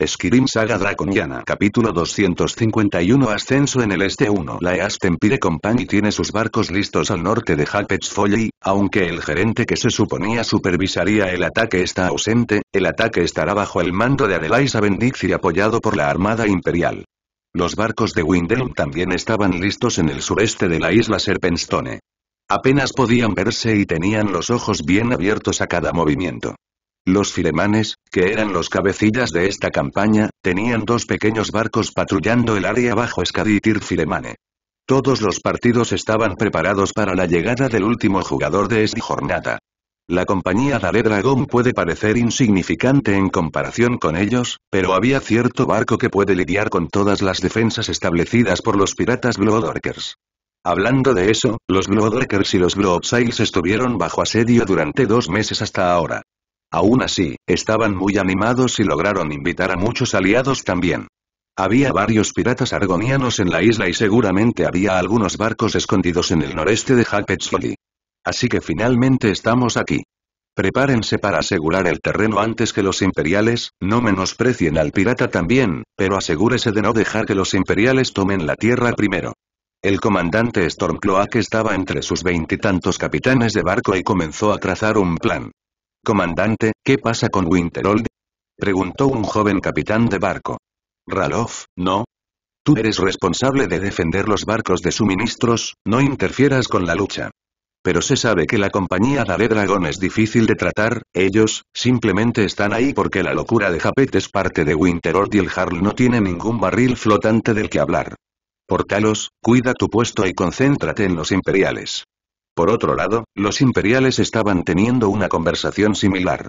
Esquirim Saga Draconiana Capítulo 251 Ascenso en el Este 1 La East Company tiene sus barcos listos al norte de Halpets Folly, aunque el gerente que se suponía supervisaría el ataque está ausente, el ataque estará bajo el mando de Adelaisa Bendix y apoyado por la Armada Imperial. Los barcos de Windhelm también estaban listos en el sureste de la isla Serpentstone. Apenas podían verse y tenían los ojos bien abiertos a cada movimiento. Los filemanes, que eran los cabecillas de esta campaña, tenían dos pequeños barcos patrullando el área bajo Skaditir Filemane. Todos los partidos estaban preparados para la llegada del último jugador de esta jornada. La compañía Dare Dragon puede parecer insignificante en comparación con ellos, pero había cierto barco que puede lidiar con todas las defensas establecidas por los piratas Glowdorkers. Hablando de eso, los Bloodorkers y los Bloodsails estuvieron bajo asedio durante dos meses hasta ahora. Aún así, estaban muy animados y lograron invitar a muchos aliados también. Había varios piratas argonianos en la isla y seguramente había algunos barcos escondidos en el noreste de Hapetsoli. Así que finalmente estamos aquí. Prepárense para asegurar el terreno antes que los imperiales, no menosprecien al pirata también, pero asegúrese de no dejar que los imperiales tomen la tierra primero. El comandante Stormcloak estaba entre sus veintitantos capitanes de barco y comenzó a trazar un plan. Comandante, ¿qué pasa con Winterold? Preguntó un joven capitán de barco. Ralof, no. Tú eres responsable de defender los barcos de suministros, no interfieras con la lucha. Pero se sabe que la compañía de Dragon es difícil de tratar, ellos, simplemente están ahí porque la locura de Japet es parte de Winterhold y el Harl no tiene ningún barril flotante del que hablar. Portalos, cuida tu puesto y concéntrate en los imperiales. Por otro lado, los imperiales estaban teniendo una conversación similar.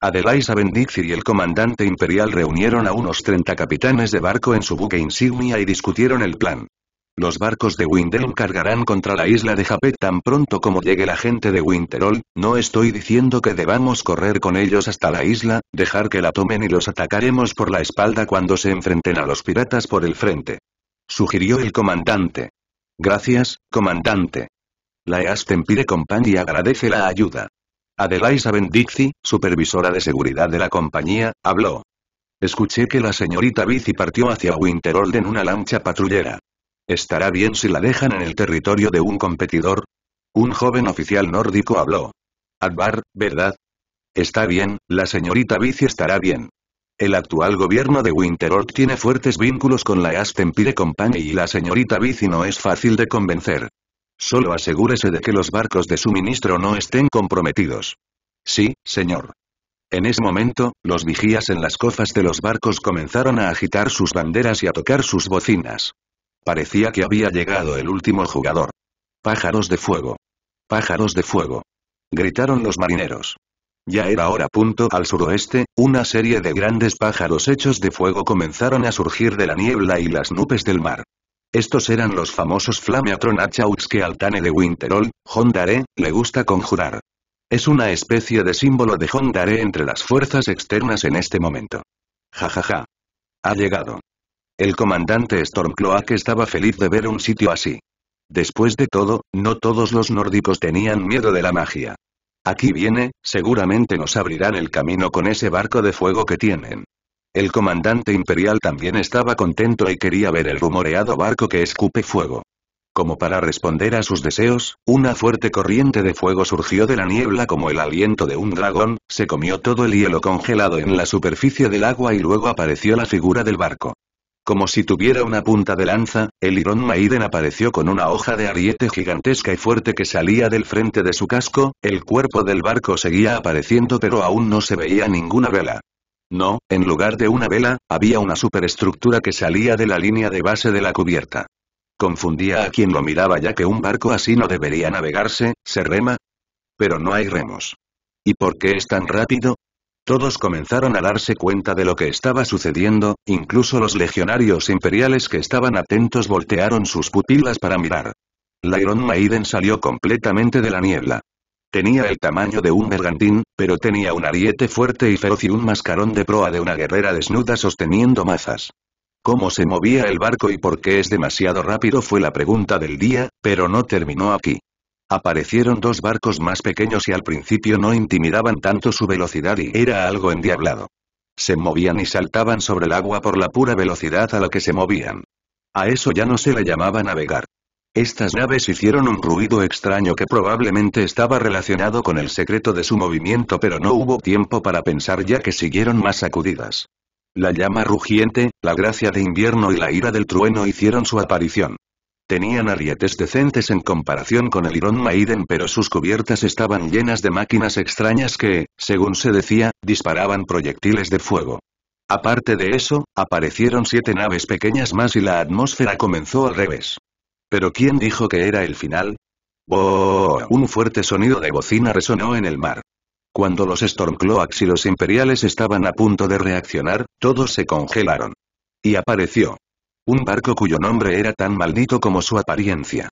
Adelaisa Bendixir y el comandante imperial reunieron a unos 30 capitanes de barco en su buque insignia y discutieron el plan. Los barcos de Windelm cargarán contra la isla de Japet tan pronto como llegue la gente de Winterol, no estoy diciendo que debamos correr con ellos hasta la isla, dejar que la tomen y los atacaremos por la espalda cuando se enfrenten a los piratas por el frente. Sugirió el comandante. Gracias, comandante. La pide Pire agradece la ayuda. Adelaisa Bendixi, supervisora de seguridad de la compañía, habló. Escuché que la señorita Bici partió hacia Winterhold en una lancha patrullera. ¿Estará bien si la dejan en el territorio de un competidor? Un joven oficial nórdico habló. Advar, ¿verdad? Está bien, la señorita Bici estará bien. El actual gobierno de Winterhold tiene fuertes vínculos con la Aston Pire Company y la señorita Bici no es fácil de convencer. Solo asegúrese de que los barcos de suministro no estén comprometidos. Sí, señor. En ese momento, los vigías en las cofas de los barcos comenzaron a agitar sus banderas y a tocar sus bocinas. Parecía que había llegado el último jugador. Pájaros de fuego. Pájaros de fuego. Gritaron los marineros. Ya era hora. Punto al suroeste, una serie de grandes pájaros hechos de fuego comenzaron a surgir de la niebla y las nubes del mar. Estos eran los famosos Flameatron que que tane de Winterol, Hondare, le gusta conjurar. Es una especie de símbolo de Hondare entre las fuerzas externas en este momento. Ja Ja, ja. Ha llegado. El comandante Stormcloak estaba feliz de ver un sitio así. Después de todo, no todos los nórdicos tenían miedo de la magia. Aquí viene, seguramente nos abrirán el camino con ese barco de fuego que tienen. El comandante imperial también estaba contento y quería ver el rumoreado barco que escupe fuego. Como para responder a sus deseos, una fuerte corriente de fuego surgió de la niebla como el aliento de un dragón, se comió todo el hielo congelado en la superficie del agua y luego apareció la figura del barco. Como si tuviera una punta de lanza, el Irón Maiden apareció con una hoja de ariete gigantesca y fuerte que salía del frente de su casco, el cuerpo del barco seguía apareciendo pero aún no se veía ninguna vela. No, en lugar de una vela, había una superestructura que salía de la línea de base de la cubierta. Confundía a quien lo miraba ya que un barco así no debería navegarse, ¿se rema? Pero no hay remos. ¿Y por qué es tan rápido? Todos comenzaron a darse cuenta de lo que estaba sucediendo, incluso los legionarios imperiales que estaban atentos voltearon sus pupilas para mirar. La Iron Maiden salió completamente de la niebla. Tenía el tamaño de un bergantín, pero tenía un ariete fuerte y feroz y un mascarón de proa de una guerrera desnuda sosteniendo mazas. ¿Cómo se movía el barco y por qué es demasiado rápido fue la pregunta del día, pero no terminó aquí. Aparecieron dos barcos más pequeños y al principio no intimidaban tanto su velocidad y era algo endiablado. Se movían y saltaban sobre el agua por la pura velocidad a la que se movían. A eso ya no se le llamaba navegar. Estas naves hicieron un ruido extraño que probablemente estaba relacionado con el secreto de su movimiento pero no hubo tiempo para pensar ya que siguieron más sacudidas. La llama rugiente, la gracia de invierno y la ira del trueno hicieron su aparición. Tenían arietes decentes en comparación con el Iron Maiden pero sus cubiertas estaban llenas de máquinas extrañas que, según se decía, disparaban proyectiles de fuego. Aparte de eso, aparecieron siete naves pequeñas más y la atmósfera comenzó al revés. ¿Pero quién dijo que era el final? ¡Oh! Un fuerte sonido de bocina resonó en el mar. Cuando los Stormcloaks y los Imperiales estaban a punto de reaccionar, todos se congelaron. Y apareció. Un barco cuyo nombre era tan maldito como su apariencia.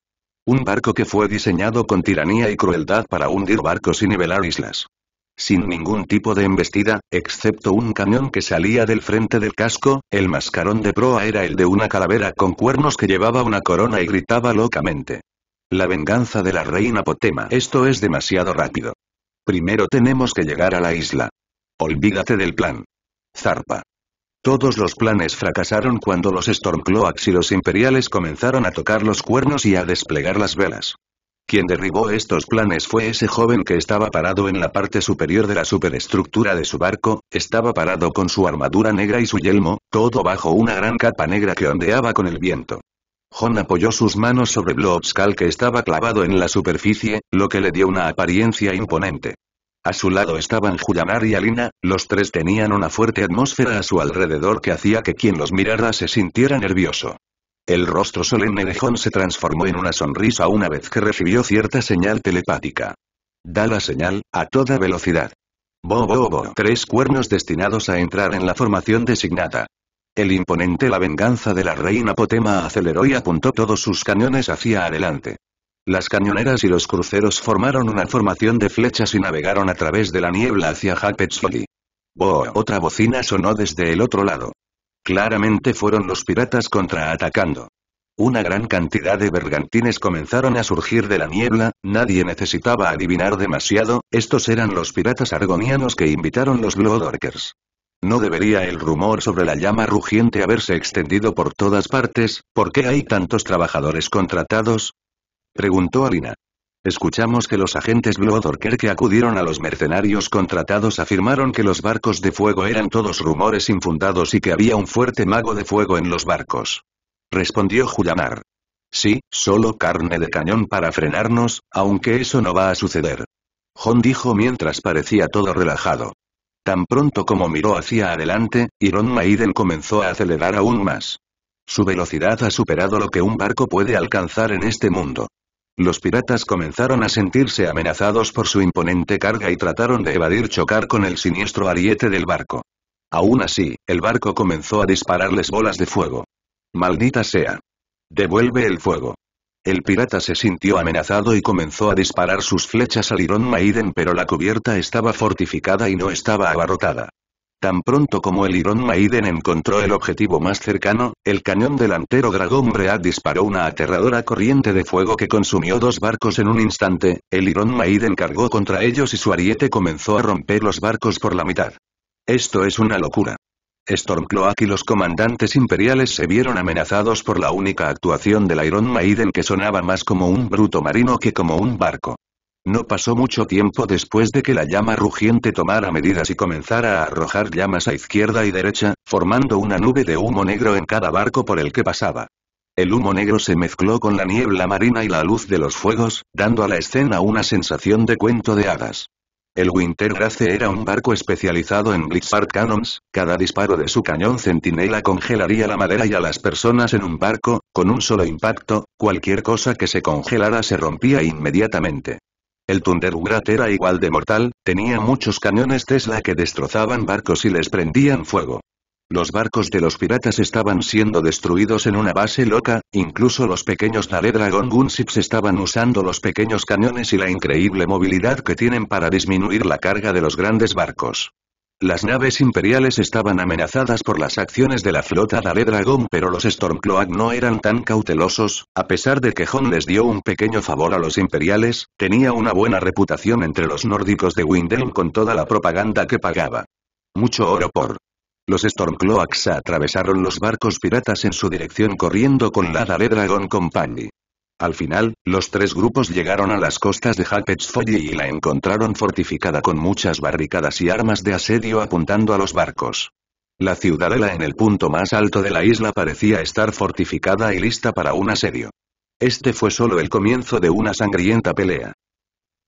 Un barco que fue diseñado con tiranía y crueldad para hundir barcos y nivelar islas sin ningún tipo de embestida, excepto un cañón que salía del frente del casco, el mascarón de proa era el de una calavera con cuernos que llevaba una corona y gritaba locamente. La venganza de la reina Potema. Esto es demasiado rápido. Primero tenemos que llegar a la isla. Olvídate del plan. Zarpa. Todos los planes fracasaron cuando los Stormcloaks y los Imperiales comenzaron a tocar los cuernos y a desplegar las velas. Quien derribó estos planes fue ese joven que estaba parado en la parte superior de la superestructura de su barco, estaba parado con su armadura negra y su yelmo, todo bajo una gran capa negra que ondeaba con el viento. Jon apoyó sus manos sobre Blobskal que estaba clavado en la superficie, lo que le dio una apariencia imponente. A su lado estaban Julianar y Alina, los tres tenían una fuerte atmósfera a su alrededor que hacía que quien los mirara se sintiera nervioso. El rostro solemne de Hon se transformó en una sonrisa una vez que recibió cierta señal telepática. Da la señal, a toda velocidad. Bo bo bo. Tres cuernos destinados a entrar en la formación designada. El imponente La venganza de la reina Potema aceleró y apuntó todos sus cañones hacia adelante. Las cañoneras y los cruceros formaron una formación de flechas y navegaron a través de la niebla hacia Hapetsoli. Bo otra bocina sonó desde el otro lado. Claramente fueron los piratas contraatacando. Una gran cantidad de bergantines comenzaron a surgir de la niebla, nadie necesitaba adivinar demasiado, estos eran los piratas argonianos que invitaron los Glodorkers. No debería el rumor sobre la llama rugiente haberse extendido por todas partes, ¿por qué hay tantos trabajadores contratados? Preguntó Alina. Escuchamos que los agentes Bloodorker que acudieron a los mercenarios contratados afirmaron que los barcos de fuego eran todos rumores infundados y que había un fuerte mago de fuego en los barcos. Respondió Julianar. Sí, solo carne de cañón para frenarnos, aunque eso no va a suceder. Jon dijo mientras parecía todo relajado. Tan pronto como miró hacia adelante, Iron Maiden comenzó a acelerar aún más. Su velocidad ha superado lo que un barco puede alcanzar en este mundo. Los piratas comenzaron a sentirse amenazados por su imponente carga y trataron de evadir chocar con el siniestro ariete del barco. Aún así, el barco comenzó a dispararles bolas de fuego. Maldita sea. Devuelve el fuego. El pirata se sintió amenazado y comenzó a disparar sus flechas al Iron Maiden pero la cubierta estaba fortificada y no estaba abarrotada. Tan pronto como el Iron Maiden encontró el objetivo más cercano, el cañón delantero Dragon Bread disparó una aterradora corriente de fuego que consumió dos barcos en un instante, el Iron Maiden cargó contra ellos y su ariete comenzó a romper los barcos por la mitad. Esto es una locura. Stormcloak y los comandantes imperiales se vieron amenazados por la única actuación del Iron Maiden que sonaba más como un bruto marino que como un barco. No pasó mucho tiempo después de que la llama rugiente tomara medidas y comenzara a arrojar llamas a izquierda y derecha, formando una nube de humo negro en cada barco por el que pasaba. El humo negro se mezcló con la niebla marina y la luz de los fuegos, dando a la escena una sensación de cuento de hadas. El Winter Grace era un barco especializado en Blizzard Cannons, cada disparo de su cañón centinela congelaría la madera y a las personas en un barco, con un solo impacto, cualquier cosa que se congelara se rompía inmediatamente. El Thundergrater era igual de mortal, tenía muchos cañones Tesla que destrozaban barcos y les prendían fuego. Los barcos de los piratas estaban siendo destruidos en una base loca, incluso los pequeños Nare Dragon Gunships estaban usando los pequeños cañones y la increíble movilidad que tienen para disminuir la carga de los grandes barcos. Las naves imperiales estaban amenazadas por las acciones de la flota Dare Dragon pero los Stormcloak no eran tan cautelosos, a pesar de que Jon les dio un pequeño favor a los imperiales, tenía una buena reputación entre los nórdicos de Windhelm con toda la propaganda que pagaba. Mucho oro por los Stormcloaks atravesaron los barcos piratas en su dirección corriendo con la Dare Dragon Company. Al final, los tres grupos llegaron a las costas de Hapetsfolli y la encontraron fortificada con muchas barricadas y armas de asedio apuntando a los barcos. La ciudadela en el punto más alto de la isla parecía estar fortificada y lista para un asedio. Este fue solo el comienzo de una sangrienta pelea.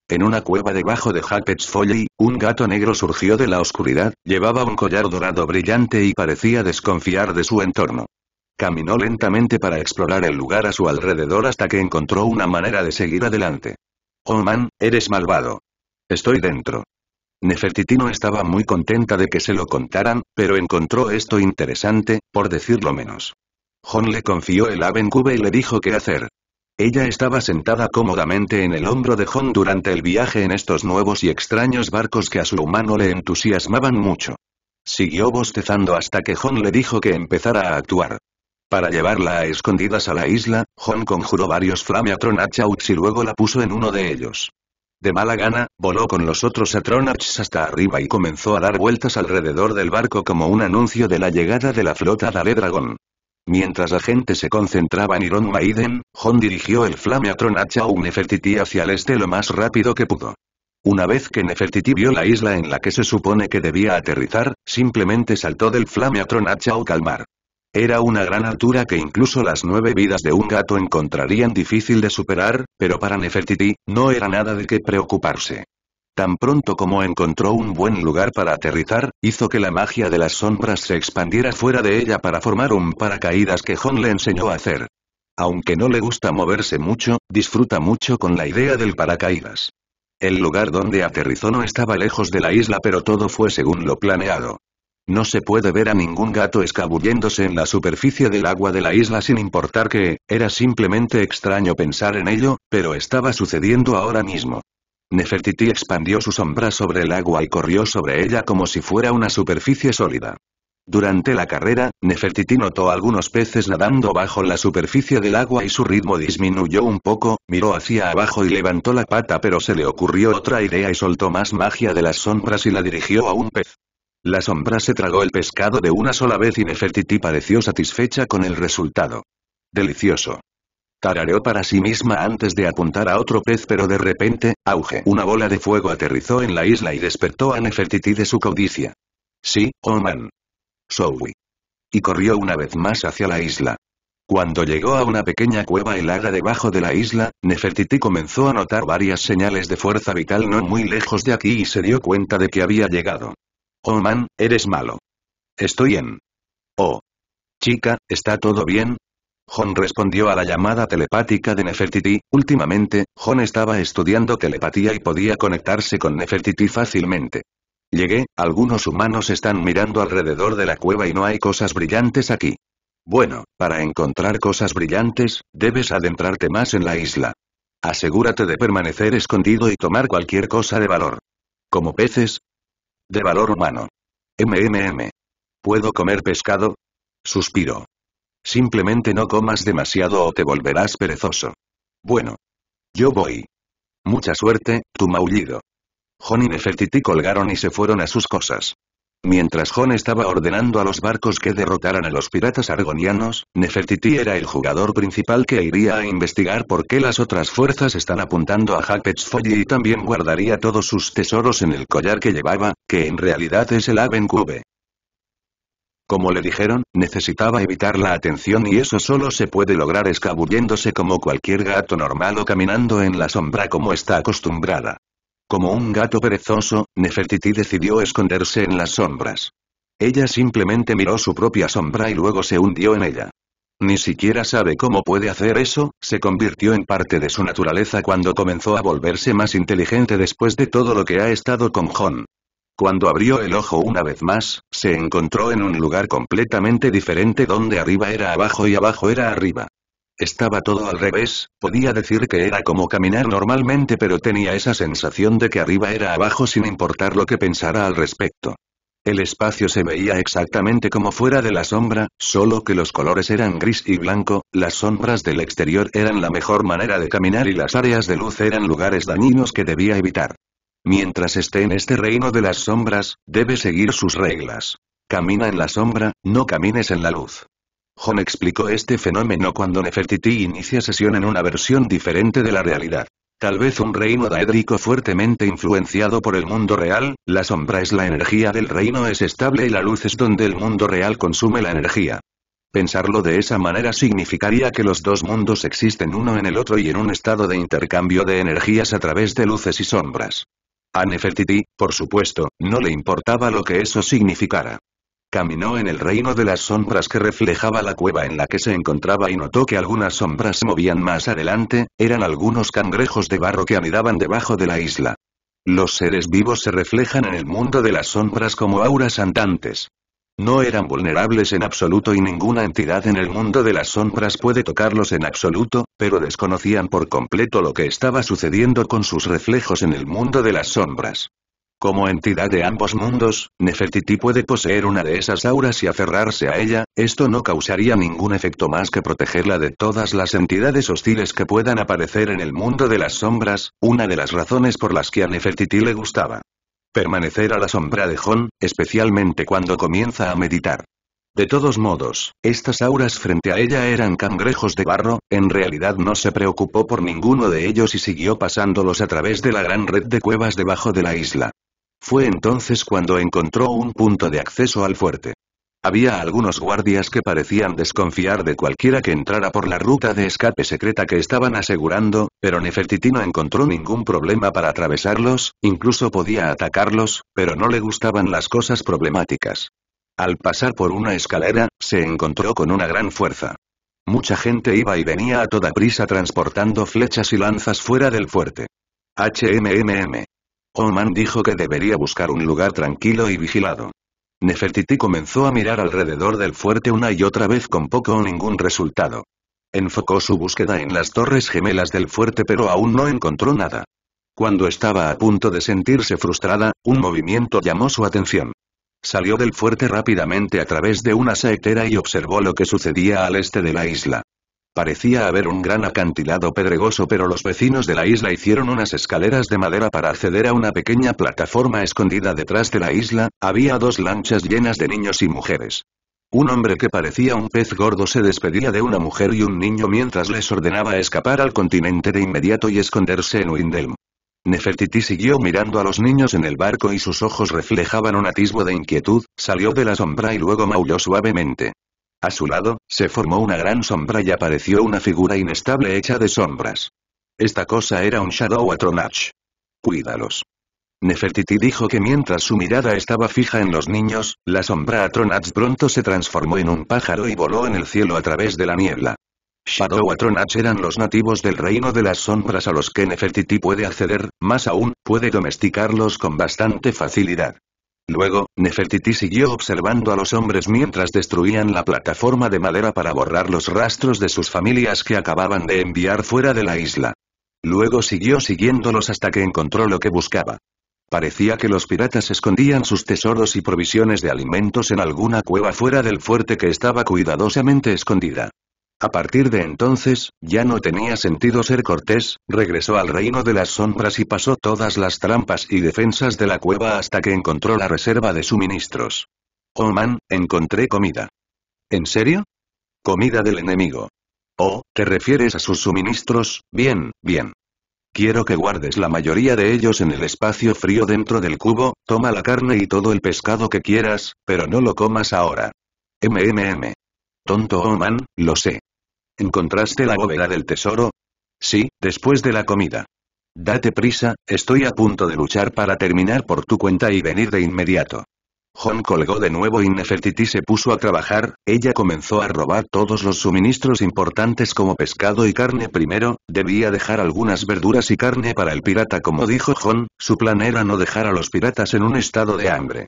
En una cueva debajo de Hackett's un gato negro surgió de la oscuridad, llevaba un collar dorado brillante y parecía desconfiar de su entorno. Caminó lentamente para explorar el lugar a su alrededor hasta que encontró una manera de seguir adelante. Oh man, eres malvado. Estoy dentro. Nefertiti no estaba muy contenta de que se lo contaran, pero encontró esto interesante, por decirlo menos. Hon le confió el Avencube y le dijo qué hacer. Ella estaba sentada cómodamente en el hombro de Hon durante el viaje en estos nuevos y extraños barcos que a su humano le entusiasmaban mucho. Siguió bostezando hasta que Hon le dijo que empezara a actuar. Para llevarla a escondidas a la isla, Hon conjuró varios Flame y luego la puso en uno de ellos. De mala gana, voló con los otros Atronachs hasta arriba y comenzó a dar vueltas alrededor del barco como un anuncio de la llegada de la flota Dale Dragón. Mientras la gente se concentraba en Iron Maiden, Hon dirigió el Flame Nefertiti hacia el este lo más rápido que pudo. Una vez que Nefertiti vio la isla en la que se supone que debía aterrizar, simplemente saltó del Flame Calmar. al era una gran altura que incluso las nueve vidas de un gato encontrarían difícil de superar, pero para Nefertiti, no era nada de qué preocuparse. Tan pronto como encontró un buen lugar para aterrizar, hizo que la magia de las sombras se expandiera fuera de ella para formar un paracaídas que Hon le enseñó a hacer. Aunque no le gusta moverse mucho, disfruta mucho con la idea del paracaídas. El lugar donde aterrizó no estaba lejos de la isla pero todo fue según lo planeado. No se puede ver a ningún gato escabulléndose en la superficie del agua de la isla sin importar que, era simplemente extraño pensar en ello, pero estaba sucediendo ahora mismo. Nefertiti expandió su sombra sobre el agua y corrió sobre ella como si fuera una superficie sólida. Durante la carrera, Nefertiti notó algunos peces nadando bajo la superficie del agua y su ritmo disminuyó un poco, miró hacia abajo y levantó la pata pero se le ocurrió otra idea y soltó más magia de las sombras y la dirigió a un pez. La sombra se tragó el pescado de una sola vez y Nefertiti pareció satisfecha con el resultado. Delicioso. Tarareó para sí misma antes de apuntar a otro pez pero de repente, auge. Una bola de fuego aterrizó en la isla y despertó a Nefertiti de su codicia. Sí, oh man. Y corrió una vez más hacia la isla. Cuando llegó a una pequeña cueva helada debajo de la isla, Nefertiti comenzó a notar varias señales de fuerza vital no muy lejos de aquí y se dio cuenta de que había llegado. Oh man, eres malo. Estoy en. Oh. Chica, ¿está todo bien? Jon respondió a la llamada telepática de Nefertiti. Últimamente, Hon estaba estudiando telepatía y podía conectarse con Nefertiti fácilmente. Llegué, algunos humanos están mirando alrededor de la cueva y no hay cosas brillantes aquí. Bueno, para encontrar cosas brillantes, debes adentrarte más en la isla. Asegúrate de permanecer escondido y tomar cualquier cosa de valor. Como peces, de valor humano. MMM. ¿Puedo comer pescado? Suspiro. Simplemente no comas demasiado o te volverás perezoso. Bueno. Yo voy. Mucha suerte, tu maullido. Johnny y Nefertiti colgaron y se fueron a sus cosas. Mientras Jon estaba ordenando a los barcos que derrotaran a los piratas argonianos, Nefertiti era el jugador principal que iría a investigar por qué las otras fuerzas están apuntando a Hapetsfoy y también guardaría todos sus tesoros en el collar que llevaba, que en realidad es el Aven Como le dijeron, necesitaba evitar la atención y eso solo se puede lograr escabulléndose como cualquier gato normal o caminando en la sombra como está acostumbrada. Como un gato perezoso, Nefertiti decidió esconderse en las sombras. Ella simplemente miró su propia sombra y luego se hundió en ella. Ni siquiera sabe cómo puede hacer eso, se convirtió en parte de su naturaleza cuando comenzó a volverse más inteligente después de todo lo que ha estado con Jon. Cuando abrió el ojo una vez más, se encontró en un lugar completamente diferente donde arriba era abajo y abajo era arriba. Estaba todo al revés, podía decir que era como caminar normalmente pero tenía esa sensación de que arriba era abajo sin importar lo que pensara al respecto. El espacio se veía exactamente como fuera de la sombra, solo que los colores eran gris y blanco, las sombras del exterior eran la mejor manera de caminar y las áreas de luz eran lugares dañinos que debía evitar. Mientras esté en este reino de las sombras, debe seguir sus reglas. Camina en la sombra, no camines en la luz. John explicó este fenómeno cuando Nefertiti inicia sesión en una versión diferente de la realidad. Tal vez un reino daédrico fuertemente influenciado por el mundo real, la sombra es la energía del reino es estable y la luz es donde el mundo real consume la energía. Pensarlo de esa manera significaría que los dos mundos existen uno en el otro y en un estado de intercambio de energías a través de luces y sombras. A Nefertiti, por supuesto, no le importaba lo que eso significara. Caminó en el reino de las sombras que reflejaba la cueva en la que se encontraba y notó que algunas sombras se movían más adelante, eran algunos cangrejos de barro que anidaban debajo de la isla. Los seres vivos se reflejan en el mundo de las sombras como auras andantes. No eran vulnerables en absoluto y ninguna entidad en el mundo de las sombras puede tocarlos en absoluto, pero desconocían por completo lo que estaba sucediendo con sus reflejos en el mundo de las sombras. Como entidad de ambos mundos, Nefertiti puede poseer una de esas auras y aferrarse a ella, esto no causaría ningún efecto más que protegerla de todas las entidades hostiles que puedan aparecer en el mundo de las sombras, una de las razones por las que a Nefertiti le gustaba. Permanecer a la sombra de Jon, especialmente cuando comienza a meditar. De todos modos, estas auras frente a ella eran cangrejos de barro, en realidad no se preocupó por ninguno de ellos y siguió pasándolos a través de la gran red de cuevas debajo de la isla. Fue entonces cuando encontró un punto de acceso al fuerte. Había algunos guardias que parecían desconfiar de cualquiera que entrara por la ruta de escape secreta que estaban asegurando, pero Nefertiti no encontró ningún problema para atravesarlos, incluso podía atacarlos, pero no le gustaban las cosas problemáticas. Al pasar por una escalera, se encontró con una gran fuerza. Mucha gente iba y venía a toda prisa transportando flechas y lanzas fuera del fuerte. HMMM. Oman dijo que debería buscar un lugar tranquilo y vigilado. Nefertiti comenzó a mirar alrededor del fuerte una y otra vez con poco o ningún resultado. Enfocó su búsqueda en las torres gemelas del fuerte pero aún no encontró nada. Cuando estaba a punto de sentirse frustrada, un movimiento llamó su atención. Salió del fuerte rápidamente a través de una saetera y observó lo que sucedía al este de la isla. Parecía haber un gran acantilado pedregoso pero los vecinos de la isla hicieron unas escaleras de madera para acceder a una pequeña plataforma escondida detrás de la isla, había dos lanchas llenas de niños y mujeres. Un hombre que parecía un pez gordo se despedía de una mujer y un niño mientras les ordenaba escapar al continente de inmediato y esconderse en Windelm. Nefertiti siguió mirando a los niños en el barco y sus ojos reflejaban un atisbo de inquietud, salió de la sombra y luego maulló suavemente. A su lado, se formó una gran sombra y apareció una figura inestable hecha de sombras. Esta cosa era un Shadow Atronach. Cuídalos. Nefertiti dijo que mientras su mirada estaba fija en los niños, la sombra Atronach pronto se transformó en un pájaro y voló en el cielo a través de la niebla. Shadow Atronach eran los nativos del reino de las sombras a los que Nefertiti puede acceder, más aún, puede domesticarlos con bastante facilidad. Luego, Nefertiti siguió observando a los hombres mientras destruían la plataforma de madera para borrar los rastros de sus familias que acababan de enviar fuera de la isla. Luego siguió siguiéndolos hasta que encontró lo que buscaba. Parecía que los piratas escondían sus tesoros y provisiones de alimentos en alguna cueva fuera del fuerte que estaba cuidadosamente escondida. A partir de entonces, ya no tenía sentido ser cortés, regresó al reino de las sombras y pasó todas las trampas y defensas de la cueva hasta que encontró la reserva de suministros. Oh man, encontré comida. ¿En serio? Comida del enemigo. Oh, ¿te refieres a sus suministros? Bien, bien. Quiero que guardes la mayoría de ellos en el espacio frío dentro del cubo, toma la carne y todo el pescado que quieras, pero no lo comas ahora. MMM. Tonto Oman, oh, lo sé. ¿Encontraste la bóveda del tesoro? Sí, después de la comida. Date prisa, estoy a punto de luchar para terminar por tu cuenta y venir de inmediato. Jon colgó de nuevo y Nefertiti se puso a trabajar, ella comenzó a robar todos los suministros importantes como pescado y carne primero, debía dejar algunas verduras y carne para el pirata como dijo Hon, su plan era no dejar a los piratas en un estado de hambre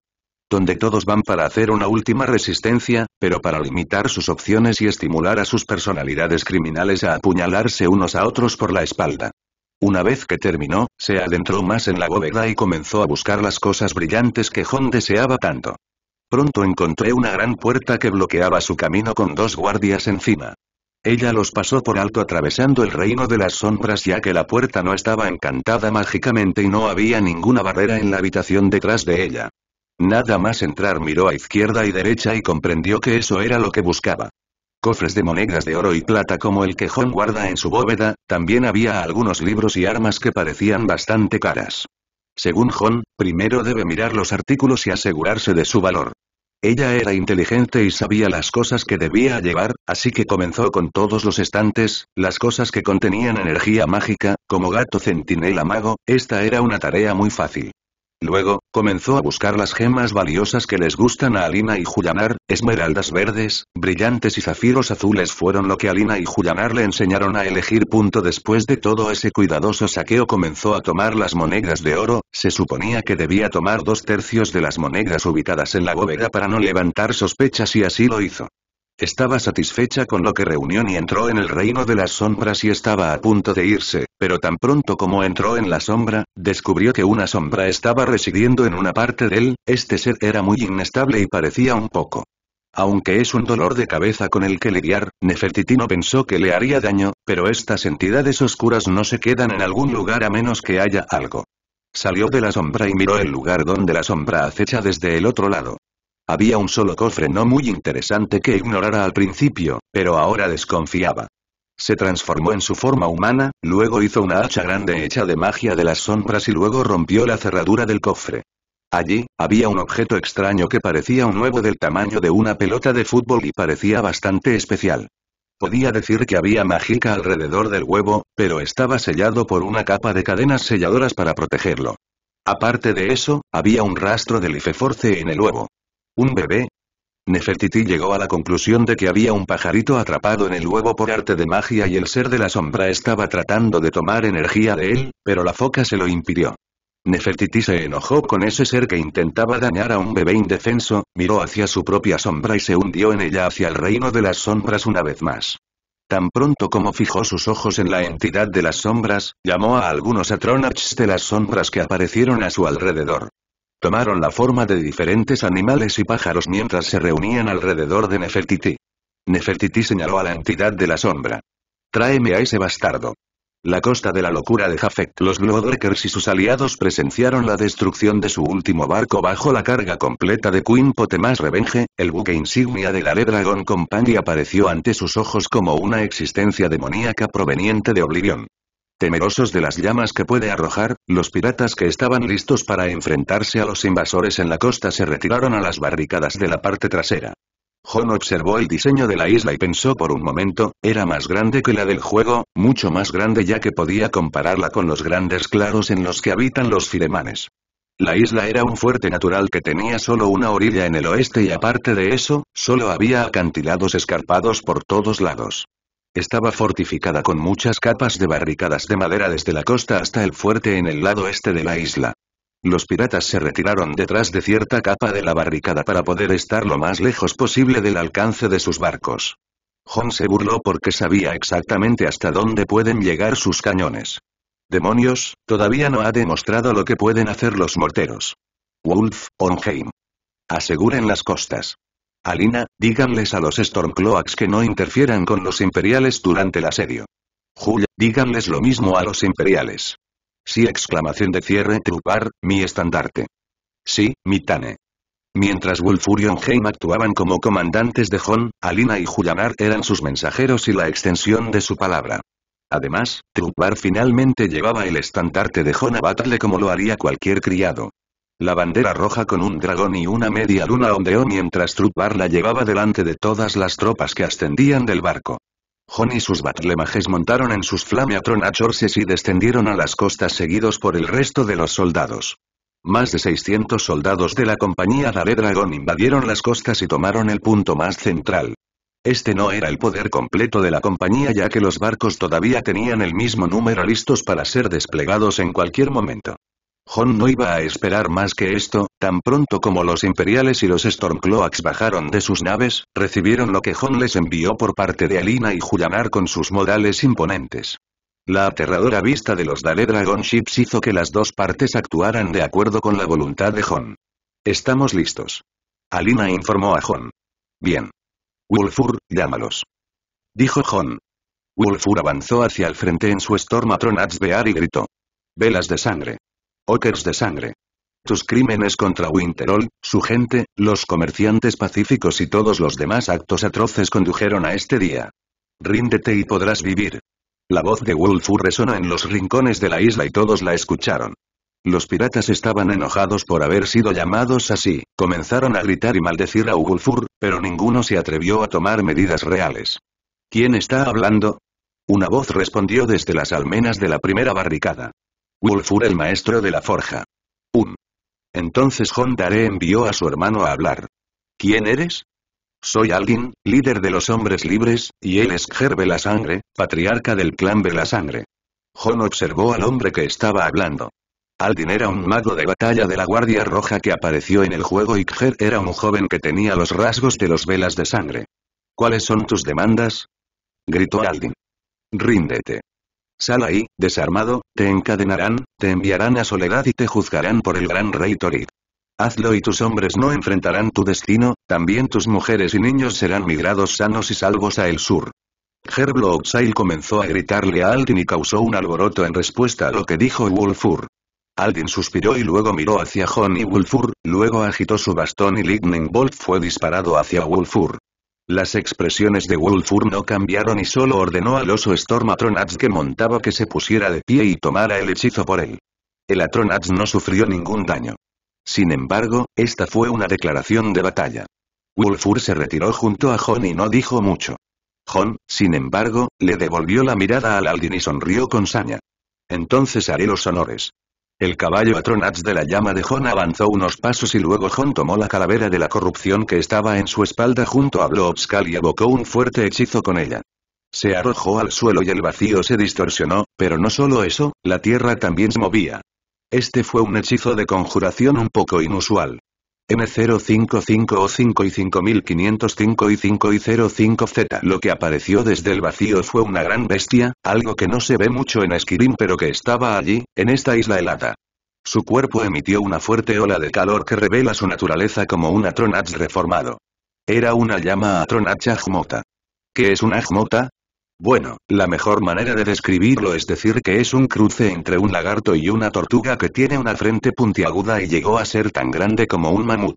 donde todos van para hacer una última resistencia, pero para limitar sus opciones y estimular a sus personalidades criminales a apuñalarse unos a otros por la espalda. Una vez que terminó, se adentró más en la bóveda y comenzó a buscar las cosas brillantes que Hon deseaba tanto. Pronto encontré una gran puerta que bloqueaba su camino con dos guardias encima. Ella los pasó por alto atravesando el reino de las sombras ya que la puerta no estaba encantada mágicamente y no había ninguna barrera en la habitación detrás de ella. Nada más entrar miró a izquierda y derecha y comprendió que eso era lo que buscaba. Cofres de monedas de oro y plata como el que John guarda en su bóveda, también había algunos libros y armas que parecían bastante caras. Según John, primero debe mirar los artículos y asegurarse de su valor. Ella era inteligente y sabía las cosas que debía llevar, así que comenzó con todos los estantes, las cosas que contenían energía mágica, como gato centinela mago, esta era una tarea muy fácil. Luego, comenzó a buscar las gemas valiosas que les gustan a Alina y Julianar, esmeraldas verdes, brillantes y zafiros azules fueron lo que Alina y Julianar le enseñaron a elegir. Punto después de todo ese cuidadoso saqueo comenzó a tomar las monedas de oro, se suponía que debía tomar dos tercios de las monedas ubicadas en la bóveda para no levantar sospechas y así lo hizo. Estaba satisfecha con lo que reunió y entró en el reino de las sombras y estaba a punto de irse, pero tan pronto como entró en la sombra, descubrió que una sombra estaba residiendo en una parte de él, este ser era muy inestable y parecía un poco. Aunque es un dolor de cabeza con el que lidiar, Nefertiti no pensó que le haría daño, pero estas entidades oscuras no se quedan en algún lugar a menos que haya algo. Salió de la sombra y miró el lugar donde la sombra acecha desde el otro lado. Había un solo cofre no muy interesante que ignorara al principio, pero ahora desconfiaba. Se transformó en su forma humana, luego hizo una hacha grande hecha de magia de las sombras y luego rompió la cerradura del cofre. Allí, había un objeto extraño que parecía un huevo del tamaño de una pelota de fútbol y parecía bastante especial. Podía decir que había mágica alrededor del huevo, pero estaba sellado por una capa de cadenas selladoras para protegerlo. Aparte de eso, había un rastro de Lifeforce en el huevo. ¿Un bebé? Nefertiti llegó a la conclusión de que había un pajarito atrapado en el huevo por arte de magia y el ser de la sombra estaba tratando de tomar energía de él, pero la foca se lo impidió. Nefertiti se enojó con ese ser que intentaba dañar a un bebé indefenso, miró hacia su propia sombra y se hundió en ella hacia el reino de las sombras una vez más. Tan pronto como fijó sus ojos en la entidad de las sombras, llamó a algunos atronachs de las sombras que aparecieron a su alrededor. Tomaron la forma de diferentes animales y pájaros mientras se reunían alrededor de Nefertiti. Nefertiti señaló a la entidad de la sombra. Tráeme a ese bastardo. La costa de la locura de Jafet. Los Gloodrekers y sus aliados presenciaron la destrucción de su último barco bajo la carga completa de Queen Potemas Revenge, el buque insignia de la Red Dragon Company apareció ante sus ojos como una existencia demoníaca proveniente de Oblivion. Temerosos de las llamas que puede arrojar, los piratas que estaban listos para enfrentarse a los invasores en la costa se retiraron a las barricadas de la parte trasera. John observó el diseño de la isla y pensó por un momento, era más grande que la del juego, mucho más grande ya que podía compararla con los grandes claros en los que habitan los firemanes. La isla era un fuerte natural que tenía solo una orilla en el oeste y aparte de eso, solo había acantilados escarpados por todos lados. Estaba fortificada con muchas capas de barricadas de madera desde la costa hasta el fuerte en el lado este de la isla. Los piratas se retiraron detrás de cierta capa de la barricada para poder estar lo más lejos posible del alcance de sus barcos. John se burló porque sabía exactamente hasta dónde pueden llegar sus cañones. Demonios, todavía no ha demostrado lo que pueden hacer los morteros. Wolf, Onheim. Aseguren las costas. Alina, díganles a los Stormcloaks que no interfieran con los imperiales durante el asedio. Julia, díganles lo mismo a los imperiales. Sí exclamación de cierre Trupar, mi estandarte. Sí, mi Tane. Mientras Wulfurion Heim actuaban como comandantes de Jon, Alina y Julianar eran sus mensajeros y la extensión de su palabra. Además, Trupar finalmente llevaba el estandarte de Jon a batle como lo haría cualquier criado. La bandera roja con un dragón y una media luna ondeó mientras Trubar la llevaba delante de todas las tropas que ascendían del barco. Jon y sus batlemajes montaron en sus flameatronach y descendieron a las costas seguidos por el resto de los soldados. Más de 600 soldados de la compañía Dare Dragon invadieron las costas y tomaron el punto más central. Este no era el poder completo de la compañía ya que los barcos todavía tenían el mismo número listos para ser desplegados en cualquier momento. Jon no iba a esperar más que esto, tan pronto como los imperiales y los Stormcloaks bajaron de sus naves, recibieron lo que Jon les envió por parte de Alina y Julianar con sus modales imponentes. La aterradora vista de los Dale Dragon Ships hizo que las dos partes actuaran de acuerdo con la voluntad de Jon. Estamos listos. Alina informó a Jon. Bien. Wulfur, llámalos. Dijo Jon. Wulfur avanzó hacia el frente en su Stormatron Bear y gritó. Velas de sangre. Ockers de sangre. Tus crímenes contra Winterhold, su gente, los comerciantes pacíficos y todos los demás actos atroces condujeron a este día. Ríndete y podrás vivir. La voz de Wulfur resonó en los rincones de la isla y todos la escucharon. Los piratas estaban enojados por haber sido llamados así, comenzaron a gritar y maldecir a Wulfur, pero ninguno se atrevió a tomar medidas reales. ¿Quién está hablando? Una voz respondió desde las almenas de la primera barricada. Wulfur el maestro de la forja. Un. Entonces Daré envió a su hermano a hablar. ¿Quién eres? Soy alguien, líder de los hombres libres, y él es la Sangre, patriarca del clan Sangre. Jon observó al hombre que estaba hablando. Aldin era un mago de batalla de la Guardia Roja que apareció en el juego y Kher era un joven que tenía los rasgos de los velas de sangre. ¿Cuáles son tus demandas? Gritó Aldin. Ríndete. Sal ahí, desarmado, te encadenarán, te enviarán a soledad y te juzgarán por el gran rey Torid. Hazlo y tus hombres no enfrentarán tu destino, también tus mujeres y niños serán migrados sanos y salvos a el sur. Gerblo Oxail comenzó a gritarle a Aldin y causó un alboroto en respuesta a lo que dijo Wulfur. Aldin suspiró y luego miró hacia Jon y Wulfur, luego agitó su bastón y Lightning Bolt fue disparado hacia Wulfur. Las expresiones de Wulfur no cambiaron y solo ordenó al oso Stormatronaz que montaba que se pusiera de pie y tomara el hechizo por él. El Atronats no sufrió ningún daño. Sin embargo, esta fue una declaración de batalla. Wulfur se retiró junto a Jon y no dijo mucho. Jon, sin embargo, le devolvió la mirada al Aldin y sonrió con saña. Entonces haré los honores. El caballo Atronach de la llama de Jon avanzó unos pasos y luego Jon tomó la calavera de la corrupción que estaba en su espalda junto a Blobscal y evocó un fuerte hechizo con ella. Se arrojó al suelo y el vacío se distorsionó, pero no solo eso, la tierra también se movía. Este fue un hechizo de conjuración un poco inusual m 055 o 5 y 5505 y 5 y 05Z. Lo que apareció desde el vacío fue una gran bestia, algo que no se ve mucho en Skyrim pero que estaba allí, en esta isla helada. Su cuerpo emitió una fuerte ola de calor que revela su naturaleza como un Atronach reformado. Era una llama Atronach Ajmota. ¿Qué es un Ajmota? Bueno, la mejor manera de describirlo es decir que es un cruce entre un lagarto y una tortuga que tiene una frente puntiaguda y llegó a ser tan grande como un mamut.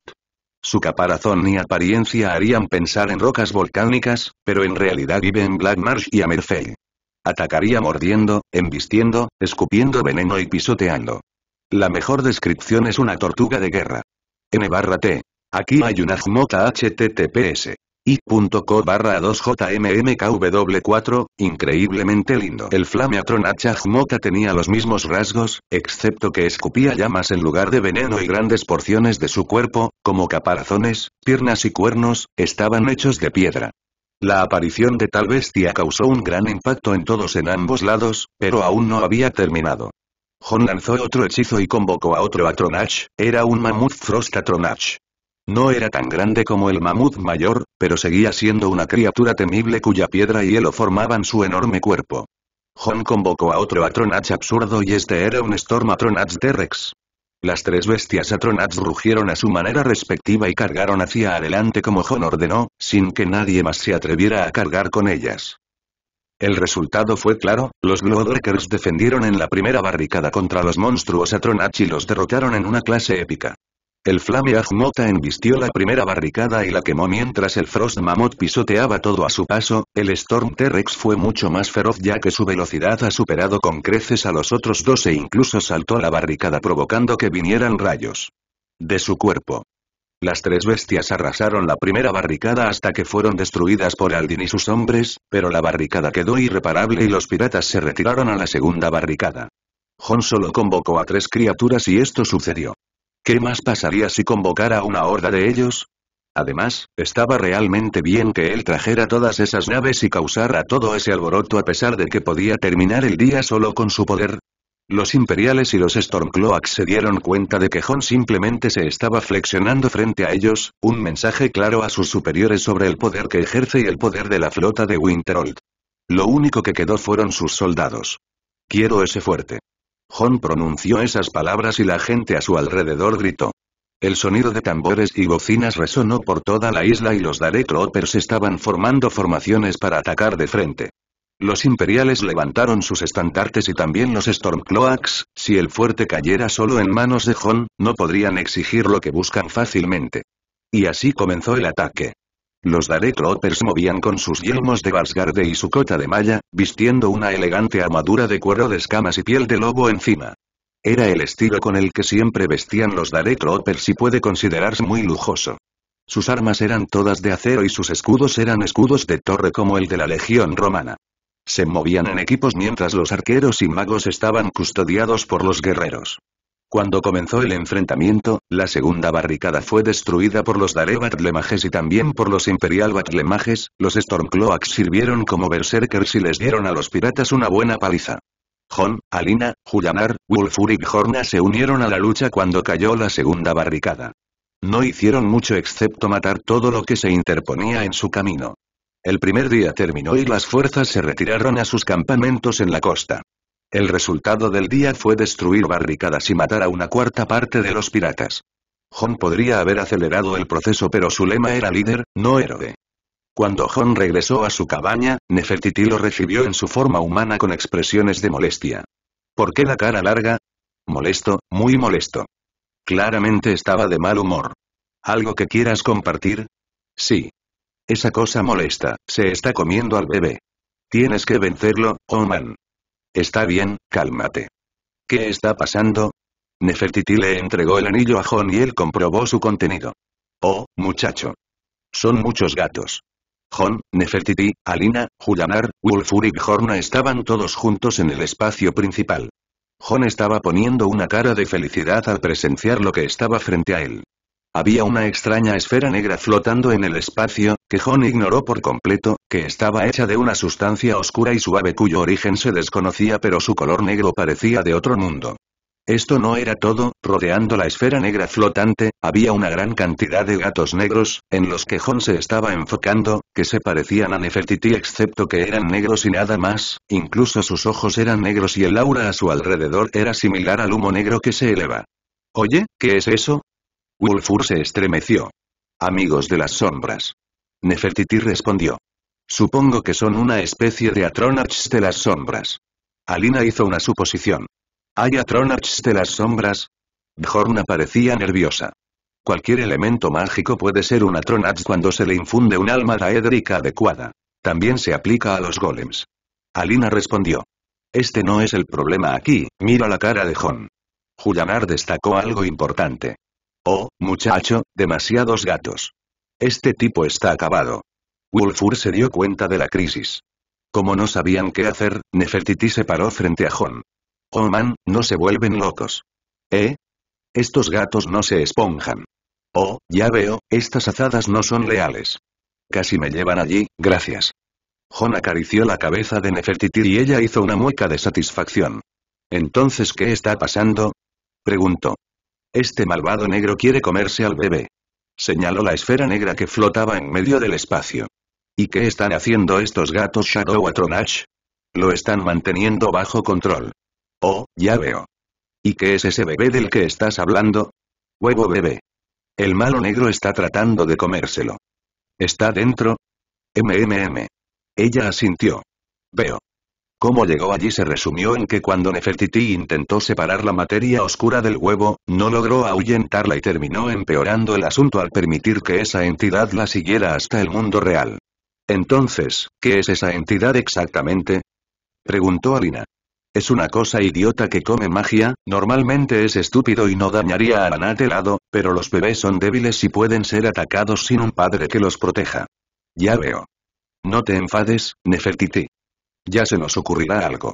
Su caparazón y apariencia harían pensar en rocas volcánicas, pero en realidad vive en Black Marsh y Amerfell. Atacaría mordiendo, embistiendo, escupiendo veneno y pisoteando. La mejor descripción es una tortuga de guerra. N barra T. Aquí hay una jmota https i.co barra 2jmmkw4, increíblemente lindo. El Flameatron tenía los mismos rasgos, excepto que escupía llamas en lugar de veneno y grandes porciones de su cuerpo, como caparazones, piernas y cuernos, estaban hechos de piedra. La aparición de tal bestia causó un gran impacto en todos en ambos lados, pero aún no había terminado. Jon lanzó otro hechizo y convocó a otro Atronach, era un mamut Frost Atronach. No era tan grande como el mamut mayor, pero seguía siendo una criatura temible cuya piedra y hielo formaban su enorme cuerpo. Jon convocó a otro Atronach absurdo y este era un Storm Atronach t Las tres bestias Atronach rugieron a su manera respectiva y cargaron hacia adelante como Jon ordenó, sin que nadie más se atreviera a cargar con ellas. El resultado fue claro, los Glowdreckers defendieron en la primera barricada contra los monstruos Atronach y los derrotaron en una clase épica. El Flame Azmota embistió la primera barricada y la quemó mientras el Frost Mammoth pisoteaba todo a su paso, el Storm T-Rex fue mucho más feroz ya que su velocidad ha superado con creces a los otros dos e incluso saltó a la barricada provocando que vinieran rayos. De su cuerpo. Las tres bestias arrasaron la primera barricada hasta que fueron destruidas por Aldin y sus hombres, pero la barricada quedó irreparable y los piratas se retiraron a la segunda barricada. Jon solo convocó a tres criaturas y esto sucedió. ¿Qué más pasaría si convocara a una horda de ellos? Además, estaba realmente bien que él trajera todas esas naves y causara todo ese alboroto a pesar de que podía terminar el día solo con su poder. Los imperiales y los Stormcloaks se dieron cuenta de que Jon simplemente se estaba flexionando frente a ellos, un mensaje claro a sus superiores sobre el poder que ejerce y el poder de la flota de Winterhold. Lo único que quedó fueron sus soldados. Quiero ese fuerte. Hon pronunció esas palabras y la gente a su alrededor gritó. El sonido de tambores y bocinas resonó por toda la isla y los Darek estaban formando formaciones para atacar de frente. Los imperiales levantaron sus estandartes y también los Stormcloaks, si el fuerte cayera solo en manos de Hon, no podrían exigir lo que buscan fácilmente. Y así comenzó el ataque. Los daretroopers movían con sus yelmos de Basgarde y su cota de malla, vistiendo una elegante armadura de cuero de escamas y piel de lobo encima. Era el estilo con el que siempre vestían los daretroopers y puede considerarse muy lujoso. Sus armas eran todas de acero y sus escudos eran escudos de torre como el de la legión romana. Se movían en equipos mientras los arqueros y magos estaban custodiados por los guerreros. Cuando comenzó el enfrentamiento, la segunda barricada fue destruida por los Dare Batlemajes y también por los Imperial Batlemajes, los Stormcloaks sirvieron como berserkers y les dieron a los piratas una buena paliza. Jon, Alina, Julianar, Wulfur y Jorna se unieron a la lucha cuando cayó la segunda barricada. No hicieron mucho excepto matar todo lo que se interponía en su camino. El primer día terminó y las fuerzas se retiraron a sus campamentos en la costa. El resultado del día fue destruir barricadas y matar a una cuarta parte de los piratas. Hon podría haber acelerado el proceso pero su lema era líder, no héroe. Cuando Hon regresó a su cabaña, Nefertiti lo recibió en su forma humana con expresiones de molestia. ¿Por qué la cara larga? Molesto, muy molesto. Claramente estaba de mal humor. ¿Algo que quieras compartir? Sí. Esa cosa molesta, se está comiendo al bebé. Tienes que vencerlo, oh man. Está bien, cálmate. ¿Qué está pasando? Nefertiti le entregó el anillo a Jon y él comprobó su contenido. Oh, muchacho. Son muchos gatos. Jon, Nefertiti, Alina, Julianar, Wulfur y Bjorna estaban todos juntos en el espacio principal. Jon estaba poniendo una cara de felicidad al presenciar lo que estaba frente a él. Había una extraña esfera negra flotando en el espacio, que John ignoró por completo, que estaba hecha de una sustancia oscura y suave cuyo origen se desconocía pero su color negro parecía de otro mundo. Esto no era todo, rodeando la esfera negra flotante, había una gran cantidad de gatos negros, en los que John se estaba enfocando, que se parecían a Nefertiti excepto que eran negros y nada más, incluso sus ojos eran negros y el aura a su alrededor era similar al humo negro que se eleva. Oye, ¿qué es eso? Wulfur se estremeció. Amigos de las sombras. Nefertiti respondió. Supongo que son una especie de Atronachs de las sombras. Alina hizo una suposición. ¿Hay Atronachs de las sombras? Bjorn parecía nerviosa. Cualquier elemento mágico puede ser un Atronach cuando se le infunde un alma daédrica adecuada. También se aplica a los golems. Alina respondió. Este no es el problema aquí, mira la cara de Jon. Julianar destacó algo importante. Oh, muchacho, demasiados gatos. Este tipo está acabado. Wulfur se dio cuenta de la crisis. Como no sabían qué hacer, Nefertiti se paró frente a Jon. Oh man, no se vuelven locos. ¿Eh? Estos gatos no se esponjan. Oh, ya veo, estas azadas no son leales. Casi me llevan allí, gracias. Jon acarició la cabeza de Nefertiti y ella hizo una mueca de satisfacción. ¿Entonces qué está pasando? Preguntó. Este malvado negro quiere comerse al bebé. Señaló la esfera negra que flotaba en medio del espacio. ¿Y qué están haciendo estos gatos Shadow Atronach? Lo están manteniendo bajo control. Oh, ya veo. ¿Y qué es ese bebé del que estás hablando? Huevo bebé. El malo negro está tratando de comérselo. ¿Está dentro? MMM. Ella asintió. Veo. Cómo llegó allí se resumió en que cuando Nefertiti intentó separar la materia oscura del huevo, no logró ahuyentarla y terminó empeorando el asunto al permitir que esa entidad la siguiera hasta el mundo real. Entonces, ¿qué es esa entidad exactamente? Preguntó Alina. Es una cosa idiota que come magia, normalmente es estúpido y no dañaría a Anat Lado, pero los bebés son débiles y pueden ser atacados sin un padre que los proteja. Ya veo. No te enfades, Nefertiti. Ya se nos ocurrirá algo.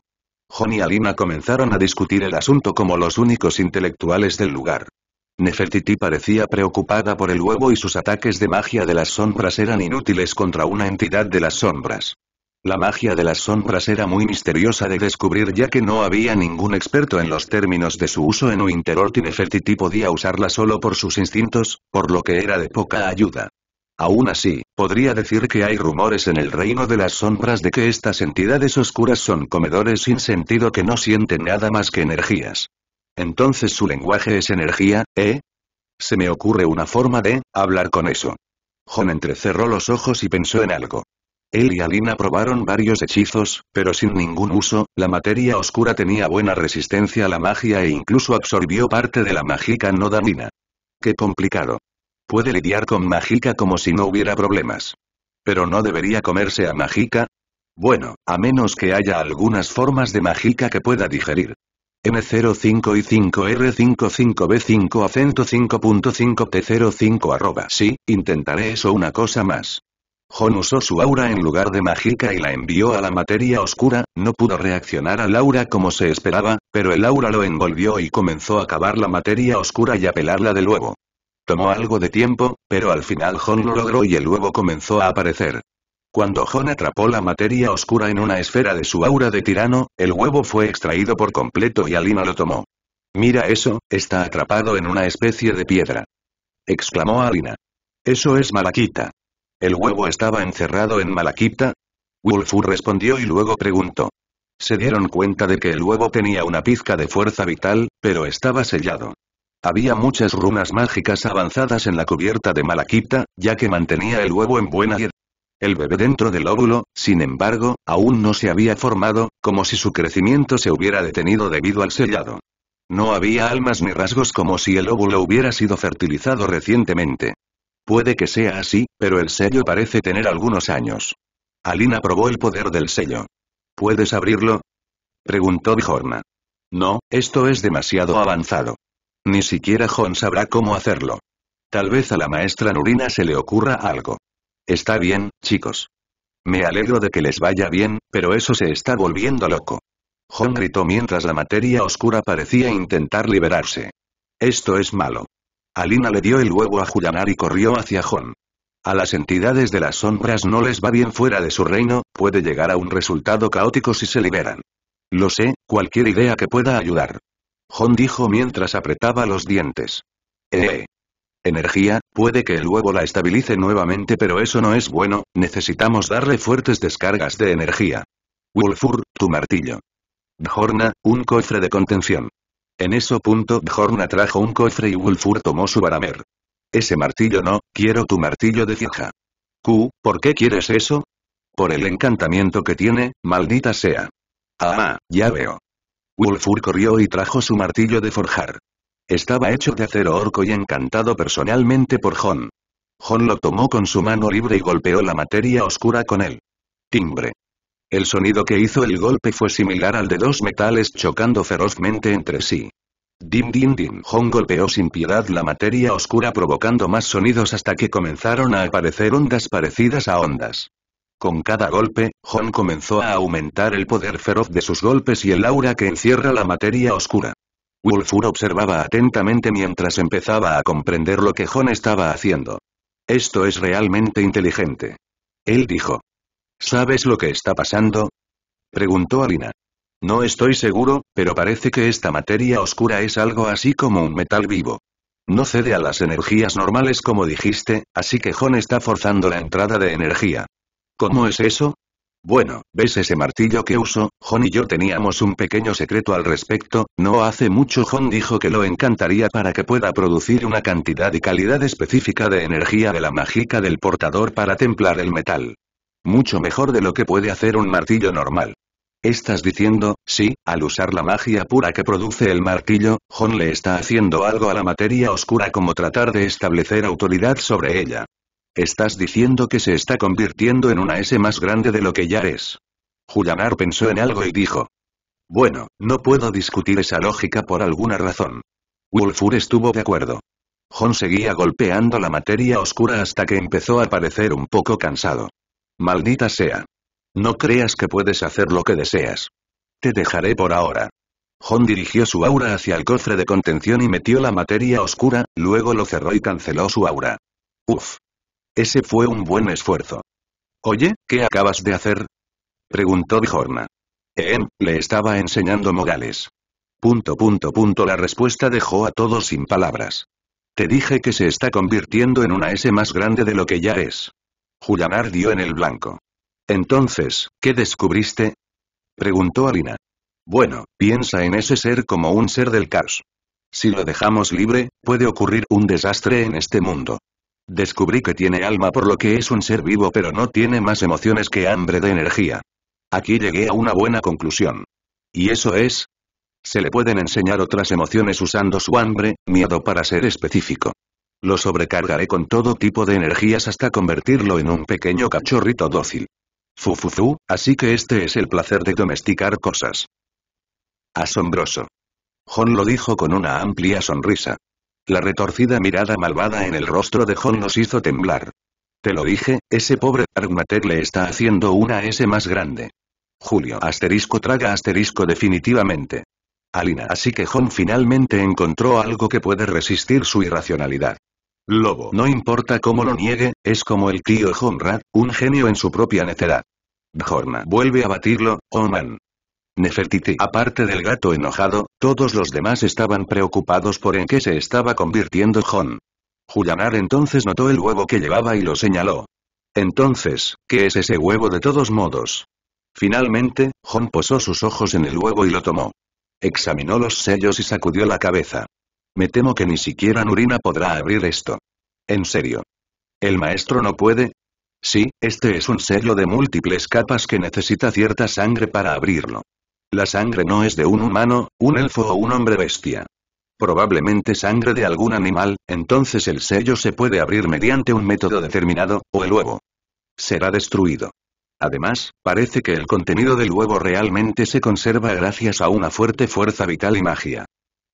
John y Alina comenzaron a discutir el asunto como los únicos intelectuales del lugar. Nefertiti parecía preocupada por el huevo y sus ataques de magia de las sombras eran inútiles contra una entidad de las sombras. La magia de las sombras era muy misteriosa de descubrir ya que no había ningún experto en los términos de su uso en interior. y Nefertiti podía usarla solo por sus instintos, por lo que era de poca ayuda. Aún así, podría decir que hay rumores en el reino de las sombras de que estas entidades oscuras son comedores sin sentido que no sienten nada más que energías. Entonces su lenguaje es energía, ¿eh? Se me ocurre una forma de hablar con eso. Jon entrecerró los ojos y pensó en algo. Él y Alina probaron varios hechizos, pero sin ningún uso, la materia oscura tenía buena resistencia a la magia e incluso absorbió parte de la mágica no damina. Qué complicado. Puede lidiar con Magica como si no hubiera problemas. Pero no debería comerse a Magica. Bueno, a menos que haya algunas formas de Magica que pueda digerir. m 05 y 5R55B5 acento 5.5T05 arroba. Sí, intentaré eso una cosa más. Jon usó su aura en lugar de mágica y la envió a la materia oscura, no pudo reaccionar al aura como se esperaba, pero el aura lo envolvió y comenzó a cavar la materia oscura y a pelarla de nuevo. Tomó algo de tiempo, pero al final Jon lo logró y el huevo comenzó a aparecer. Cuando Jon atrapó la materia oscura en una esfera de su aura de tirano, el huevo fue extraído por completo y Alina lo tomó. Mira eso, está atrapado en una especie de piedra. Exclamó Alina. Eso es Malaquita. ¿El huevo estaba encerrado en Malaquita? Wulfu respondió y luego preguntó. Se dieron cuenta de que el huevo tenía una pizca de fuerza vital, pero estaba sellado. Había muchas runas mágicas avanzadas en la cubierta de Malaquita, ya que mantenía el huevo en buena hierba. El bebé dentro del óvulo, sin embargo, aún no se había formado, como si su crecimiento se hubiera detenido debido al sellado. No había almas ni rasgos como si el óvulo hubiera sido fertilizado recientemente. Puede que sea así, pero el sello parece tener algunos años. Alina probó el poder del sello. ¿Puedes abrirlo? Preguntó Bijorna. No, esto es demasiado avanzado. Ni siquiera John sabrá cómo hacerlo. Tal vez a la maestra Nurina se le ocurra algo. Está bien, chicos. Me alegro de que les vaya bien, pero eso se está volviendo loco. John gritó mientras la materia oscura parecía intentar liberarse. Esto es malo. Alina le dio el huevo a Julianar y corrió hacia John. A las entidades de las sombras no les va bien fuera de su reino, puede llegar a un resultado caótico si se liberan. Lo sé, cualquier idea que pueda ayudar. Jon dijo mientras apretaba los dientes. Eh. Energía, puede que el huevo la estabilice nuevamente pero eso no es bueno, necesitamos darle fuertes descargas de energía. Wulfur, tu martillo. Dhorna, un cofre de contención. En eso punto Bjorna trajo un cofre y Wulfur tomó su baramer. Ese martillo no, quiero tu martillo de fija. Q, ¿por qué quieres eso? Por el encantamiento que tiene, maldita sea. Ah, ya veo. Wulfur corrió y trajo su martillo de forjar. Estaba hecho de acero orco y encantado personalmente por Jon. Jon lo tomó con su mano libre y golpeó la materia oscura con él. Timbre. El sonido que hizo el golpe fue similar al de dos metales chocando ferozmente entre sí. Dim dim dim. Jon golpeó sin piedad la materia oscura provocando más sonidos hasta que comenzaron a aparecer ondas parecidas a ondas. Con cada golpe, Jon comenzó a aumentar el poder feroz de sus golpes y el aura que encierra la materia oscura. Wulfur observaba atentamente mientras empezaba a comprender lo que Jon estaba haciendo. Esto es realmente inteligente. Él dijo. ¿Sabes lo que está pasando? Preguntó Alina. No estoy seguro, pero parece que esta materia oscura es algo así como un metal vivo. No cede a las energías normales como dijiste, así que Jon está forzando la entrada de energía. ¿Cómo es eso? Bueno, ¿ves ese martillo que uso? John y yo teníamos un pequeño secreto al respecto, no hace mucho John dijo que lo encantaría para que pueda producir una cantidad y calidad específica de energía de la mágica del portador para templar el metal. Mucho mejor de lo que puede hacer un martillo normal. Estás diciendo, sí, al usar la magia pura que produce el martillo, John le está haciendo algo a la materia oscura como tratar de establecer autoridad sobre ella. Estás diciendo que se está convirtiendo en una S más grande de lo que ya es. Julianar pensó en algo y dijo. Bueno, no puedo discutir esa lógica por alguna razón. Wulfur estuvo de acuerdo. Jon seguía golpeando la materia oscura hasta que empezó a parecer un poco cansado. Maldita sea. No creas que puedes hacer lo que deseas. Te dejaré por ahora. Jon dirigió su aura hacia el cofre de contención y metió la materia oscura, luego lo cerró y canceló su aura. Uf, ese fue un buen esfuerzo. Oye, ¿qué acabas de hacer? Preguntó Bjorna. Em, le estaba enseñando Mogales. Punto punto punto la respuesta dejó a todos sin palabras. Te dije que se está convirtiendo en una S más grande de lo que ya es. Julianar dio en el blanco. Entonces, ¿qué descubriste? Preguntó Alina. Bueno, piensa en ese ser como un ser del caos. Si lo dejamos libre, puede ocurrir un desastre en este mundo. Descubrí que tiene alma por lo que es un ser vivo pero no tiene más emociones que hambre de energía. Aquí llegué a una buena conclusión. Y eso es... Se le pueden enseñar otras emociones usando su hambre, miedo para ser específico. Lo sobrecargaré con todo tipo de energías hasta convertirlo en un pequeño cachorrito dócil. Fufufu, así que este es el placer de domesticar cosas. Asombroso. Hon lo dijo con una amplia sonrisa. La retorcida mirada malvada en el rostro de John nos hizo temblar. Te lo dije, ese pobre Argmater le está haciendo una S más grande. Julio asterisco traga asterisco definitivamente. Alina así que John finalmente encontró algo que puede resistir su irracionalidad. Lobo no importa cómo lo niegue, es como el tío Jonrad, un genio en su propia necedad. Bjorn vuelve a batirlo, oh man. Nefertiti. Aparte del gato enojado, todos los demás estaban preocupados por en qué se estaba convirtiendo Jon. Julianar entonces notó el huevo que llevaba y lo señaló. Entonces, ¿qué es ese huevo de todos modos? Finalmente, Jon posó sus ojos en el huevo y lo tomó. Examinó los sellos y sacudió la cabeza. Me temo que ni siquiera Nurina podrá abrir esto. En serio. ¿El maestro no puede? Sí, este es un sello de múltiples capas que necesita cierta sangre para abrirlo. La sangre no es de un humano, un elfo o un hombre bestia. Probablemente sangre de algún animal, entonces el sello se puede abrir mediante un método determinado, o el huevo. Será destruido. Además, parece que el contenido del huevo realmente se conserva gracias a una fuerte fuerza vital y magia.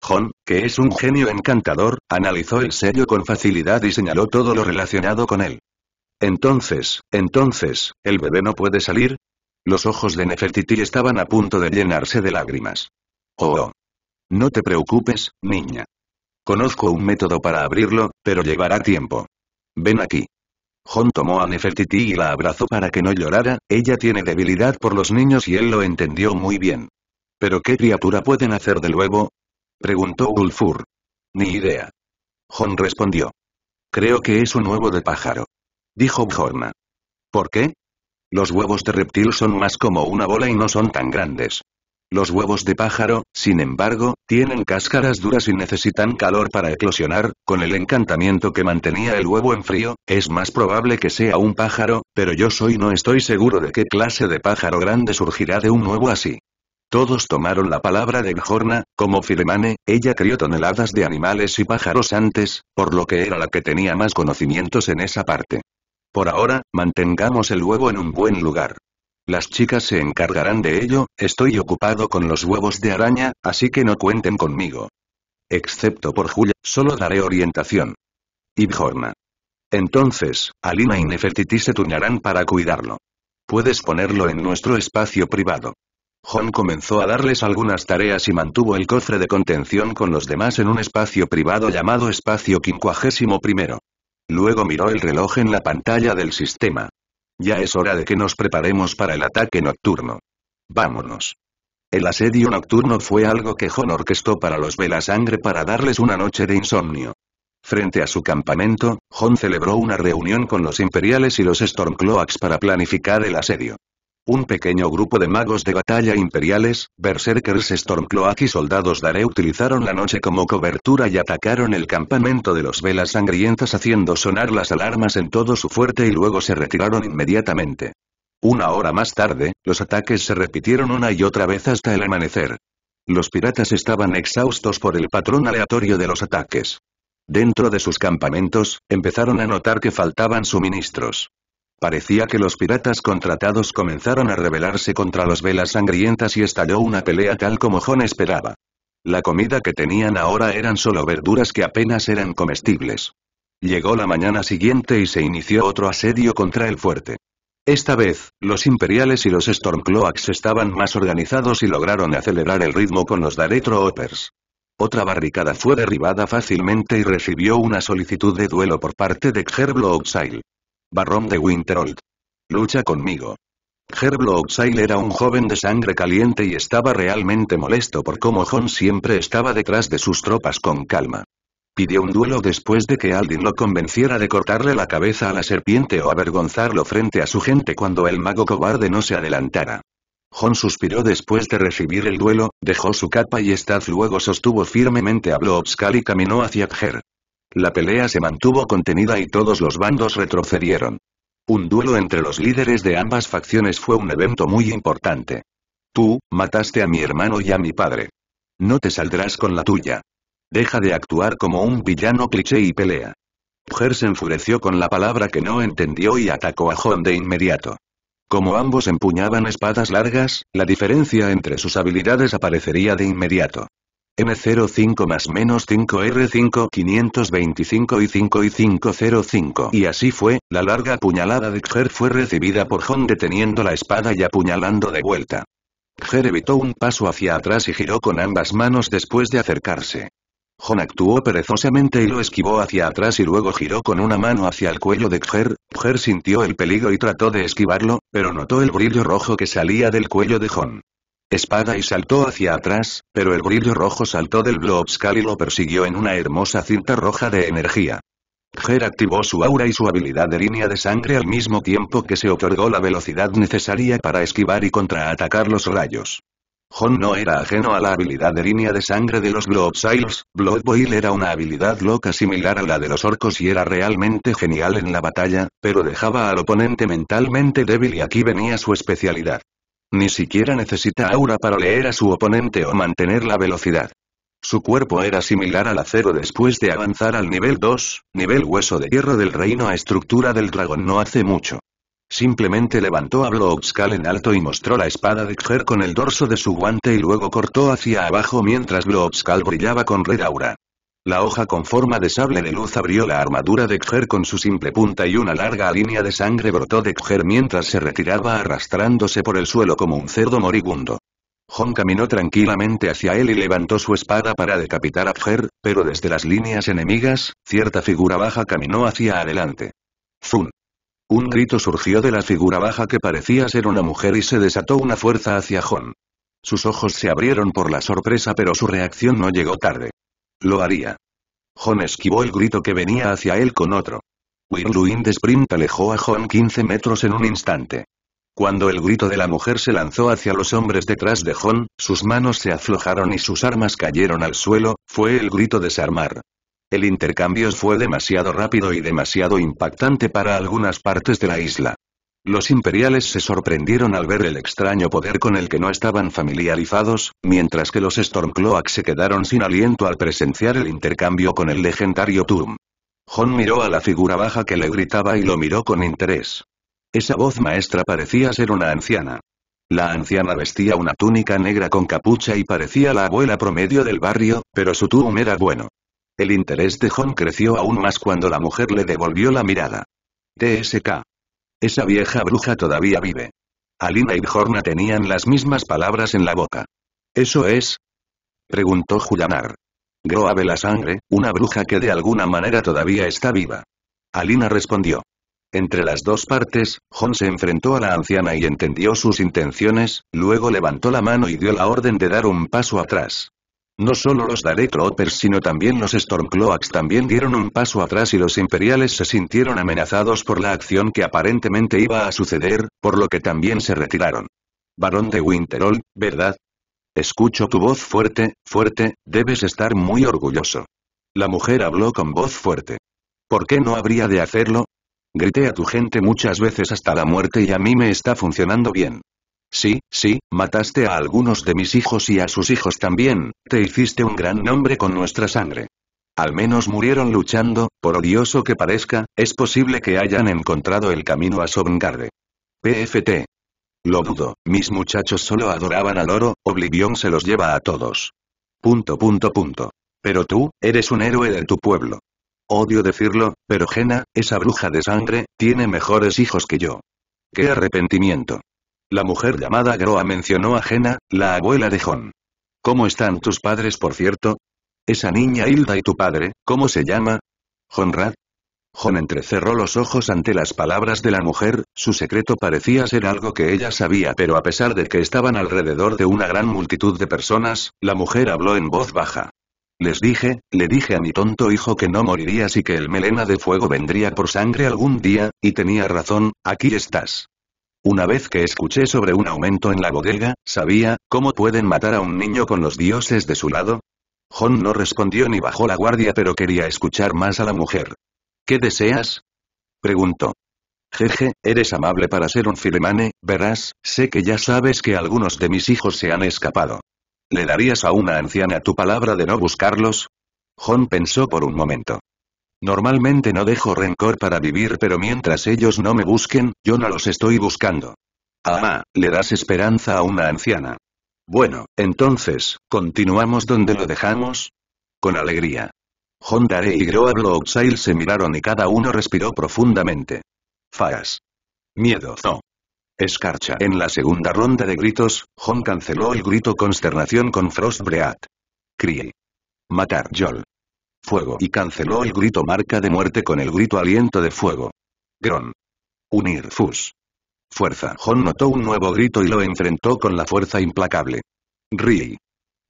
John, que es un genio encantador, analizó el sello con facilidad y señaló todo lo relacionado con él. Entonces, entonces, ¿el bebé no puede salir? Los ojos de Nefertiti estaban a punto de llenarse de lágrimas. Oh, oh, No te preocupes, niña. Conozco un método para abrirlo, pero llevará tiempo. Ven aquí. Jon tomó a Nefertiti y la abrazó para que no llorara, ella tiene debilidad por los niños y él lo entendió muy bien. ¿Pero qué criatura pueden hacer de huevo? Preguntó Ulfur. Ni idea. Jon respondió. Creo que es un huevo de pájaro. Dijo Bjorna. ¿Por qué? Los huevos de reptil son más como una bola y no son tan grandes. Los huevos de pájaro, sin embargo, tienen cáscaras duras y necesitan calor para eclosionar, con el encantamiento que mantenía el huevo en frío, es más probable que sea un pájaro, pero yo soy no estoy seguro de qué clase de pájaro grande surgirá de un huevo así. Todos tomaron la palabra de jorna como Filemane, ella crió toneladas de animales y pájaros antes, por lo que era la que tenía más conocimientos en esa parte. Por ahora, mantengamos el huevo en un buen lugar. Las chicas se encargarán de ello, estoy ocupado con los huevos de araña, así que no cuenten conmigo. Excepto por Julia, solo daré orientación. Ibjorna. Entonces, Alina y Nefertiti se tuñarán para cuidarlo. Puedes ponerlo en nuestro espacio privado. Jon comenzó a darles algunas tareas y mantuvo el cofre de contención con los demás en un espacio privado llamado espacio quincuagésimo primero. Luego miró el reloj en la pantalla del sistema. Ya es hora de que nos preparemos para el ataque nocturno. Vámonos. El asedio nocturno fue algo que Jon orquestó para los Sangre para darles una noche de insomnio. Frente a su campamento, Jon celebró una reunión con los Imperiales y los Stormcloaks para planificar el asedio. Un pequeño grupo de magos de batalla imperiales, berserkers Stormcloak y soldados Dare utilizaron la noche como cobertura y atacaron el campamento de los velas sangrientas haciendo sonar las alarmas en todo su fuerte y luego se retiraron inmediatamente. Una hora más tarde, los ataques se repitieron una y otra vez hasta el amanecer. Los piratas estaban exhaustos por el patrón aleatorio de los ataques. Dentro de sus campamentos, empezaron a notar que faltaban suministros. Parecía que los piratas contratados comenzaron a rebelarse contra las velas sangrientas y estalló una pelea tal como John esperaba. La comida que tenían ahora eran solo verduras que apenas eran comestibles. Llegó la mañana siguiente y se inició otro asedio contra el fuerte. Esta vez, los imperiales y los Stormcloaks estaban más organizados y lograron acelerar el ritmo con los Daretro Otra barricada fue derribada fácilmente y recibió una solicitud de duelo por parte de Xherblo Oxile. Barón de Winterhold! Lucha conmigo. Gerblo era un joven de sangre caliente y estaba realmente molesto por cómo Jon siempre estaba detrás de sus tropas con calma. Pidió un duelo después de que Aldin lo convenciera de cortarle la cabeza a la serpiente o avergonzarlo frente a su gente cuando el mago cobarde no se adelantara. Jon suspiró después de recibir el duelo, dejó su capa y staff, luego sostuvo firmemente a Blobscal y caminó hacia Gher. La pelea se mantuvo contenida y todos los bandos retrocedieron. Un duelo entre los líderes de ambas facciones fue un evento muy importante. Tú, mataste a mi hermano y a mi padre. No te saldrás con la tuya. Deja de actuar como un villano cliché y pelea. Gers se enfureció con la palabra que no entendió y atacó a John de inmediato. Como ambos empuñaban espadas largas, la diferencia entre sus habilidades aparecería de inmediato. M05 más menos 5R5 525 y 5 y 505 y así fue, la larga puñalada de Xer fue recibida por Hon deteniendo la espada y apuñalando de vuelta. Xer evitó un paso hacia atrás y giró con ambas manos después de acercarse. Jon actuó perezosamente y lo esquivó hacia atrás y luego giró con una mano hacia el cuello de Xer. Xer sintió el peligro y trató de esquivarlo, pero notó el brillo rojo que salía del cuello de Jon espada y saltó hacia atrás, pero el grillo rojo saltó del Blobscal y lo persiguió en una hermosa cinta roja de energía. Ger activó su aura y su habilidad de línea de sangre al mismo tiempo que se otorgó la velocidad necesaria para esquivar y contraatacar los rayos. Hon no era ajeno a la habilidad de línea de sangre de los Blobsiles, Blood Boil era una habilidad loca similar a la de los orcos y era realmente genial en la batalla, pero dejaba al oponente mentalmente débil y aquí venía su especialidad. Ni siquiera necesita aura para leer a su oponente o mantener la velocidad. Su cuerpo era similar al acero después de avanzar al nivel 2, nivel hueso de hierro del reino a estructura del dragón no hace mucho. Simplemente levantó a Bloxcal en alto y mostró la espada de Xer con el dorso de su guante y luego cortó hacia abajo mientras Bloobscal brillaba con red aura. La hoja con forma de sable de luz abrió la armadura de Kjer con su simple punta y una larga línea de sangre brotó de Kjer mientras se retiraba arrastrándose por el suelo como un cerdo moribundo. Hon caminó tranquilamente hacia él y levantó su espada para decapitar a Kjer, pero desde las líneas enemigas, cierta figura baja caminó hacia adelante. ¡Zun! Un grito surgió de la figura baja que parecía ser una mujer y se desató una fuerza hacia Hon. Sus ojos se abrieron por la sorpresa pero su reacción no llegó tarde. Lo haría. John esquivó el grito que venía hacia él con otro. Whirlwind de Sprint alejó a Hon 15 metros en un instante. Cuando el grito de la mujer se lanzó hacia los hombres detrás de Hon, sus manos se aflojaron y sus armas cayeron al suelo, fue el grito desarmar. El intercambio fue demasiado rápido y demasiado impactante para algunas partes de la isla. Los imperiales se sorprendieron al ver el extraño poder con el que no estaban familiarizados, mientras que los Stormcloaks se quedaron sin aliento al presenciar el intercambio con el legendario Tum. John miró a la figura baja que le gritaba y lo miró con interés. Esa voz maestra parecía ser una anciana. La anciana vestía una túnica negra con capucha y parecía la abuela promedio del barrio, pero su Tum era bueno. El interés de John creció aún más cuando la mujer le devolvió la mirada. TSK. Esa vieja bruja todavía vive. Alina y Jorna tenían las mismas palabras en la boca. ¿Eso es? Preguntó Julianar. Groave la sangre, una bruja que de alguna manera todavía está viva. Alina respondió. Entre las dos partes, Jon se enfrentó a la anciana y entendió sus intenciones, luego levantó la mano y dio la orden de dar un paso atrás. No solo los Darekroppers sino también los Stormcloaks también dieron un paso atrás y los imperiales se sintieron amenazados por la acción que aparentemente iba a suceder, por lo que también se retiraron. Barón de Winterhold, ¿verdad? Escucho tu voz fuerte, fuerte, debes estar muy orgulloso. La mujer habló con voz fuerte. ¿Por qué no habría de hacerlo? Grité a tu gente muchas veces hasta la muerte y a mí me está funcionando bien. Sí, sí, mataste a algunos de mis hijos y a sus hijos también, te hiciste un gran nombre con nuestra sangre. Al menos murieron luchando, por odioso que parezca, es posible que hayan encontrado el camino a Sovngarde. PFT. Lo dudo, mis muchachos solo adoraban al oro, Oblivión se los lleva a todos. Punto punto punto. Pero tú, eres un héroe de tu pueblo. Odio decirlo, pero Jena, esa bruja de sangre, tiene mejores hijos que yo. ¡Qué arrepentimiento! La mujer llamada Groa mencionó a Jena, la abuela de Jon. ¿Cómo están tus padres por cierto? Esa niña Hilda y tu padre, ¿cómo se llama? Jonrad. Jon entrecerró los ojos ante las palabras de la mujer, su secreto parecía ser algo que ella sabía pero a pesar de que estaban alrededor de una gran multitud de personas, la mujer habló en voz baja. Les dije, le dije a mi tonto hijo que no morirías y que el melena de fuego vendría por sangre algún día, y tenía razón, aquí estás. Una vez que escuché sobre un aumento en la bodega, sabía, ¿cómo pueden matar a un niño con los dioses de su lado? John no respondió ni bajó la guardia pero quería escuchar más a la mujer. ¿Qué deseas? Preguntó. Jeje, eres amable para ser un filemane, verás, sé que ya sabes que algunos de mis hijos se han escapado. ¿Le darías a una anciana tu palabra de no buscarlos? John pensó por un momento. Normalmente no dejo rencor para vivir pero mientras ellos no me busquen, yo no los estoy buscando. Ah, le das esperanza a una anciana. Bueno, entonces, ¿continuamos donde lo dejamos? Con alegría. Hondare y groa se miraron y cada uno respiró profundamente. Faas. Miedo zo. Escarcha. En la segunda ronda de gritos, Hon canceló el grito consternación con Frostbreat. Crie. Matar Jol fuego y canceló el grito marca de muerte con el grito aliento de fuego. Gron. Unir Fus. Fuerza. Jon notó un nuevo grito y lo enfrentó con la fuerza implacable. Ri.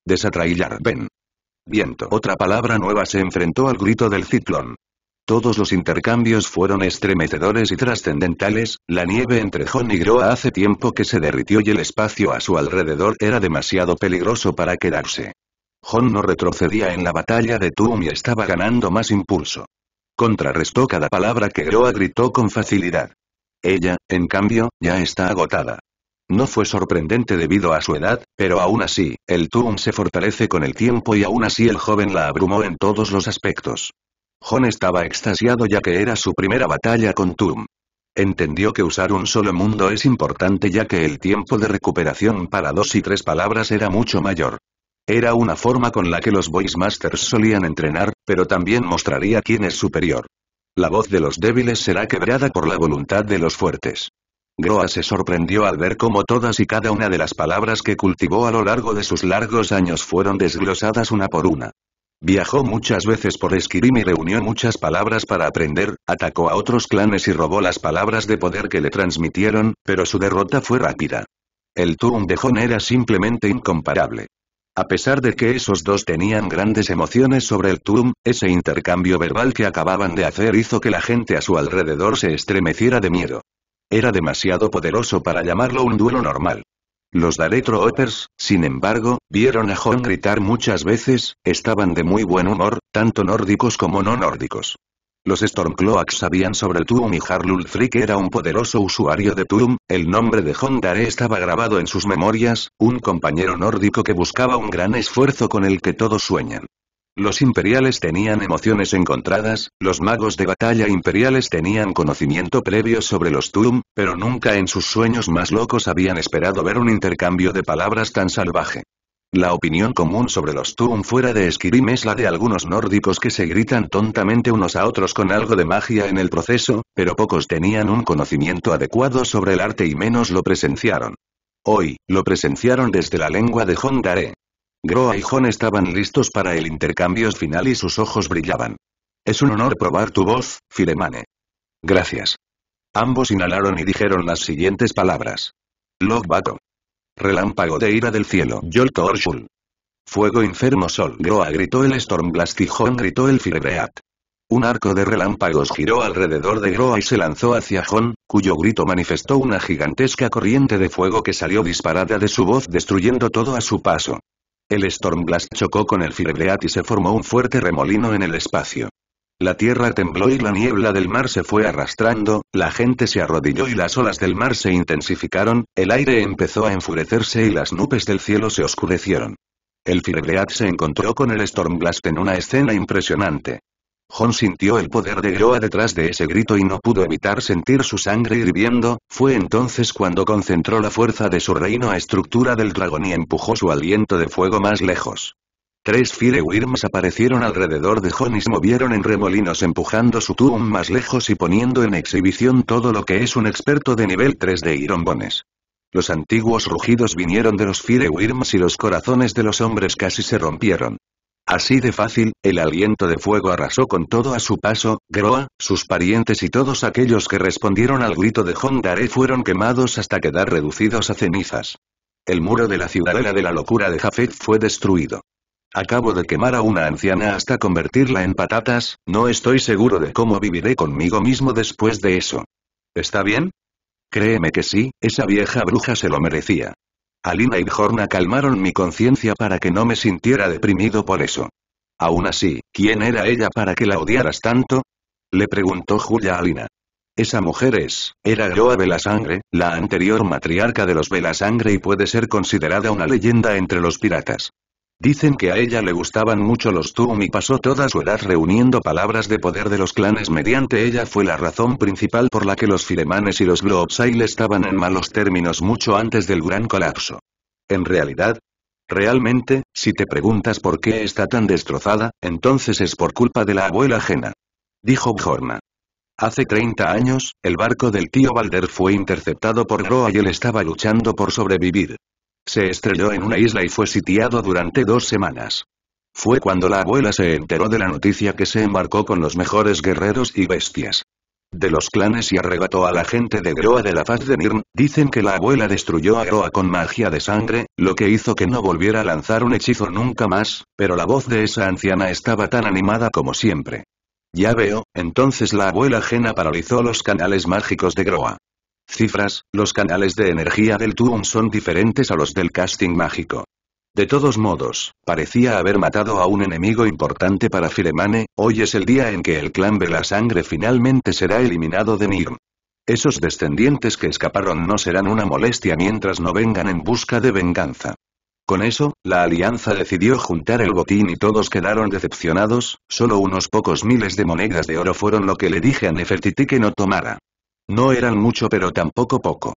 Desatraillar. Ven. Viento. Otra palabra nueva se enfrentó al grito del ciclón. Todos los intercambios fueron estremecedores y trascendentales, la nieve entre Jon y Groa hace tiempo que se derritió y el espacio a su alrededor era demasiado peligroso para quedarse. Jon no retrocedía en la batalla de Tum y estaba ganando más impulso. Contrarrestó cada palabra que Groa gritó con facilidad. Ella, en cambio, ya está agotada. No fue sorprendente debido a su edad, pero aún así, el Tum se fortalece con el tiempo y aún así el joven la abrumó en todos los aspectos. Jon estaba extasiado ya que era su primera batalla con Tum. Entendió que usar un solo mundo es importante ya que el tiempo de recuperación para dos y tres palabras era mucho mayor. Era una forma con la que los Masters solían entrenar, pero también mostraría quién es superior. La voz de los débiles será quebrada por la voluntad de los fuertes. Groa se sorprendió al ver cómo todas y cada una de las palabras que cultivó a lo largo de sus largos años fueron desglosadas una por una. Viajó muchas veces por Esquirim y reunió muchas palabras para aprender, atacó a otros clanes y robó las palabras de poder que le transmitieron, pero su derrota fue rápida. El Turn de Jon era simplemente incomparable. A pesar de que esos dos tenían grandes emociones sobre el Turum, ese intercambio verbal que acababan de hacer hizo que la gente a su alrededor se estremeciera de miedo. Era demasiado poderoso para llamarlo un duelo normal. Los Daretro sin embargo, vieron a Jon gritar muchas veces, estaban de muy buen humor, tanto nórdicos como no nórdicos. Los Stormcloaks sabían sobre Tuum y Harlul era un poderoso usuario de Tuum, el nombre de Hondare estaba grabado en sus memorias, un compañero nórdico que buscaba un gran esfuerzo con el que todos sueñan. Los imperiales tenían emociones encontradas, los magos de batalla imperiales tenían conocimiento previo sobre los Tuum, pero nunca en sus sueños más locos habían esperado ver un intercambio de palabras tan salvaje. La opinión común sobre los Tum fuera de Skirim es la de algunos nórdicos que se gritan tontamente unos a otros con algo de magia en el proceso, pero pocos tenían un conocimiento adecuado sobre el arte y menos lo presenciaron. Hoy, lo presenciaron desde la lengua de Hondare. Groa y Jon estaban listos para el intercambio final y sus ojos brillaban. Es un honor probar tu voz, Firemane. Gracias. Ambos inhalaron y dijeron las siguientes palabras. Logbato Relámpago de ira del cielo. Yolko Fuego enfermo sol. Groa gritó el Stormblast y Hon gritó el Firebreat. Un arco de relámpagos giró alrededor de Groa y se lanzó hacia Jon, cuyo grito manifestó una gigantesca corriente de fuego que salió disparada de su voz destruyendo todo a su paso. El Stormblast chocó con el Firebreat y se formó un fuerte remolino en el espacio. La tierra tembló y la niebla del mar se fue arrastrando, la gente se arrodilló y las olas del mar se intensificaron, el aire empezó a enfurecerse y las nubes del cielo se oscurecieron. El Firebreat se encontró con el Stormblast en una escena impresionante. John sintió el poder de Groa detrás de ese grito y no pudo evitar sentir su sangre hirviendo, fue entonces cuando concentró la fuerza de su reino a estructura del dragón y empujó su aliento de fuego más lejos. Tres Firewirms aparecieron alrededor de John y se movieron en remolinos empujando su Tuum más lejos y poniendo en exhibición todo lo que es un experto de nivel 3 de ironbones. Los antiguos rugidos vinieron de los fireworms y los corazones de los hombres casi se rompieron. Así de fácil, el aliento de fuego arrasó con todo a su paso, Groa, sus parientes y todos aquellos que respondieron al grito de Hondare fueron quemados hasta quedar reducidos a cenizas. El muro de la ciudadela de la locura de Jafet fue destruido. Acabo de quemar a una anciana hasta convertirla en patatas, no estoy seguro de cómo viviré conmigo mismo después de eso. ¿Está bien? Créeme que sí, esa vieja bruja se lo merecía. Alina y Jorna calmaron mi conciencia para que no me sintiera deprimido por eso. Aún así, ¿quién era ella para que la odiaras tanto? Le preguntó Julia Alina. Esa mujer es, era Groa Sangre, la anterior matriarca de los Velasangre y puede ser considerada una leyenda entre los piratas. Dicen que a ella le gustaban mucho los Tuum y pasó toda su edad reuniendo palabras de poder de los clanes mediante ella fue la razón principal por la que los Firemanes y los Gloopsail estaban en malos términos mucho antes del gran colapso. En realidad, realmente, si te preguntas por qué está tan destrozada, entonces es por culpa de la abuela ajena. Dijo Bjorna. Hace 30 años, el barco del tío Balder fue interceptado por Roa y él estaba luchando por sobrevivir. Se estrelló en una isla y fue sitiado durante dos semanas. Fue cuando la abuela se enteró de la noticia que se embarcó con los mejores guerreros y bestias. De los clanes y arrebató a la gente de Groa de la faz de Nirn, dicen que la abuela destruyó a Groa con magia de sangre, lo que hizo que no volviera a lanzar un hechizo nunca más, pero la voz de esa anciana estaba tan animada como siempre. Ya veo, entonces la abuela Jena paralizó los canales mágicos de Groa. Cifras, los canales de energía del Tuum son diferentes a los del casting mágico. De todos modos, parecía haber matado a un enemigo importante para Firemane, hoy es el día en que el clan de la sangre finalmente será eliminado de Nirm. Esos descendientes que escaparon no serán una molestia mientras no vengan en busca de venganza. Con eso, la alianza decidió juntar el botín y todos quedaron decepcionados, solo unos pocos miles de monedas de oro fueron lo que le dije a Nefertiti que no tomara. No eran mucho pero tampoco poco.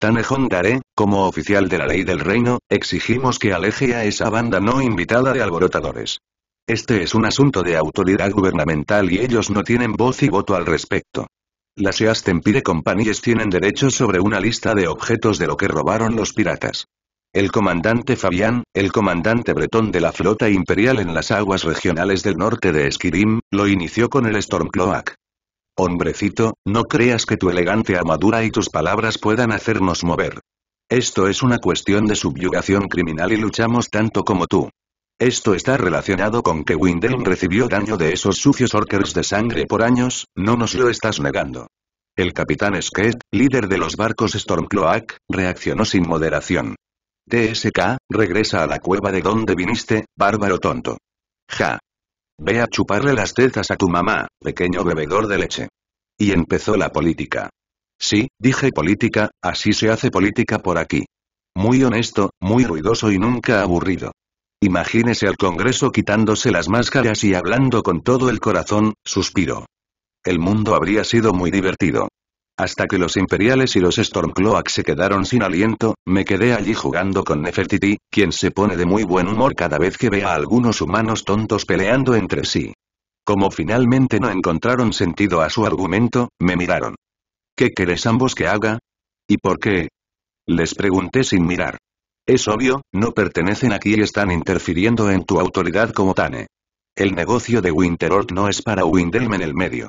Tanejón Daré, como oficial de la ley del reino, exigimos que aleje a esa banda no invitada de alborotadores. Este es un asunto de autoridad gubernamental y ellos no tienen voz y voto al respecto. Las Eastempire Companies tienen derecho sobre una lista de objetos de lo que robaron los piratas. El comandante Fabián, el comandante bretón de la flota imperial en las aguas regionales del norte de Esquirim, lo inició con el Stormcloak. Hombrecito, no creas que tu elegante armadura y tus palabras puedan hacernos mover. Esto es una cuestión de subyugación criminal y luchamos tanto como tú. Esto está relacionado con que Windel recibió daño de esos sucios orkers de sangre por años, no nos lo estás negando. El capitán Sked, líder de los barcos Stormcloak, reaccionó sin moderación. TSK, regresa a la cueva de donde viniste, bárbaro tonto. Ja. Ve a chuparle las tetas a tu mamá, pequeño bebedor de leche. Y empezó la política. Sí, dije política, así se hace política por aquí. Muy honesto, muy ruidoso y nunca aburrido. Imagínese al Congreso quitándose las máscaras y hablando con todo el corazón, suspiro. El mundo habría sido muy divertido. Hasta que los imperiales y los Stormcloaks se quedaron sin aliento, me quedé allí jugando con Nefertiti, quien se pone de muy buen humor cada vez que ve a algunos humanos tontos peleando entre sí. Como finalmente no encontraron sentido a su argumento, me miraron. ¿Qué querés ambos que haga? ¿Y por qué? Les pregunté sin mirar. Es obvio, no pertenecen aquí y están interfiriendo en tu autoridad como Tane. El negocio de Winterort no es para Windhelm en el medio.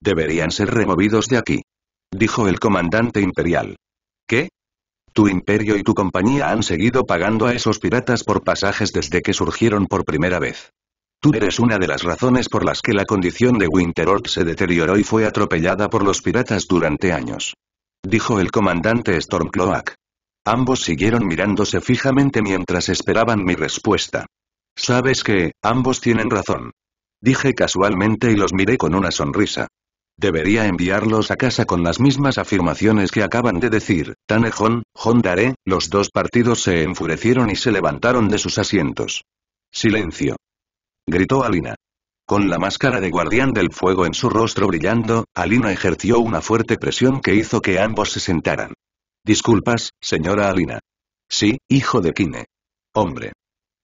Deberían ser removidos de aquí dijo el comandante imperial. ¿Qué? Tu imperio y tu compañía han seguido pagando a esos piratas por pasajes desde que surgieron por primera vez. Tú eres una de las razones por las que la condición de Winterhold se deterioró y fue atropellada por los piratas durante años. Dijo el comandante Stormcloak. Ambos siguieron mirándose fijamente mientras esperaban mi respuesta. Sabes que, ambos tienen razón. Dije casualmente y los miré con una sonrisa. Debería enviarlos a casa con las mismas afirmaciones que acaban de decir. Tanejón, jondaré los dos partidos se enfurecieron y se levantaron de sus asientos. Silencio. Gritó Alina. Con la máscara de guardián del fuego en su rostro brillando, Alina ejerció una fuerte presión que hizo que ambos se sentaran. Disculpas, señora Alina. Sí, hijo de Kine. Hombre.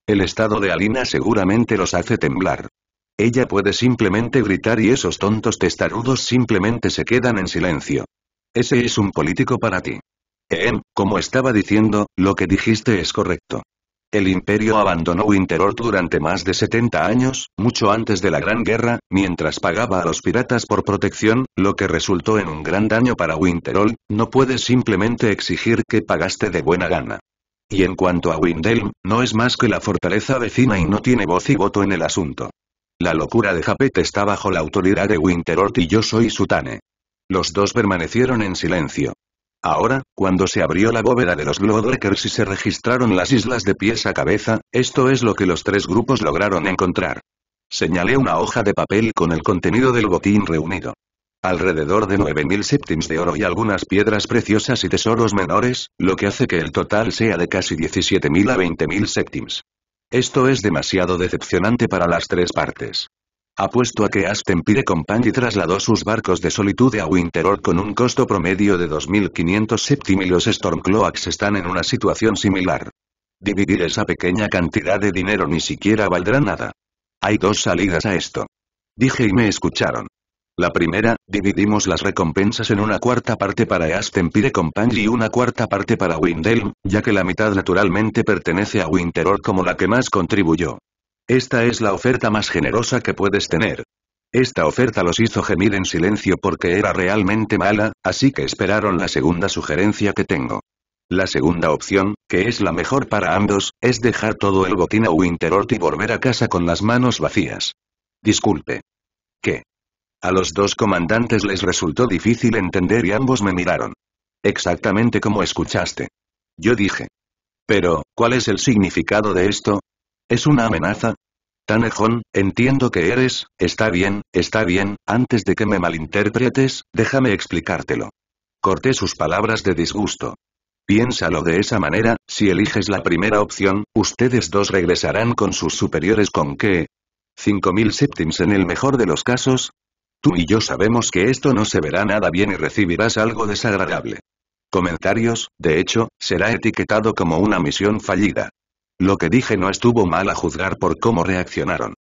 El estado de Alina seguramente los hace temblar. Ella puede simplemente gritar y esos tontos testarudos simplemente se quedan en silencio. Ese es un político para ti. Ehem, como estaba diciendo, lo que dijiste es correcto. El imperio abandonó Winterhold durante más de 70 años, mucho antes de la Gran Guerra, mientras pagaba a los piratas por protección, lo que resultó en un gran daño para Winterhold, no puedes simplemente exigir que pagaste de buena gana. Y en cuanto a Windelm, no es más que la fortaleza vecina y no tiene voz y voto en el asunto. La locura de Japet está bajo la autoridad de Winterort y yo soy Sutane. Los dos permanecieron en silencio. Ahora, cuando se abrió la bóveda de los Glowdrakers y se registraron las islas de pies a cabeza, esto es lo que los tres grupos lograron encontrar. Señalé una hoja de papel con el contenido del botín reunido. Alrededor de 9.000 septims de oro y algunas piedras preciosas y tesoros menores, lo que hace que el total sea de casi 17.000 a 20.000 septims. Esto es demasiado decepcionante para las tres partes. Apuesto a que Aston Pire Company trasladó sus barcos de solitud a Winteror con un costo promedio de 2.500 septim y los Stormcloaks están en una situación similar. Dividir esa pequeña cantidad de dinero ni siquiera valdrá nada. Hay dos salidas a esto. Dije y me escucharon. La primera, dividimos las recompensas en una cuarta parte para Aston Pire Company y una cuarta parte para Windelm, ya que la mitad naturalmente pertenece a Winteror como la que más contribuyó. Esta es la oferta más generosa que puedes tener. Esta oferta los hizo gemir en silencio porque era realmente mala, así que esperaron la segunda sugerencia que tengo. La segunda opción, que es la mejor para ambos, es dejar todo el botín a Winterort y volver a casa con las manos vacías. Disculpe. ¿Qué? A los dos comandantes les resultó difícil entender y ambos me miraron. Exactamente como escuchaste. Yo dije. Pero, ¿cuál es el significado de esto? ¿Es una amenaza? Tanejón, entiendo que eres, está bien, está bien, antes de que me malinterpretes, déjame explicártelo. Corté sus palabras de disgusto. Piénsalo de esa manera, si eliges la primera opción, ustedes dos regresarán con sus superiores con que... 5.000 septims en el mejor de los casos, Tú y yo sabemos que esto no se verá nada bien y recibirás algo desagradable. Comentarios, de hecho, será etiquetado como una misión fallida. Lo que dije no estuvo mal a juzgar por cómo reaccionaron.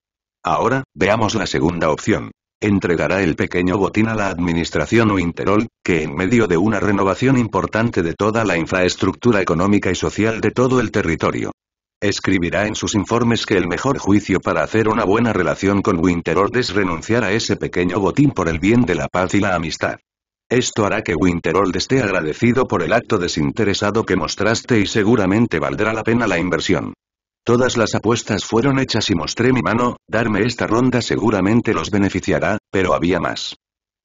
Ahora, veamos la segunda opción. Entregará el pequeño botín a la administración o Interol, que en medio de una renovación importante de toda la infraestructura económica y social de todo el territorio, Escribirá en sus informes que el mejor juicio para hacer una buena relación con Winterhold es renunciar a ese pequeño botín por el bien de la paz y la amistad. Esto hará que Winterhold esté agradecido por el acto desinteresado que mostraste y seguramente valdrá la pena la inversión. Todas las apuestas fueron hechas y mostré mi mano, darme esta ronda seguramente los beneficiará, pero había más.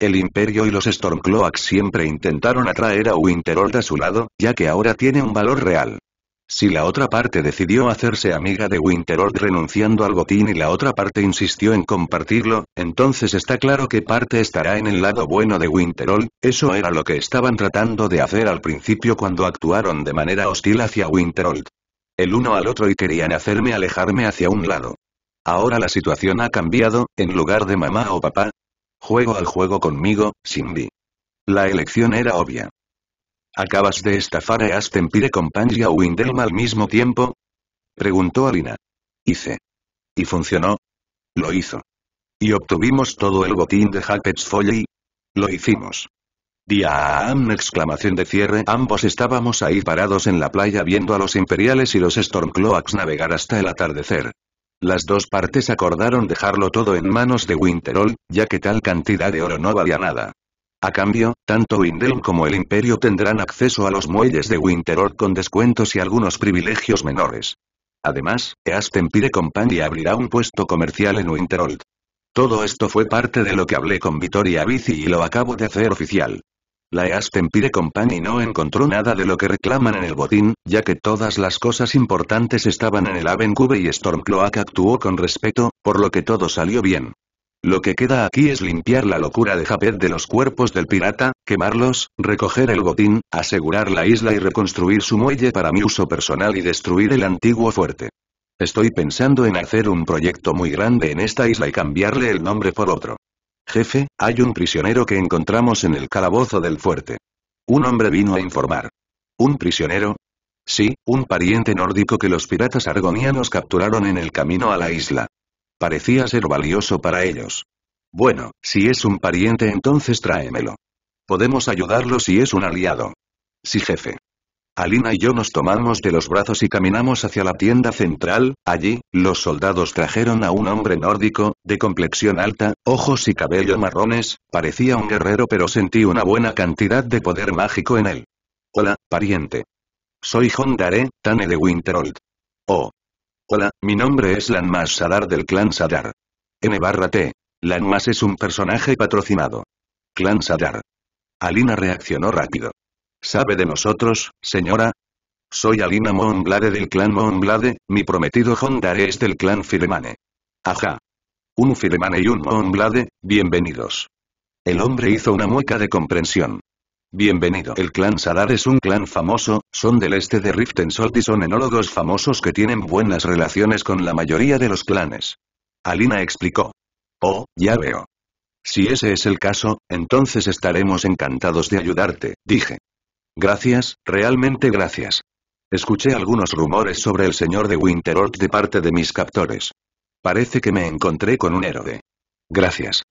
El Imperio y los Stormcloaks siempre intentaron atraer a Winterhold a su lado, ya que ahora tiene un valor real. Si la otra parte decidió hacerse amiga de Winterhold renunciando al botín y la otra parte insistió en compartirlo, entonces está claro que parte estará en el lado bueno de Winterhold, eso era lo que estaban tratando de hacer al principio cuando actuaron de manera hostil hacia Winterhold. El uno al otro y querían hacerme alejarme hacia un lado. Ahora la situación ha cambiado, en lugar de mamá o papá. Juego al juego conmigo, Cindy. La elección era obvia. ¿Acabas de estafar a Aston Pire con y a al mismo tiempo? Preguntó Alina. Hice. ¿Y funcionó? Lo hizo. Y obtuvimos todo el botín de Hackett's Folly? Lo hicimos. Diaam exclamación de cierre ambos estábamos ahí parados en la playa viendo a los imperiales y los Stormcloaks navegar hasta el atardecer. Las dos partes acordaron dejarlo todo en manos de Winteroll, ya que tal cantidad de oro no valía nada. A cambio, tanto Windel como el Imperio tendrán acceso a los muelles de Winterhold con descuentos y algunos privilegios menores. Además, East Pire Company abrirá un puesto comercial en Winterhold. Todo esto fue parte de lo que hablé con Vittoria Bici y lo acabo de hacer oficial. La East Pire Company no encontró nada de lo que reclaman en el botín, ya que todas las cosas importantes estaban en el Avencube y Stormcloak actuó con respeto, por lo que todo salió bien. Lo que queda aquí es limpiar la locura de Japet de los cuerpos del pirata, quemarlos, recoger el botín, asegurar la isla y reconstruir su muelle para mi uso personal y destruir el antiguo fuerte. Estoy pensando en hacer un proyecto muy grande en esta isla y cambiarle el nombre por otro. Jefe, hay un prisionero que encontramos en el calabozo del fuerte. Un hombre vino a informar. ¿Un prisionero? Sí, un pariente nórdico que los piratas argonianos capturaron en el camino a la isla. Parecía ser valioso para ellos. Bueno, si es un pariente entonces tráemelo. Podemos ayudarlo si es un aliado. Sí jefe. Alina y yo nos tomamos de los brazos y caminamos hacia la tienda central, allí, los soldados trajeron a un hombre nórdico, de complexión alta, ojos y cabello marrones, parecía un guerrero pero sentí una buena cantidad de poder mágico en él. Hola, pariente. Soy Hondare, Tane de Winterhold. Oh, Hola, mi nombre es Lanmas Sadar del clan Sadar. N barra T. Lanmas es un personaje patrocinado. Clan Sadar. Alina reaccionó rápido. ¿Sabe de nosotros, señora? Soy Alina Monblade del clan Monblade, mi prometido Hondare es del clan Fidemane. Ajá. Un Fidemane y un Monblade, bienvenidos. El hombre hizo una mueca de comprensión. Bienvenido. El clan Salar es un clan famoso, son del este de Riften Salt y son enólogos famosos que tienen buenas relaciones con la mayoría de los clanes. Alina explicó. Oh, ya veo. Si ese es el caso, entonces estaremos encantados de ayudarte, dije. Gracias, realmente gracias. Escuché algunos rumores sobre el señor de Winterort de parte de mis captores. Parece que me encontré con un héroe. Gracias.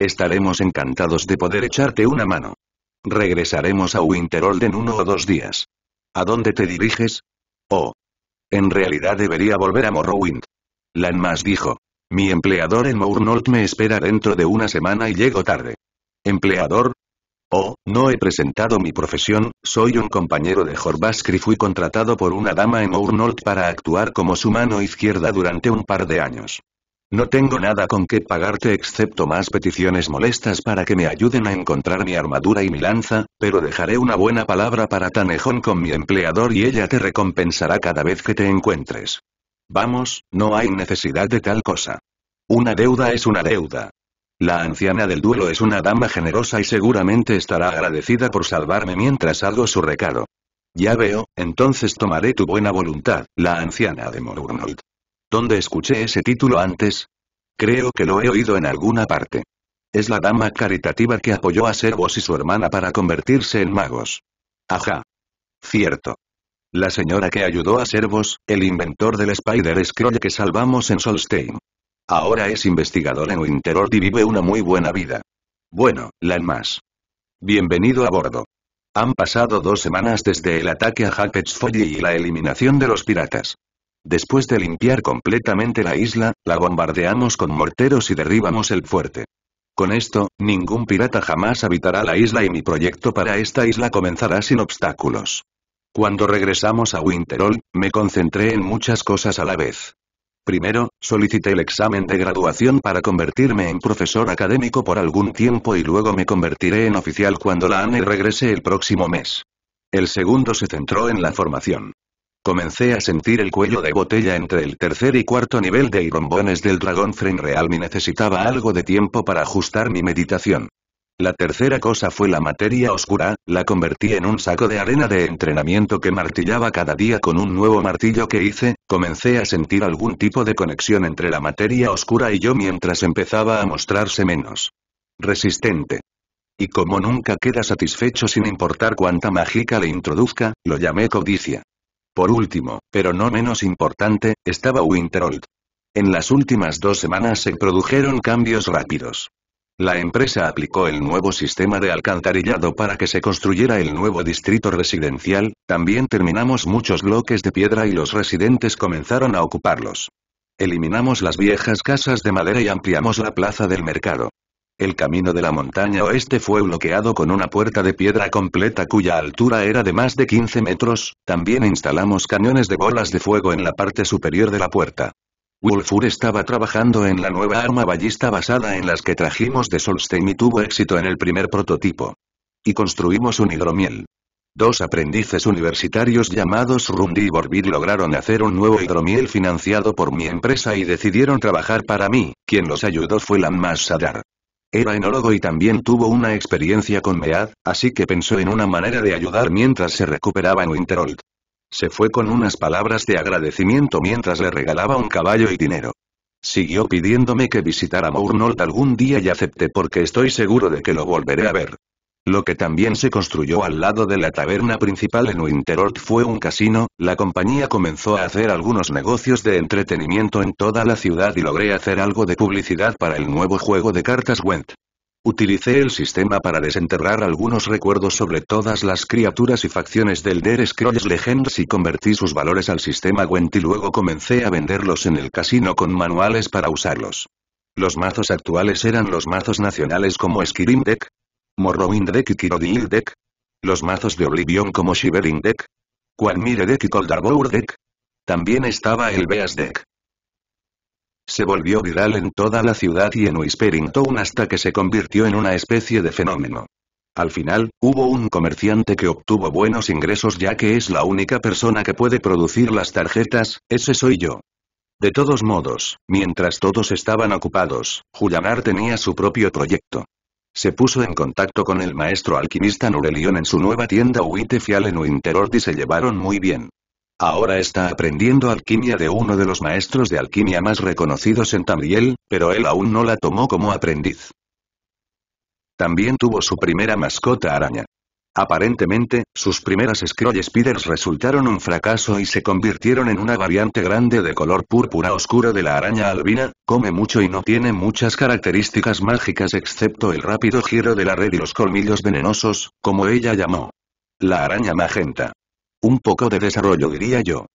Estaremos encantados de poder echarte una mano. Regresaremos a Winterhold en uno o dos días. ¿A dónde te diriges? Oh. En realidad debería volver a Morrowind. Lanmas dijo. Mi empleador en Mournold me espera dentro de una semana y llego tarde. ¿Empleador? Oh, no he presentado mi profesión, soy un compañero de Horbask y fui contratado por una dama en Mournold para actuar como su mano izquierda durante un par de años. No tengo nada con qué pagarte excepto más peticiones molestas para que me ayuden a encontrar mi armadura y mi lanza, pero dejaré una buena palabra para Tanejón con mi empleador y ella te recompensará cada vez que te encuentres. Vamos, no hay necesidad de tal cosa. Una deuda es una deuda. La anciana del duelo es una dama generosa y seguramente estará agradecida por salvarme mientras hago su recado. Ya veo, entonces tomaré tu buena voluntad, la anciana de Morurnold. ¿Dónde escuché ese título antes? Creo que lo he oído en alguna parte. Es la dama caritativa que apoyó a Servos y su hermana para convertirse en magos. Ajá. Cierto. La señora que ayudó a Servos, el inventor del Spider Scroll que salvamos en Solstein. Ahora es investigadora en Winterord y vive una muy buena vida. Bueno, la más. Bienvenido a bordo. Han pasado dos semanas desde el ataque a Hackett's Folly y la eliminación de los piratas. Después de limpiar completamente la isla, la bombardeamos con morteros y derribamos el fuerte. Con esto, ningún pirata jamás habitará la isla y mi proyecto para esta isla comenzará sin obstáculos. Cuando regresamos a Winterhold, me concentré en muchas cosas a la vez. Primero, solicité el examen de graduación para convertirme en profesor académico por algún tiempo y luego me convertiré en oficial cuando la ANE regrese el próximo mes. El segundo se centró en la formación. Comencé a sentir el cuello de botella entre el tercer y cuarto nivel de bombones del dragón real. y necesitaba algo de tiempo para ajustar mi meditación. La tercera cosa fue la materia oscura, la convertí en un saco de arena de entrenamiento que martillaba cada día con un nuevo martillo que hice, comencé a sentir algún tipo de conexión entre la materia oscura y yo mientras empezaba a mostrarse menos resistente. Y como nunca queda satisfecho sin importar cuánta mágica le introduzca, lo llamé codicia. Por último, pero no menos importante, estaba Winterhold. En las últimas dos semanas se produjeron cambios rápidos. La empresa aplicó el nuevo sistema de alcantarillado para que se construyera el nuevo distrito residencial, también terminamos muchos bloques de piedra y los residentes comenzaron a ocuparlos. Eliminamos las viejas casas de madera y ampliamos la plaza del mercado. El camino de la montaña oeste fue bloqueado con una puerta de piedra completa cuya altura era de más de 15 metros, también instalamos cañones de bolas de fuego en la parte superior de la puerta. Wolfur estaba trabajando en la nueva arma ballista basada en las que trajimos de Solstein y tuvo éxito en el primer prototipo. Y construimos un hidromiel. Dos aprendices universitarios llamados Rundi y Borbid lograron hacer un nuevo hidromiel financiado por mi empresa y decidieron trabajar para mí, quien los ayudó fue Lammas Sadar. Era enólogo y también tuvo una experiencia con Mead, así que pensó en una manera de ayudar mientras se recuperaba en Winterhold. Se fue con unas palabras de agradecimiento mientras le regalaba un caballo y dinero. Siguió pidiéndome que visitara Mournold algún día y acepté porque estoy seguro de que lo volveré a ver. Lo que también se construyó al lado de la taberna principal en Winterort fue un casino, la compañía comenzó a hacer algunos negocios de entretenimiento en toda la ciudad y logré hacer algo de publicidad para el nuevo juego de cartas Went. Utilicé el sistema para desenterrar algunos recuerdos sobre todas las criaturas y facciones del Der Scrolls Legends y convertí sus valores al sistema Went y luego comencé a venderlos en el casino con manuales para usarlos. Los mazos actuales eran los mazos nacionales como Skirim Deck, Morrowind Deck y Deck. Los mazos de Oblivion como Shivering Deck. Deck y Deck. También estaba el Beas Deck. Se volvió viral en toda la ciudad y en Whispering Town hasta que se convirtió en una especie de fenómeno. Al final, hubo un comerciante que obtuvo buenos ingresos ya que es la única persona que puede producir las tarjetas, ese soy yo. De todos modos, mientras todos estaban ocupados, Julianar tenía su propio proyecto. Se puso en contacto con el maestro alquimista Nurelion en su nueva tienda Uitefialen en Winterord y se llevaron muy bien. Ahora está aprendiendo alquimia de uno de los maestros de alquimia más reconocidos en Tamriel, pero él aún no la tomó como aprendiz. También tuvo su primera mascota araña. Aparentemente, sus primeras Scroll Spiders resultaron un fracaso y se convirtieron en una variante grande de color púrpura oscuro de la araña albina, come mucho y no tiene muchas características mágicas excepto el rápido giro de la red y los colmillos venenosos, como ella llamó. La araña magenta. Un poco de desarrollo diría yo.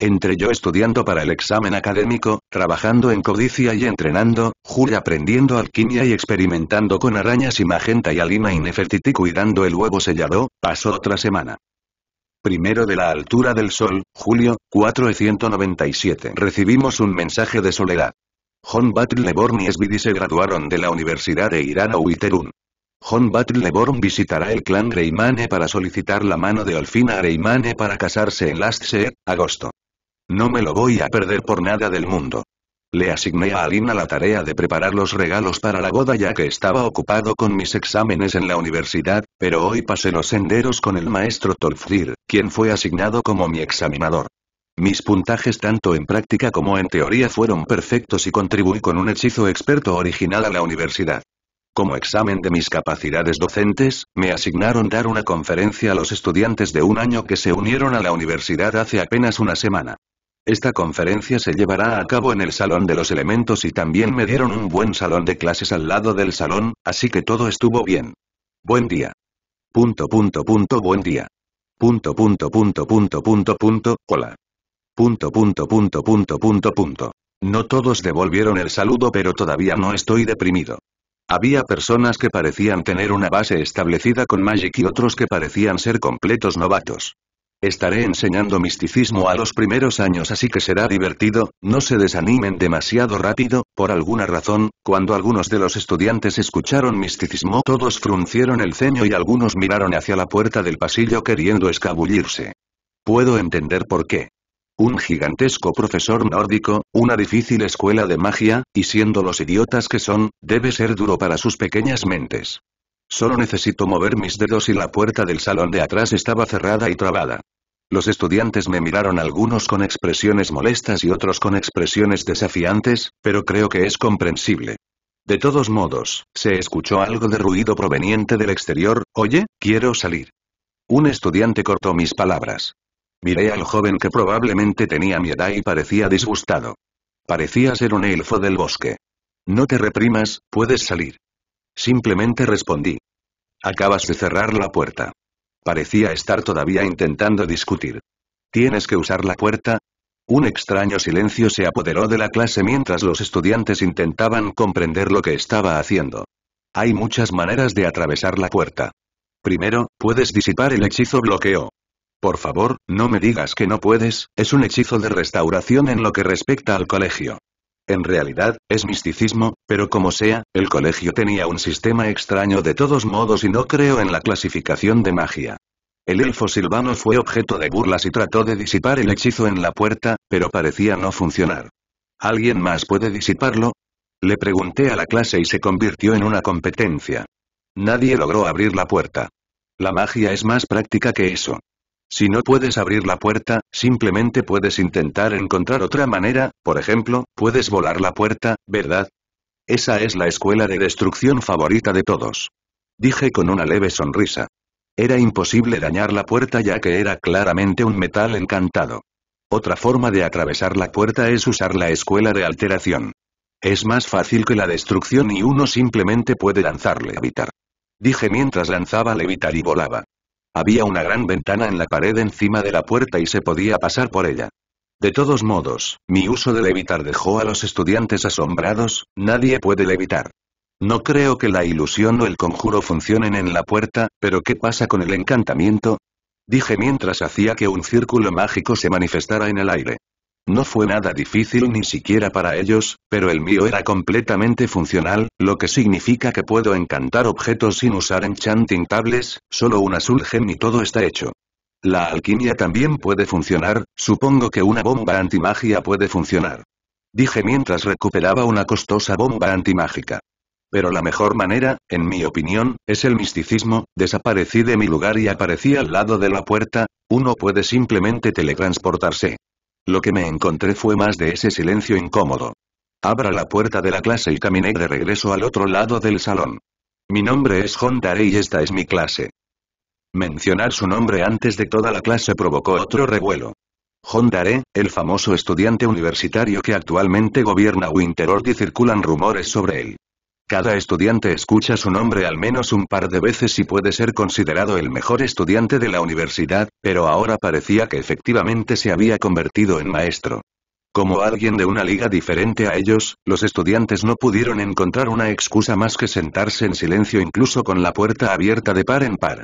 Entre yo estudiando para el examen académico, trabajando en codicia y entrenando, Julia aprendiendo alquimia y experimentando con arañas y magenta y alima y Nefertiti cuidando el huevo sellado, pasó otra semana. Primero de la altura del sol, julio, 497. Recibimos un mensaje de soledad. John Battleborn y Esbidi se graduaron de la Universidad de Irán a Uiterún. John Battleborn visitará el clan Greymane para solicitar la mano de Olfina Greymane para casarse en Last agosto. No me lo voy a perder por nada del mundo. Le asigné a Alina la tarea de preparar los regalos para la boda ya que estaba ocupado con mis exámenes en la universidad, pero hoy pasé los senderos con el maestro Tolfdir, quien fue asignado como mi examinador. Mis puntajes tanto en práctica como en teoría fueron perfectos y contribuí con un hechizo experto original a la universidad. Como examen de mis capacidades docentes, me asignaron dar una conferencia a los estudiantes de un año que se unieron a la universidad hace apenas una semana. Esta conferencia se llevará a cabo en el Salón de los Elementos y también me dieron un buen salón de clases al lado del salón, así que todo estuvo bien. Buen día. Punto punto punto buen día. Punto punto punto punto punto punto, hola. Punto punto punto punto punto punto. No todos devolvieron el saludo pero todavía no estoy deprimido. Había personas que parecían tener una base establecida con Magic y otros que parecían ser completos novatos. Estaré enseñando misticismo a los primeros años así que será divertido, no se desanimen demasiado rápido, por alguna razón, cuando algunos de los estudiantes escucharon misticismo todos fruncieron el ceño y algunos miraron hacia la puerta del pasillo queriendo escabullirse. Puedo entender por qué. Un gigantesco profesor nórdico, una difícil escuela de magia, y siendo los idiotas que son, debe ser duro para sus pequeñas mentes. Solo necesito mover mis dedos y la puerta del salón de atrás estaba cerrada y trabada. Los estudiantes me miraron algunos con expresiones molestas y otros con expresiones desafiantes, pero creo que es comprensible. De todos modos, se escuchó algo de ruido proveniente del exterior, oye, quiero salir. Un estudiante cortó mis palabras. Miré al joven que probablemente tenía mi edad y parecía disgustado. Parecía ser un elfo del bosque. No te reprimas, puedes salir. Simplemente respondí. Acabas de cerrar la puerta. Parecía estar todavía intentando discutir. ¿Tienes que usar la puerta? Un extraño silencio se apoderó de la clase mientras los estudiantes intentaban comprender lo que estaba haciendo. Hay muchas maneras de atravesar la puerta. Primero, puedes disipar el hechizo bloqueo. Por favor, no me digas que no puedes, es un hechizo de restauración en lo que respecta al colegio en realidad, es misticismo, pero como sea, el colegio tenía un sistema extraño de todos modos y no creo en la clasificación de magia. El elfo silvano fue objeto de burlas y trató de disipar el hechizo en la puerta, pero parecía no funcionar. ¿Alguien más puede disiparlo? Le pregunté a la clase y se convirtió en una competencia. Nadie logró abrir la puerta. La magia es más práctica que eso. Si no puedes abrir la puerta, simplemente puedes intentar encontrar otra manera, por ejemplo, puedes volar la puerta, ¿verdad? Esa es la escuela de destrucción favorita de todos. Dije con una leve sonrisa. Era imposible dañar la puerta ya que era claramente un metal encantado. Otra forma de atravesar la puerta es usar la escuela de alteración. Es más fácil que la destrucción y uno simplemente puede lanzarle evitar. Dije mientras lanzaba levitar y volaba. Había una gran ventana en la pared encima de la puerta y se podía pasar por ella. De todos modos, mi uso de levitar dejó a los estudiantes asombrados, nadie puede levitar. No creo que la ilusión o el conjuro funcionen en la puerta, pero ¿qué pasa con el encantamiento? Dije mientras hacía que un círculo mágico se manifestara en el aire. No fue nada difícil ni siquiera para ellos, pero el mío era completamente funcional, lo que significa que puedo encantar objetos sin usar enchanting tables, solo un azul gem y todo está hecho. La alquimia también puede funcionar, supongo que una bomba antimagia puede funcionar. Dije mientras recuperaba una costosa bomba antimágica. Pero la mejor manera, en mi opinión, es el misticismo, desaparecí de mi lugar y aparecí al lado de la puerta, uno puede simplemente teletransportarse. Lo que me encontré fue más de ese silencio incómodo. Abra la puerta de la clase y caminé de regreso al otro lado del salón. Mi nombre es Hondare y esta es mi clase. Mencionar su nombre antes de toda la clase provocó otro revuelo. Hondare, el famoso estudiante universitario que actualmente gobierna Winterord y circulan rumores sobre él. Cada estudiante escucha su nombre al menos un par de veces y puede ser considerado el mejor estudiante de la universidad, pero ahora parecía que efectivamente se había convertido en maestro. Como alguien de una liga diferente a ellos, los estudiantes no pudieron encontrar una excusa más que sentarse en silencio incluso con la puerta abierta de par en par.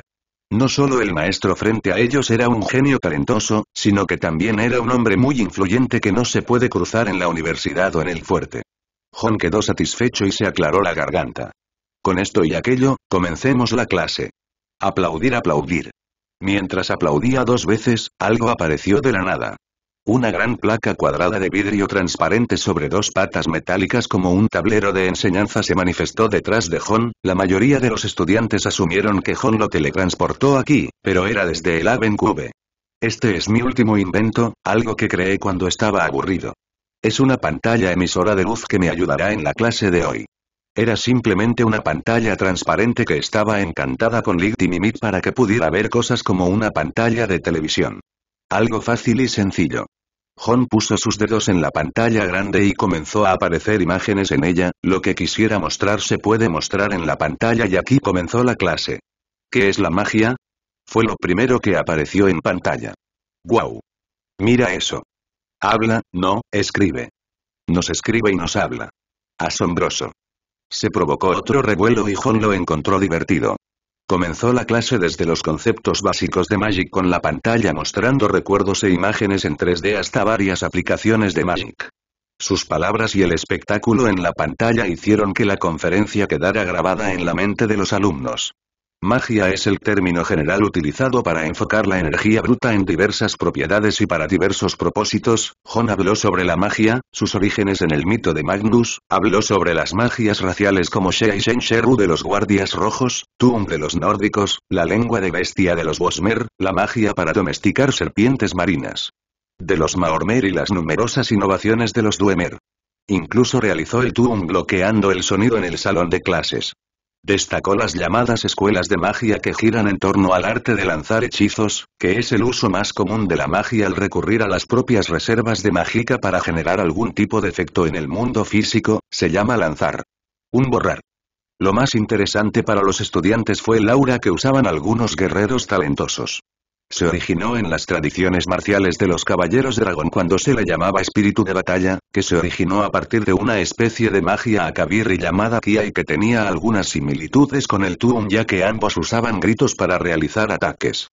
No solo el maestro frente a ellos era un genio talentoso, sino que también era un hombre muy influyente que no se puede cruzar en la universidad o en el fuerte. John quedó satisfecho y se aclaró la garganta. Con esto y aquello, comencemos la clase. Aplaudir, aplaudir. Mientras aplaudía dos veces, algo apareció de la nada. Una gran placa cuadrada de vidrio transparente sobre dos patas metálicas como un tablero de enseñanza se manifestó detrás de John, la mayoría de los estudiantes asumieron que John lo teletransportó aquí, pero era desde el Aven Cube. Este es mi último invento, algo que creé cuando estaba aburrido. Es una pantalla emisora de luz que me ayudará en la clase de hoy. Era simplemente una pantalla transparente que estaba encantada con Mimit para que pudiera ver cosas como una pantalla de televisión. Algo fácil y sencillo. John puso sus dedos en la pantalla grande y comenzó a aparecer imágenes en ella, lo que quisiera mostrar se puede mostrar en la pantalla y aquí comenzó la clase. ¿Qué es la magia? Fue lo primero que apareció en pantalla. ¡Guau! Mira eso. Habla, no, escribe. Nos escribe y nos habla. Asombroso. Se provocó otro revuelo y John lo encontró divertido. Comenzó la clase desde los conceptos básicos de Magic con la pantalla mostrando recuerdos e imágenes en 3D hasta varias aplicaciones de Magic. Sus palabras y el espectáculo en la pantalla hicieron que la conferencia quedara grabada en la mente de los alumnos. Magia es el término general utilizado para enfocar la energía bruta en diversas propiedades y para diversos propósitos. Jon habló sobre la magia, sus orígenes en el mito de Magnus, habló sobre las magias raciales como Shei Shen Sheru de los guardias rojos, Tuum de los nórdicos, la lengua de bestia de los Bosmer, la magia para domesticar serpientes marinas. De los Maormer y las numerosas innovaciones de los Duemer. Incluso realizó el Tuum bloqueando el sonido en el salón de clases. Destacó las llamadas escuelas de magia que giran en torno al arte de lanzar hechizos, que es el uso más común de la magia al recurrir a las propias reservas de mágica para generar algún tipo de efecto en el mundo físico, se llama lanzar. Un borrar. Lo más interesante para los estudiantes fue Laura aura que usaban algunos guerreros talentosos se originó en las tradiciones marciales de los caballeros dragón cuando se le llamaba espíritu de batalla, que se originó a partir de una especie de magia a akabiri llamada Kia y que tenía algunas similitudes con el Tuum ya que ambos usaban gritos para realizar ataques.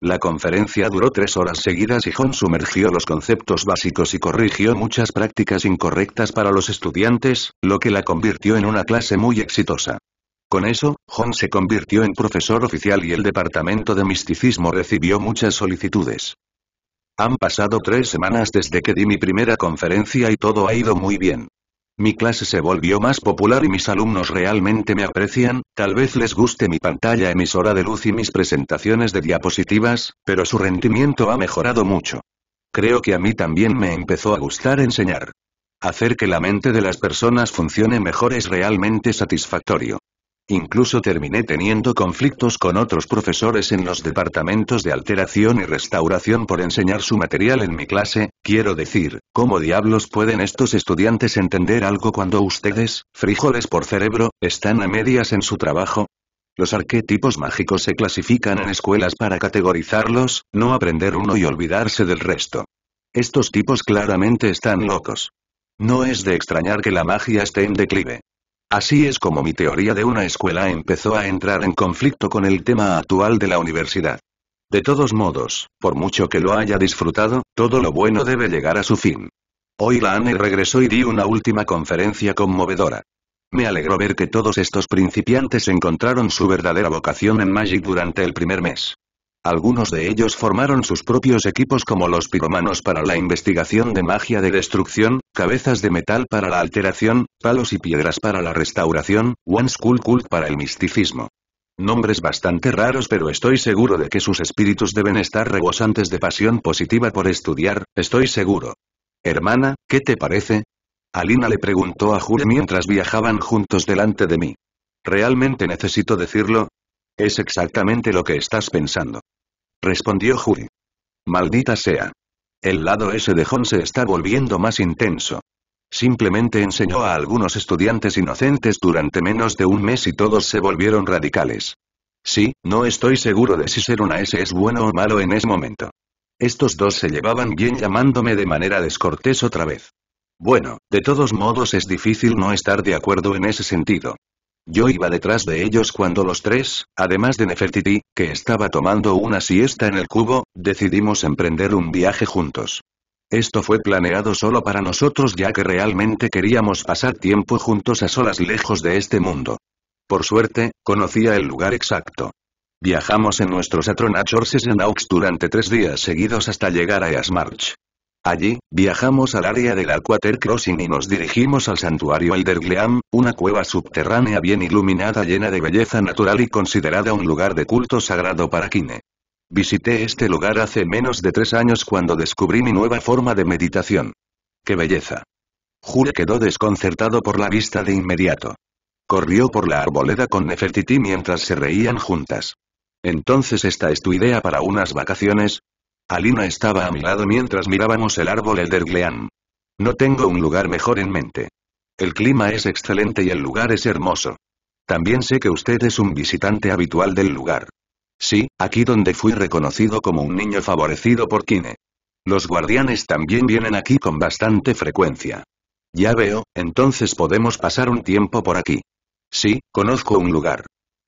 La conferencia duró tres horas seguidas y Hon sumergió los conceptos básicos y corrigió muchas prácticas incorrectas para los estudiantes, lo que la convirtió en una clase muy exitosa. Con eso, John se convirtió en profesor oficial y el departamento de misticismo recibió muchas solicitudes. Han pasado tres semanas desde que di mi primera conferencia y todo ha ido muy bien. Mi clase se volvió más popular y mis alumnos realmente me aprecian, tal vez les guste mi pantalla emisora de luz y mis presentaciones de diapositivas, pero su rendimiento ha mejorado mucho. Creo que a mí también me empezó a gustar enseñar. Hacer que la mente de las personas funcione mejor es realmente satisfactorio. Incluso terminé teniendo conflictos con otros profesores en los departamentos de alteración y restauración por enseñar su material en mi clase, quiero decir, ¿cómo diablos pueden estos estudiantes entender algo cuando ustedes, frijoles por cerebro, están a medias en su trabajo? Los arquetipos mágicos se clasifican en escuelas para categorizarlos, no aprender uno y olvidarse del resto. Estos tipos claramente están locos. No es de extrañar que la magia esté en declive. Así es como mi teoría de una escuela empezó a entrar en conflicto con el tema actual de la universidad. De todos modos, por mucho que lo haya disfrutado, todo lo bueno debe llegar a su fin. Hoy la ANE regresó y di una última conferencia conmovedora. Me alegró ver que todos estos principiantes encontraron su verdadera vocación en Magic durante el primer mes. Algunos de ellos formaron sus propios equipos como los piromanos para la investigación de magia de destrucción, cabezas de metal para la alteración, palos y piedras para la restauración, One School Cult para el misticismo. Nombres bastante raros pero estoy seguro de que sus espíritus deben estar rebosantes de pasión positiva por estudiar, estoy seguro. Hermana, ¿qué te parece? Alina le preguntó a Jure mientras viajaban juntos delante de mí. ¿Realmente necesito decirlo? Es exactamente lo que estás pensando respondió Judy. Maldita sea. El lado S de Hon se está volviendo más intenso. Simplemente enseñó a algunos estudiantes inocentes durante menos de un mes y todos se volvieron radicales. Sí, no estoy seguro de si ser una S es bueno o malo en ese momento. Estos dos se llevaban bien llamándome de manera descortés otra vez. Bueno, de todos modos es difícil no estar de acuerdo en ese sentido. Yo iba detrás de ellos cuando los tres, además de Nefertiti, que estaba tomando una siesta en el cubo, decidimos emprender un viaje juntos. Esto fue planeado solo para nosotros ya que realmente queríamos pasar tiempo juntos a solas lejos de este mundo. Por suerte, conocía el lugar exacto. Viajamos en nuestros atronachorses en Aux durante tres días seguidos hasta llegar a Asmarch. Allí, viajamos al área del Aquater Crossing y nos dirigimos al santuario Eldergleam, una cueva subterránea bien iluminada llena de belleza natural y considerada un lugar de culto sagrado para Kine. Visité este lugar hace menos de tres años cuando descubrí mi nueva forma de meditación. ¡Qué belleza! Jule quedó desconcertado por la vista de inmediato. Corrió por la arboleda con Nefertiti mientras se reían juntas. Entonces esta es tu idea para unas vacaciones, Alina estaba a mi lado mientras mirábamos el árbol Gleam. No tengo un lugar mejor en mente. El clima es excelente y el lugar es hermoso. También sé que usted es un visitante habitual del lugar. Sí, aquí donde fui reconocido como un niño favorecido por Kine. Los guardianes también vienen aquí con bastante frecuencia. Ya veo, entonces podemos pasar un tiempo por aquí. Sí, conozco un lugar.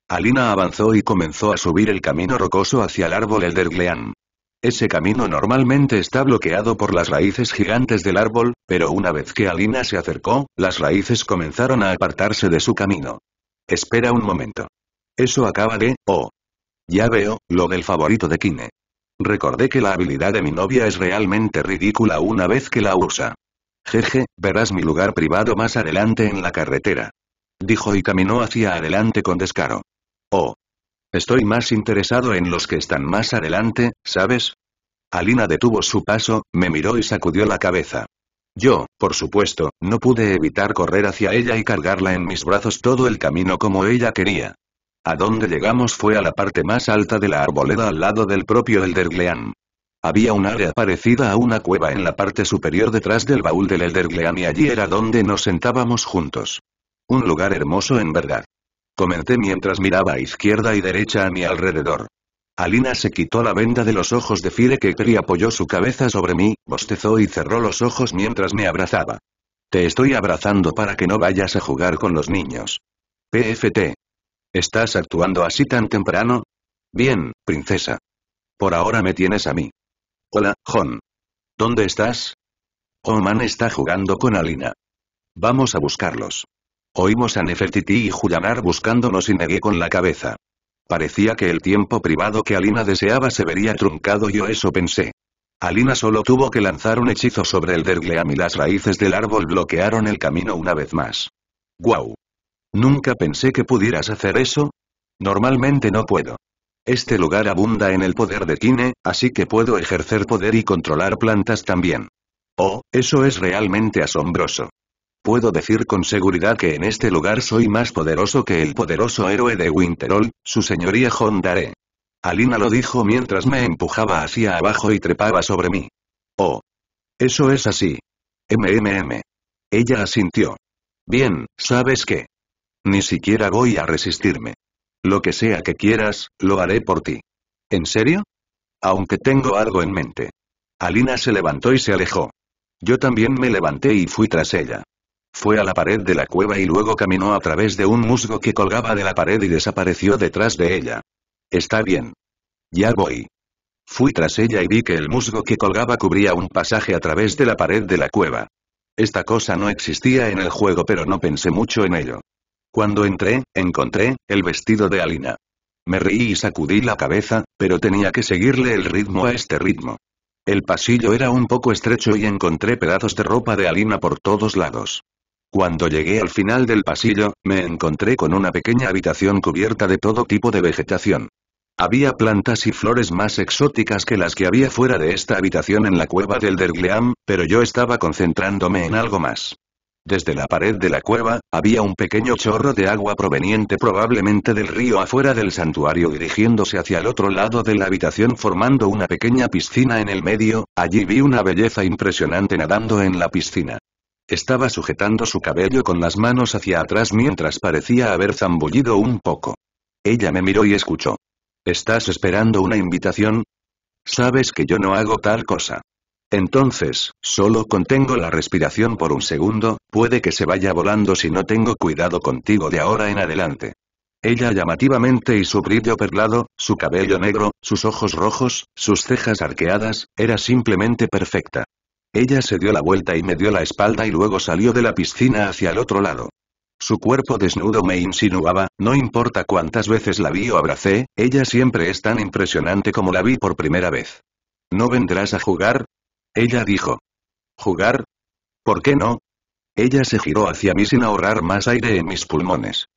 Alina avanzó y comenzó a subir el camino rocoso hacia el árbol Gleam. Ese camino normalmente está bloqueado por las raíces gigantes del árbol, pero una vez que Alina se acercó, las raíces comenzaron a apartarse de su camino. Espera un momento. Eso acaba de... Oh. Ya veo, lo del favorito de Kine. Recordé que la habilidad de mi novia es realmente ridícula una vez que la usa. Jeje, verás mi lugar privado más adelante en la carretera. Dijo y caminó hacia adelante con descaro. Oh. Estoy más interesado en los que están más adelante, ¿sabes? Alina detuvo su paso, me miró y sacudió la cabeza. Yo, por supuesto, no pude evitar correr hacia ella y cargarla en mis brazos todo el camino como ella quería. A donde llegamos fue a la parte más alta de la arboleda al lado del propio Elderglean. Había un área parecida a una cueva en la parte superior detrás del baúl del Elderglean y allí era donde nos sentábamos juntos. Un lugar hermoso en verdad comenté mientras miraba a izquierda y derecha a mi alrededor. Alina se quitó la venda de los ojos de Fire que y apoyó su cabeza sobre mí, bostezó y cerró los ojos mientras me abrazaba. Te estoy abrazando para que no vayas a jugar con los niños. PFT. ¿Estás actuando así tan temprano? Bien, princesa. Por ahora me tienes a mí. Hola, Jon. ¿Dónde estás? Oman oh está jugando con Alina. Vamos a buscarlos. Oímos a Nefertiti y Julianar buscándonos y negué con la cabeza. Parecía que el tiempo privado que Alina deseaba se vería truncado yo eso pensé. Alina solo tuvo que lanzar un hechizo sobre el Dergleam y las raíces del árbol bloquearon el camino una vez más. ¡Guau! Nunca pensé que pudieras hacer eso. Normalmente no puedo. Este lugar abunda en el poder de Kine, así que puedo ejercer poder y controlar plantas también. Oh, eso es realmente asombroso puedo decir con seguridad que en este lugar soy más poderoso que el poderoso héroe de Winterol, su señoría Hondare. Alina lo dijo mientras me empujaba hacia abajo y trepaba sobre mí. Oh. Eso es así. MMM. Ella asintió. Bien, ¿sabes qué? Ni siquiera voy a resistirme. Lo que sea que quieras, lo haré por ti. ¿En serio? Aunque tengo algo en mente. Alina se levantó y se alejó. Yo también me levanté y fui tras ella. Fue a la pared de la cueva y luego caminó a través de un musgo que colgaba de la pared y desapareció detrás de ella. Está bien. Ya voy. Fui tras ella y vi que el musgo que colgaba cubría un pasaje a través de la pared de la cueva. Esta cosa no existía en el juego pero no pensé mucho en ello. Cuando entré, encontré, el vestido de Alina. Me reí y sacudí la cabeza, pero tenía que seguirle el ritmo a este ritmo. El pasillo era un poco estrecho y encontré pedazos de ropa de Alina por todos lados. Cuando llegué al final del pasillo, me encontré con una pequeña habitación cubierta de todo tipo de vegetación. Había plantas y flores más exóticas que las que había fuera de esta habitación en la cueva del Dergleam, pero yo estaba concentrándome en algo más. Desde la pared de la cueva, había un pequeño chorro de agua proveniente probablemente del río afuera del santuario dirigiéndose hacia el otro lado de la habitación formando una pequeña piscina en el medio, allí vi una belleza impresionante nadando en la piscina. Estaba sujetando su cabello con las manos hacia atrás mientras parecía haber zambullido un poco. Ella me miró y escuchó. ¿Estás esperando una invitación? Sabes que yo no hago tal cosa. Entonces, solo contengo la respiración por un segundo, puede que se vaya volando si no tengo cuidado contigo de ahora en adelante. Ella llamativamente y su brillo perlado, su cabello negro, sus ojos rojos, sus cejas arqueadas, era simplemente perfecta. Ella se dio la vuelta y me dio la espalda y luego salió de la piscina hacia el otro lado. Su cuerpo desnudo me insinuaba, no importa cuántas veces la vi o abracé, ella siempre es tan impresionante como la vi por primera vez. ¿No vendrás a jugar? Ella dijo. ¿Jugar? ¿Por qué no? Ella se giró hacia mí sin ahorrar más aire en mis pulmones.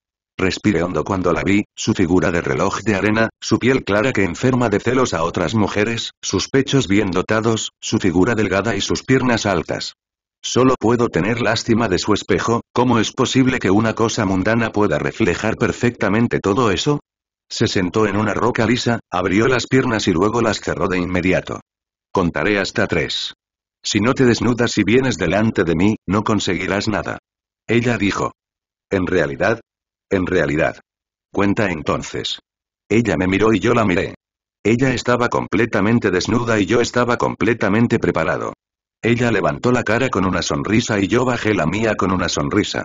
Respire hondo cuando la vi, su figura de reloj de arena, su piel clara que enferma de celos a otras mujeres, sus pechos bien dotados, su figura delgada y sus piernas altas. Solo puedo tener lástima de su espejo, ¿cómo es posible que una cosa mundana pueda reflejar perfectamente todo eso? Se sentó en una roca lisa, abrió las piernas y luego las cerró de inmediato. Contaré hasta tres. Si no te desnudas y vienes delante de mí, no conseguirás nada. Ella dijo. En realidad, en realidad. Cuenta entonces. Ella me miró y yo la miré. Ella estaba completamente desnuda y yo estaba completamente preparado. Ella levantó la cara con una sonrisa y yo bajé la mía con una sonrisa.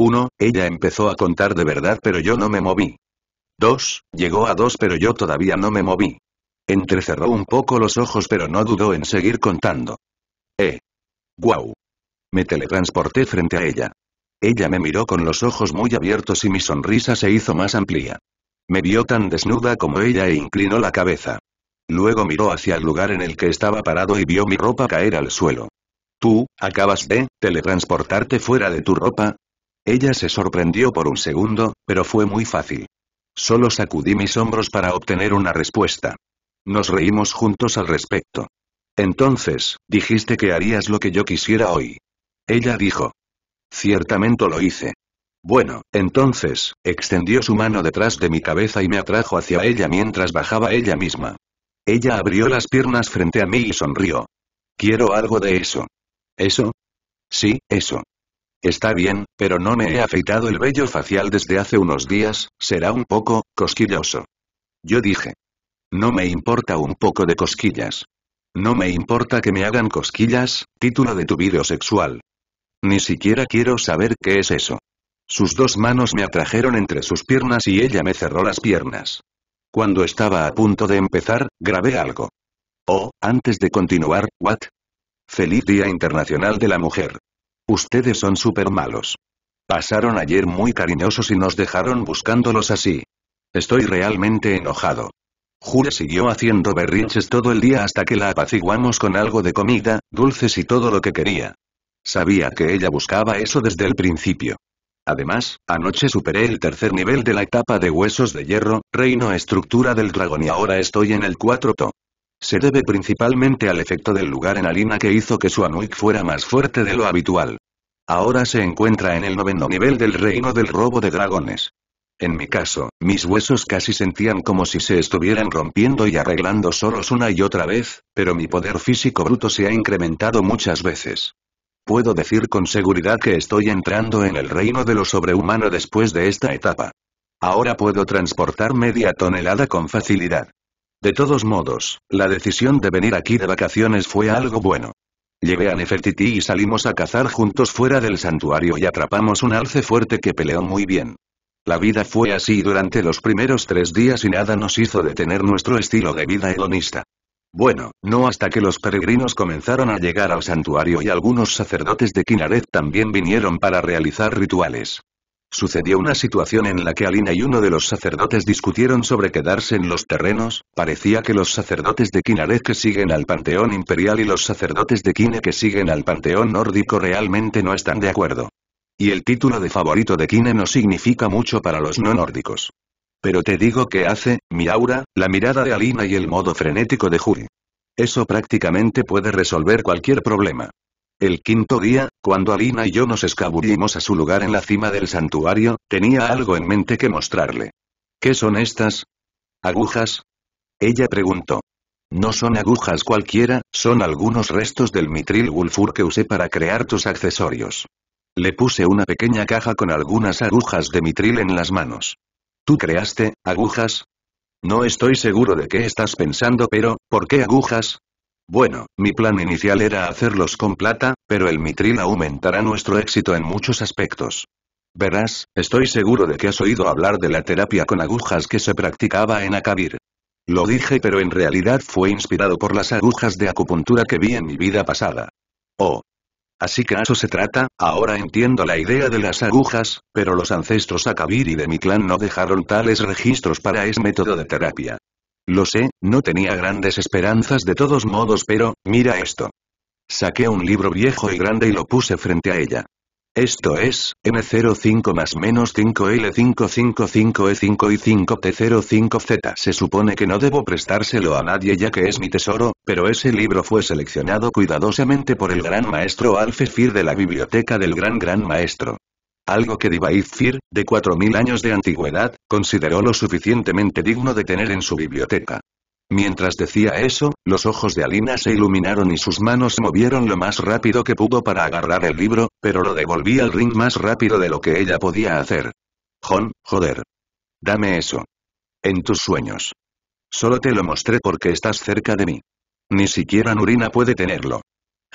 1. Ella empezó a contar de verdad pero yo no me moví. 2. Llegó a 2 pero yo todavía no me moví. Entrecerró un poco los ojos pero no dudó en seguir contando. Eh. Guau. Me teletransporté frente a ella. Ella me miró con los ojos muy abiertos y mi sonrisa se hizo más amplia. Me vio tan desnuda como ella e inclinó la cabeza. Luego miró hacia el lugar en el que estaba parado y vio mi ropa caer al suelo. ¿Tú, acabas de teletransportarte fuera de tu ropa? Ella se sorprendió por un segundo, pero fue muy fácil. Solo sacudí mis hombros para obtener una respuesta. Nos reímos juntos al respecto. Entonces, dijiste que harías lo que yo quisiera hoy. Ella dijo, Ciertamente lo hice. Bueno, entonces, extendió su mano detrás de mi cabeza y me atrajo hacia ella mientras bajaba ella misma. Ella abrió las piernas frente a mí y sonrió. Quiero algo de eso. ¿Eso? Sí, eso. Está bien, pero no me he afeitado el vello facial desde hace unos días, será un poco, cosquilloso. Yo dije. No me importa un poco de cosquillas. No me importa que me hagan cosquillas, título de tu video sexual. Ni siquiera quiero saber qué es eso. Sus dos manos me atrajeron entre sus piernas y ella me cerró las piernas. Cuando estaba a punto de empezar, grabé algo. Oh, antes de continuar, what? Feliz Día Internacional de la Mujer. Ustedes son súper malos. Pasaron ayer muy cariñosos y nos dejaron buscándolos así. Estoy realmente enojado. Julia siguió haciendo berrinches todo el día hasta que la apaciguamos con algo de comida, dulces y todo lo que quería. Sabía que ella buscaba eso desde el principio. Además, anoche superé el tercer nivel de la etapa de huesos de hierro, reino estructura del dragón y ahora estoy en el 4 to. Se debe principalmente al efecto del lugar en Alina que hizo que su Anuik fuera más fuerte de lo habitual. Ahora se encuentra en el noveno nivel del reino del robo de dragones. En mi caso, mis huesos casi sentían como si se estuvieran rompiendo y arreglando solos una y otra vez, pero mi poder físico bruto se ha incrementado muchas veces. Puedo decir con seguridad que estoy entrando en el reino de lo sobrehumano después de esta etapa. Ahora puedo transportar media tonelada con facilidad. De todos modos, la decisión de venir aquí de vacaciones fue algo bueno. Llevé a Nefertiti y salimos a cazar juntos fuera del santuario y atrapamos un alce fuerte que peleó muy bien. La vida fue así durante los primeros tres días y nada nos hizo detener nuestro estilo de vida hedonista. Bueno, no hasta que los peregrinos comenzaron a llegar al santuario y algunos sacerdotes de Kinaret también vinieron para realizar rituales. Sucedió una situación en la que Alina y uno de los sacerdotes discutieron sobre quedarse en los terrenos, parecía que los sacerdotes de Kinaret que siguen al panteón imperial y los sacerdotes de Kine que siguen al panteón nórdico realmente no están de acuerdo. Y el título de favorito de Kine no significa mucho para los no nórdicos. Pero te digo que hace, mi aura, la mirada de Alina y el modo frenético de Juri. Eso prácticamente puede resolver cualquier problema. El quinto día, cuando Alina y yo nos escabullimos a su lugar en la cima del santuario, tenía algo en mente que mostrarle. ¿Qué son estas? ¿Agujas? Ella preguntó. No son agujas cualquiera, son algunos restos del mitril wulfur que usé para crear tus accesorios. Le puse una pequeña caja con algunas agujas de mitril en las manos. ¿Tú creaste, agujas? No estoy seguro de qué estás pensando pero, ¿por qué agujas? Bueno, mi plan inicial era hacerlos con plata, pero el mitril aumentará nuestro éxito en muchos aspectos. Verás, estoy seguro de que has oído hablar de la terapia con agujas que se practicaba en Akabir. Lo dije pero en realidad fue inspirado por las agujas de acupuntura que vi en mi vida pasada. Oh, Así que eso se trata, ahora entiendo la idea de las agujas, pero los ancestros y de mi clan no dejaron tales registros para ese método de terapia. Lo sé, no tenía grandes esperanzas de todos modos pero, mira esto. Saqué un libro viejo y grande y lo puse frente a ella. Esto es, m 05 más menos 5L555E5 y 5T05Z. Se supone que no debo prestárselo a nadie ya que es mi tesoro, pero ese libro fue seleccionado cuidadosamente por el gran maestro Fir de la biblioteca del gran gran maestro. Algo que Divaid Fir, de 4.000 años de antigüedad, consideró lo suficientemente digno de tener en su biblioteca. Mientras decía eso, los ojos de Alina se iluminaron y sus manos se movieron lo más rápido que pudo para agarrar el libro, pero lo devolví al ring más rápido de lo que ella podía hacer. Jon, joder. Dame eso. En tus sueños. Solo te lo mostré porque estás cerca de mí. Ni siquiera Nurina puede tenerlo.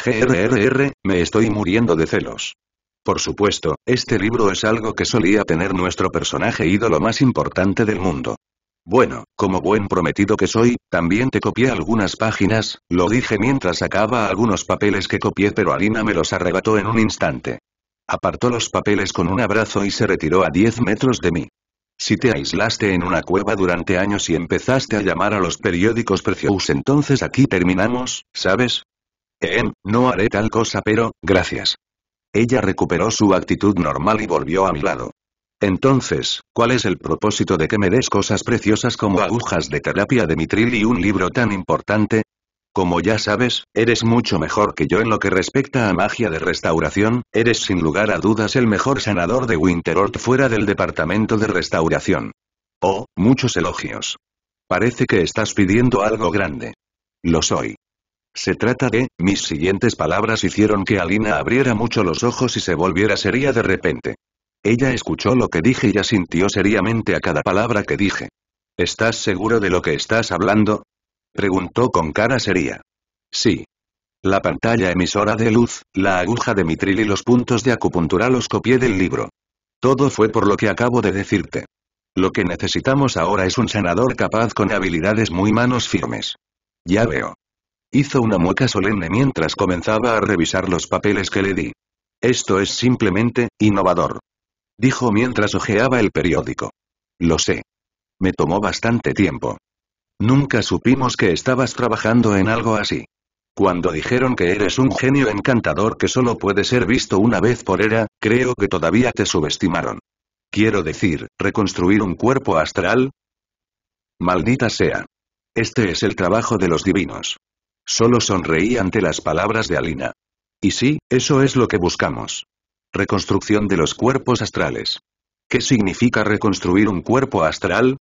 GRRR, me estoy muriendo de celos. Por supuesto, este libro es algo que solía tener nuestro personaje ídolo más importante del mundo. Bueno, como buen prometido que soy, también te copié algunas páginas, lo dije mientras sacaba algunos papeles que copié pero Alina me los arrebató en un instante. Apartó los papeles con un abrazo y se retiró a 10 metros de mí. Si te aislaste en una cueva durante años y empezaste a llamar a los periódicos preciosos entonces aquí terminamos, ¿sabes? Eh, no haré tal cosa pero, gracias. Ella recuperó su actitud normal y volvió a mi lado. Entonces, ¿cuál es el propósito de que me des cosas preciosas como agujas de terapia de mitril y un libro tan importante? Como ya sabes, eres mucho mejor que yo en lo que respecta a magia de restauración, eres sin lugar a dudas el mejor sanador de Winterort fuera del departamento de restauración. Oh, muchos elogios. Parece que estás pidiendo algo grande. Lo soy. Se trata de, mis siguientes palabras hicieron que Alina abriera mucho los ojos y se volviera seria de repente. Ella escuchó lo que dije y asintió seriamente a cada palabra que dije. ¿Estás seguro de lo que estás hablando? Preguntó con cara seria. Sí. La pantalla emisora de luz, la aguja de mitril y los puntos de acupuntura los copié del libro. Todo fue por lo que acabo de decirte. Lo que necesitamos ahora es un sanador capaz con habilidades muy manos firmes. Ya veo. Hizo una mueca solemne mientras comenzaba a revisar los papeles que le di. Esto es simplemente, innovador. Dijo mientras hojeaba el periódico. Lo sé. Me tomó bastante tiempo. Nunca supimos que estabas trabajando en algo así. Cuando dijeron que eres un genio encantador que solo puede ser visto una vez por era, creo que todavía te subestimaron. Quiero decir, reconstruir un cuerpo astral. Maldita sea. Este es el trabajo de los divinos. Solo sonreí ante las palabras de Alina. Y sí, eso es lo que buscamos. Reconstrucción de los cuerpos astrales. ¿Qué significa reconstruir un cuerpo astral?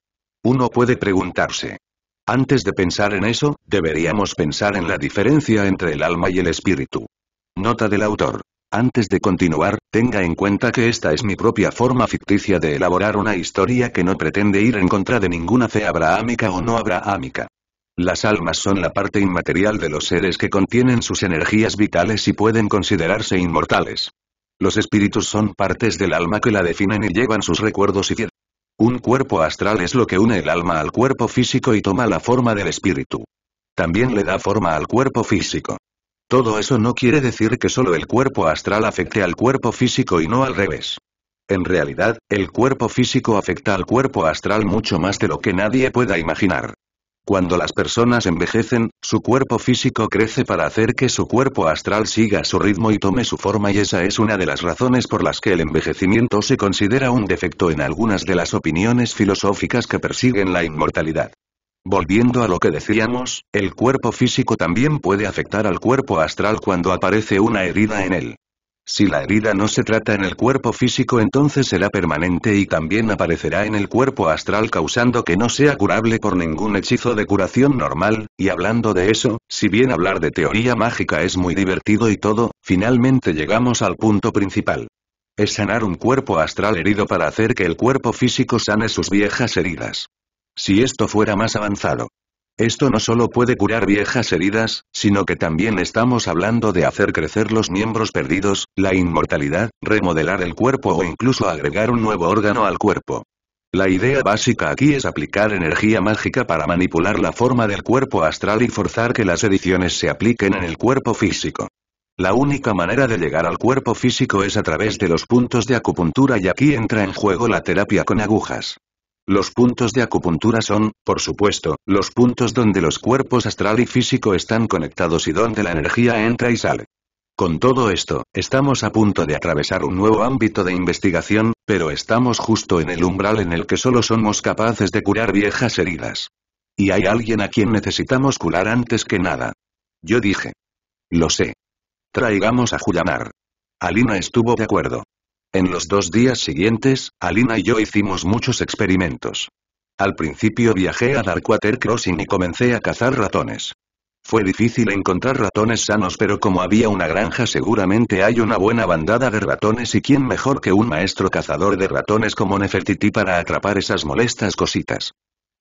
Uno puede preguntarse. Antes de pensar en eso, deberíamos pensar en la diferencia entre el alma y el espíritu. Nota del autor. Antes de continuar, tenga en cuenta que esta es mi propia forma ficticia de elaborar una historia que no pretende ir en contra de ninguna fe abrahámica o no abrahámica. Las almas son la parte inmaterial de los seres que contienen sus energías vitales y pueden considerarse inmortales. Los espíritus son partes del alma que la definen y llevan sus recuerdos y un cuerpo astral es lo que une el alma al cuerpo físico y toma la forma del espíritu. También le da forma al cuerpo físico. Todo eso no quiere decir que solo el cuerpo astral afecte al cuerpo físico y no al revés. En realidad, el cuerpo físico afecta al cuerpo astral mucho más de lo que nadie pueda imaginar. Cuando las personas envejecen, su cuerpo físico crece para hacer que su cuerpo astral siga su ritmo y tome su forma y esa es una de las razones por las que el envejecimiento se considera un defecto en algunas de las opiniones filosóficas que persiguen la inmortalidad. Volviendo a lo que decíamos, el cuerpo físico también puede afectar al cuerpo astral cuando aparece una herida en él. Si la herida no se trata en el cuerpo físico entonces será permanente y también aparecerá en el cuerpo astral causando que no sea curable por ningún hechizo de curación normal, y hablando de eso, si bien hablar de teoría mágica es muy divertido y todo, finalmente llegamos al punto principal. Es sanar un cuerpo astral herido para hacer que el cuerpo físico sane sus viejas heridas. Si esto fuera más avanzado, esto no solo puede curar viejas heridas, sino que también estamos hablando de hacer crecer los miembros perdidos, la inmortalidad, remodelar el cuerpo o incluso agregar un nuevo órgano al cuerpo. La idea básica aquí es aplicar energía mágica para manipular la forma del cuerpo astral y forzar que las ediciones se apliquen en el cuerpo físico. La única manera de llegar al cuerpo físico es a través de los puntos de acupuntura y aquí entra en juego la terapia con agujas. Los puntos de acupuntura son, por supuesto, los puntos donde los cuerpos astral y físico están conectados y donde la energía entra y sale. Con todo esto, estamos a punto de atravesar un nuevo ámbito de investigación, pero estamos justo en el umbral en el que solo somos capaces de curar viejas heridas. Y hay alguien a quien necesitamos curar antes que nada. Yo dije. Lo sé. Traigamos a Julianar. Alina estuvo de acuerdo. En los dos días siguientes, Alina y yo hicimos muchos experimentos. Al principio viajé a Darkwater Crossing y comencé a cazar ratones. Fue difícil encontrar ratones sanos pero como había una granja seguramente hay una buena bandada de ratones y quién mejor que un maestro cazador de ratones como Nefertiti para atrapar esas molestas cositas.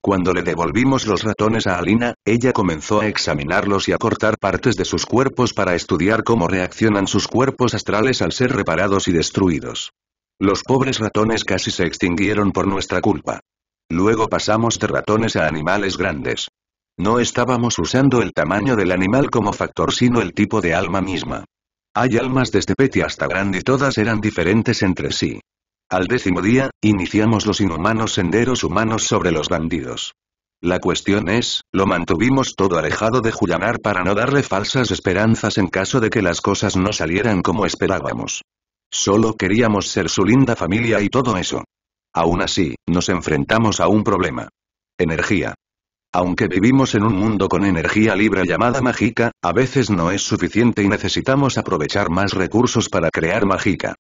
Cuando le devolvimos los ratones a Alina, ella comenzó a examinarlos y a cortar partes de sus cuerpos para estudiar cómo reaccionan sus cuerpos astrales al ser reparados y destruidos. Los pobres ratones casi se extinguieron por nuestra culpa. Luego pasamos de ratones a animales grandes. No estábamos usando el tamaño del animal como factor sino el tipo de alma misma. Hay almas desde Petty hasta grande y todas eran diferentes entre sí. Al décimo día, iniciamos los inhumanos senderos humanos sobre los bandidos. La cuestión es, lo mantuvimos todo alejado de Julianar para no darle falsas esperanzas en caso de que las cosas no salieran como esperábamos. Solo queríamos ser su linda familia y todo eso. Aún así, nos enfrentamos a un problema. Energía. Aunque vivimos en un mundo con energía libre llamada mágica, a veces no es suficiente y necesitamos aprovechar más recursos para crear mágica.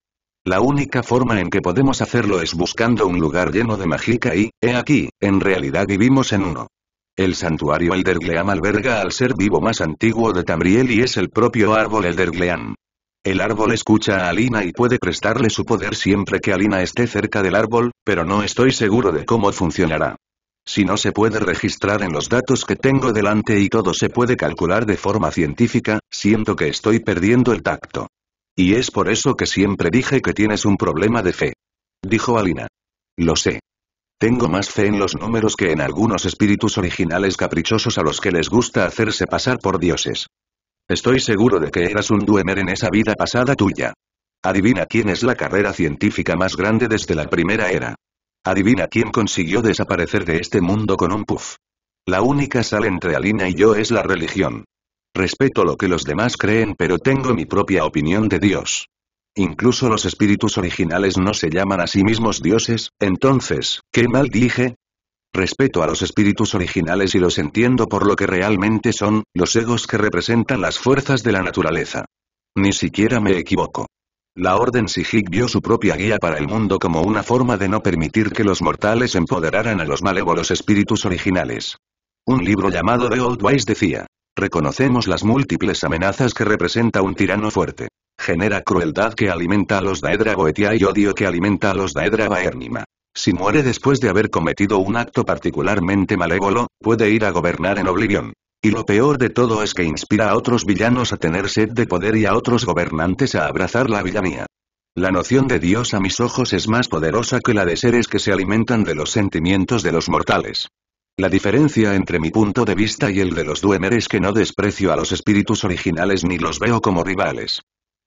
La única forma en que podemos hacerlo es buscando un lugar lleno de mágica y, he aquí, en realidad vivimos en uno. El santuario Eldergleam alberga al ser vivo más antiguo de Tamriel y es el propio árbol Eldergleam. El árbol escucha a Alina y puede prestarle su poder siempre que Alina esté cerca del árbol, pero no estoy seguro de cómo funcionará. Si no se puede registrar en los datos que tengo delante y todo se puede calcular de forma científica, siento que estoy perdiendo el tacto. Y es por eso que siempre dije que tienes un problema de fe. Dijo Alina. Lo sé. Tengo más fe en los números que en algunos espíritus originales caprichosos a los que les gusta hacerse pasar por dioses. Estoy seguro de que eras un duemer en esa vida pasada tuya. Adivina quién es la carrera científica más grande desde la primera era. Adivina quién consiguió desaparecer de este mundo con un puff. La única sal entre Alina y yo es la religión. Respeto lo que los demás creen pero tengo mi propia opinión de Dios. Incluso los espíritus originales no se llaman a sí mismos dioses, entonces, ¿qué mal dije? Respeto a los espíritus originales y los entiendo por lo que realmente son, los egos que representan las fuerzas de la naturaleza. Ni siquiera me equivoco. La Orden Sijik vio su propia guía para el mundo como una forma de no permitir que los mortales empoderaran a los malévolos espíritus originales. Un libro llamado The Old Wise decía, Reconocemos las múltiples amenazas que representa un tirano fuerte. Genera crueldad que alimenta a los Daedra Goetia y odio que alimenta a los Daedra Baernima. Si muere después de haber cometido un acto particularmente malévolo, puede ir a gobernar en oblivión Y lo peor de todo es que inspira a otros villanos a tener sed de poder y a otros gobernantes a abrazar la villanía. La noción de Dios a mis ojos es más poderosa que la de seres que se alimentan de los sentimientos de los mortales. La diferencia entre mi punto de vista y el de los Duemer es que no desprecio a los espíritus originales ni los veo como rivales.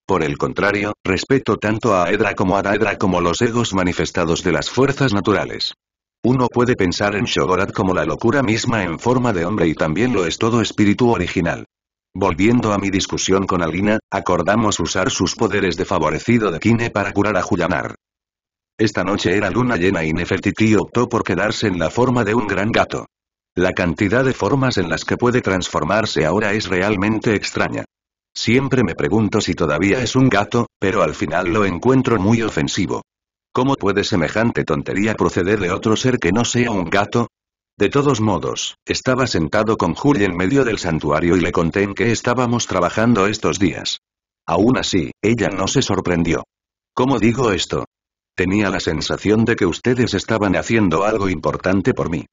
Por el contrario, respeto tanto a Aedra como a Daedra como los egos manifestados de las fuerzas naturales. Uno puede pensar en Shogorat como la locura misma en forma de hombre y también lo es todo espíritu original. Volviendo a mi discusión con Alina, acordamos usar sus poderes de favorecido de Kine para curar a Julianar. Esta noche era luna llena y Nefertiti optó por quedarse en la forma de un gran gato. La cantidad de formas en las que puede transformarse ahora es realmente extraña. Siempre me pregunto si todavía es un gato, pero al final lo encuentro muy ofensivo. ¿Cómo puede semejante tontería proceder de otro ser que no sea un gato? De todos modos, estaba sentado con Julie en medio del santuario y le conté en qué estábamos trabajando estos días. Aún así, ella no se sorprendió. ¿Cómo digo esto? Tenía la sensación de que ustedes estaban haciendo algo importante por mí.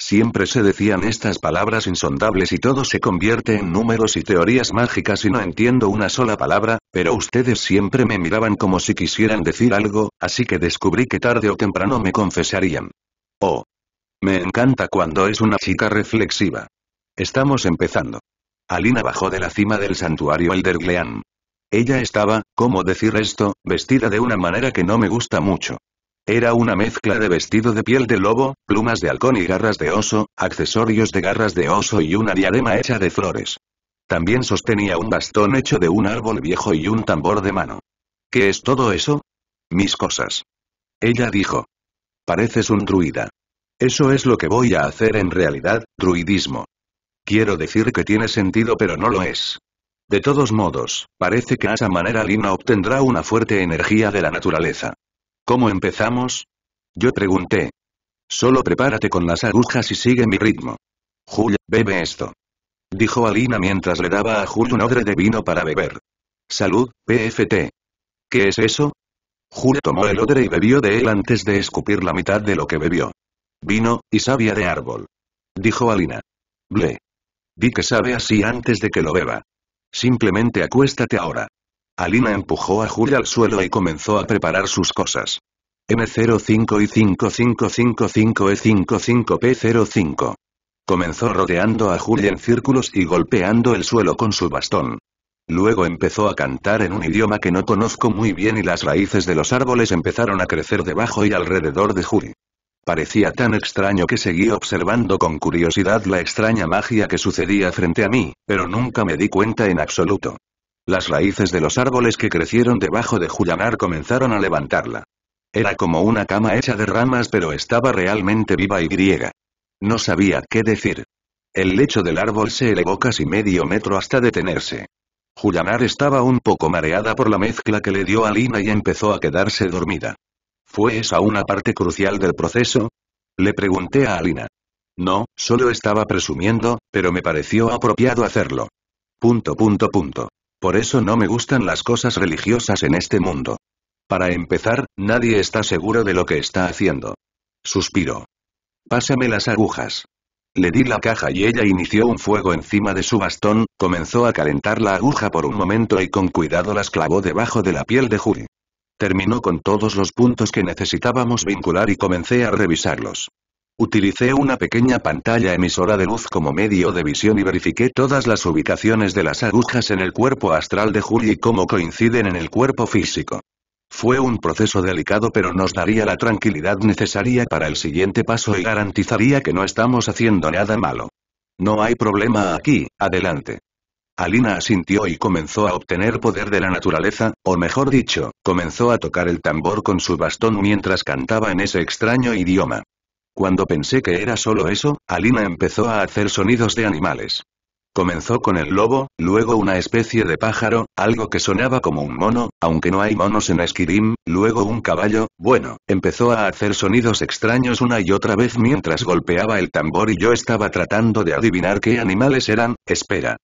Siempre se decían estas palabras insondables y todo se convierte en números y teorías mágicas y no entiendo una sola palabra, pero ustedes siempre me miraban como si quisieran decir algo, así que descubrí que tarde o temprano me confesarían. Oh. Me encanta cuando es una chica reflexiva. Estamos empezando. Alina bajó de la cima del santuario Elderglean. Ella estaba, ¿Cómo decir esto? Vestida de una manera que no me gusta mucho. Era una mezcla de vestido de piel de lobo, plumas de halcón y garras de oso, accesorios de garras de oso y una diadema hecha de flores. También sostenía un bastón hecho de un árbol viejo y un tambor de mano. ¿Qué es todo eso? Mis cosas. Ella dijo. Pareces un druida. Eso es lo que voy a hacer en realidad, druidismo. Quiero decir que tiene sentido pero no lo es. De todos modos, parece que a esa manera Lina obtendrá una fuerte energía de la naturaleza. ¿Cómo empezamos? Yo pregunté. Solo prepárate con las agujas y sigue mi ritmo. Julia, bebe esto. Dijo Alina mientras le daba a Julia un odre de vino para beber. Salud, PFT. ¿Qué es eso? Julio tomó el odre y bebió de él antes de escupir la mitad de lo que bebió. Vino, y savia de árbol. Dijo Alina. Ble. Di que sabe así antes de que lo beba. Simplemente acuéstate ahora. Alina empujó a Julia al suelo y comenzó a preparar sus cosas. M05 y 5555E55P05. Comenzó rodeando a Julia en círculos y golpeando el suelo con su bastón. Luego empezó a cantar en un idioma que no conozco muy bien y las raíces de los árboles empezaron a crecer debajo y alrededor de Julia parecía tan extraño que seguí observando con curiosidad la extraña magia que sucedía frente a mí, pero nunca me di cuenta en absoluto. Las raíces de los árboles que crecieron debajo de Julianar comenzaron a levantarla. Era como una cama hecha de ramas pero estaba realmente viva y griega. No sabía qué decir. El lecho del árbol se elevó casi medio metro hasta detenerse. Julianar estaba un poco mareada por la mezcla que le dio a Lina y empezó a quedarse dormida. ¿Fue esa una parte crucial del proceso? Le pregunté a Alina. No, solo estaba presumiendo, pero me pareció apropiado hacerlo. Punto punto punto. Por eso no me gustan las cosas religiosas en este mundo. Para empezar, nadie está seguro de lo que está haciendo. Suspiro. Pásame las agujas. Le di la caja y ella inició un fuego encima de su bastón, comenzó a calentar la aguja por un momento y con cuidado las clavó debajo de la piel de Juri. Terminó con todos los puntos que necesitábamos vincular y comencé a revisarlos. Utilicé una pequeña pantalla emisora de luz como medio de visión y verifiqué todas las ubicaciones de las agujas en el cuerpo astral de Juli y cómo coinciden en el cuerpo físico. Fue un proceso delicado pero nos daría la tranquilidad necesaria para el siguiente paso y garantizaría que no estamos haciendo nada malo. No hay problema aquí, adelante. Alina asintió y comenzó a obtener poder de la naturaleza, o mejor dicho, comenzó a tocar el tambor con su bastón mientras cantaba en ese extraño idioma. Cuando pensé que era solo eso, Alina empezó a hacer sonidos de animales. Comenzó con el lobo, luego una especie de pájaro, algo que sonaba como un mono, aunque no hay monos en Esquirim, luego un caballo, bueno, empezó a hacer sonidos extraños una y otra vez mientras golpeaba el tambor y yo estaba tratando de adivinar qué animales eran, espera,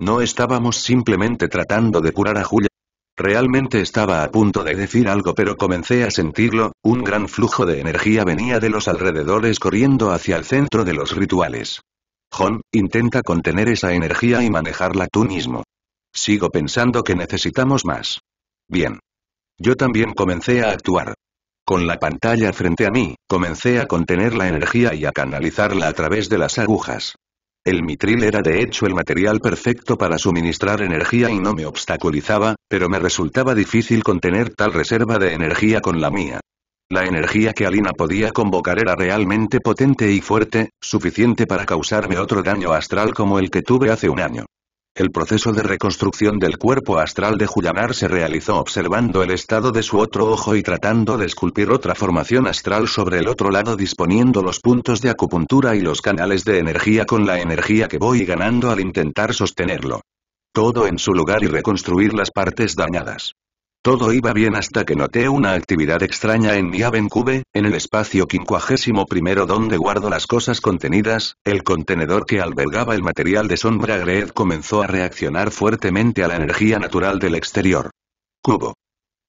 no estábamos simplemente tratando de curar a Julia. Realmente estaba a punto de decir algo pero comencé a sentirlo, un gran flujo de energía venía de los alrededores corriendo hacia el centro de los rituales. Jon, intenta contener esa energía y manejarla tú mismo. Sigo pensando que necesitamos más. Bien. Yo también comencé a actuar. Con la pantalla frente a mí, comencé a contener la energía y a canalizarla a través de las agujas. El mitril era de hecho el material perfecto para suministrar energía y no me obstaculizaba, pero me resultaba difícil contener tal reserva de energía con la mía. La energía que Alina podía convocar era realmente potente y fuerte, suficiente para causarme otro daño astral como el que tuve hace un año. El proceso de reconstrucción del cuerpo astral de Julianar se realizó observando el estado de su otro ojo y tratando de esculpir otra formación astral sobre el otro lado disponiendo los puntos de acupuntura y los canales de energía con la energía que voy ganando al intentar sostenerlo. Todo en su lugar y reconstruir las partes dañadas. Todo iba bien hasta que noté una actividad extraña en mi Cube, en el espacio quincuagésimo primero donde guardo las cosas contenidas, el contenedor que albergaba el material de sombra Greed comenzó a reaccionar fuertemente a la energía natural del exterior. Cubo.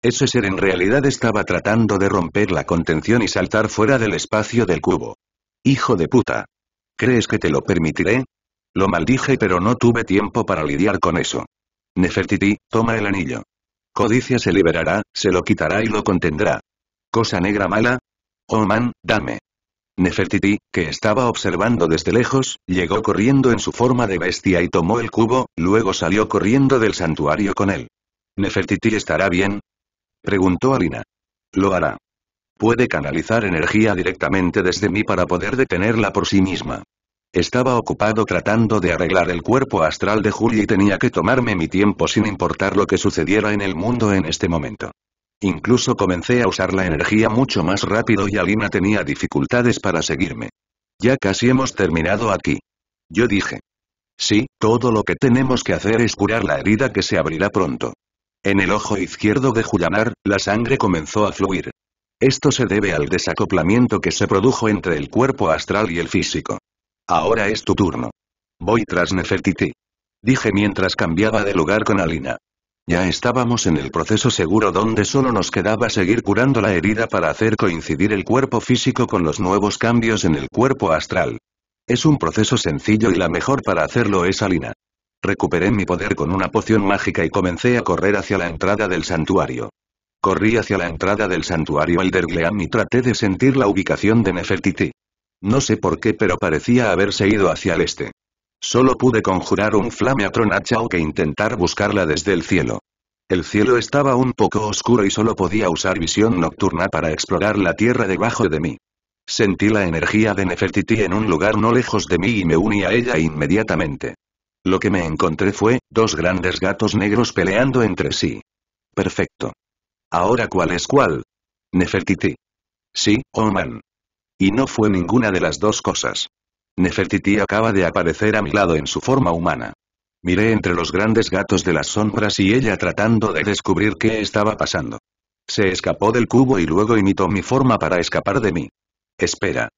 Ese ser en realidad estaba tratando de romper la contención y saltar fuera del espacio del cubo. Hijo de puta. ¿Crees que te lo permitiré? Lo maldije pero no tuve tiempo para lidiar con eso. Nefertiti, toma el anillo. Codicia se liberará, se lo quitará y lo contendrá. ¿Cosa negra mala? Oh man, dame. Nefertiti, que estaba observando desde lejos, llegó corriendo en su forma de bestia y tomó el cubo, luego salió corriendo del santuario con él. ¿Nefertiti estará bien? Preguntó Alina. Lo hará. Puede canalizar energía directamente desde mí para poder detenerla por sí misma. Estaba ocupado tratando de arreglar el cuerpo astral de Juli y tenía que tomarme mi tiempo sin importar lo que sucediera en el mundo en este momento. Incluso comencé a usar la energía mucho más rápido y Alina tenía dificultades para seguirme. Ya casi hemos terminado aquí. Yo dije. Sí, todo lo que tenemos que hacer es curar la herida que se abrirá pronto. En el ojo izquierdo de Julianar, la sangre comenzó a fluir. Esto se debe al desacoplamiento que se produjo entre el cuerpo astral y el físico. Ahora es tu turno. Voy tras Nefertiti. Dije mientras cambiaba de lugar con Alina. Ya estábamos en el proceso seguro donde solo nos quedaba seguir curando la herida para hacer coincidir el cuerpo físico con los nuevos cambios en el cuerpo astral. Es un proceso sencillo y la mejor para hacerlo es Alina. Recuperé mi poder con una poción mágica y comencé a correr hacia la entrada del santuario. Corrí hacia la entrada del santuario Gleam y traté de sentir la ubicación de Nefertiti. No sé por qué pero parecía haberse ido hacia el este. Solo pude conjurar un flame o que intentar buscarla desde el cielo. El cielo estaba un poco oscuro y solo podía usar visión nocturna para explorar la tierra debajo de mí. Sentí la energía de Nefertiti en un lugar no lejos de mí y me uní a ella inmediatamente. Lo que me encontré fue, dos grandes gatos negros peleando entre sí. Perfecto. Ahora cuál es cuál. Nefertiti. Sí, Oman. Y no fue ninguna de las dos cosas. Nefertiti acaba de aparecer a mi lado en su forma humana. Miré entre los grandes gatos de las sombras y ella tratando de descubrir qué estaba pasando. Se escapó del cubo y luego imitó mi forma para escapar de mí. Espera.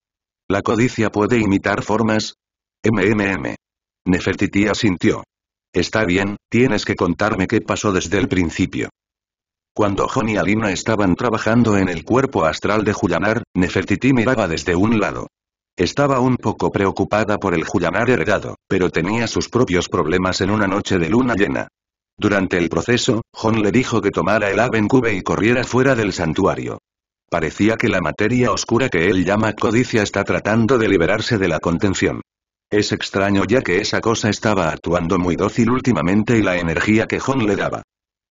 ¿La codicia puede imitar formas? MMM. Nefertiti asintió. Está bien, tienes que contarme qué pasó desde el principio. Cuando Jon y Alina estaban trabajando en el cuerpo astral de Julianar, Nefertiti miraba desde un lado. Estaba un poco preocupada por el Julianar heredado, pero tenía sus propios problemas en una noche de luna llena. Durante el proceso, Jon le dijo que tomara el ave y corriera fuera del santuario. Parecía que la materia oscura que él llama codicia está tratando de liberarse de la contención. Es extraño ya que esa cosa estaba actuando muy dócil últimamente y la energía que Jon le daba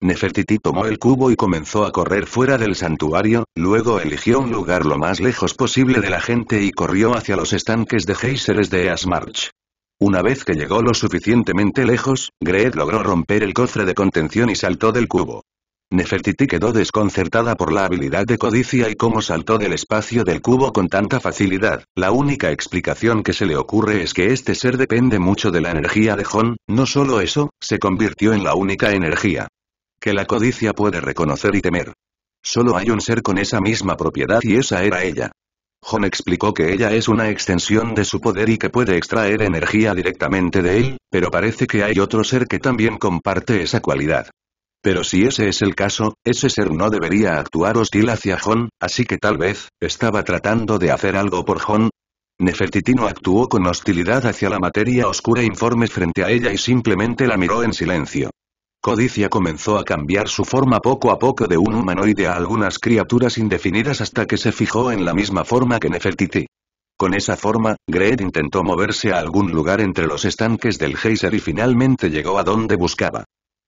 Nefertiti tomó el cubo y comenzó a correr fuera del santuario, luego eligió un lugar lo más lejos posible de la gente y corrió hacia los estanques de géiseres de Asmarch. Una vez que llegó lo suficientemente lejos, Greed logró romper el cofre de contención y saltó del cubo. Nefertiti quedó desconcertada por la habilidad de codicia y cómo saltó del espacio del cubo con tanta facilidad. La única explicación que se le ocurre es que este ser depende mucho de la energía de Hon, no solo eso, se convirtió en la única energía que la codicia puede reconocer y temer. Solo hay un ser con esa misma propiedad y esa era ella. Jon explicó que ella es una extensión de su poder y que puede extraer energía directamente de él, pero parece que hay otro ser que también comparte esa cualidad. Pero si ese es el caso, ese ser no debería actuar hostil hacia Jon, así que tal vez, estaba tratando de hacer algo por Jon. Nefertitino actuó con hostilidad hacia la materia oscura informe frente a ella y simplemente la miró en silencio. Codicia comenzó a cambiar su forma poco a poco de un humanoide a algunas criaturas indefinidas hasta que se fijó en la misma forma que Nefertiti. Con esa forma, Greed intentó moverse a algún lugar entre los estanques del geyser y finalmente llegó a donde buscaba.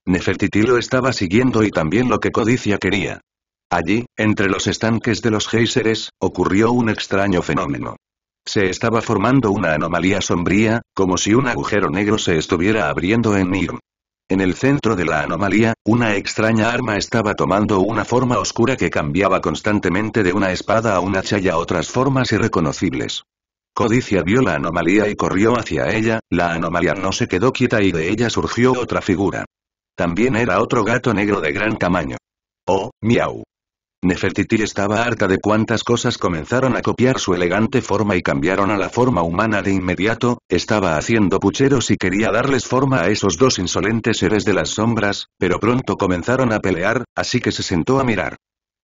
Nefertiti lo estaba siguiendo y también lo que Codicia quería. Allí, entre los estanques de los géiseres, ocurrió un extraño fenómeno. Se estaba formando una anomalía sombría, como si un agujero negro se estuviera abriendo en Nirm. En el centro de la anomalía, una extraña arma estaba tomando una forma oscura que cambiaba constantemente de una espada a un hacha y a otras formas irreconocibles. Codicia vio la anomalía y corrió hacia ella, la anomalía no se quedó quieta y de ella surgió otra figura. También era otro gato negro de gran tamaño. Oh, miau. Nefertiti estaba harta de cuántas cosas comenzaron a copiar su elegante forma y cambiaron a la forma humana de inmediato, estaba haciendo pucheros y quería darles forma a esos dos insolentes seres de las sombras, pero pronto comenzaron a pelear, así que se sentó a mirar.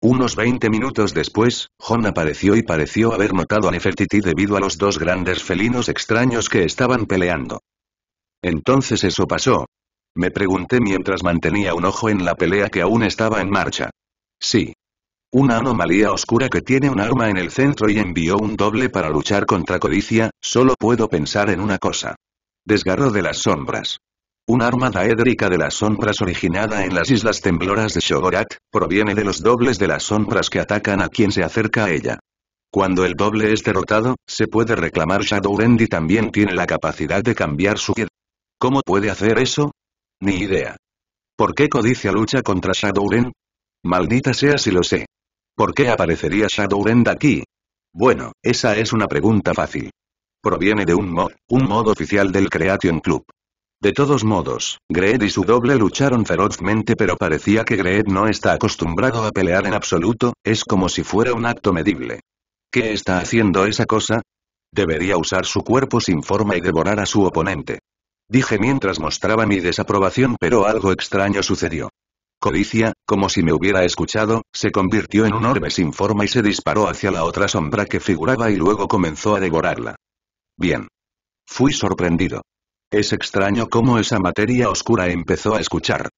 Unos 20 minutos después, Jon apareció y pareció haber notado a Nefertiti debido a los dos grandes felinos extraños que estaban peleando. Entonces eso pasó. Me pregunté mientras mantenía un ojo en la pelea que aún estaba en marcha. Sí, una anomalía oscura que tiene un arma en el centro y envió un doble para luchar contra codicia, solo puedo pensar en una cosa. Desgarro de las sombras. Un arma daédrica de las sombras originada en las islas tembloras de Shogorat, proviene de los dobles de las sombras que atacan a quien se acerca a ella. Cuando el doble es derrotado, se puede reclamar Shadowrend y también tiene la capacidad de cambiar su ¿Cómo puede hacer eso? Ni idea. ¿Por qué Codicia lucha contra Shadowrend? Maldita sea si lo sé. ¿Por qué aparecería Shadowrend aquí? Bueno, esa es una pregunta fácil. Proviene de un mod, un mod oficial del Creation Club. De todos modos, Greed y su doble lucharon ferozmente pero parecía que Greed no está acostumbrado a pelear en absoluto, es como si fuera un acto medible. ¿Qué está haciendo esa cosa? Debería usar su cuerpo sin forma y devorar a su oponente. Dije mientras mostraba mi desaprobación pero algo extraño sucedió codicia, como si me hubiera escuchado, se convirtió en un orbe sin forma y se disparó hacia la otra sombra que figuraba y luego comenzó a devorarla. Bien. Fui sorprendido. Es extraño cómo esa materia oscura empezó a escuchar.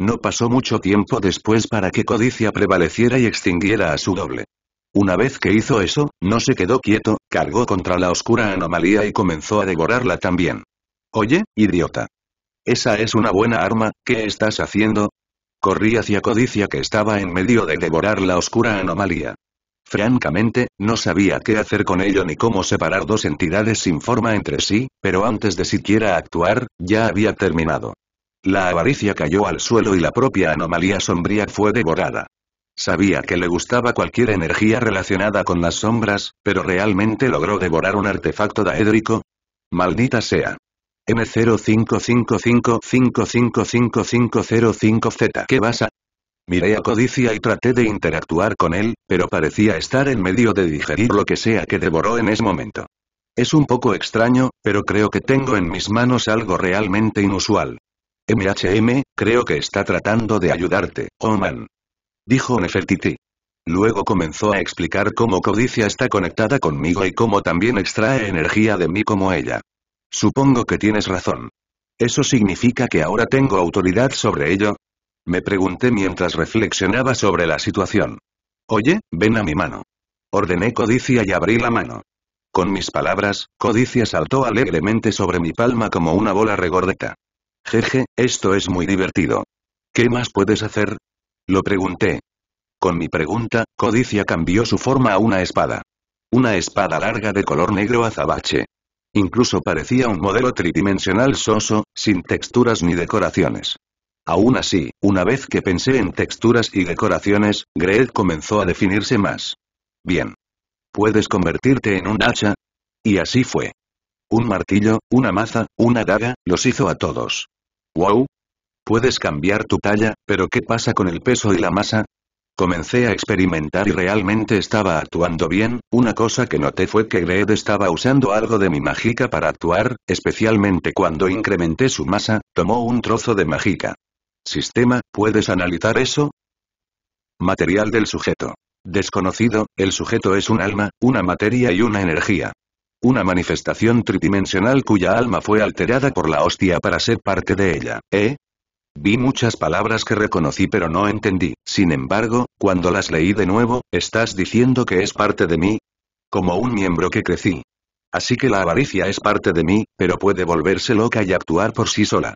No pasó mucho tiempo después para que codicia prevaleciera y extinguiera a su doble. Una vez que hizo eso, no se quedó quieto, cargó contra la oscura anomalía y comenzó a devorarla también. Oye, idiota. Esa es una buena arma, ¿qué estás haciendo? Corrí hacia Codicia que estaba en medio de devorar la oscura anomalía. Francamente, no sabía qué hacer con ello ni cómo separar dos entidades sin forma entre sí, pero antes de siquiera actuar, ya había terminado. La avaricia cayó al suelo y la propia anomalía sombría fue devorada. Sabía que le gustaba cualquier energía relacionada con las sombras, pero ¿realmente logró devorar un artefacto daédrico? Maldita sea. M055555505Z. ¿Qué pasa? Miré a Codicia y traté de interactuar con él, pero parecía estar en medio de digerir lo que sea que devoró en ese momento. Es un poco extraño, pero creo que tengo en mis manos algo realmente inusual. MHM, creo que está tratando de ayudarte, Oman. Dijo Nefertiti. Luego comenzó a explicar cómo Codicia está conectada conmigo y cómo también extrae energía de mí como ella. Supongo que tienes razón. ¿Eso significa que ahora tengo autoridad sobre ello? Me pregunté mientras reflexionaba sobre la situación. Oye, ven a mi mano. Ordené codicia y abrí la mano. Con mis palabras, codicia saltó alegremente sobre mi palma como una bola regordeta. Jeje, esto es muy divertido. ¿Qué más puedes hacer? Lo pregunté. Con mi pregunta, codicia cambió su forma a una espada. Una espada larga de color negro azabache. Incluso parecía un modelo tridimensional soso, sin texturas ni decoraciones. Aún así, una vez que pensé en texturas y decoraciones, Greed comenzó a definirse más. Bien. ¿Puedes convertirte en un hacha? Y así fue. Un martillo, una maza, una daga, los hizo a todos. ¡Wow! Puedes cambiar tu talla, pero ¿qué pasa con el peso y la masa? Comencé a experimentar y realmente estaba actuando bien, una cosa que noté fue que Greed estaba usando algo de mi mágica para actuar, especialmente cuando incrementé su masa, tomó un trozo de mágica. Sistema, ¿puedes analizar eso? Material del sujeto. Desconocido, el sujeto es un alma, una materia y una energía. Una manifestación tridimensional cuya alma fue alterada por la hostia para ser parte de ella, ¿eh? Vi muchas palabras que reconocí pero no entendí, sin embargo, cuando las leí de nuevo, ¿estás diciendo que es parte de mí? Como un miembro que crecí. Así que la avaricia es parte de mí, pero puede volverse loca y actuar por sí sola.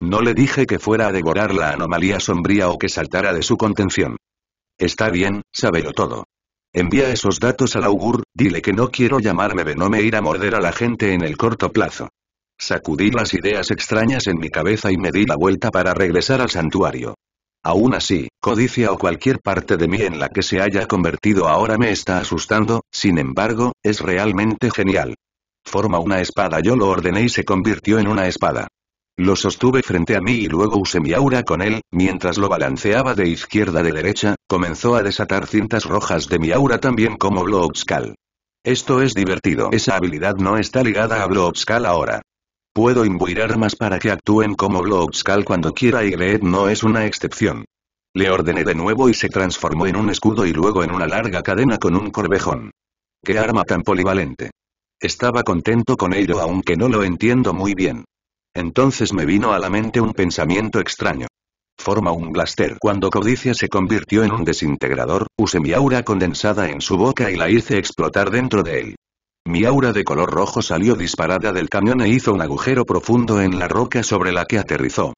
No le dije que fuera a devorar la anomalía sombría o que saltara de su contención. Está bien, sabelo todo. Envía esos datos al augur, dile que no quiero llamarme no me ir a morder a la gente en el corto plazo. Sacudí las ideas extrañas en mi cabeza y me di la vuelta para regresar al santuario. Aún así, codicia o cualquier parte de mí en la que se haya convertido ahora me está asustando, sin embargo, es realmente genial. Forma una espada, yo lo ordené y se convirtió en una espada. Lo sostuve frente a mí y luego usé mi aura con él, mientras lo balanceaba de izquierda a de derecha, comenzó a desatar cintas rojas de mi aura también como Bloxcal. Esto es divertido. Esa habilidad no está ligada a Bloxcal ahora puedo imbuir armas para que actúen como Bloodskull cuando quiera y Red no es una excepción. Le ordené de nuevo y se transformó en un escudo y luego en una larga cadena con un corvejón. ¡Qué arma tan polivalente! Estaba contento con ello aunque no lo entiendo muy bien. Entonces me vino a la mente un pensamiento extraño. Forma un blaster. Cuando Codicia se convirtió en un desintegrador, usé mi aura condensada en su boca y la hice explotar dentro de él. Mi aura de color rojo salió disparada del camión e hizo un agujero profundo en la roca sobre la que aterrizó.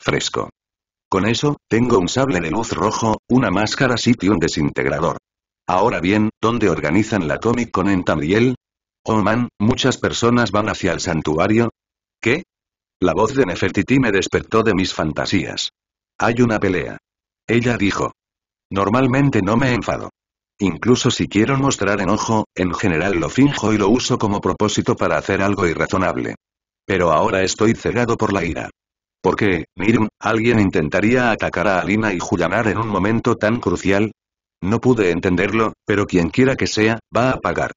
Fresco. Con eso, tengo un sable de luz rojo, una máscara sit y un desintegrador. Ahora bien, ¿dónde organizan la Comic Con en Tamriel? Oh man, muchas personas van hacia el santuario. ¿Qué? La voz de Nefertiti me despertó de mis fantasías. Hay una pelea. Ella dijo. Normalmente no me enfado. Incluso si quiero mostrar enojo, en general lo finjo y lo uso como propósito para hacer algo irrazonable. Pero ahora estoy cegado por la ira. ¿Por qué, alguien intentaría atacar a Alina y Julianar en un momento tan crucial? No pude entenderlo, pero quien quiera que sea, va a pagar.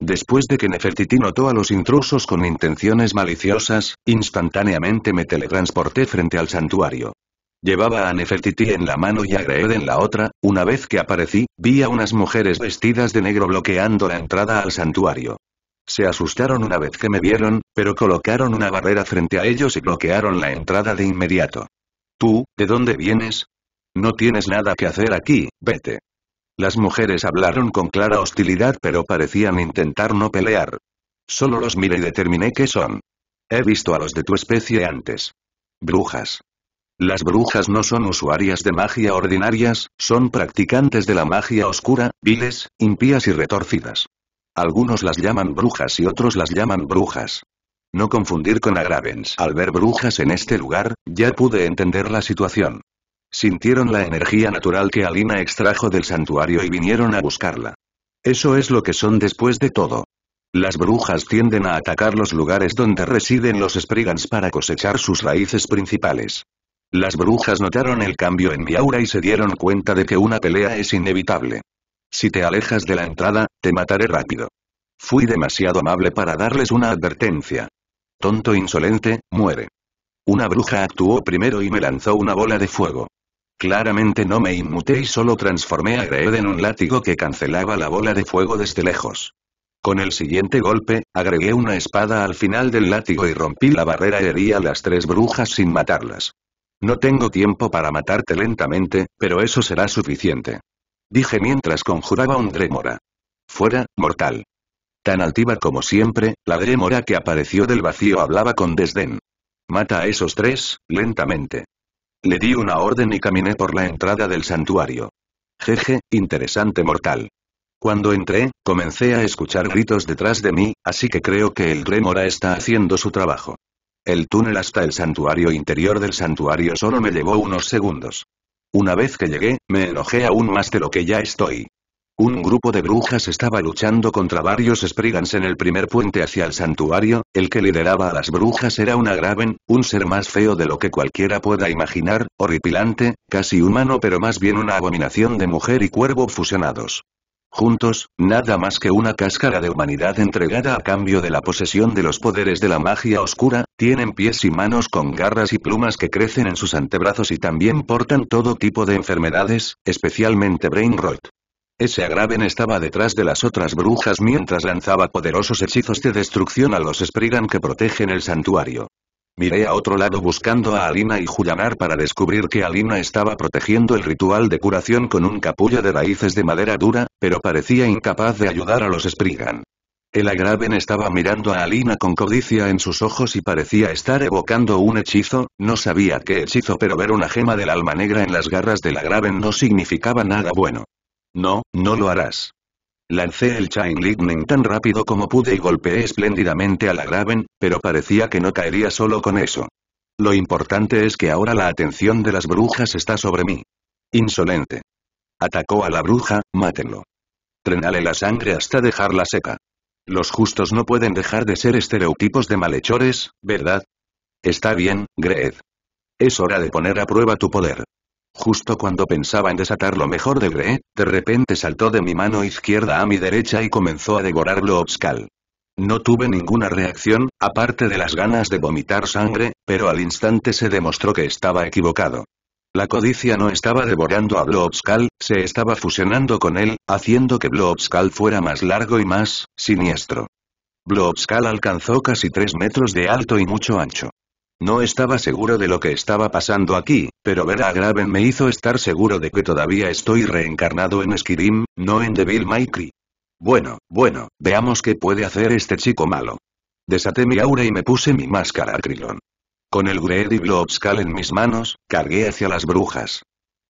Después de que Nefertiti notó a los intrusos con intenciones maliciosas, instantáneamente me teletransporté frente al santuario. Llevaba a Nefertiti en la mano y a Greed en la otra, una vez que aparecí, vi a unas mujeres vestidas de negro bloqueando la entrada al santuario. Se asustaron una vez que me vieron, pero colocaron una barrera frente a ellos y bloquearon la entrada de inmediato. Tú, ¿de dónde vienes? No tienes nada que hacer aquí, vete. Las mujeres hablaron con clara hostilidad pero parecían intentar no pelear. Solo los miré y determiné qué son. He visto a los de tu especie antes. Brujas. Las brujas no son usuarias de magia ordinarias, son practicantes de la magia oscura, viles, impías y retorcidas. Algunos las llaman brujas y otros las llaman brujas. No confundir con agravens. Al ver brujas en este lugar, ya pude entender la situación. Sintieron la energía natural que Alina extrajo del santuario y vinieron a buscarla. Eso es lo que son después de todo. Las brujas tienden a atacar los lugares donde residen los Sprigans para cosechar sus raíces principales. Las brujas notaron el cambio en mi aura y se dieron cuenta de que una pelea es inevitable. Si te alejas de la entrada, te mataré rápido. Fui demasiado amable para darles una advertencia. Tonto insolente, muere. Una bruja actuó primero y me lanzó una bola de fuego. Claramente no me inmuté y solo transformé a Greed en un látigo que cancelaba la bola de fuego desde lejos. Con el siguiente golpe, agregué una espada al final del látigo y rompí la barrera hería herí a las tres brujas sin matarlas. No tengo tiempo para matarte lentamente, pero eso será suficiente. Dije mientras conjuraba un Drémora. Fuera, mortal. Tan altiva como siempre, la Drémora que apareció del vacío hablaba con desdén. Mata a esos tres, lentamente. Le di una orden y caminé por la entrada del santuario. Jeje, interesante mortal. Cuando entré, comencé a escuchar gritos detrás de mí, así que creo que el Drémora está haciendo su trabajo. El túnel hasta el santuario interior del santuario solo me llevó unos segundos. Una vez que llegué, me enojé aún más de lo que ya estoy. Un grupo de brujas estaba luchando contra varios Sprigans en el primer puente hacia el santuario, el que lideraba a las brujas era una Graven, un ser más feo de lo que cualquiera pueda imaginar, horripilante, casi humano pero más bien una abominación de mujer y cuervo fusionados. Juntos, nada más que una cáscara de humanidad entregada a cambio de la posesión de los poderes de la magia oscura, tienen pies y manos con garras y plumas que crecen en sus antebrazos y también portan todo tipo de enfermedades, especialmente Brain Rot. Ese agraven estaba detrás de las otras brujas mientras lanzaba poderosos hechizos de destrucción a los Sprigan que protegen el santuario. Miré a otro lado buscando a Alina y Julianar para descubrir que Alina estaba protegiendo el ritual de curación con un capullo de raíces de madera dura, pero parecía incapaz de ayudar a los Sprigan. El Agraven estaba mirando a Alina con codicia en sus ojos y parecía estar evocando un hechizo, no sabía qué hechizo pero ver una gema del alma negra en las garras del Agraven no significaba nada bueno. No, no lo harás. Lancé el Chain Lightning tan rápido como pude y golpeé espléndidamente a la Graven, pero parecía que no caería solo con eso. Lo importante es que ahora la atención de las brujas está sobre mí. Insolente. Atacó a la bruja, mátenlo. Trenale la sangre hasta dejarla seca. Los justos no pueden dejar de ser estereotipos de malhechores, ¿verdad? Está bien, Greed. Es hora de poner a prueba tu poder. Justo cuando pensaba en desatar lo mejor de Gre, de repente saltó de mi mano izquierda a mi derecha y comenzó a devorar obscal. No tuve ninguna reacción, aparte de las ganas de vomitar sangre, pero al instante se demostró que estaba equivocado. La codicia no estaba devorando a Blobskal, se estaba fusionando con él, haciendo que Blobskal fuera más largo y más siniestro. Blobskal alcanzó casi 3 metros de alto y mucho ancho. No estaba seguro de lo que estaba pasando aquí, pero ver a Graven me hizo estar seguro de que todavía estoy reencarnado en Skirim, no en Devil May Cry. Bueno, bueno, veamos qué puede hacer este chico malo. Desaté mi aura y me puse mi máscara acrilón. Con el Greed y Blobscal en mis manos, cargué hacia las brujas.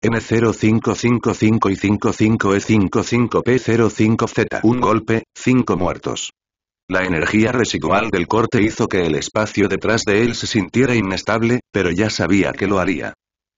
N0555 y 55E55P05Z. Un golpe, 5 muertos. La energía residual del corte hizo que el espacio detrás de él se sintiera inestable, pero ya sabía que lo haría.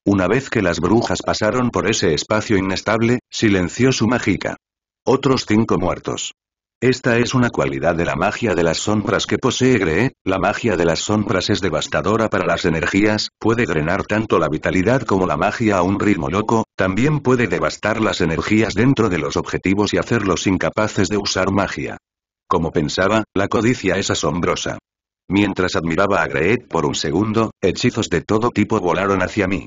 Una vez que las brujas pasaron por ese espacio inestable, silenció su mágica. Otros cinco muertos. Esta es una cualidad de la magia de las sombras que posee Gree, la magia de las sombras es devastadora para las energías, puede drenar tanto la vitalidad como la magia a un ritmo loco, también puede devastar las energías dentro de los objetivos y hacerlos incapaces de usar magia. Como pensaba, la codicia es asombrosa. Mientras admiraba a Greed por un segundo, hechizos de todo tipo volaron hacia mí.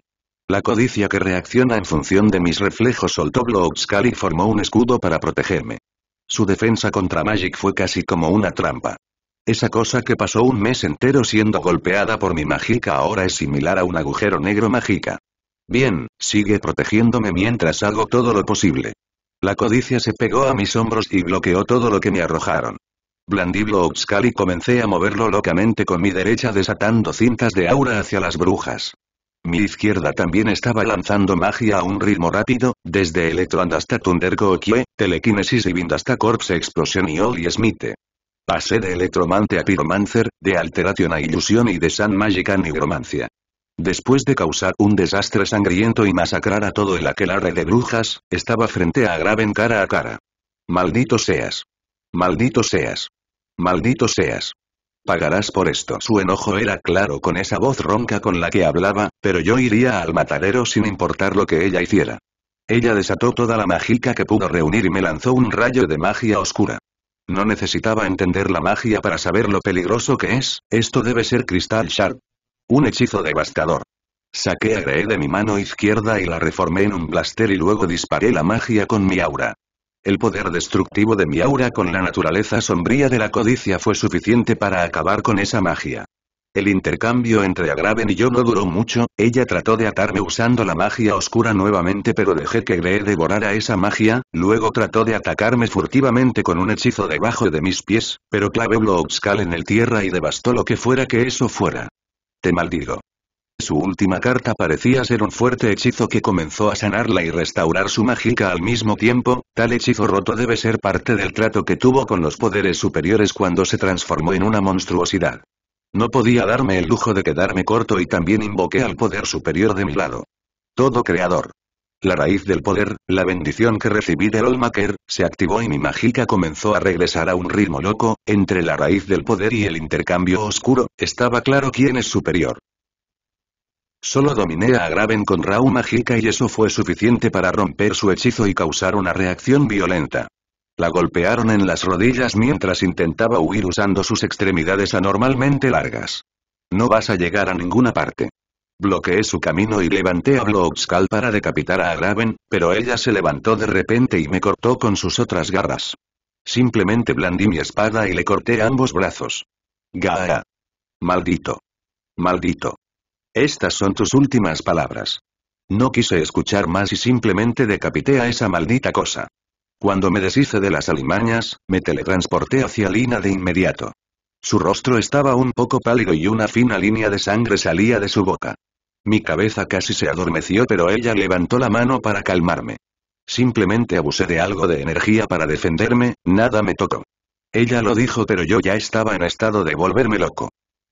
La codicia que reacciona en función de mis reflejos soltó Blobscar y formó un escudo para protegerme. Su defensa contra Magic fue casi como una trampa. Esa cosa que pasó un mes entero siendo golpeada por mi mágica ahora es similar a un agujero negro mágica. Bien, sigue protegiéndome mientras hago todo lo posible. La codicia se pegó a mis hombros y bloqueó todo lo que me arrojaron. Blandí Bloobscal y comencé a moverlo locamente con mi derecha desatando cintas de aura hacia las brujas. Mi izquierda también estaba lanzando magia a un ritmo rápido, desde electroanda hasta Thunder Telekinesis y bindasta Corpse Explosion y Oli Smith. Pasé de Electromante a Pyromancer, de Alteración a Ilusión y de San Magic a Nigromancia. Después de causar un desastre sangriento y masacrar a todo el aquelarre de brujas, estaba frente a Graven cara a cara. Maldito seas. Maldito seas. Maldito seas. Pagarás por esto. Su enojo era claro con esa voz ronca con la que hablaba, pero yo iría al matadero sin importar lo que ella hiciera. Ella desató toda la mágica que pudo reunir y me lanzó un rayo de magia oscura. No necesitaba entender la magia para saber lo peligroso que es, esto debe ser Cristal Shard. Un hechizo devastador. Saqué a Grey de mi mano izquierda y la reformé en un blaster y luego disparé la magia con mi aura. El poder destructivo de mi aura con la naturaleza sombría de la codicia fue suficiente para acabar con esa magia. El intercambio entre Agraven y yo no duró mucho, ella trató de atarme usando la magia oscura nuevamente pero dejé que Grey devorara esa magia, luego trató de atacarme furtivamente con un hechizo debajo de mis pies, pero clavé en el tierra y devastó lo que fuera que eso fuera. Te maldigo. Su última carta parecía ser un fuerte hechizo que comenzó a sanarla y restaurar su mágica al mismo tiempo, tal hechizo roto debe ser parte del trato que tuvo con los poderes superiores cuando se transformó en una monstruosidad. No podía darme el lujo de quedarme corto y también invoqué al poder superior de mi lado. Todo creador. La raíz del poder, la bendición que recibí de Olmaker, se activó y mi mágica comenzó a regresar a un ritmo loco, entre la raíz del poder y el intercambio oscuro, estaba claro quién es superior. Solo dominé a Graven con Raúl mágica y eso fue suficiente para romper su hechizo y causar una reacción violenta. La golpearon en las rodillas mientras intentaba huir usando sus extremidades anormalmente largas. No vas a llegar a ninguna parte. Bloqueé su camino y levanté a Bloxcal para decapitar a Araven, pero ella se levantó de repente y me cortó con sus otras garras. Simplemente blandí mi espada y le corté ambos brazos. Gaa. Maldito. Maldito. Estas son tus últimas palabras. No quise escuchar más y simplemente decapité a esa maldita cosa. Cuando me deshice de las alimañas, me teletransporté hacia Lina de inmediato. Su rostro estaba un poco pálido y una fina línea de sangre salía de su boca. Mi cabeza casi se adormeció pero ella levantó la mano para calmarme. Simplemente abusé de algo de energía para defenderme, nada me tocó. Ella lo dijo pero yo ya estaba en estado de volverme loco.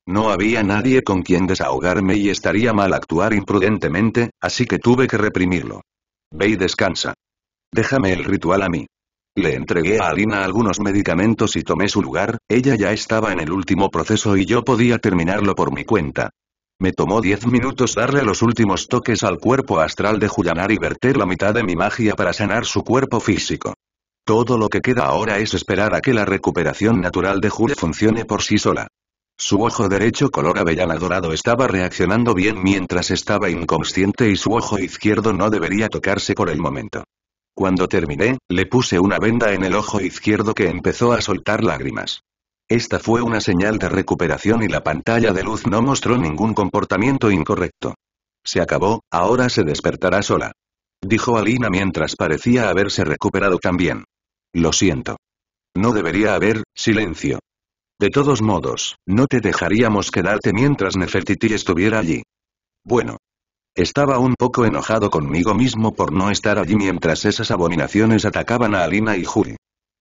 No había nadie con quien desahogarme y estaría mal actuar imprudentemente, así que tuve que reprimirlo. Ve y descansa. Déjame el ritual a mí. Le entregué a Alina algunos medicamentos y tomé su lugar, ella ya estaba en el último proceso y yo podía terminarlo por mi cuenta. Me tomó 10 minutos darle los últimos toques al cuerpo astral de Julianar y verter la mitad de mi magia para sanar su cuerpo físico. Todo lo que queda ahora es esperar a que la recuperación natural de Jure funcione por sí sola. Su ojo derecho color avellana dorado estaba reaccionando bien mientras estaba inconsciente y su ojo izquierdo no debería tocarse por el momento. Cuando terminé, le puse una venda en el ojo izquierdo que empezó a soltar lágrimas. Esta fue una señal de recuperación y la pantalla de luz no mostró ningún comportamiento incorrecto. Se acabó, ahora se despertará sola. Dijo Alina mientras parecía haberse recuperado también. Lo siento. No debería haber, silencio. De todos modos, no te dejaríamos quedarte mientras Nefertiti estuviera allí. Bueno. Estaba un poco enojado conmigo mismo por no estar allí mientras esas abominaciones atacaban a Alina y Juri.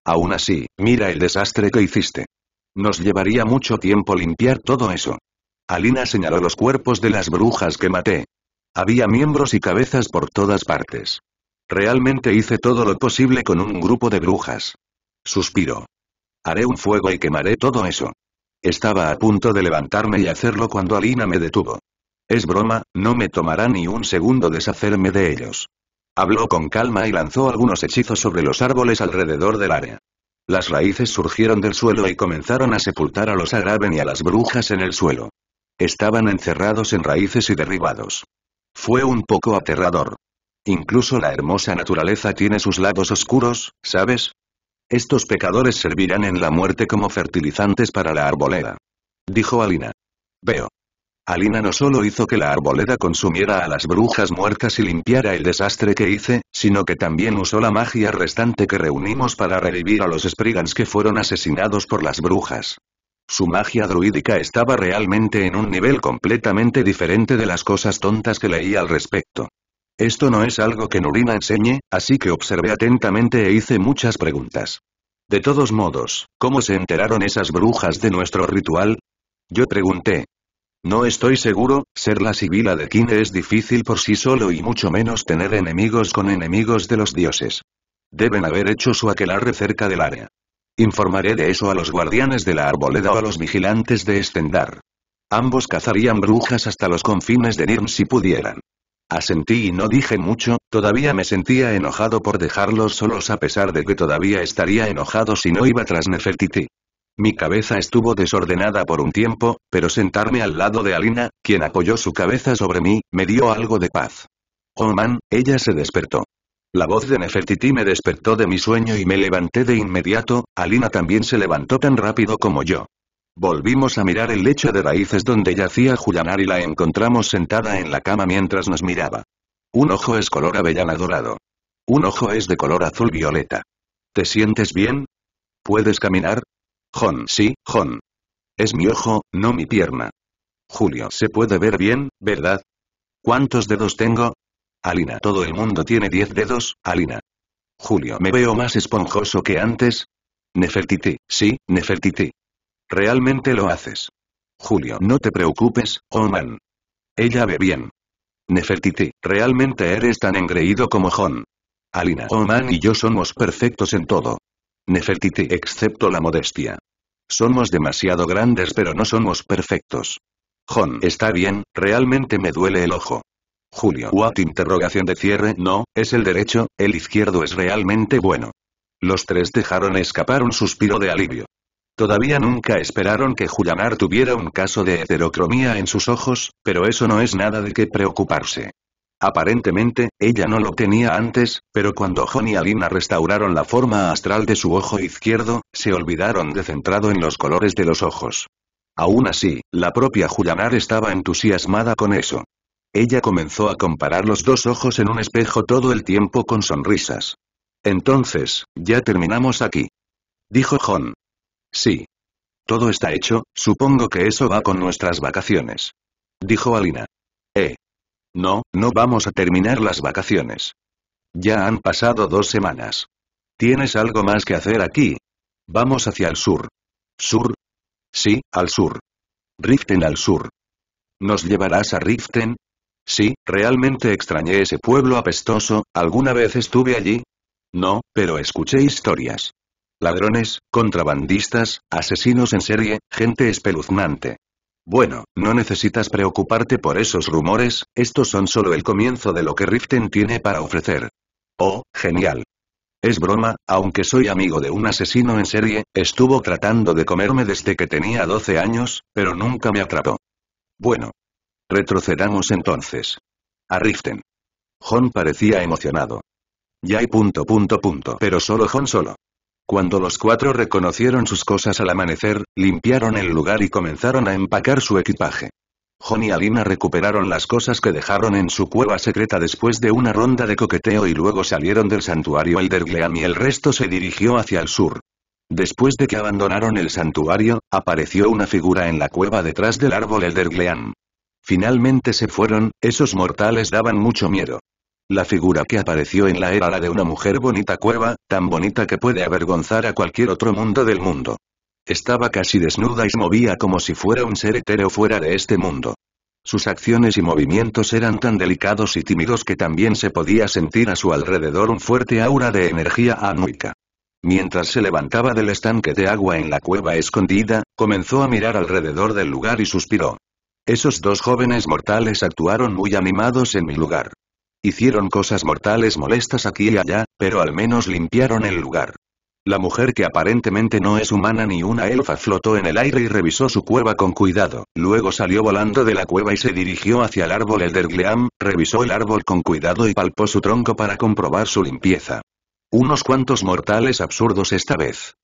Aún así, mira el desastre que hiciste. Nos llevaría mucho tiempo limpiar todo eso. Alina señaló los cuerpos de las brujas que maté. Había miembros y cabezas por todas partes. Realmente hice todo lo posible con un grupo de brujas. Suspiro. Haré un fuego y quemaré todo eso. Estaba a punto de levantarme y hacerlo cuando Alina me detuvo. Es broma, no me tomará ni un segundo deshacerme de ellos. Habló con calma y lanzó algunos hechizos sobre los árboles alrededor del área. Las raíces surgieron del suelo y comenzaron a sepultar a los agraven y a las brujas en el suelo. Estaban encerrados en raíces y derribados. Fue un poco aterrador. Incluso la hermosa naturaleza tiene sus lados oscuros, ¿sabes? Estos pecadores servirán en la muerte como fertilizantes para la arboleda. Dijo Alina. Veo. Alina no solo hizo que la arboleda consumiera a las brujas muertas y limpiara el desastre que hice, sino que también usó la magia restante que reunimos para revivir a los Sprigans que fueron asesinados por las brujas. Su magia druídica estaba realmente en un nivel completamente diferente de las cosas tontas que leí al respecto. Esto no es algo que Nurina enseñe, así que observé atentamente e hice muchas preguntas. De todos modos, ¿cómo se enteraron esas brujas de nuestro ritual? Yo pregunté, no estoy seguro, ser la sibila de Kine es difícil por sí solo y mucho menos tener enemigos con enemigos de los dioses. Deben haber hecho su aquelarre cerca del área. Informaré de eso a los guardianes de la arboleda o a los vigilantes de Estendar. Ambos cazarían brujas hasta los confines de Nirm si pudieran. Asentí y no dije mucho, todavía me sentía enojado por dejarlos solos a pesar de que todavía estaría enojado si no iba tras Nefertiti. Mi cabeza estuvo desordenada por un tiempo, pero sentarme al lado de Alina, quien apoyó su cabeza sobre mí, me dio algo de paz. Oh man, ella se despertó. La voz de Nefertiti me despertó de mi sueño y me levanté de inmediato, Alina también se levantó tan rápido como yo. Volvimos a mirar el lecho de raíces donde yacía Julianar y la encontramos sentada en la cama mientras nos miraba. Un ojo es color avellana dorado. Un ojo es de color azul violeta. ¿Te sientes bien? ¿Puedes caminar? John, sí, John. Es mi ojo, no mi pierna. Julio, se puede ver bien, ¿verdad? ¿Cuántos dedos tengo? Alina, todo el mundo tiene diez dedos, Alina. Julio, me veo más esponjoso que antes. Nefertiti, sí, Nefertiti. Realmente lo haces. Julio, no te preocupes, Oman. Ella ve bien. Nefertiti, realmente eres tan engreído como John. Alina, Oman y yo somos perfectos en todo. Nefertiti excepto la modestia. Somos demasiado grandes pero no somos perfectos. John, está bien, realmente me duele el ojo. Julio, what interrogación de cierre, no, es el derecho, el izquierdo es realmente bueno. Los tres dejaron escapar un suspiro de alivio. Todavía nunca esperaron que Julianar tuviera un caso de heterocromía en sus ojos, pero eso no es nada de qué preocuparse. Aparentemente, ella no lo tenía antes, pero cuando Jon y Alina restauraron la forma astral de su ojo izquierdo, se olvidaron de centrado en los colores de los ojos. Aún así, la propia Julianar estaba entusiasmada con eso. Ella comenzó a comparar los dos ojos en un espejo todo el tiempo con sonrisas. Entonces, ya terminamos aquí. Dijo John. Sí. Todo está hecho, supongo que eso va con nuestras vacaciones. Dijo Alina. Eh, no, no vamos a terminar las vacaciones. Ya han pasado dos semanas. ¿Tienes algo más que hacer aquí? Vamos hacia el sur. ¿Sur? Sí, al sur. Riften al sur. ¿Nos llevarás a Riften? Sí, realmente extrañé ese pueblo apestoso, ¿alguna vez estuve allí? No, pero escuché historias. Ladrones, contrabandistas, asesinos en serie, gente espeluznante. Bueno, no necesitas preocuparte por esos rumores, estos son solo el comienzo de lo que Riften tiene para ofrecer. Oh, genial. Es broma, aunque soy amigo de un asesino en serie, estuvo tratando de comerme desde que tenía 12 años, pero nunca me atrapó. Bueno. Retrocedamos entonces. A Riften. Hon parecía emocionado. Ya hay punto punto punto. Pero solo Hon solo. Cuando los cuatro reconocieron sus cosas al amanecer, limpiaron el lugar y comenzaron a empacar su equipaje. John y Alina recuperaron las cosas que dejaron en su cueva secreta después de una ronda de coqueteo y luego salieron del santuario Gleam y el resto se dirigió hacia el sur. Después de que abandonaron el santuario, apareció una figura en la cueva detrás del árbol Gleam. Finalmente se fueron, esos mortales daban mucho miedo. La figura que apareció en la era la de una mujer bonita cueva, tan bonita que puede avergonzar a cualquier otro mundo del mundo. Estaba casi desnuda y se movía como si fuera un ser etéreo fuera de este mundo. Sus acciones y movimientos eran tan delicados y tímidos que también se podía sentir a su alrededor un fuerte aura de energía anuica. Mientras se levantaba del estanque de agua en la cueva escondida, comenzó a mirar alrededor del lugar y suspiró. Esos dos jóvenes mortales actuaron muy animados en mi lugar. Hicieron cosas mortales molestas aquí y allá, pero al menos limpiaron el lugar. La mujer que aparentemente no es humana ni una elfa flotó en el aire y revisó su cueva con cuidado, luego salió volando de la cueva y se dirigió hacia el árbol Eldergleam, revisó el árbol con cuidado y palpó su tronco para comprobar su limpieza. Unos cuantos mortales absurdos esta vez.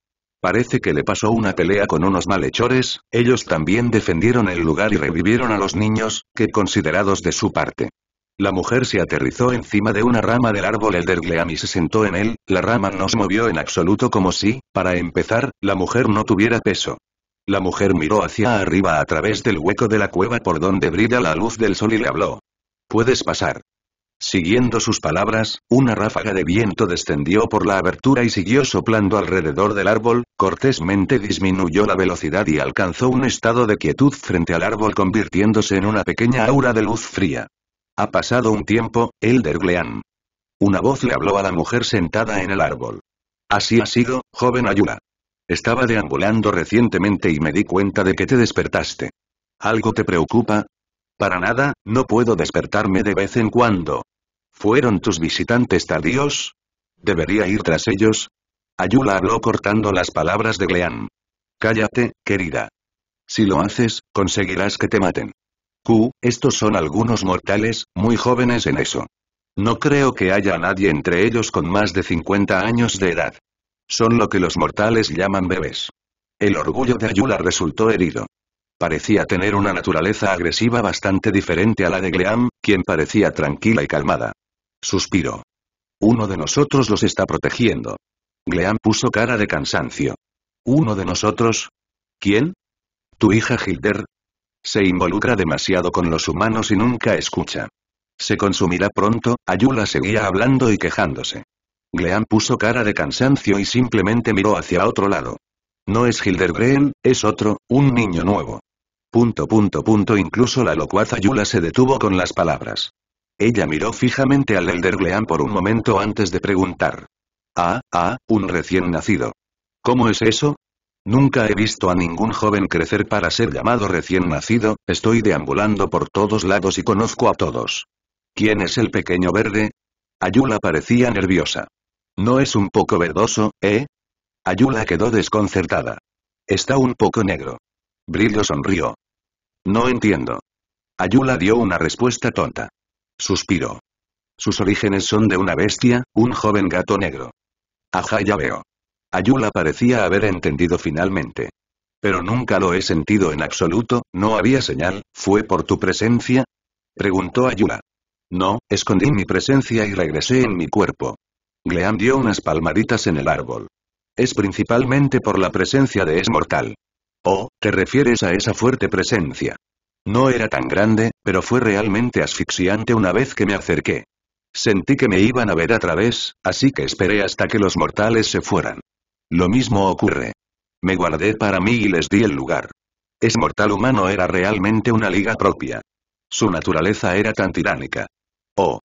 Parece que le pasó una pelea con unos malhechores, ellos también defendieron el lugar y revivieron a los niños, que considerados de su parte. La mujer se aterrizó encima de una rama del árbol Eldergleam y se sentó en él, la rama no se movió en absoluto como si, para empezar, la mujer no tuviera peso. La mujer miró hacia arriba a través del hueco de la cueva por donde brilla la luz del sol y le habló. Puedes pasar. Siguiendo sus palabras, una ráfaga de viento descendió por la abertura y siguió soplando alrededor del árbol, cortésmente disminuyó la velocidad y alcanzó un estado de quietud frente al árbol convirtiéndose en una pequeña aura de luz fría. Ha pasado un tiempo, Elder Gleam. Una voz le habló a la mujer sentada en el árbol. Así ha sido, joven Ayula. Estaba deambulando recientemente y me di cuenta de que te despertaste. ¿Algo te preocupa? Para nada, no puedo despertarme de vez en cuando. ¿Fueron tus visitantes tardíos? ¿Debería ir tras ellos? Ayula habló cortando las palabras de Gleam. Cállate, querida. Si lo haces, conseguirás que te maten. Q, estos son algunos mortales, muy jóvenes en eso. No creo que haya nadie entre ellos con más de 50 años de edad. Son lo que los mortales llaman bebés. El orgullo de Ayula resultó herido. Parecía tener una naturaleza agresiva bastante diferente a la de Gleam, quien parecía tranquila y calmada. Suspiró. Uno de nosotros los está protegiendo. Gleam puso cara de cansancio. ¿Uno de nosotros? ¿Quién? Tu hija Hilder, se involucra demasiado con los humanos y nunca escucha. Se consumirá pronto, Ayula seguía hablando y quejándose. Gleam puso cara de cansancio y simplemente miró hacia otro lado. No es Hildergren, es otro, un niño nuevo. Punto punto punto incluso la locuaz Ayula se detuvo con las palabras. Ella miró fijamente al Elder por un momento antes de preguntar. Ah, ah, un recién nacido. ¿Cómo es eso? Nunca he visto a ningún joven crecer para ser llamado recién nacido, estoy deambulando por todos lados y conozco a todos. ¿Quién es el pequeño verde? Ayula parecía nerviosa. ¿No es un poco verdoso, eh? Ayula quedó desconcertada. Está un poco negro. Brillo sonrió. No entiendo. Ayula dio una respuesta tonta. Suspiró. Sus orígenes son de una bestia, un joven gato negro. Ajá ya veo. Ayula parecía haber entendido finalmente. Pero nunca lo he sentido en absoluto, no había señal, ¿fue por tu presencia? Preguntó Ayula. No, escondí mi presencia y regresé en mi cuerpo. Gleam dio unas palmaditas en el árbol. Es principalmente por la presencia de Es Mortal. Oh, te refieres a esa fuerte presencia. No era tan grande, pero fue realmente asfixiante una vez que me acerqué. Sentí que me iban a ver a través, así que esperé hasta que los mortales se fueran. Lo mismo ocurre. Me guardé para mí y les di el lugar. Es mortal humano era realmente una liga propia. Su naturaleza era tan tiránica. Oh.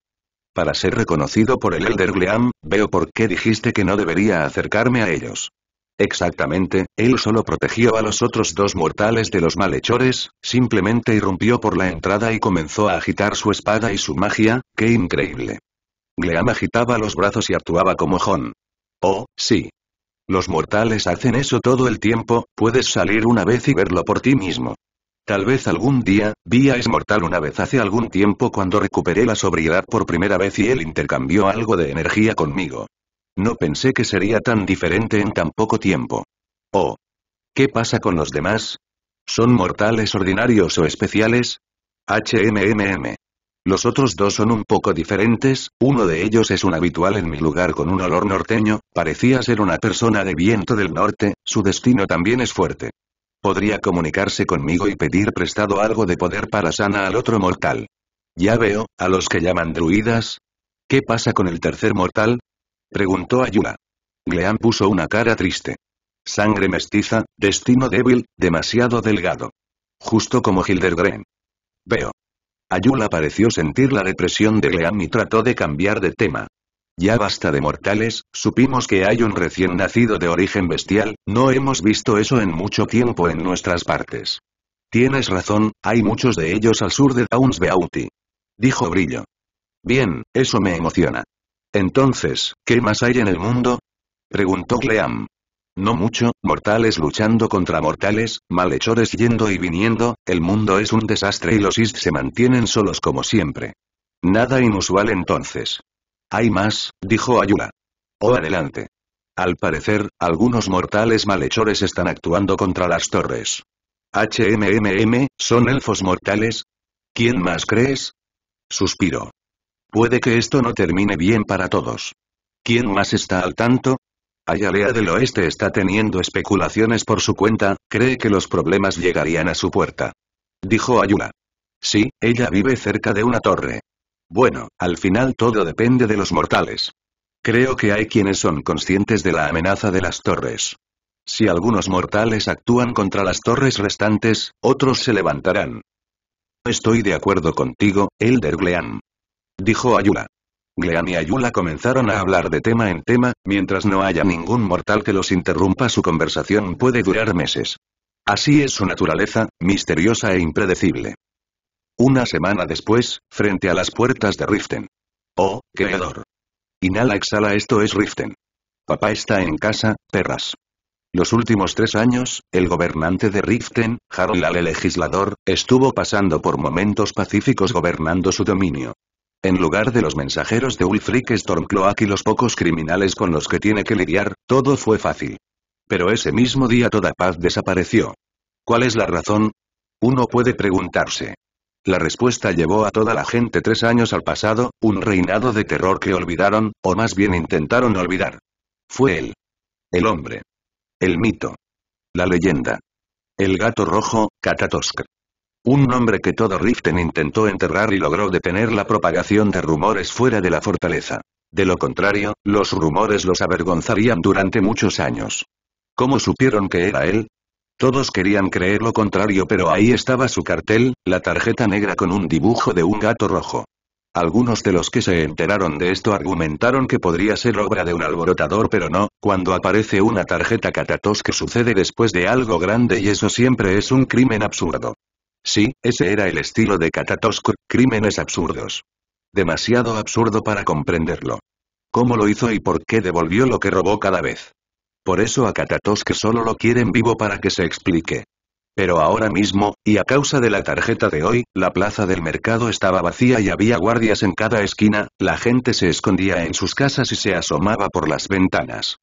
Para ser reconocido por el Elder Gleam, veo por qué dijiste que no debería acercarme a ellos. Exactamente, él solo protegió a los otros dos mortales de los malhechores, simplemente irrumpió por la entrada y comenzó a agitar su espada y su magia, ¡qué increíble! Gleam agitaba los brazos y actuaba como Jon. Oh, sí. Los mortales hacen eso todo el tiempo, puedes salir una vez y verlo por ti mismo. Tal vez algún día, Vía es mortal una vez hace algún tiempo cuando recuperé la sobriedad por primera vez y él intercambió algo de energía conmigo. No pensé que sería tan diferente en tan poco tiempo. Oh. ¿Qué pasa con los demás? ¿Son mortales ordinarios o especiales? HMMM. Los otros dos son un poco diferentes, uno de ellos es un habitual en mi lugar con un olor norteño, parecía ser una persona de viento del norte, su destino también es fuerte. Podría comunicarse conmigo y pedir prestado algo de poder para sana al otro mortal. Ya veo, a los que llaman druidas. ¿Qué pasa con el tercer mortal? Preguntó Ayula. Gleam puso una cara triste. Sangre mestiza, destino débil, demasiado delgado. Justo como Hildergren. Veo. Ayula pareció sentir la depresión de Leam y trató de cambiar de tema. Ya basta de mortales, supimos que hay un recién nacido de origen bestial, no hemos visto eso en mucho tiempo en nuestras partes. Tienes razón, hay muchos de ellos al sur de Downs Beauty. Dijo Brillo. Bien, eso me emociona. Entonces, ¿qué más hay en el mundo? Preguntó Gleam. No mucho, mortales luchando contra mortales, malhechores yendo y viniendo, el mundo es un desastre y los Ist se mantienen solos como siempre. Nada inusual entonces. Hay más, dijo Ayula. Oh adelante. Al parecer, algunos mortales malhechores están actuando contra las torres. HMMM, ¿son elfos mortales? ¿Quién más crees? Suspiro. Puede que esto no termine bien para todos. ¿Quién más está al tanto? Ayalea del Oeste está teniendo especulaciones por su cuenta, cree que los problemas llegarían a su puerta. Dijo Ayula. Sí, ella vive cerca de una torre. Bueno, al final todo depende de los mortales. Creo que hay quienes son conscientes de la amenaza de las torres. Si algunos mortales actúan contra las torres restantes, otros se levantarán. Estoy de acuerdo contigo, Elder Glean. Dijo Ayula. Glean y Ayula comenzaron a hablar de tema en tema, mientras no haya ningún mortal que los interrumpa su conversación puede durar meses. Así es su naturaleza, misteriosa e impredecible. Una semana después, frente a las puertas de Riften. Oh, creador. Inhala exhala esto es Riften. Papá está en casa, perras. Los últimos tres años, el gobernante de Riften, Harold el legislador, estuvo pasando por momentos pacíficos gobernando su dominio. En lugar de los mensajeros de Ulfric Stormcloak y los pocos criminales con los que tiene que lidiar, todo fue fácil. Pero ese mismo día toda paz desapareció. ¿Cuál es la razón? Uno puede preguntarse. La respuesta llevó a toda la gente tres años al pasado, un reinado de terror que olvidaron, o más bien intentaron olvidar. Fue él. El hombre. El mito. La leyenda. El gato rojo, Katatosk. Un nombre que todo Riften intentó enterrar y logró detener la propagación de rumores fuera de la fortaleza. De lo contrario, los rumores los avergonzarían durante muchos años. ¿Cómo supieron que era él? Todos querían creer lo contrario pero ahí estaba su cartel, la tarjeta negra con un dibujo de un gato rojo. Algunos de los que se enteraron de esto argumentaron que podría ser obra de un alborotador pero no, cuando aparece una tarjeta catatos que sucede después de algo grande y eso siempre es un crimen absurdo. Sí, ese era el estilo de Katatosk, crímenes absurdos. Demasiado absurdo para comprenderlo. ¿Cómo lo hizo y por qué devolvió lo que robó cada vez? Por eso a Katatosk solo lo quieren vivo para que se explique. Pero ahora mismo, y a causa de la tarjeta de hoy, la plaza del mercado estaba vacía y había guardias en cada esquina, la gente se escondía en sus casas y se asomaba por las ventanas.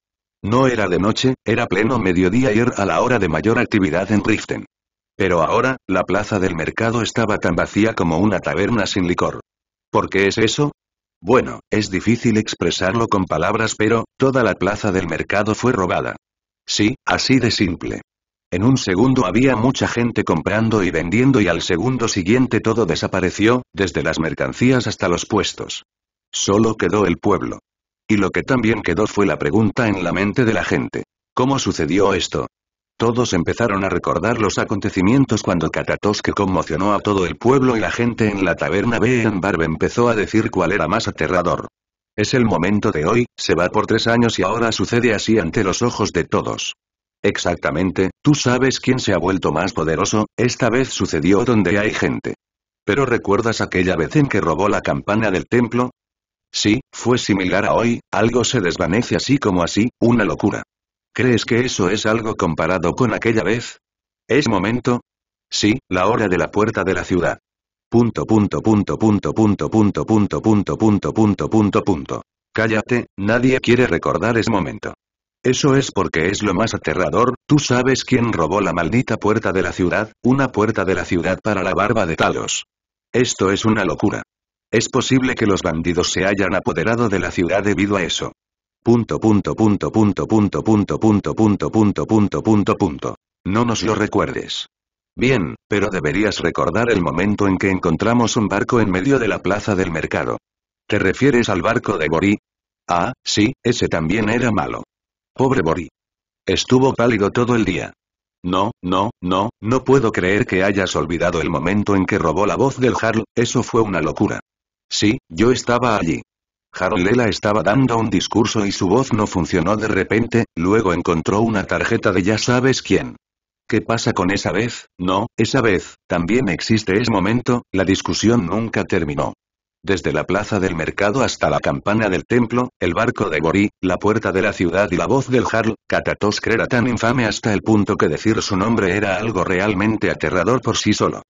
No era de noche, era pleno mediodía y era a la hora de mayor actividad en Riften. Pero ahora, la plaza del mercado estaba tan vacía como una taberna sin licor. ¿Por qué es eso? Bueno, es difícil expresarlo con palabras pero, toda la plaza del mercado fue robada. Sí, así de simple. En un segundo había mucha gente comprando y vendiendo y al segundo siguiente todo desapareció, desde las mercancías hasta los puestos. Solo quedó el pueblo. Y lo que también quedó fue la pregunta en la mente de la gente. ¿Cómo sucedió esto? Todos empezaron a recordar los acontecimientos cuando que conmocionó a todo el pueblo y la gente en la taberna en Barbe empezó a decir cuál era más aterrador. Es el momento de hoy, se va por tres años y ahora sucede así ante los ojos de todos. Exactamente, tú sabes quién se ha vuelto más poderoso, esta vez sucedió donde hay gente. ¿Pero recuerdas aquella vez en que robó la campana del templo? Sí, fue similar a hoy, algo se desvanece así como así, una locura. ¿Crees que eso es algo comparado con aquella vez? ¿Es momento? Sí, la hora de la puerta de la ciudad. Punto punto punto punto punto punto punto punto punto punto punto Cállate, nadie quiere recordar ese momento. Eso es porque es lo más aterrador, tú sabes quién robó la maldita puerta de la ciudad, una puerta de la ciudad para la barba de Talos. Esto es una locura. Es posible que los bandidos se hayan apoderado de la ciudad debido a eso. Punto punto punto punto punto punto punto punto punto punto punto No nos lo recuerdes. Bien, pero deberías recordar el momento en que encontramos un barco en medio de la plaza del mercado. ¿Te refieres al barco de Bori? Ah, sí, ese también era malo. Pobre Bori. Estuvo pálido todo el día. No, no, no, no puedo creer que hayas olvidado el momento en que robó la voz del Harl, eso fue una locura. Sí, yo estaba allí. Harlela estaba dando un discurso y su voz no funcionó de repente, luego encontró una tarjeta de ya sabes quién. ¿Qué pasa con esa vez? No, esa vez, también existe ese momento, la discusión nunca terminó. Desde la plaza del mercado hasta la campana del templo, el barco de Gorí, la puerta de la ciudad y la voz del Harl, Katatosk era tan infame hasta el punto que decir su nombre era algo realmente aterrador por sí solo.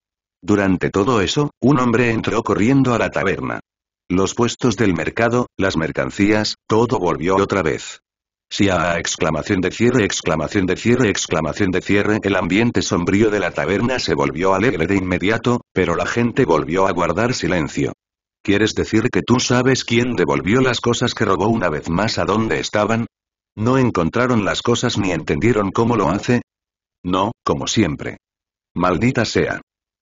Durante todo eso, un hombre entró corriendo a la taberna. Los puestos del mercado, las mercancías, todo volvió otra vez. Si a exclamación de cierre, exclamación de cierre, exclamación de cierre, el ambiente sombrío de la taberna se volvió alegre de inmediato, pero la gente volvió a guardar silencio. ¿Quieres decir que tú sabes quién devolvió las cosas que robó una vez más a dónde estaban? ¿No encontraron las cosas ni entendieron cómo lo hace? No, como siempre. Maldita sea.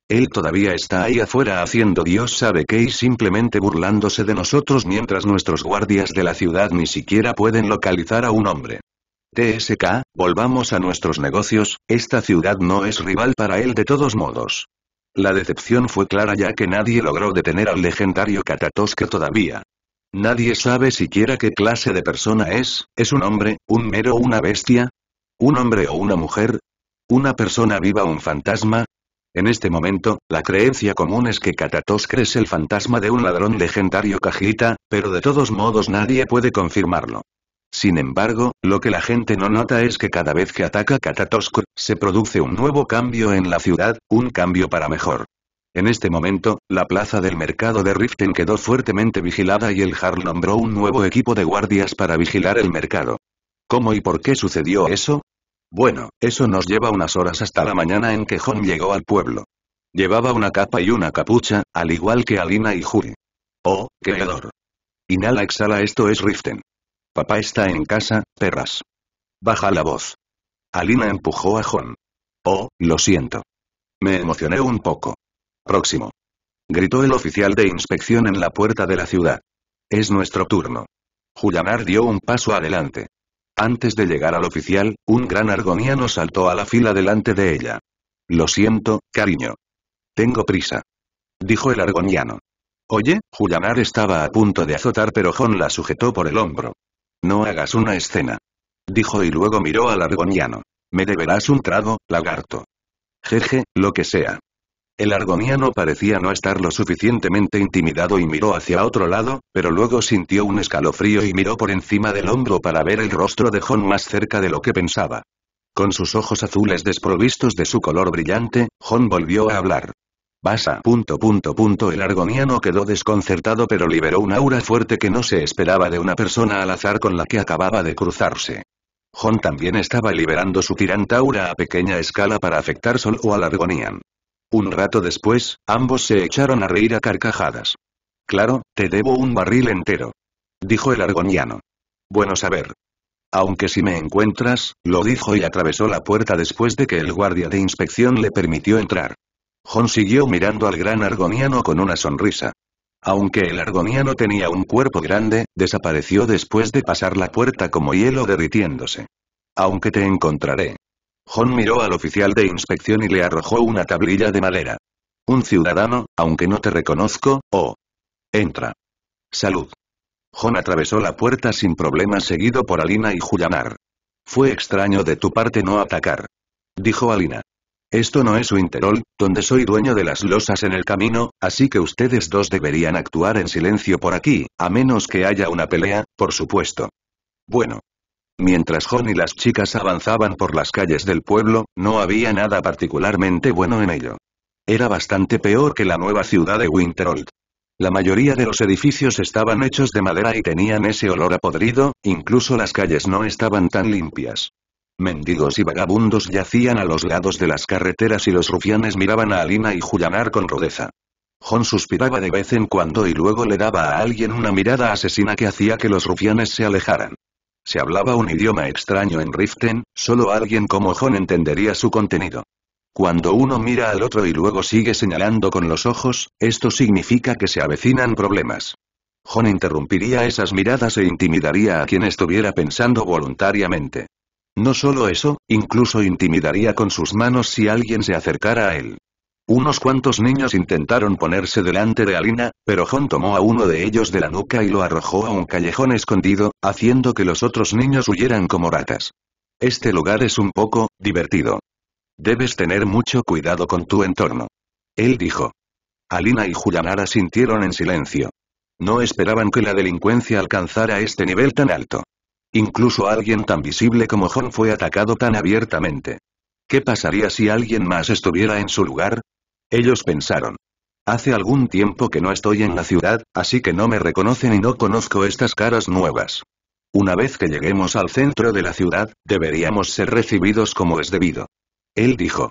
Él todavía está ahí afuera haciendo Dios sabe qué y simplemente burlándose de nosotros mientras nuestros guardias de la ciudad ni siquiera pueden localizar a un hombre. TSK, volvamos a nuestros negocios, esta ciudad no es rival para él de todos modos. La decepción fue clara ya que nadie logró detener al legendario que todavía. Nadie sabe siquiera qué clase de persona es, ¿es un hombre, un mero o una bestia? ¿Un hombre o una mujer? ¿Una persona viva o un fantasma? En este momento, la creencia común es que Katatosk es el fantasma de un ladrón legendario Cajita, pero de todos modos nadie puede confirmarlo. Sin embargo, lo que la gente no nota es que cada vez que ataca Katatosk, se produce un nuevo cambio en la ciudad, un cambio para mejor. En este momento, la plaza del mercado de Riften quedó fuertemente vigilada y el Jarl nombró un nuevo equipo de guardias para vigilar el mercado. ¿Cómo y por qué sucedió eso? Bueno, eso nos lleva unas horas hasta la mañana en que John llegó al pueblo. Llevaba una capa y una capucha, al igual que Alina y Juri. Oh, creador. Inhala, exhala, esto es Riften. Papá está en casa, perras. Baja la voz. Alina empujó a John. Oh, lo siento. Me emocioné un poco. Próximo. Gritó el oficial de inspección en la puerta de la ciudad. Es nuestro turno. Julianar dio un paso adelante. Antes de llegar al oficial, un gran argoniano saltó a la fila delante de ella. Lo siento, cariño. Tengo prisa. Dijo el argoniano. Oye, Julianar estaba a punto de azotar pero Jon la sujetó por el hombro. No hagas una escena. Dijo y luego miró al argoniano. Me deberás un trago, lagarto. Jeje, lo que sea. El argoniano parecía no estar lo suficientemente intimidado y miró hacia otro lado, pero luego sintió un escalofrío y miró por encima del hombro para ver el rostro de Jon más cerca de lo que pensaba. Con sus ojos azules desprovistos de su color brillante, Jon volvió a hablar. Basa. El argoniano quedó desconcertado pero liberó un aura fuerte que no se esperaba de una persona al azar con la que acababa de cruzarse. Jon también estaba liberando su tirantaura a pequeña escala para afectar solo al Argonian. Un rato después, ambos se echaron a reír a carcajadas. Claro, te debo un barril entero. Dijo el argoniano. Bueno saber. Aunque si me encuentras, lo dijo y atravesó la puerta después de que el guardia de inspección le permitió entrar. John siguió mirando al gran argoniano con una sonrisa. Aunque el argoniano tenía un cuerpo grande, desapareció después de pasar la puerta como hielo derritiéndose. Aunque te encontraré, John miró al oficial de inspección y le arrojó una tablilla de madera. Un ciudadano, aunque no te reconozco, oh. Entra. Salud. John atravesó la puerta sin problemas seguido por Alina y Julianar. Fue extraño de tu parte no atacar. Dijo Alina. Esto no es interol, donde soy dueño de las losas en el camino, así que ustedes dos deberían actuar en silencio por aquí, a menos que haya una pelea, por supuesto. Bueno, Mientras John y las chicas avanzaban por las calles del pueblo, no había nada particularmente bueno en ello. Era bastante peor que la nueva ciudad de Winterhold. La mayoría de los edificios estaban hechos de madera y tenían ese olor a podrido, incluso las calles no estaban tan limpias. Mendigos y vagabundos yacían a los lados de las carreteras y los rufianes miraban a Alina y Julianar con rudeza. John suspiraba de vez en cuando y luego le daba a alguien una mirada asesina que hacía que los rufianes se alejaran. Se hablaba un idioma extraño en Riften, solo alguien como Jon entendería su contenido. Cuando uno mira al otro y luego sigue señalando con los ojos, esto significa que se avecinan problemas. Jon interrumpiría esas miradas e intimidaría a quien estuviera pensando voluntariamente. No solo eso, incluso intimidaría con sus manos si alguien se acercara a él. Unos cuantos niños intentaron ponerse delante de Alina, pero Jon tomó a uno de ellos de la nuca y lo arrojó a un callejón escondido, haciendo que los otros niños huyeran como ratas. Este lugar es un poco, divertido. Debes tener mucho cuidado con tu entorno. Él dijo. Alina y Julianara sintieron en silencio. No esperaban que la delincuencia alcanzara este nivel tan alto. Incluso alguien tan visible como Jon fue atacado tan abiertamente. ¿Qué pasaría si alguien más estuviera en su lugar? Ellos pensaron. Hace algún tiempo que no estoy en la ciudad, así que no me reconocen y no conozco estas caras nuevas. Una vez que lleguemos al centro de la ciudad, deberíamos ser recibidos como es debido. Él dijo.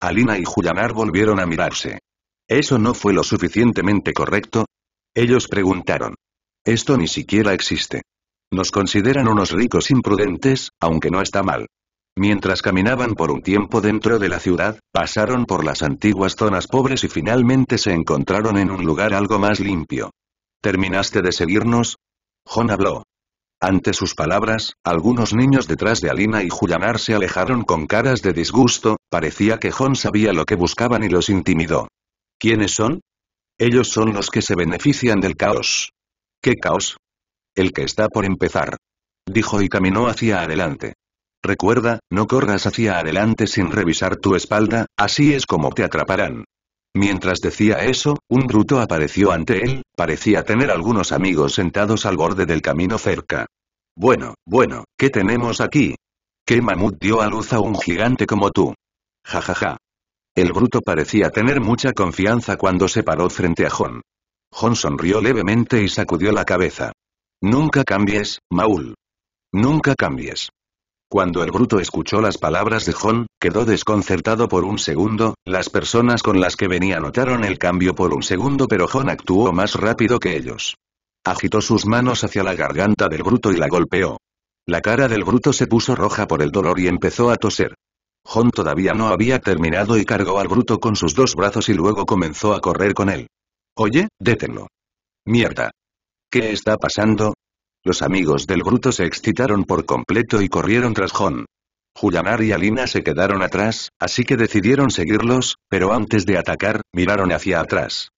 Alina y Julianar volvieron a mirarse. ¿Eso no fue lo suficientemente correcto? Ellos preguntaron. Esto ni siquiera existe. Nos consideran unos ricos imprudentes, aunque no está mal. Mientras caminaban por un tiempo dentro de la ciudad, pasaron por las antiguas zonas pobres y finalmente se encontraron en un lugar algo más limpio. ¿Terminaste de seguirnos? Jon habló. Ante sus palabras, algunos niños detrás de Alina y Julianar se alejaron con caras de disgusto, parecía que Jon sabía lo que buscaban y los intimidó. ¿Quiénes son? Ellos son los que se benefician del caos. ¿Qué caos? El que está por empezar. Dijo y caminó hacia adelante. Recuerda, no corras hacia adelante sin revisar tu espalda, así es como te atraparán. Mientras decía eso, un bruto apareció ante él, parecía tener algunos amigos sentados al borde del camino cerca. Bueno, bueno, ¿qué tenemos aquí? ¿Qué mamut dio a luz a un gigante como tú? Ja ja ja. El bruto parecía tener mucha confianza cuando se paró frente a John. John sonrió levemente y sacudió la cabeza. Nunca cambies, Maul. Nunca cambies. Cuando el bruto escuchó las palabras de John, quedó desconcertado por un segundo, las personas con las que venía notaron el cambio por un segundo pero John actuó más rápido que ellos. Agitó sus manos hacia la garganta del bruto y la golpeó. La cara del bruto se puso roja por el dolor y empezó a toser. John todavía no había terminado y cargó al bruto con sus dos brazos y luego comenzó a correr con él. Oye, détenlo. Mierda. ¿Qué está pasando? Los amigos del bruto se excitaron por completo y corrieron tras Jon. Julianar y Alina se quedaron atrás, así que decidieron seguirlos, pero antes de atacar, miraron hacia atrás.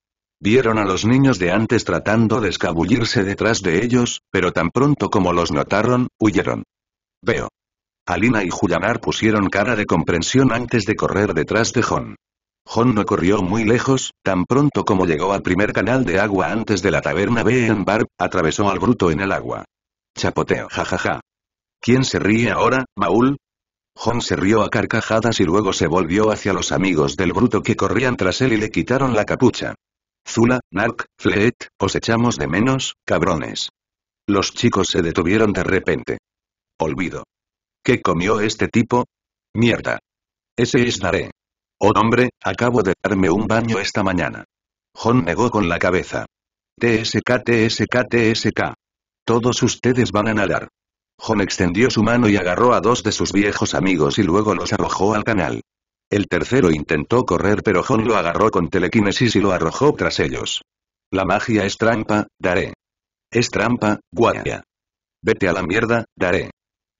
Vieron a los niños de antes tratando de escabullirse detrás de ellos, pero tan pronto como los notaron, huyeron. Veo. Alina y Julianar pusieron cara de comprensión antes de correr detrás de Jon. John no corrió muy lejos, tan pronto como llegó al primer canal de agua antes de la taberna en Barb, atravesó al bruto en el agua. Chapoteo jajaja. ¿Quién se ríe ahora, Maul? John se rió a carcajadas y luego se volvió hacia los amigos del bruto que corrían tras él y le quitaron la capucha. Zula, Narc, Fleet, os echamos de menos, cabrones. Los chicos se detuvieron de repente. Olvido. ¿Qué comió este tipo? Mierda. Ese es Naré. Oh hombre, acabo de darme un baño esta mañana. John negó con la cabeza. TSK TSK TSK. Todos ustedes van a nadar. John extendió su mano y agarró a dos de sus viejos amigos y luego los arrojó al canal. El tercero intentó correr pero John lo agarró con telequinesis y lo arrojó tras ellos. La magia es trampa, daré. Es trampa, guaya. Vete a la mierda, daré.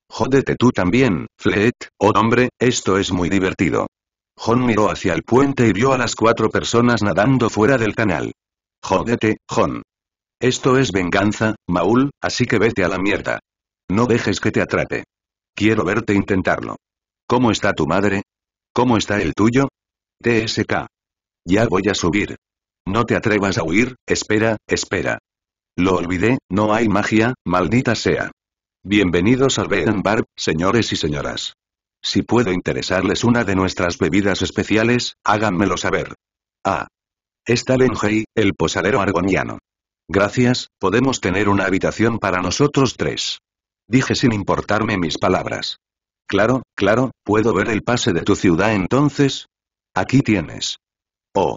Jódete tú también, Fleet, oh hombre, esto es muy divertido. Jon miró hacia el puente y vio a las cuatro personas nadando fuera del canal. Jódete, Jon. Esto es venganza, Maul, así que vete a la mierda. No dejes que te atrape. Quiero verte intentarlo. ¿Cómo está tu madre? ¿Cómo está el tuyo? TSK. Ya voy a subir. No te atrevas a huir, espera, espera. Lo olvidé, no hay magia, maldita sea. Bienvenidos al Barb, señores y señoras. Si puedo interesarles una de nuestras bebidas especiales, háganmelo saber. Ah. Está Len Hey, el posadero argoniano. Gracias, podemos tener una habitación para nosotros tres. Dije sin importarme mis palabras. Claro, claro, ¿puedo ver el pase de tu ciudad entonces? Aquí tienes. Oh.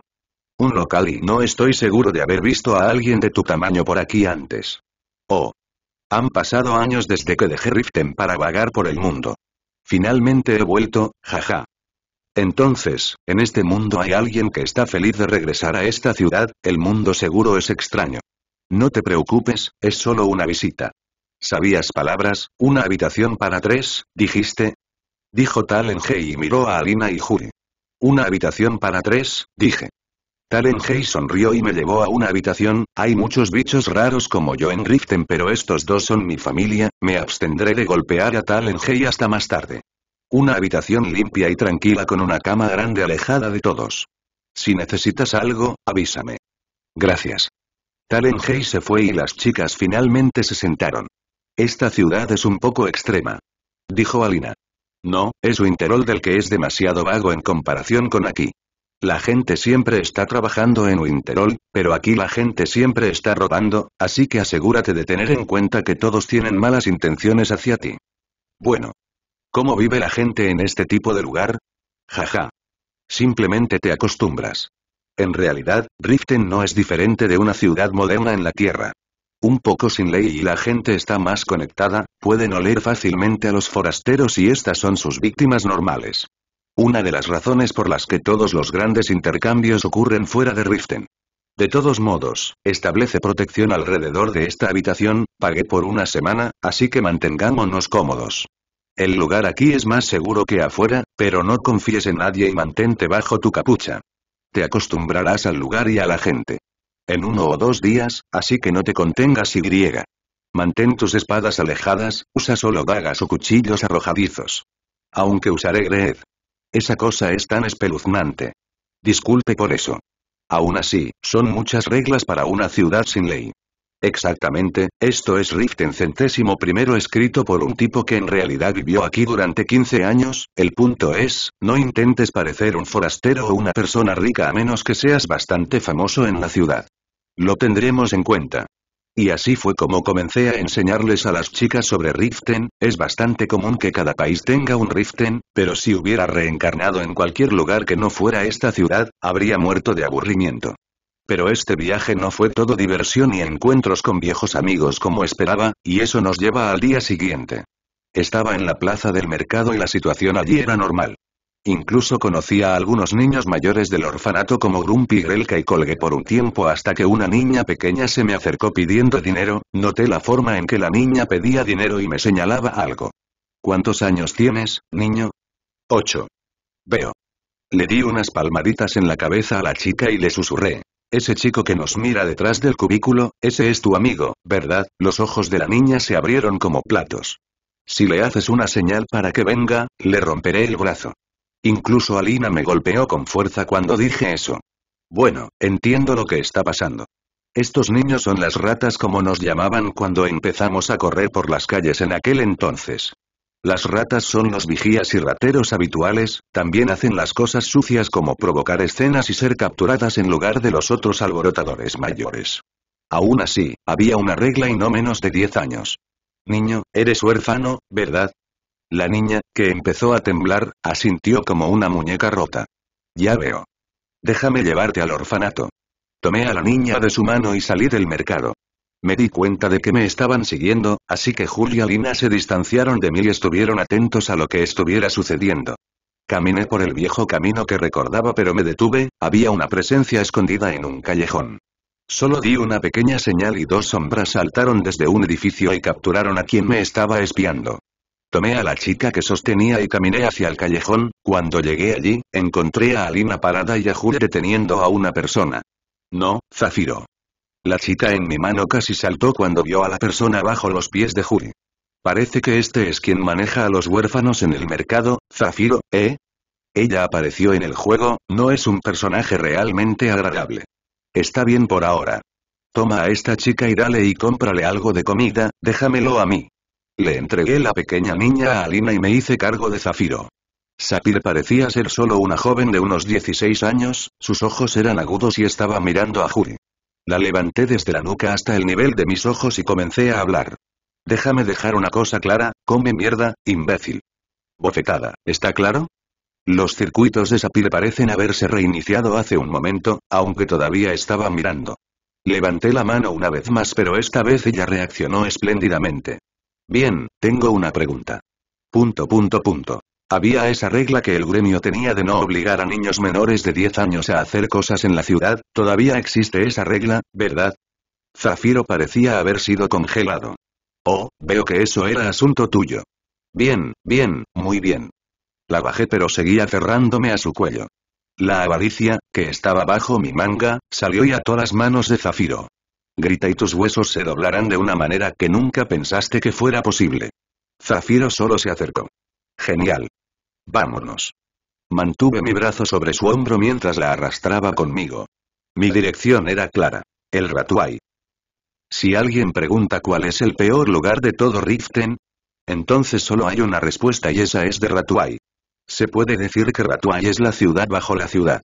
Un local y no estoy seguro de haber visto a alguien de tu tamaño por aquí antes. Oh. Han pasado años desde que dejé Riften para vagar por el mundo. Finalmente he vuelto, jaja. Entonces, en este mundo hay alguien que está feliz de regresar a esta ciudad, el mundo seguro es extraño. No te preocupes, es solo una visita. ¿Sabías palabras? Una habitación para tres, dijiste. Dijo en y miró a Alina y Juri. Una habitación para tres, dije. Talenhei sonrió y me llevó a una habitación, hay muchos bichos raros como yo en Riften pero estos dos son mi familia, me abstendré de golpear a Talenhei hasta más tarde. Una habitación limpia y tranquila con una cama grande alejada de todos. Si necesitas algo, avísame. Gracias. Talenhei se fue y las chicas finalmente se sentaron. Esta ciudad es un poco extrema. Dijo Alina. No, es Winterhold del que es demasiado vago en comparación con aquí. La gente siempre está trabajando en Winterol, pero aquí la gente siempre está robando, así que asegúrate de tener en cuenta que todos tienen malas intenciones hacia ti. Bueno. ¿Cómo vive la gente en este tipo de lugar? Jaja. Simplemente te acostumbras. En realidad, Riften no es diferente de una ciudad moderna en la Tierra. Un poco sin ley y la gente está más conectada, pueden oler fácilmente a los forasteros y estas son sus víctimas normales una de las razones por las que todos los grandes intercambios ocurren fuera de Riften. De todos modos, establece protección alrededor de esta habitación, pagué por una semana, así que mantengámonos cómodos. El lugar aquí es más seguro que afuera, pero no confíes en nadie y mantente bajo tu capucha. Te acostumbrarás al lugar y a la gente. En uno o dos días, así que no te contengas y griega. Mantén tus espadas alejadas, usa solo dagas o cuchillos arrojadizos. Aunque usaré Greed, esa cosa es tan espeluznante. Disculpe por eso. Aún así, son muchas reglas para una ciudad sin ley. Exactamente, esto es Rift en centésimo primero escrito por un tipo que en realidad vivió aquí durante 15 años, el punto es, no intentes parecer un forastero o una persona rica a menos que seas bastante famoso en la ciudad. Lo tendremos en cuenta. Y así fue como comencé a enseñarles a las chicas sobre Riften, es bastante común que cada país tenga un Riften, pero si hubiera reencarnado en cualquier lugar que no fuera esta ciudad, habría muerto de aburrimiento. Pero este viaje no fue todo diversión y encuentros con viejos amigos como esperaba, y eso nos lleva al día siguiente. Estaba en la plaza del mercado y la situación allí era normal. Incluso conocí a algunos niños mayores del orfanato como Grumpy Grelka y colgué por un tiempo hasta que una niña pequeña se me acercó pidiendo dinero, noté la forma en que la niña pedía dinero y me señalaba algo. ¿Cuántos años tienes, niño? Ocho. Veo. Le di unas palmaditas en la cabeza a la chica y le susurré. Ese chico que nos mira detrás del cubículo, ese es tu amigo, ¿verdad? Los ojos de la niña se abrieron como platos. Si le haces una señal para que venga, le romperé el brazo. Incluso Alina me golpeó con fuerza cuando dije eso. Bueno, entiendo lo que está pasando. Estos niños son las ratas como nos llamaban cuando empezamos a correr por las calles en aquel entonces. Las ratas son los vigías y rateros habituales, también hacen las cosas sucias como provocar escenas y ser capturadas en lugar de los otros alborotadores mayores. Aún así, había una regla y no menos de 10 años. Niño, eres huérfano, ¿verdad? La niña, que empezó a temblar, asintió como una muñeca rota. Ya veo. Déjame llevarte al orfanato. Tomé a la niña de su mano y salí del mercado. Me di cuenta de que me estaban siguiendo, así que Julia y Lina se distanciaron de mí y estuvieron atentos a lo que estuviera sucediendo. Caminé por el viejo camino que recordaba pero me detuve, había una presencia escondida en un callejón. Solo di una pequeña señal y dos sombras saltaron desde un edificio y capturaron a quien me estaba espiando. Tomé a la chica que sostenía y caminé hacia el callejón, cuando llegué allí, encontré a Alina parada y a Juri deteniendo a una persona. No, Zafiro. La chica en mi mano casi saltó cuando vio a la persona bajo los pies de Juri. Parece que este es quien maneja a los huérfanos en el mercado, Zafiro, ¿eh? Ella apareció en el juego, no es un personaje realmente agradable. Está bien por ahora. Toma a esta chica y dale y cómprale algo de comida, déjamelo a mí. Le entregué la pequeña niña a Alina y me hice cargo de Zafiro. Sapir parecía ser solo una joven de unos 16 años, sus ojos eran agudos y estaba mirando a Juri. La levanté desde la nuca hasta el nivel de mis ojos y comencé a hablar. Déjame dejar una cosa clara, come mierda, imbécil. Bofetada, ¿está claro? Los circuitos de Sapir parecen haberse reiniciado hace un momento, aunque todavía estaba mirando. Levanté la mano una vez más pero esta vez ella reaccionó espléndidamente. Bien, tengo una pregunta. Punto punto punto. Había esa regla que el gremio tenía de no obligar a niños menores de 10 años a hacer cosas en la ciudad, todavía existe esa regla, ¿verdad? Zafiro parecía haber sido congelado. Oh, veo que eso era asunto tuyo. Bien, bien, muy bien. La bajé pero seguía cerrándome a su cuello. La avaricia, que estaba bajo mi manga, salió y ató las manos de Zafiro grita y tus huesos se doblarán de una manera que nunca pensaste que fuera posible. Zafiro solo se acercó. Genial. Vámonos. Mantuve mi brazo sobre su hombro mientras la arrastraba conmigo. Mi dirección era clara. El Ratuay. Si alguien pregunta cuál es el peor lugar de todo Riften, entonces solo hay una respuesta y esa es de Ratuay. Se puede decir que Ratuay es la ciudad bajo la ciudad.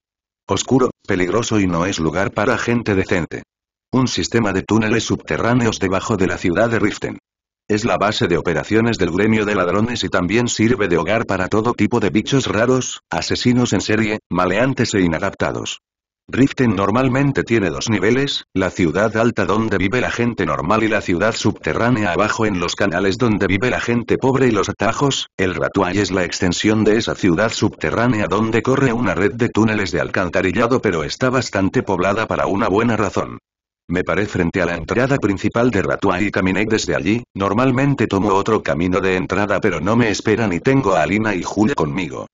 Oscuro, peligroso y no es lugar para gente decente. Un sistema de túneles subterráneos debajo de la ciudad de Riften. Es la base de operaciones del gremio de ladrones y también sirve de hogar para todo tipo de bichos raros, asesinos en serie, maleantes e inadaptados. Riften normalmente tiene dos niveles, la ciudad alta donde vive la gente normal y la ciudad subterránea abajo en los canales donde vive la gente pobre y los atajos, el Ratuay es la extensión de esa ciudad subterránea donde corre una red de túneles de alcantarillado pero está bastante poblada para una buena razón. Me paré frente a la entrada principal de Ratua y caminé desde allí, normalmente tomo otro camino de entrada pero no me esperan y tengo a Alina y Julia conmigo.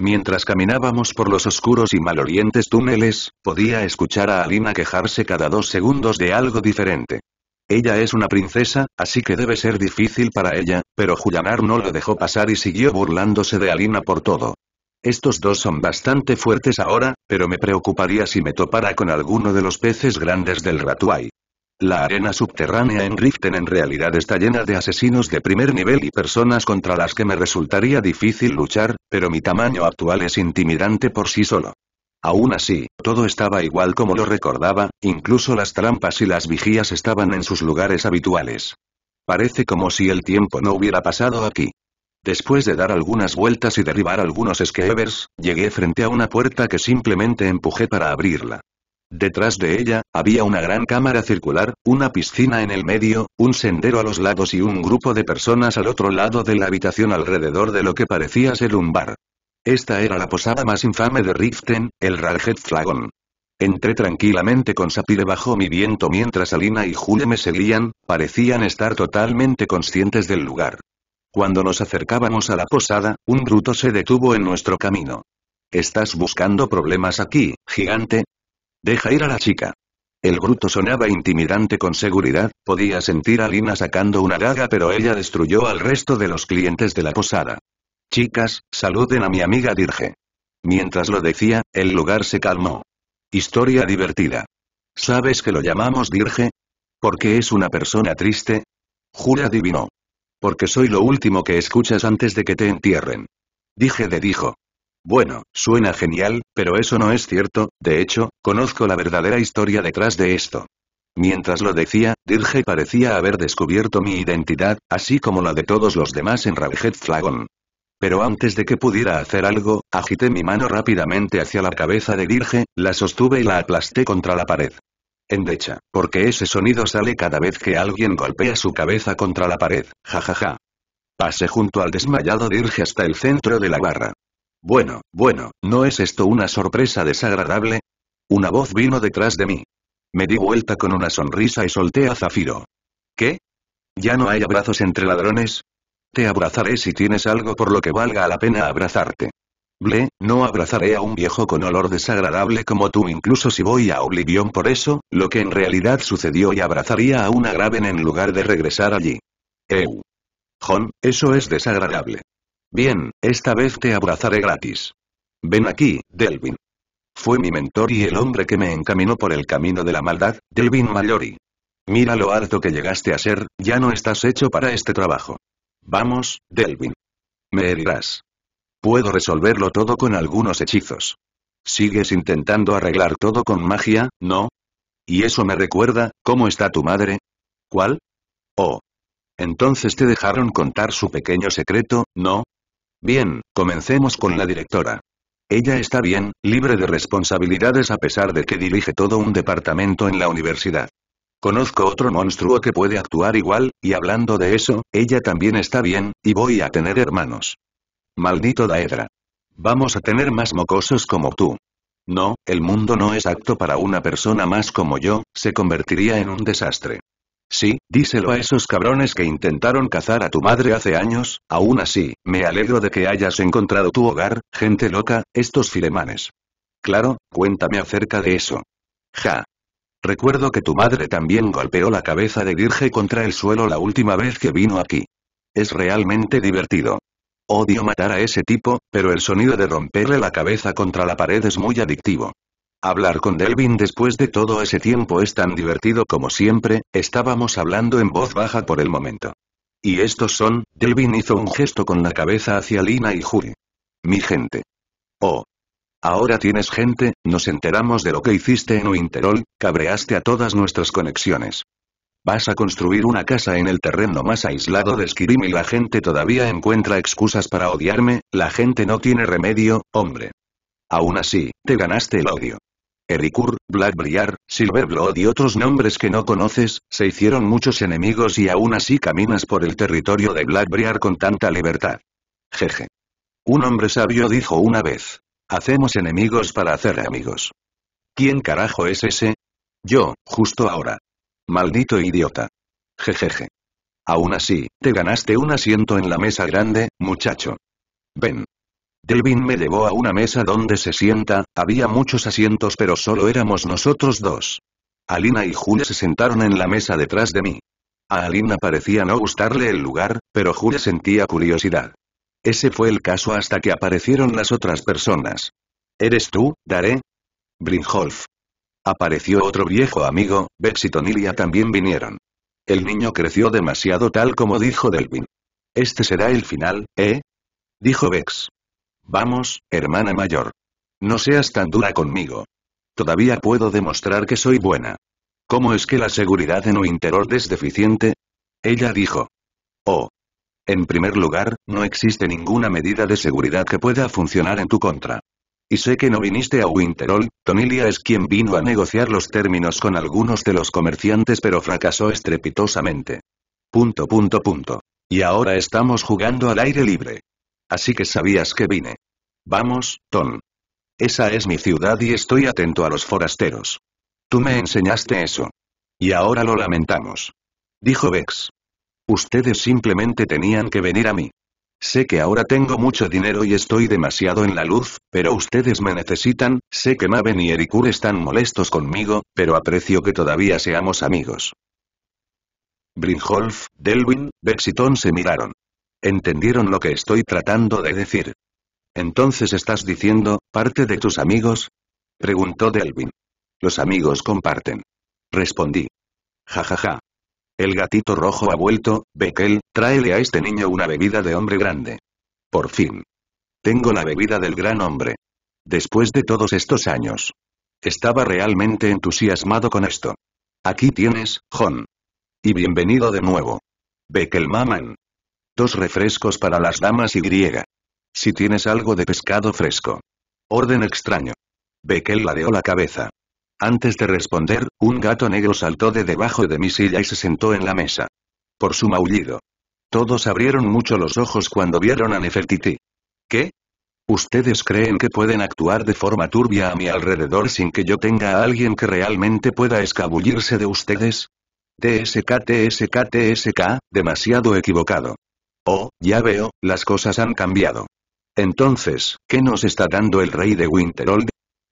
Mientras caminábamos por los oscuros y malolientes túneles, podía escuchar a Alina quejarse cada dos segundos de algo diferente. Ella es una princesa, así que debe ser difícil para ella, pero Julianar no lo dejó pasar y siguió burlándose de Alina por todo. Estos dos son bastante fuertes ahora, pero me preocuparía si me topara con alguno de los peces grandes del ratuay. La arena subterránea en Riften en realidad está llena de asesinos de primer nivel y personas contra las que me resultaría difícil luchar, pero mi tamaño actual es intimidante por sí solo. Aún así, todo estaba igual como lo recordaba, incluso las trampas y las vigías estaban en sus lugares habituales. Parece como si el tiempo no hubiera pasado aquí. Después de dar algunas vueltas y derribar algunos skevers, llegué frente a una puerta que simplemente empujé para abrirla. Detrás de ella, había una gran cámara circular, una piscina en el medio, un sendero a los lados y un grupo de personas al otro lado de la habitación alrededor de lo que parecía ser un bar. Esta era la posada más infame de Riften, el Raljet Flagon. Entré tranquilamente con Sapire bajo mi viento mientras Alina y Julia me seguían, parecían estar totalmente conscientes del lugar. Cuando nos acercábamos a la posada, un bruto se detuvo en nuestro camino. ¿Estás buscando problemas aquí, gigante? Deja ir a la chica. El bruto sonaba intimidante con seguridad, podía sentir a Lina sacando una daga pero ella destruyó al resto de los clientes de la posada. Chicas, saluden a mi amiga Dirge. Mientras lo decía, el lugar se calmó. Historia divertida. ¿Sabes que lo llamamos Dirge? Porque es una persona triste. Jura adivinó. Porque soy lo último que escuchas antes de que te entierren. Dije de dijo. Bueno, suena genial, pero eso no es cierto, de hecho, conozco la verdadera historia detrás de esto. Mientras lo decía, Dirge parecía haber descubierto mi identidad, así como la de todos los demás en Rabjet Flagon. Pero antes de que pudiera hacer algo, agité mi mano rápidamente hacia la cabeza de Dirge, la sostuve y la aplasté contra la pared endecha, porque ese sonido sale cada vez que alguien golpea su cabeza contra la pared, jajaja. Pase junto al desmayado dirge hasta el centro de la barra. Bueno, bueno, ¿no es esto una sorpresa desagradable? Una voz vino detrás de mí. Me di vuelta con una sonrisa y solté a Zafiro. ¿Qué? ¿Ya no hay abrazos entre ladrones? Te abrazaré si tienes algo por lo que valga la pena abrazarte. Ble, no abrazaré a un viejo con olor desagradable como tú incluso si voy a Oblivion por eso, lo que en realidad sucedió y abrazaría a una Graven en lugar de regresar allí. Eu. John, eso es desagradable. Bien, esta vez te abrazaré gratis. Ven aquí, Delvin. Fue mi mentor y el hombre que me encaminó por el camino de la maldad, Delvin Mallory. Mira lo harto que llegaste a ser, ya no estás hecho para este trabajo. Vamos, Delvin. Me herirás. Puedo resolverlo todo con algunos hechizos. ¿Sigues intentando arreglar todo con magia, no? ¿Y eso me recuerda, cómo está tu madre? ¿Cuál? Oh. Entonces te dejaron contar su pequeño secreto, ¿no? Bien, comencemos con la directora. Ella está bien, libre de responsabilidades a pesar de que dirige todo un departamento en la universidad. Conozco otro monstruo que puede actuar igual, y hablando de eso, ella también está bien, y voy a tener hermanos. Maldito Daedra. Vamos a tener más mocosos como tú. No, el mundo no es apto para una persona más como yo, se convertiría en un desastre. Sí, díselo a esos cabrones que intentaron cazar a tu madre hace años, aún así, me alegro de que hayas encontrado tu hogar, gente loca, estos filemanes. Claro, cuéntame acerca de eso. Ja. Recuerdo que tu madre también golpeó la cabeza de Virge contra el suelo la última vez que vino aquí. Es realmente divertido. Odio matar a ese tipo, pero el sonido de romperle la cabeza contra la pared es muy adictivo. Hablar con Delvin después de todo ese tiempo es tan divertido como siempre, estábamos hablando en voz baja por el momento. Y estos son, Delvin hizo un gesto con la cabeza hacia Lina y Juri. Mi gente. Oh. Ahora tienes gente, nos enteramos de lo que hiciste en Winterol, cabreaste a todas nuestras conexiones. Vas a construir una casa en el terreno más aislado de Skyrim y la gente todavía encuentra excusas para odiarme, la gente no tiene remedio, hombre. Aún así, te ganaste el odio. Ericur, Blackbriar, Silverblood y otros nombres que no conoces, se hicieron muchos enemigos y aún así caminas por el territorio de Blackbriar con tanta libertad. Jeje. Un hombre sabio dijo una vez. Hacemos enemigos para hacer amigos. ¿Quién carajo es ese? Yo, justo ahora. Maldito idiota. Jejeje. Aún así, te ganaste un asiento en la mesa grande, muchacho. Ven. Devin me llevó a una mesa donde se sienta, había muchos asientos pero solo éramos nosotros dos. Alina y Jules se sentaron en la mesa detrás de mí. A Alina parecía no gustarle el lugar, pero Jules sentía curiosidad. Ese fue el caso hasta que aparecieron las otras personas. ¿Eres tú, Daré? Brinholf. Apareció otro viejo amigo, Bex y Tonilia también vinieron. El niño creció demasiado tal como dijo Delvin. Este será el final, ¿eh? Dijo Bex. Vamos, hermana mayor. No seas tan dura conmigo. Todavía puedo demostrar que soy buena. ¿Cómo es que la seguridad en un interior es deficiente? Ella dijo. Oh. En primer lugar, no existe ninguna medida de seguridad que pueda funcionar en tu contra. Y sé que no viniste a Winterhold, Tonilia es quien vino a negociar los términos con algunos de los comerciantes pero fracasó estrepitosamente. Punto punto punto. Y ahora estamos jugando al aire libre. Así que sabías que vine. Vamos, Ton. Esa es mi ciudad y estoy atento a los forasteros. Tú me enseñaste eso. Y ahora lo lamentamos. Dijo Bex. Ustedes simplemente tenían que venir a mí. Sé que ahora tengo mucho dinero y estoy demasiado en la luz, pero ustedes me necesitan, sé que Maven y Ericur están molestos conmigo, pero aprecio que todavía seamos amigos. Brinholf, Delwin, Bexiton se miraron. Entendieron lo que estoy tratando de decir. Entonces estás diciendo, parte de tus amigos? Preguntó Delwin. Los amigos comparten. Respondí. Ja ja ja. El gatito rojo ha vuelto, Bekel, tráele a este niño una bebida de hombre grande. Por fin. Tengo la bebida del gran hombre. Después de todos estos años. Estaba realmente entusiasmado con esto. Aquí tienes, John. Y bienvenido de nuevo. Bekel Maman. Dos refrescos para las damas y griega. Si tienes algo de pescado fresco. Orden extraño. Bekel ladeó la cabeza. Antes de responder, un gato negro saltó de debajo de mi silla y se sentó en la mesa. Por su maullido. Todos abrieron mucho los ojos cuando vieron a Nefertiti. ¿Qué? ¿Ustedes creen que pueden actuar de forma turbia a mi alrededor sin que yo tenga a alguien que realmente pueda escabullirse de ustedes? TSK TSK TSK, demasiado equivocado. Oh, ya veo, las cosas han cambiado. Entonces, ¿qué nos está dando el rey de Winterhold?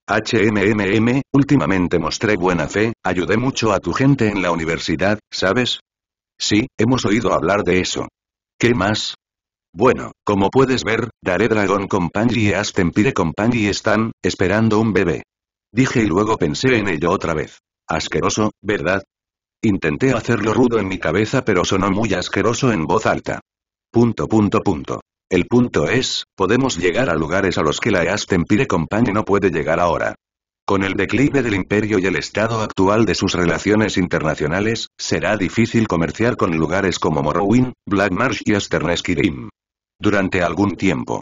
HMMM, últimamente mostré buena fe, ayudé mucho a tu gente en la universidad, ¿sabes? Sí, hemos oído hablar de eso. ¿Qué más? Bueno, como puedes ver, Dare Dragon Company y Astempire Company están, esperando un bebé. Dije y luego pensé en ello otra vez. Asqueroso, ¿verdad? Intenté hacerlo rudo en mi cabeza pero sonó muy asqueroso en voz alta. Punto punto punto. El punto es, podemos llegar a lugares a los que la Aston Pire Company no puede llegar ahora. Con el declive del imperio y el estado actual de sus relaciones internacionales, será difícil comerciar con lugares como Morrowind, Black Marsh y Asterneskirim. Durante algún tiempo.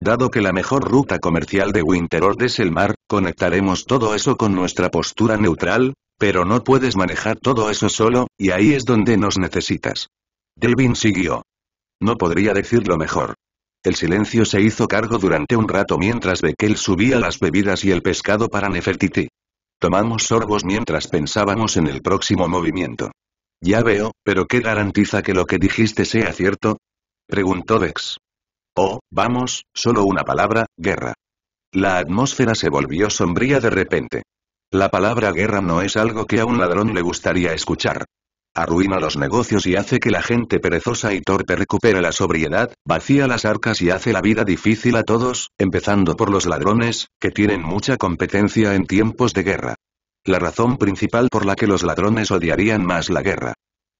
Dado que la mejor ruta comercial de Winterhold es el mar, conectaremos todo eso con nuestra postura neutral, pero no puedes manejar todo eso solo, y ahí es donde nos necesitas. Delvin siguió. No podría decirlo mejor. El silencio se hizo cargo durante un rato mientras Beckel subía las bebidas y el pescado para Nefertiti. Tomamos sorbos mientras pensábamos en el próximo movimiento. Ya veo, pero ¿qué garantiza que lo que dijiste sea cierto? Preguntó Dex. Oh, vamos, solo una palabra, guerra. La atmósfera se volvió sombría de repente. La palabra guerra no es algo que a un ladrón le gustaría escuchar. Arruina los negocios y hace que la gente perezosa y torpe recupere la sobriedad, vacía las arcas y hace la vida difícil a todos, empezando por los ladrones, que tienen mucha competencia en tiempos de guerra. La razón principal por la que los ladrones odiarían más la guerra.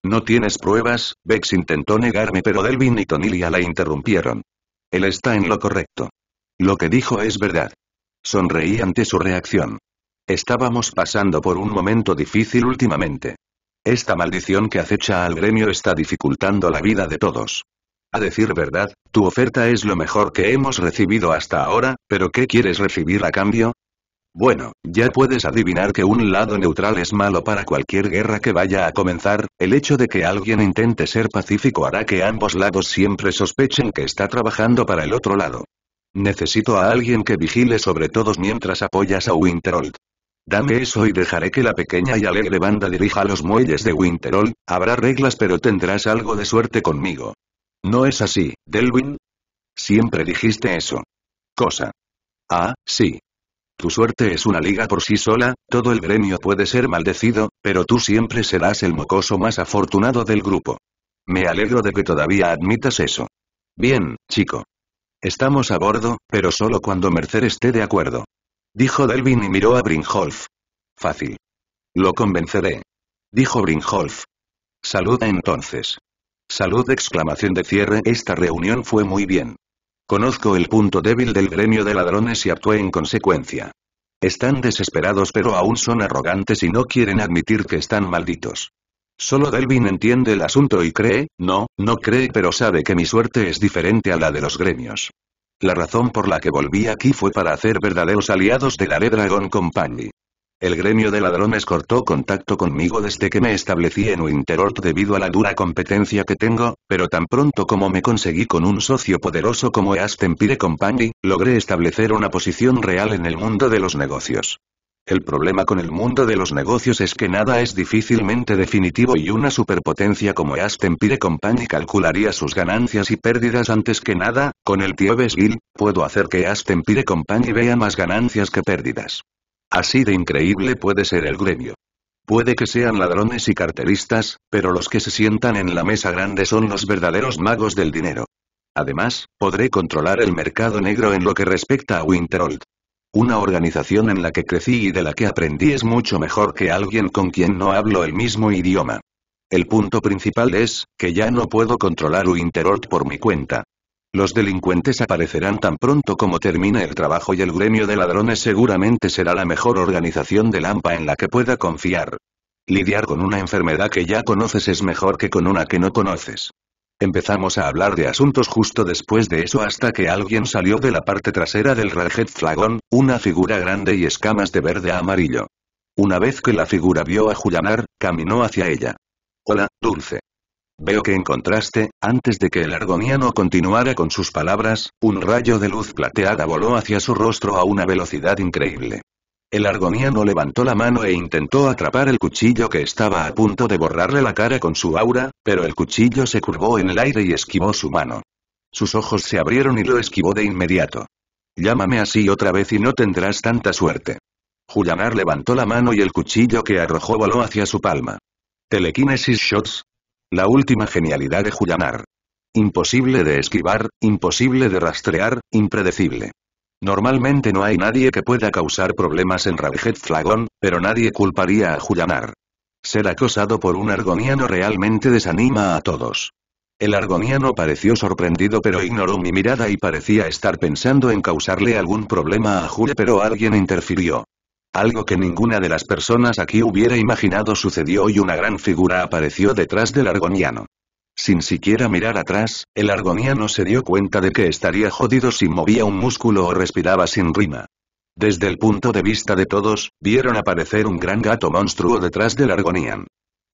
No tienes pruebas, Bex intentó negarme pero Delvin y Tonilia la interrumpieron. Él está en lo correcto. Lo que dijo es verdad. Sonreí ante su reacción. Estábamos pasando por un momento difícil últimamente. Esta maldición que acecha al gremio está dificultando la vida de todos. A decir verdad, tu oferta es lo mejor que hemos recibido hasta ahora, pero ¿qué quieres recibir a cambio? Bueno, ya puedes adivinar que un lado neutral es malo para cualquier guerra que vaya a comenzar, el hecho de que alguien intente ser pacífico hará que ambos lados siempre sospechen que está trabajando para el otro lado. Necesito a alguien que vigile sobre todos mientras apoyas a Winterhold. Dame eso y dejaré que la pequeña y alegre banda dirija los muelles de Winterol, habrá reglas pero tendrás algo de suerte conmigo. No es así, Delwyn? Siempre dijiste eso. Cosa. Ah, sí. Tu suerte es una liga por sí sola, todo el gremio puede ser maldecido, pero tú siempre serás el mocoso más afortunado del grupo. Me alegro de que todavía admitas eso. Bien, chico. Estamos a bordo, pero solo cuando Mercer esté de acuerdo. Dijo Delvin y miró a Brinholf. Fácil. Lo convenceré. Dijo Brinholf. Salud entonces. Salud exclamación de cierre Esta reunión fue muy bien. Conozco el punto débil del gremio de ladrones y actué en consecuencia. Están desesperados pero aún son arrogantes y no quieren admitir que están malditos. Solo Delvin entiende el asunto y cree, no, no cree pero sabe que mi suerte es diferente a la de los gremios. La razón por la que volví aquí fue para hacer verdaderos aliados de la Red Dragon Company. El gremio de ladrones cortó contacto conmigo desde que me establecí en Winterort debido a la dura competencia que tengo, pero tan pronto como me conseguí con un socio poderoso como Aston Pire Company, logré establecer una posición real en el mundo de los negocios. El problema con el mundo de los negocios es que nada es difícilmente definitivo y una superpotencia como Aston Pire Company calcularía sus ganancias y pérdidas antes que nada, con el Tío Guild, puedo hacer que Aston Pire Company vea más ganancias que pérdidas. Así de increíble puede ser el gremio. Puede que sean ladrones y carteristas, pero los que se sientan en la mesa grande son los verdaderos magos del dinero. Además, podré controlar el mercado negro en lo que respecta a Winterhold. Una organización en la que crecí y de la que aprendí es mucho mejor que alguien con quien no hablo el mismo idioma. El punto principal es, que ya no puedo controlar Uinterort por mi cuenta. Los delincuentes aparecerán tan pronto como termine el trabajo y el gremio de ladrones seguramente será la mejor organización de Lampa en la que pueda confiar. Lidiar con una enfermedad que ya conoces es mejor que con una que no conoces. Empezamos a hablar de asuntos justo después de eso hasta que alguien salió de la parte trasera del Rajet Flagón, una figura grande y escamas de verde a amarillo. Una vez que la figura vio a Julianar, caminó hacia ella. Hola, Dulce. Veo que encontraste, antes de que el argoniano continuara con sus palabras, un rayo de luz plateada voló hacia su rostro a una velocidad increíble. El argoniano levantó la mano e intentó atrapar el cuchillo que estaba a punto de borrarle la cara con su aura, pero el cuchillo se curvó en el aire y esquivó su mano. Sus ojos se abrieron y lo esquivó de inmediato. Llámame así otra vez y no tendrás tanta suerte. Julianar levantó la mano y el cuchillo que arrojó voló hacia su palma. Telekinesis Shots. La última genialidad de Julianar. Imposible de esquivar, imposible de rastrear, impredecible. Normalmente no hay nadie que pueda causar problemas en Ravaged Flagon, pero nadie culparía a Julianar. Ser acosado por un argoniano realmente desanima a todos. El argoniano pareció sorprendido pero ignoró mi mirada y parecía estar pensando en causarle algún problema a Julia pero alguien interfirió. Algo que ninguna de las personas aquí hubiera imaginado sucedió y una gran figura apareció detrás del argoniano. Sin siquiera mirar atrás, el argoniano se dio cuenta de que estaría jodido si movía un músculo o respiraba sin rima. Desde el punto de vista de todos, vieron aparecer un gran gato monstruo detrás del argoniano.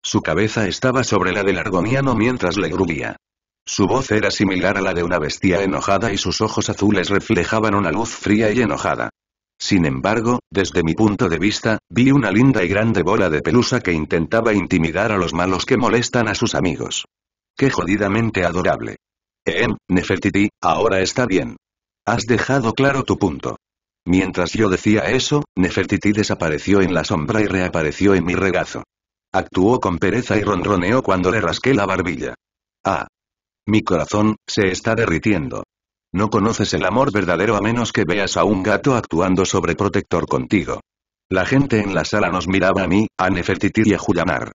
Su cabeza estaba sobre la del argoniano mientras le gruñía. Su voz era similar a la de una bestia enojada y sus ojos azules reflejaban una luz fría y enojada. Sin embargo, desde mi punto de vista, vi una linda y grande bola de pelusa que intentaba intimidar a los malos que molestan a sus amigos. ¡Qué jodidamente adorable! Eh, Nefertiti, ahora está bien. Has dejado claro tu punto. Mientras yo decía eso, Nefertiti desapareció en la sombra y reapareció en mi regazo. Actuó con pereza y ronroneó cuando le rasqué la barbilla. Ah. Mi corazón, se está derritiendo. No conoces el amor verdadero a menos que veas a un gato actuando sobre protector contigo. La gente en la sala nos miraba a mí, a Nefertiti y a Julianar.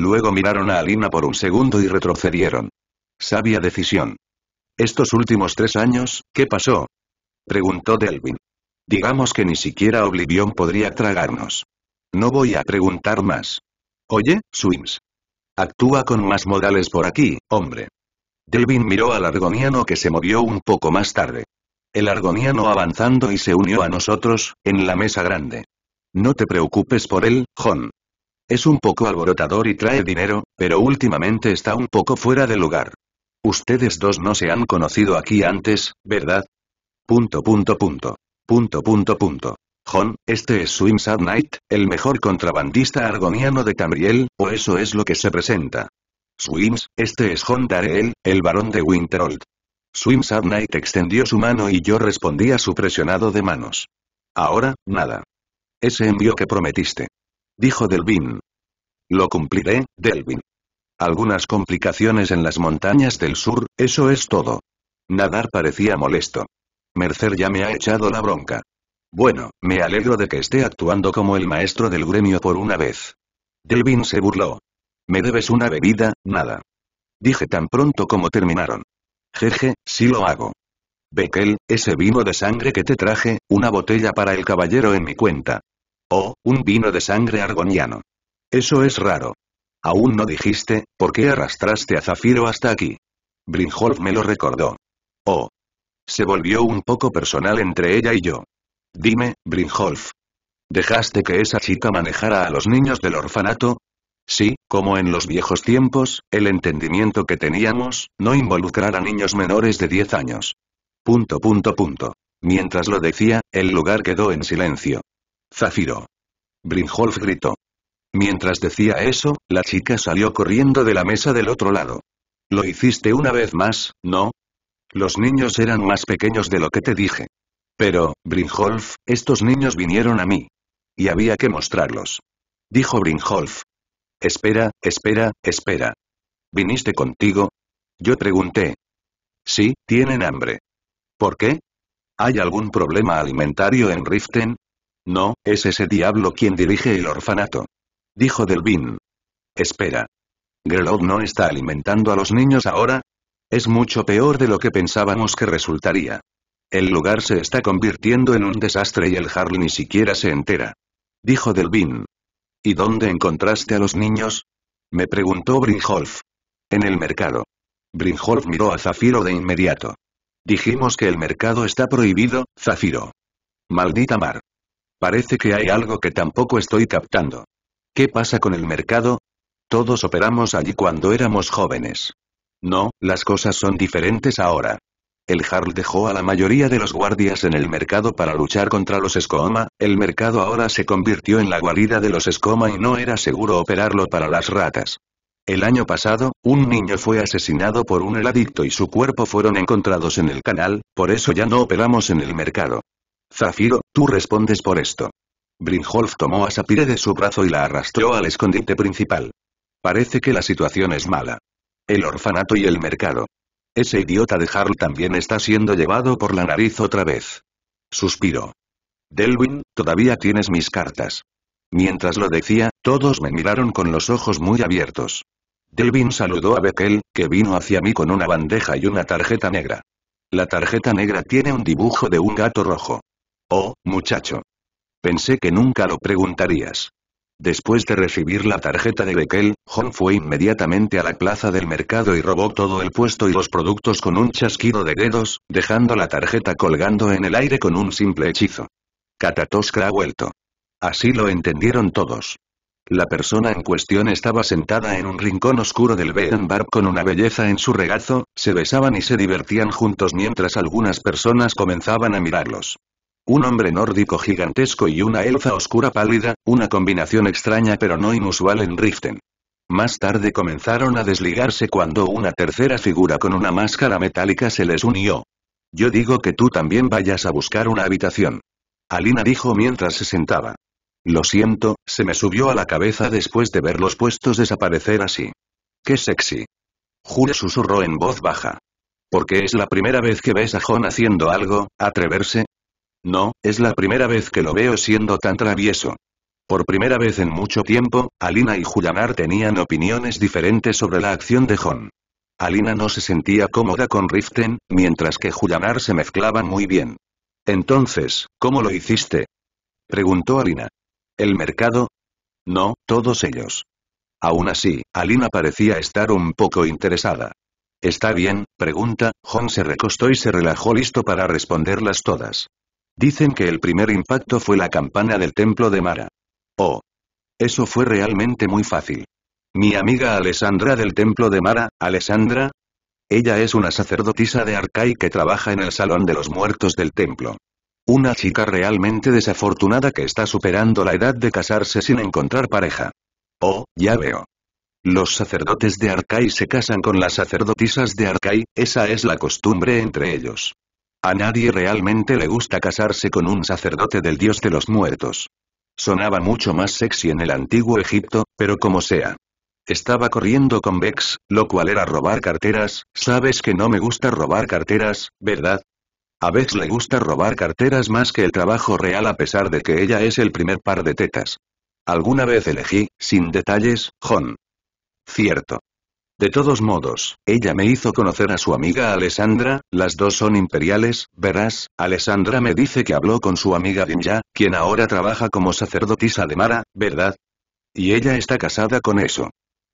Luego miraron a Alina por un segundo y retrocedieron. Sabia decisión. Estos últimos tres años, ¿qué pasó? Preguntó Delvin. Digamos que ni siquiera Oblivion podría tragarnos. No voy a preguntar más. Oye, Swims. Actúa con más modales por aquí, hombre. Delvin miró al argoniano que se movió un poco más tarde. El argoniano avanzando y se unió a nosotros, en la mesa grande. No te preocupes por él, Jon. Es un poco alborotador y trae dinero, pero últimamente está un poco fuera de lugar. Ustedes dos no se han conocido aquí antes, ¿verdad? Punto punto punto. Punto punto punto. John, este es Swimsad Knight, el mejor contrabandista argoniano de Cambriel, o eso es lo que se presenta. Swims, este es John Dareel, el barón de Winterold. Swimsad Knight extendió su mano y yo respondí a su presionado de manos. Ahora, nada. Ese envío que prometiste dijo Delvin. Lo cumpliré, Delvin. Algunas complicaciones en las montañas del sur, eso es todo. Nadar parecía molesto. Mercer ya me ha echado la bronca. Bueno, me alegro de que esté actuando como el maestro del gremio por una vez. Delvin se burló. Me debes una bebida, nada. Dije tan pronto como terminaron. Jeje, sí lo hago. Bekel, ese vino de sangre que te traje, una botella para el caballero en mi cuenta. Oh, un vino de sangre argoniano. Eso es raro. Aún no dijiste, ¿por qué arrastraste a Zafiro hasta aquí? Brinholf me lo recordó. Oh. Se volvió un poco personal entre ella y yo. Dime, Brinholf. ¿Dejaste que esa chica manejara a los niños del orfanato? Sí, como en los viejos tiempos, el entendimiento que teníamos, no involucrar a niños menores de 10 años. Punto punto punto. Mientras lo decía, el lugar quedó en silencio. Zafiro. Brinholf gritó. Mientras decía eso, la chica salió corriendo de la mesa del otro lado. Lo hiciste una vez más, ¿no? Los niños eran más pequeños de lo que te dije. Pero, Brinholf, estos niños vinieron a mí. Y había que mostrarlos. Dijo Brinholf. Espera, espera, espera. ¿Viniste contigo? Yo pregunté. Sí, tienen hambre. ¿Por qué? ¿Hay algún problema alimentario en Riften? No, es ese diablo quien dirige el orfanato. Dijo Delvin. Espera. Grelot no está alimentando a los niños ahora. Es mucho peor de lo que pensábamos que resultaría. El lugar se está convirtiendo en un desastre y el Harley ni siquiera se entera. Dijo Delvin. ¿Y dónde encontraste a los niños? Me preguntó Brinholf. En el mercado. Brinholf miró a Zafiro de inmediato. Dijimos que el mercado está prohibido, Zafiro. Maldita mar. Parece que hay algo que tampoco estoy captando. ¿Qué pasa con el mercado? Todos operamos allí cuando éramos jóvenes. No, las cosas son diferentes ahora. El Jarl dejó a la mayoría de los guardias en el mercado para luchar contra los Escoma, el mercado ahora se convirtió en la guarida de los Escoma y no era seguro operarlo para las ratas. El año pasado, un niño fue asesinado por un heladicto y su cuerpo fueron encontrados en el canal, por eso ya no operamos en el mercado. Zafiro, tú respondes por esto. Brinholf tomó a Sapire de su brazo y la arrastró al escondite principal. Parece que la situación es mala. El orfanato y el mercado. Ese idiota de Harl también está siendo llevado por la nariz otra vez. Suspiró. Delwin, todavía tienes mis cartas. Mientras lo decía, todos me miraron con los ojos muy abiertos. Delvin saludó a Bekel, que vino hacia mí con una bandeja y una tarjeta negra. La tarjeta negra tiene un dibujo de un gato rojo. Oh, muchacho. Pensé que nunca lo preguntarías. Después de recibir la tarjeta de Bekel, John fue inmediatamente a la plaza del mercado y robó todo el puesto y los productos con un chasquido de dedos, dejando la tarjeta colgando en el aire con un simple hechizo. Katatoska ha vuelto. Así lo entendieron todos. La persona en cuestión estaba sentada en un rincón oscuro del Bean Bar con una belleza en su regazo, se besaban y se divertían juntos mientras algunas personas comenzaban a mirarlos. Un hombre nórdico gigantesco y una elfa oscura pálida, una combinación extraña pero no inusual en Riften. Más tarde comenzaron a desligarse cuando una tercera figura con una máscara metálica se les unió. Yo digo que tú también vayas a buscar una habitación. Alina dijo mientras se sentaba. Lo siento, se me subió a la cabeza después de ver los puestos desaparecer así. ¡Qué sexy! Jure susurró en voz baja. Porque es la primera vez que ves a John haciendo algo, atreverse, no, es la primera vez que lo veo siendo tan travieso. Por primera vez en mucho tiempo, Alina y Julianar tenían opiniones diferentes sobre la acción de Hon. Alina no se sentía cómoda con Riften, mientras que Julianar se mezclaba muy bien. Entonces, ¿cómo lo hiciste? Preguntó Alina. ¿El mercado? No, todos ellos. Aún así, Alina parecía estar un poco interesada. ¿Está bien? pregunta, John se recostó y se relajó listo para responderlas todas. Dicen que el primer impacto fue la campana del templo de Mara. Oh. Eso fue realmente muy fácil. Mi amiga Alessandra del templo de Mara, Alessandra. Ella es una sacerdotisa de Arcai que trabaja en el salón de los muertos del templo. Una chica realmente desafortunada que está superando la edad de casarse sin encontrar pareja. Oh, ya veo. Los sacerdotes de Arcai se casan con las sacerdotisas de Arcai, esa es la costumbre entre ellos. A nadie realmente le gusta casarse con un sacerdote del dios de los muertos. Sonaba mucho más sexy en el antiguo Egipto, pero como sea. Estaba corriendo con Bex, lo cual era robar carteras, sabes que no me gusta robar carteras, ¿verdad? A Vex le gusta robar carteras más que el trabajo real a pesar de que ella es el primer par de tetas. Alguna vez elegí, sin detalles, John. Cierto. De todos modos, ella me hizo conocer a su amiga Alessandra, las dos son imperiales, verás, Alessandra me dice que habló con su amiga Dinja, quien ahora trabaja como sacerdotisa de Mara, ¿verdad? Y ella está casada con eso.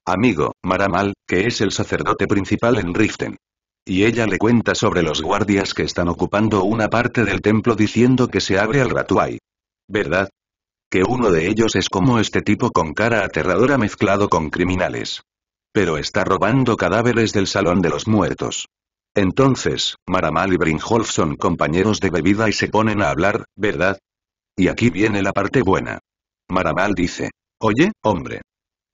Amigo, Maramal, que es el sacerdote principal en Riften. Y ella le cuenta sobre los guardias que están ocupando una parte del templo diciendo que se abre al Ratuay. ¿Verdad? Que uno de ellos es como este tipo con cara aterradora mezclado con criminales. Pero está robando cadáveres del Salón de los Muertos. Entonces, Maramal y Brinholf son compañeros de bebida y se ponen a hablar, ¿verdad? Y aquí viene la parte buena. Maramal dice, oye, hombre.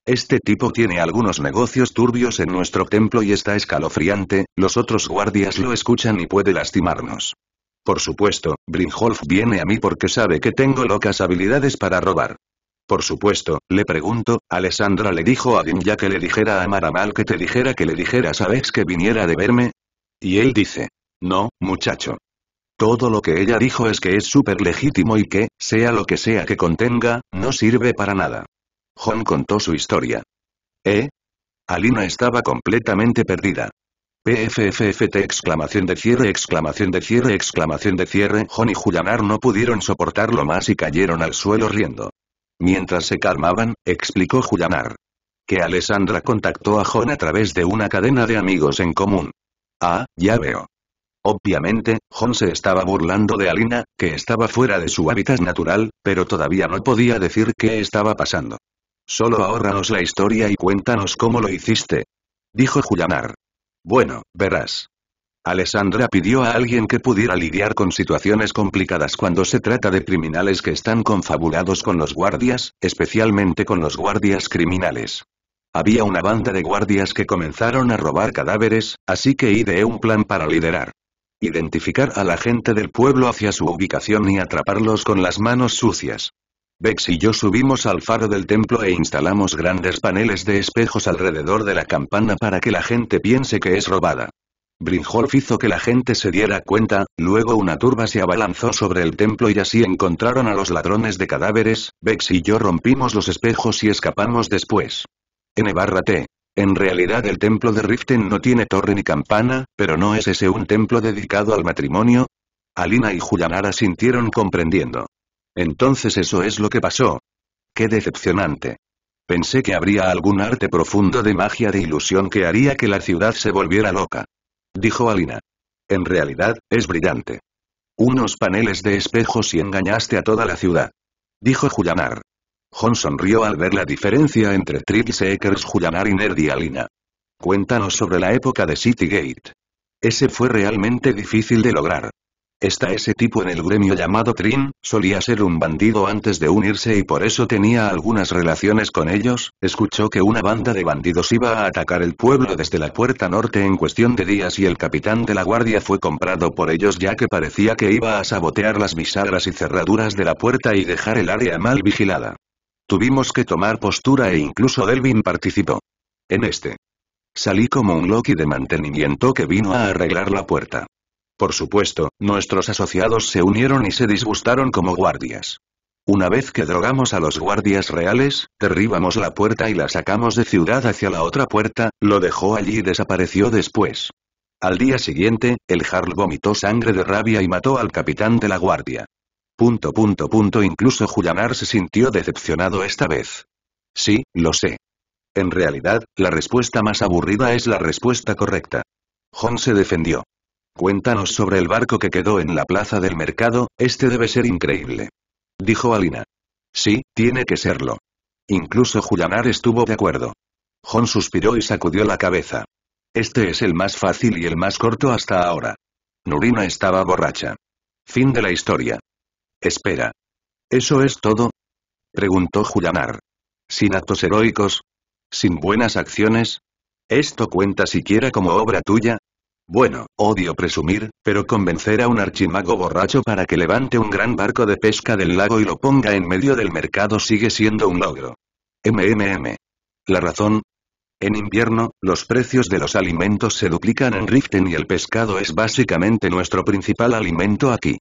Este tipo tiene algunos negocios turbios en nuestro templo y está escalofriante, los otros guardias lo escuchan y puede lastimarnos. Por supuesto, Brinholf viene a mí porque sabe que tengo locas habilidades para robar. Por supuesto, le pregunto, Alessandra le dijo a ya que le dijera a Maramal que te dijera que le dijera sabes que viniera de verme. Y él dice, no, muchacho. Todo lo que ella dijo es que es súper legítimo y que, sea lo que sea que contenga, no sirve para nada. John contó su historia. ¿Eh? Alina estaba completamente perdida. PFFFT exclamación de cierre exclamación de cierre exclamación de cierre John y Julianar no pudieron soportarlo más y cayeron al suelo riendo. Mientras se calmaban, explicó Julianar. Que Alessandra contactó a John a través de una cadena de amigos en común. Ah, ya veo. Obviamente, John se estaba burlando de Alina, que estaba fuera de su hábitat natural, pero todavía no podía decir qué estaba pasando. Solo ahórranos la historia y cuéntanos cómo lo hiciste. Dijo Julianar. Bueno, verás. Alessandra pidió a alguien que pudiera lidiar con situaciones complicadas cuando se trata de criminales que están confabulados con los guardias, especialmente con los guardias criminales. Había una banda de guardias que comenzaron a robar cadáveres, así que ideé un plan para liderar. Identificar a la gente del pueblo hacia su ubicación y atraparlos con las manos sucias. Bex y yo subimos al faro del templo e instalamos grandes paneles de espejos alrededor de la campana para que la gente piense que es robada. Brinjolf hizo que la gente se diera cuenta, luego una turba se abalanzó sobre el templo y así encontraron a los ladrones de cadáveres, Bex y yo rompimos los espejos y escapamos después. N En realidad el templo de Riften no tiene torre ni campana, pero ¿no es ese un templo dedicado al matrimonio? Alina y Julianara sintieron comprendiendo. Entonces eso es lo que pasó. Qué decepcionante. Pensé que habría algún arte profundo de magia de ilusión que haría que la ciudad se volviera loca dijo Alina. En realidad, es brillante. Unos paneles de espejos y engañaste a toda la ciudad. Dijo Julianar. John sonrió al ver la diferencia entre Seekers Julianar y Nerd y Alina. Cuéntanos sobre la época de Gate. Ese fue realmente difícil de lograr. Está ese tipo en el gremio llamado Trin, solía ser un bandido antes de unirse y por eso tenía algunas relaciones con ellos, escuchó que una banda de bandidos iba a atacar el pueblo desde la puerta norte en cuestión de días y el capitán de la guardia fue comprado por ellos ya que parecía que iba a sabotear las bisagras y cerraduras de la puerta y dejar el área mal vigilada. Tuvimos que tomar postura e incluso Delvin participó. En este. Salí como un Loki de mantenimiento que vino a arreglar la puerta. Por supuesto, nuestros asociados se unieron y se disgustaron como guardias. Una vez que drogamos a los guardias reales, derribamos la puerta y la sacamos de ciudad hacia la otra puerta, lo dejó allí y desapareció después. Al día siguiente, el Jarl vomitó sangre de rabia y mató al capitán de la guardia. Punto punto punto incluso Julianar se sintió decepcionado esta vez. Sí, lo sé. En realidad, la respuesta más aburrida es la respuesta correcta. Jon se defendió. Cuéntanos sobre el barco que quedó en la plaza del mercado, este debe ser increíble. Dijo Alina. Sí, tiene que serlo. Incluso Julianar estuvo de acuerdo. Jon suspiró y sacudió la cabeza. Este es el más fácil y el más corto hasta ahora. Nurina estaba borracha. Fin de la historia. Espera. ¿Eso es todo? Preguntó Julianar. ¿Sin actos heroicos? ¿Sin buenas acciones? ¿Esto cuenta siquiera como obra tuya? Bueno, odio presumir, pero convencer a un archimago borracho para que levante un gran barco de pesca del lago y lo ponga en medio del mercado sigue siendo un logro. MMM. La razón, en invierno, los precios de los alimentos se duplican en Riften y el pescado es básicamente nuestro principal alimento aquí.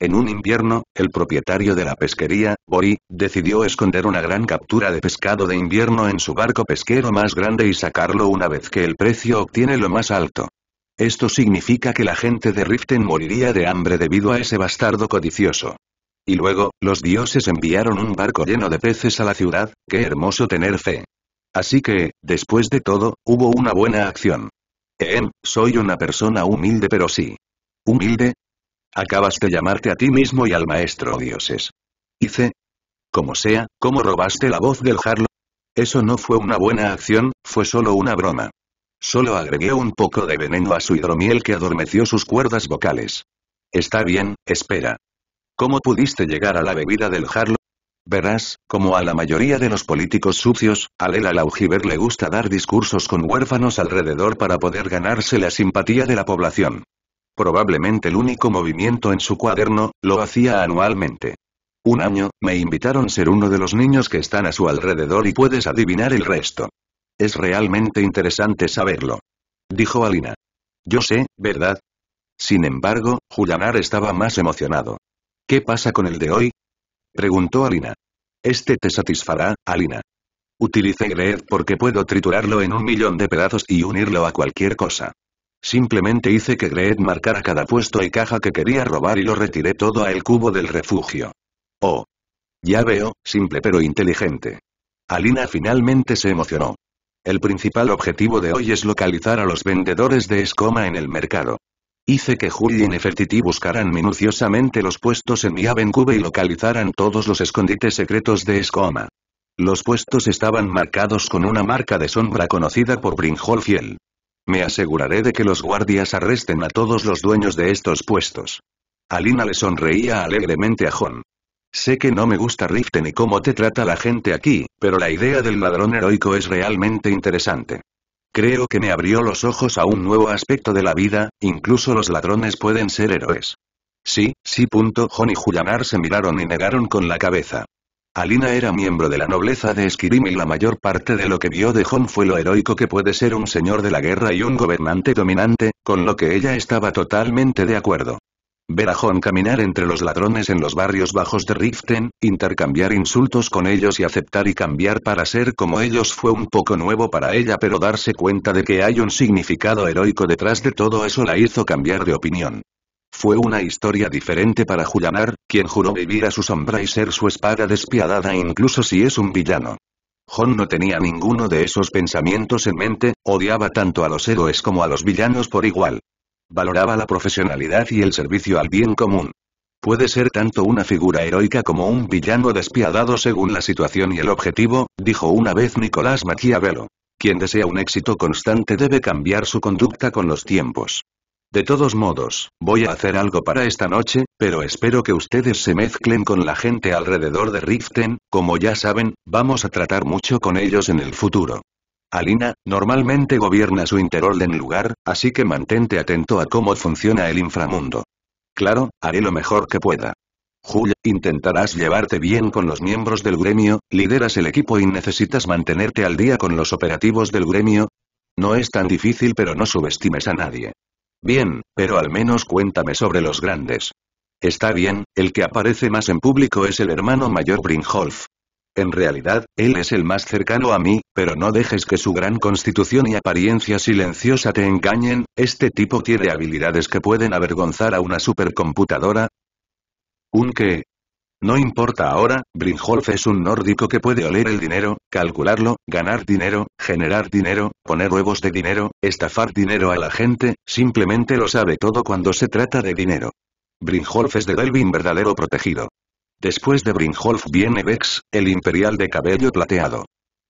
En un invierno, el propietario de la pesquería, Bori, decidió esconder una gran captura de pescado de invierno en su barco pesquero más grande y sacarlo una vez que el precio obtiene lo más alto. Esto significa que la gente de Riften moriría de hambre debido a ese bastardo codicioso. Y luego, los dioses enviaron un barco lleno de peces a la ciudad, qué hermoso tener fe. Así que, después de todo, hubo una buena acción. Ehem, soy una persona humilde pero sí. ¿Humilde? Acabas de llamarte a ti mismo y al maestro dioses. Hice. Como sea, ¿cómo robaste la voz del Harlow? Eso no fue una buena acción, fue solo una broma. Solo agregué un poco de veneno a su hidromiel que adormeció sus cuerdas vocales. Está bien, espera. ¿Cómo pudiste llegar a la bebida del Harlow? Verás, como a la mayoría de los políticos sucios, a Lela Laugiver le gusta dar discursos con huérfanos alrededor para poder ganarse la simpatía de la población. Probablemente el único movimiento en su cuaderno, lo hacía anualmente. Un año, me invitaron ser uno de los niños que están a su alrededor y puedes adivinar el resto. Es realmente interesante saberlo. Dijo Alina. Yo sé, ¿verdad? Sin embargo, Julianar estaba más emocionado. ¿Qué pasa con el de hoy? Preguntó Alina. Este te satisfará, Alina. Utilicé Greed porque puedo triturarlo en un millón de pedazos y unirlo a cualquier cosa. Simplemente hice que Greed marcara cada puesto y caja que quería robar y lo retiré todo al cubo del refugio. Oh. Ya veo, simple pero inteligente. Alina finalmente se emocionó. El principal objetivo de hoy es localizar a los vendedores de escoma en el mercado. Hice que y Nefertiti buscaran minuciosamente los puestos en Cube y localizaran todos los escondites secretos de escoma. Los puestos estaban marcados con una marca de sombra conocida por Brinjol Fiel. Me aseguraré de que los guardias arresten a todos los dueños de estos puestos. Alina le sonreía alegremente a Hon. Sé que no me gusta Rift ni cómo te trata la gente aquí, pero la idea del ladrón heroico es realmente interesante. Creo que me abrió los ojos a un nuevo aspecto de la vida, incluso los ladrones pueden ser héroes. Sí, sí. Punto. y Julianar se miraron y negaron con la cabeza. Alina era miembro de la nobleza de Esquirim y la mayor parte de lo que vio de Jon fue lo heroico que puede ser un señor de la guerra y un gobernante dominante, con lo que ella estaba totalmente de acuerdo. Ver a Hon caminar entre los ladrones en los barrios bajos de Riften, intercambiar insultos con ellos y aceptar y cambiar para ser como ellos fue un poco nuevo para ella pero darse cuenta de que hay un significado heroico detrás de todo eso la hizo cambiar de opinión. Fue una historia diferente para Julianar, quien juró vivir a su sombra y ser su espada despiadada incluso si es un villano. Hon no tenía ninguno de esos pensamientos en mente, odiaba tanto a los héroes como a los villanos por igual. Valoraba la profesionalidad y el servicio al bien común. Puede ser tanto una figura heroica como un villano despiadado según la situación y el objetivo, dijo una vez Nicolás Maquiavelo. Quien desea un éxito constante debe cambiar su conducta con los tiempos. De todos modos, voy a hacer algo para esta noche, pero espero que ustedes se mezclen con la gente alrededor de Riften, como ya saben, vamos a tratar mucho con ellos en el futuro. Alina, normalmente gobierna su interorden lugar, así que mantente atento a cómo funciona el inframundo. Claro, haré lo mejor que pueda. Julia, intentarás llevarte bien con los miembros del gremio, lideras el equipo y necesitas mantenerte al día con los operativos del gremio. No es tan difícil pero no subestimes a nadie. Bien, pero al menos cuéntame sobre los grandes. Está bien, el que aparece más en público es el hermano mayor Brinholf, en realidad, él es el más cercano a mí, pero no dejes que su gran constitución y apariencia silenciosa te engañen, este tipo tiene habilidades que pueden avergonzar a una supercomputadora. ¿Un qué? No importa ahora, Brinjolf es un nórdico que puede oler el dinero, calcularlo, ganar dinero, generar dinero, poner huevos de dinero, estafar dinero a la gente, simplemente lo sabe todo cuando se trata de dinero. Brinjolf es de Delvin verdadero protegido. Después de Brinholf viene Vex, el imperial de cabello plateado.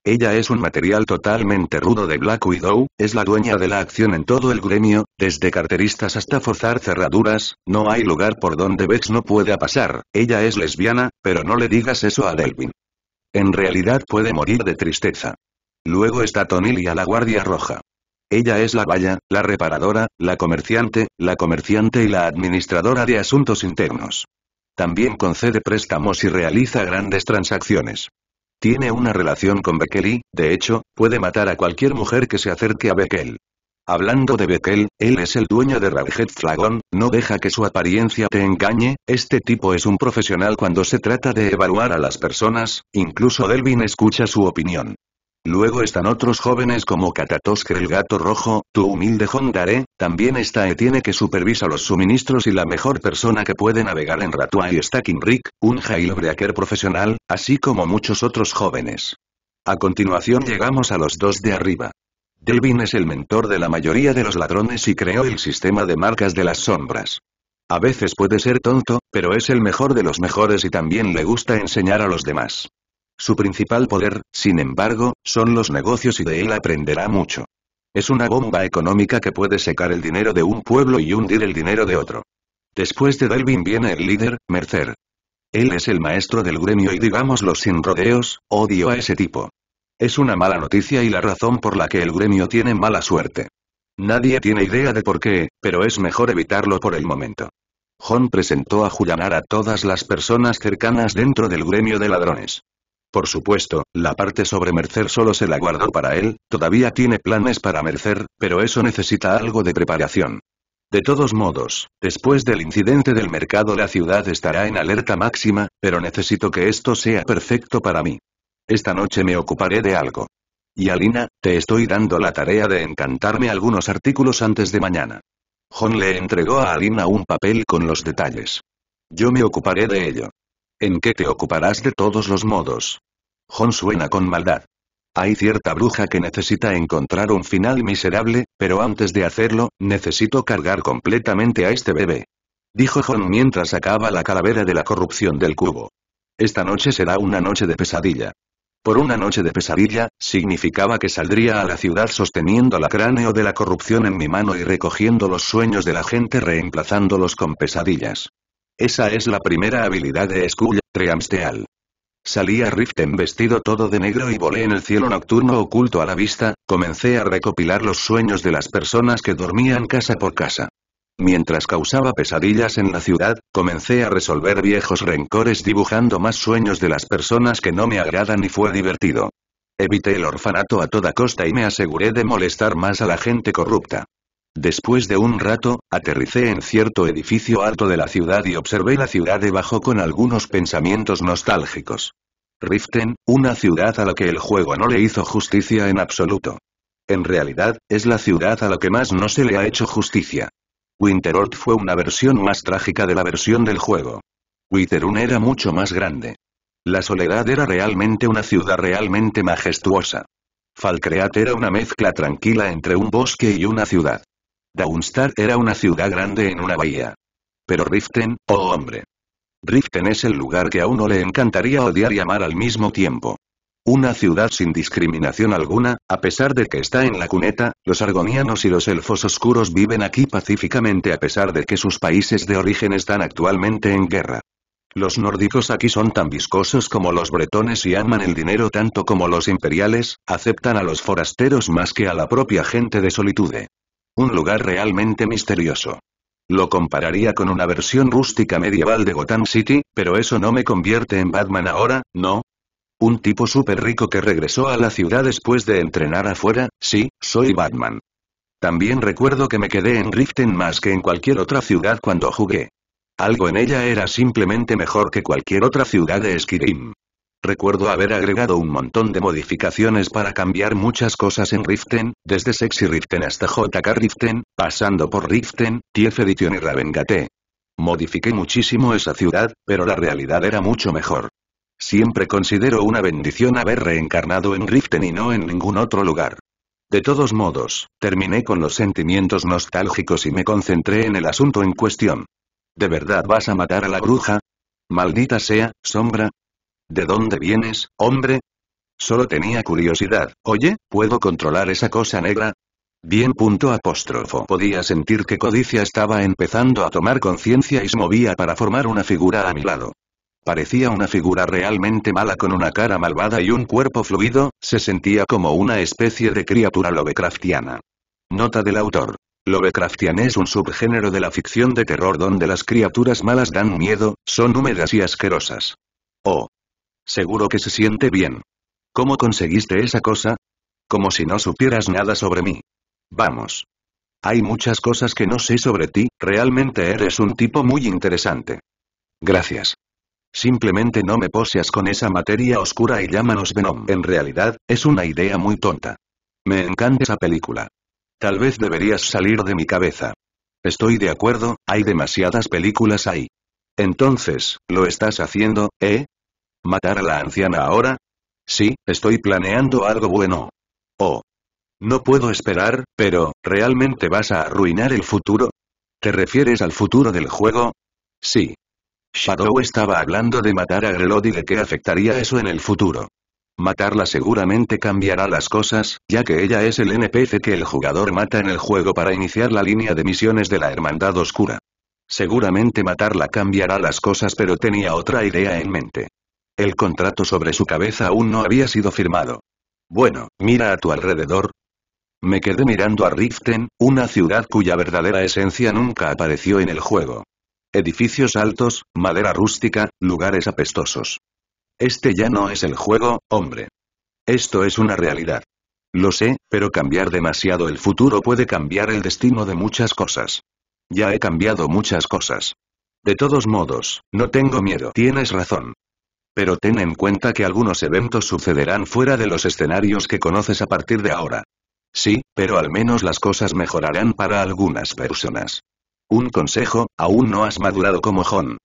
Ella es un material totalmente rudo de Black Widow, es la dueña de la acción en todo el gremio, desde carteristas hasta forzar cerraduras, no hay lugar por donde Vex no pueda pasar, ella es lesbiana, pero no le digas eso a Delvin. En realidad puede morir de tristeza. Luego está Tonilia la guardia roja. Ella es la valla, la reparadora, la comerciante, la comerciante y la administradora de asuntos internos. También concede préstamos y realiza grandes transacciones. Tiene una relación con Bekel y, de hecho, puede matar a cualquier mujer que se acerque a Bekel. Hablando de Bekel, él es el dueño de Rabjet Flagon, no deja que su apariencia te engañe, este tipo es un profesional cuando se trata de evaluar a las personas, incluso Delvin escucha su opinión. Luego están otros jóvenes como Katatosker el gato rojo, tu humilde Hondare, también está e tiene que supervisa los suministros y la mejor persona que puede navegar en Ratua y está Rick, un jailbreaker profesional, así como muchos otros jóvenes. A continuación llegamos a los dos de arriba. Delvin es el mentor de la mayoría de los ladrones y creó el sistema de marcas de las sombras. A veces puede ser tonto, pero es el mejor de los mejores y también le gusta enseñar a los demás. Su principal poder, sin embargo, son los negocios y de él aprenderá mucho. Es una bomba económica que puede secar el dinero de un pueblo y hundir el dinero de otro. Después de Delvin viene el líder, Mercer. Él es el maestro del gremio y digámoslo sin rodeos, odio a ese tipo. Es una mala noticia y la razón por la que el gremio tiene mala suerte. Nadie tiene idea de por qué, pero es mejor evitarlo por el momento. John presentó a Julianar a todas las personas cercanas dentro del gremio de ladrones. Por supuesto, la parte sobre Mercer solo se la guardó para él, todavía tiene planes para Mercer, pero eso necesita algo de preparación. De todos modos, después del incidente del mercado la ciudad estará en alerta máxima, pero necesito que esto sea perfecto para mí. Esta noche me ocuparé de algo. Y Alina, te estoy dando la tarea de encantarme algunos artículos antes de mañana. John le entregó a Alina un papel con los detalles. Yo me ocuparé de ello en qué te ocuparás de todos los modos. John suena con maldad. Hay cierta bruja que necesita encontrar un final miserable, pero antes de hacerlo, necesito cargar completamente a este bebé. Dijo John mientras sacaba la calavera de la corrupción del cubo. Esta noche será una noche de pesadilla. Por una noche de pesadilla, significaba que saldría a la ciudad sosteniendo la cráneo de la corrupción en mi mano y recogiendo los sueños de la gente reemplazándolos con pesadillas. Esa es la primera habilidad de Skull, Salí a Riften vestido todo de negro y volé en el cielo nocturno oculto a la vista, comencé a recopilar los sueños de las personas que dormían casa por casa. Mientras causaba pesadillas en la ciudad, comencé a resolver viejos rencores dibujando más sueños de las personas que no me agradan y fue divertido. Evité el orfanato a toda costa y me aseguré de molestar más a la gente corrupta. Después de un rato, aterricé en cierto edificio alto de la ciudad y observé la ciudad debajo con algunos pensamientos nostálgicos. Riften, una ciudad a la que el juego no le hizo justicia en absoluto. En realidad, es la ciudad a la que más no se le ha hecho justicia. Winterort fue una versión más trágica de la versión del juego. Witherun era mucho más grande. La soledad era realmente una ciudad realmente majestuosa. Falcreat era una mezcla tranquila entre un bosque y una ciudad. Dawnstar era una ciudad grande en una bahía. Pero Riften, oh hombre. Riften es el lugar que a uno le encantaría odiar y amar al mismo tiempo. Una ciudad sin discriminación alguna, a pesar de que está en la cuneta, los argonianos y los elfos oscuros viven aquí pacíficamente a pesar de que sus países de origen están actualmente en guerra. Los nórdicos aquí son tan viscosos como los bretones y aman el dinero tanto como los imperiales, aceptan a los forasteros más que a la propia gente de solitude. Un lugar realmente misterioso. Lo compararía con una versión rústica medieval de Gotham City, pero eso no me convierte en Batman ahora, ¿no? Un tipo súper rico que regresó a la ciudad después de entrenar afuera, sí, soy Batman. También recuerdo que me quedé en Riften más que en cualquier otra ciudad cuando jugué. Algo en ella era simplemente mejor que cualquier otra ciudad de Skyrim. Recuerdo haber agregado un montón de modificaciones para cambiar muchas cosas en Riften, desde Sexy Riften hasta JK Riften, pasando por Riften, TF Edition y Ravengate. Modifiqué muchísimo esa ciudad, pero la realidad era mucho mejor. Siempre considero una bendición haber reencarnado en Riften y no en ningún otro lugar. De todos modos, terminé con los sentimientos nostálgicos y me concentré en el asunto en cuestión. ¿De verdad vas a matar a la bruja? Maldita sea, sombra, ¿De dónde vienes, hombre? Solo tenía curiosidad, oye, ¿puedo controlar esa cosa negra? Bien punto apóstrofo. Podía sentir que Codicia estaba empezando a tomar conciencia y se movía para formar una figura a mi lado. Parecía una figura realmente mala con una cara malvada y un cuerpo fluido, se sentía como una especie de criatura Lovecraftiana. Nota del autor. Lovecraftian es un subgénero de la ficción de terror donde las criaturas malas dan miedo, son húmedas y asquerosas. Oh, Seguro que se siente bien. ¿Cómo conseguiste esa cosa? Como si no supieras nada sobre mí. Vamos. Hay muchas cosas que no sé sobre ti, realmente eres un tipo muy interesante. Gracias. Simplemente no me poseas con esa materia oscura y llámanos Venom. En realidad, es una idea muy tonta. Me encanta esa película. Tal vez deberías salir de mi cabeza. Estoy de acuerdo, hay demasiadas películas ahí. Entonces, ¿lo estás haciendo, eh? ¿Matar a la anciana ahora? Sí, estoy planeando algo bueno. Oh. No puedo esperar, pero, ¿realmente vas a arruinar el futuro? ¿Te refieres al futuro del juego? Sí. Shadow estaba hablando de matar a Grelod y de qué afectaría eso en el futuro. Matarla seguramente cambiará las cosas, ya que ella es el NPC que el jugador mata en el juego para iniciar la línea de misiones de la Hermandad Oscura. Seguramente matarla cambiará las cosas pero tenía otra idea en mente. El contrato sobre su cabeza aún no había sido firmado. Bueno, mira a tu alrededor. Me quedé mirando a Riften, una ciudad cuya verdadera esencia nunca apareció en el juego. Edificios altos, madera rústica, lugares apestosos. Este ya no es el juego, hombre. Esto es una realidad. Lo sé, pero cambiar demasiado el futuro puede cambiar el destino de muchas cosas. Ya he cambiado muchas cosas. De todos modos, no tengo miedo. Tienes razón. Pero ten en cuenta que algunos eventos sucederán fuera de los escenarios que conoces a partir de ahora. Sí, pero al menos las cosas mejorarán para algunas personas. Un consejo, aún no has madurado como Jon.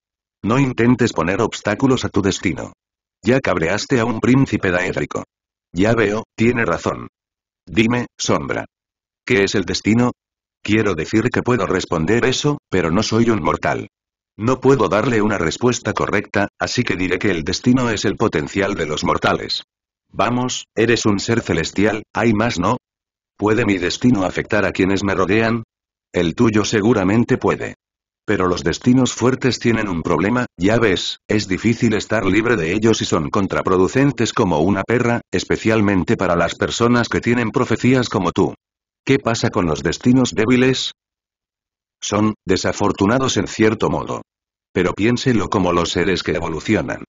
No intentes poner obstáculos a tu destino. Ya cabreaste a un príncipe daédrico. Ya veo, tiene razón. Dime, sombra. ¿Qué es el destino? Quiero decir que puedo responder eso, pero no soy un mortal. No puedo darle una respuesta correcta, así que diré que el destino es el potencial de los mortales. Vamos, eres un ser celestial, ¿hay más no? ¿Puede mi destino afectar a quienes me rodean? El tuyo seguramente puede. Pero los destinos fuertes tienen un problema, ya ves, es difícil estar libre de ellos y son contraproducentes como una perra, especialmente para las personas que tienen profecías como tú. ¿Qué pasa con los destinos débiles? Son, desafortunados en cierto modo. Pero piénselo como los seres que evolucionan.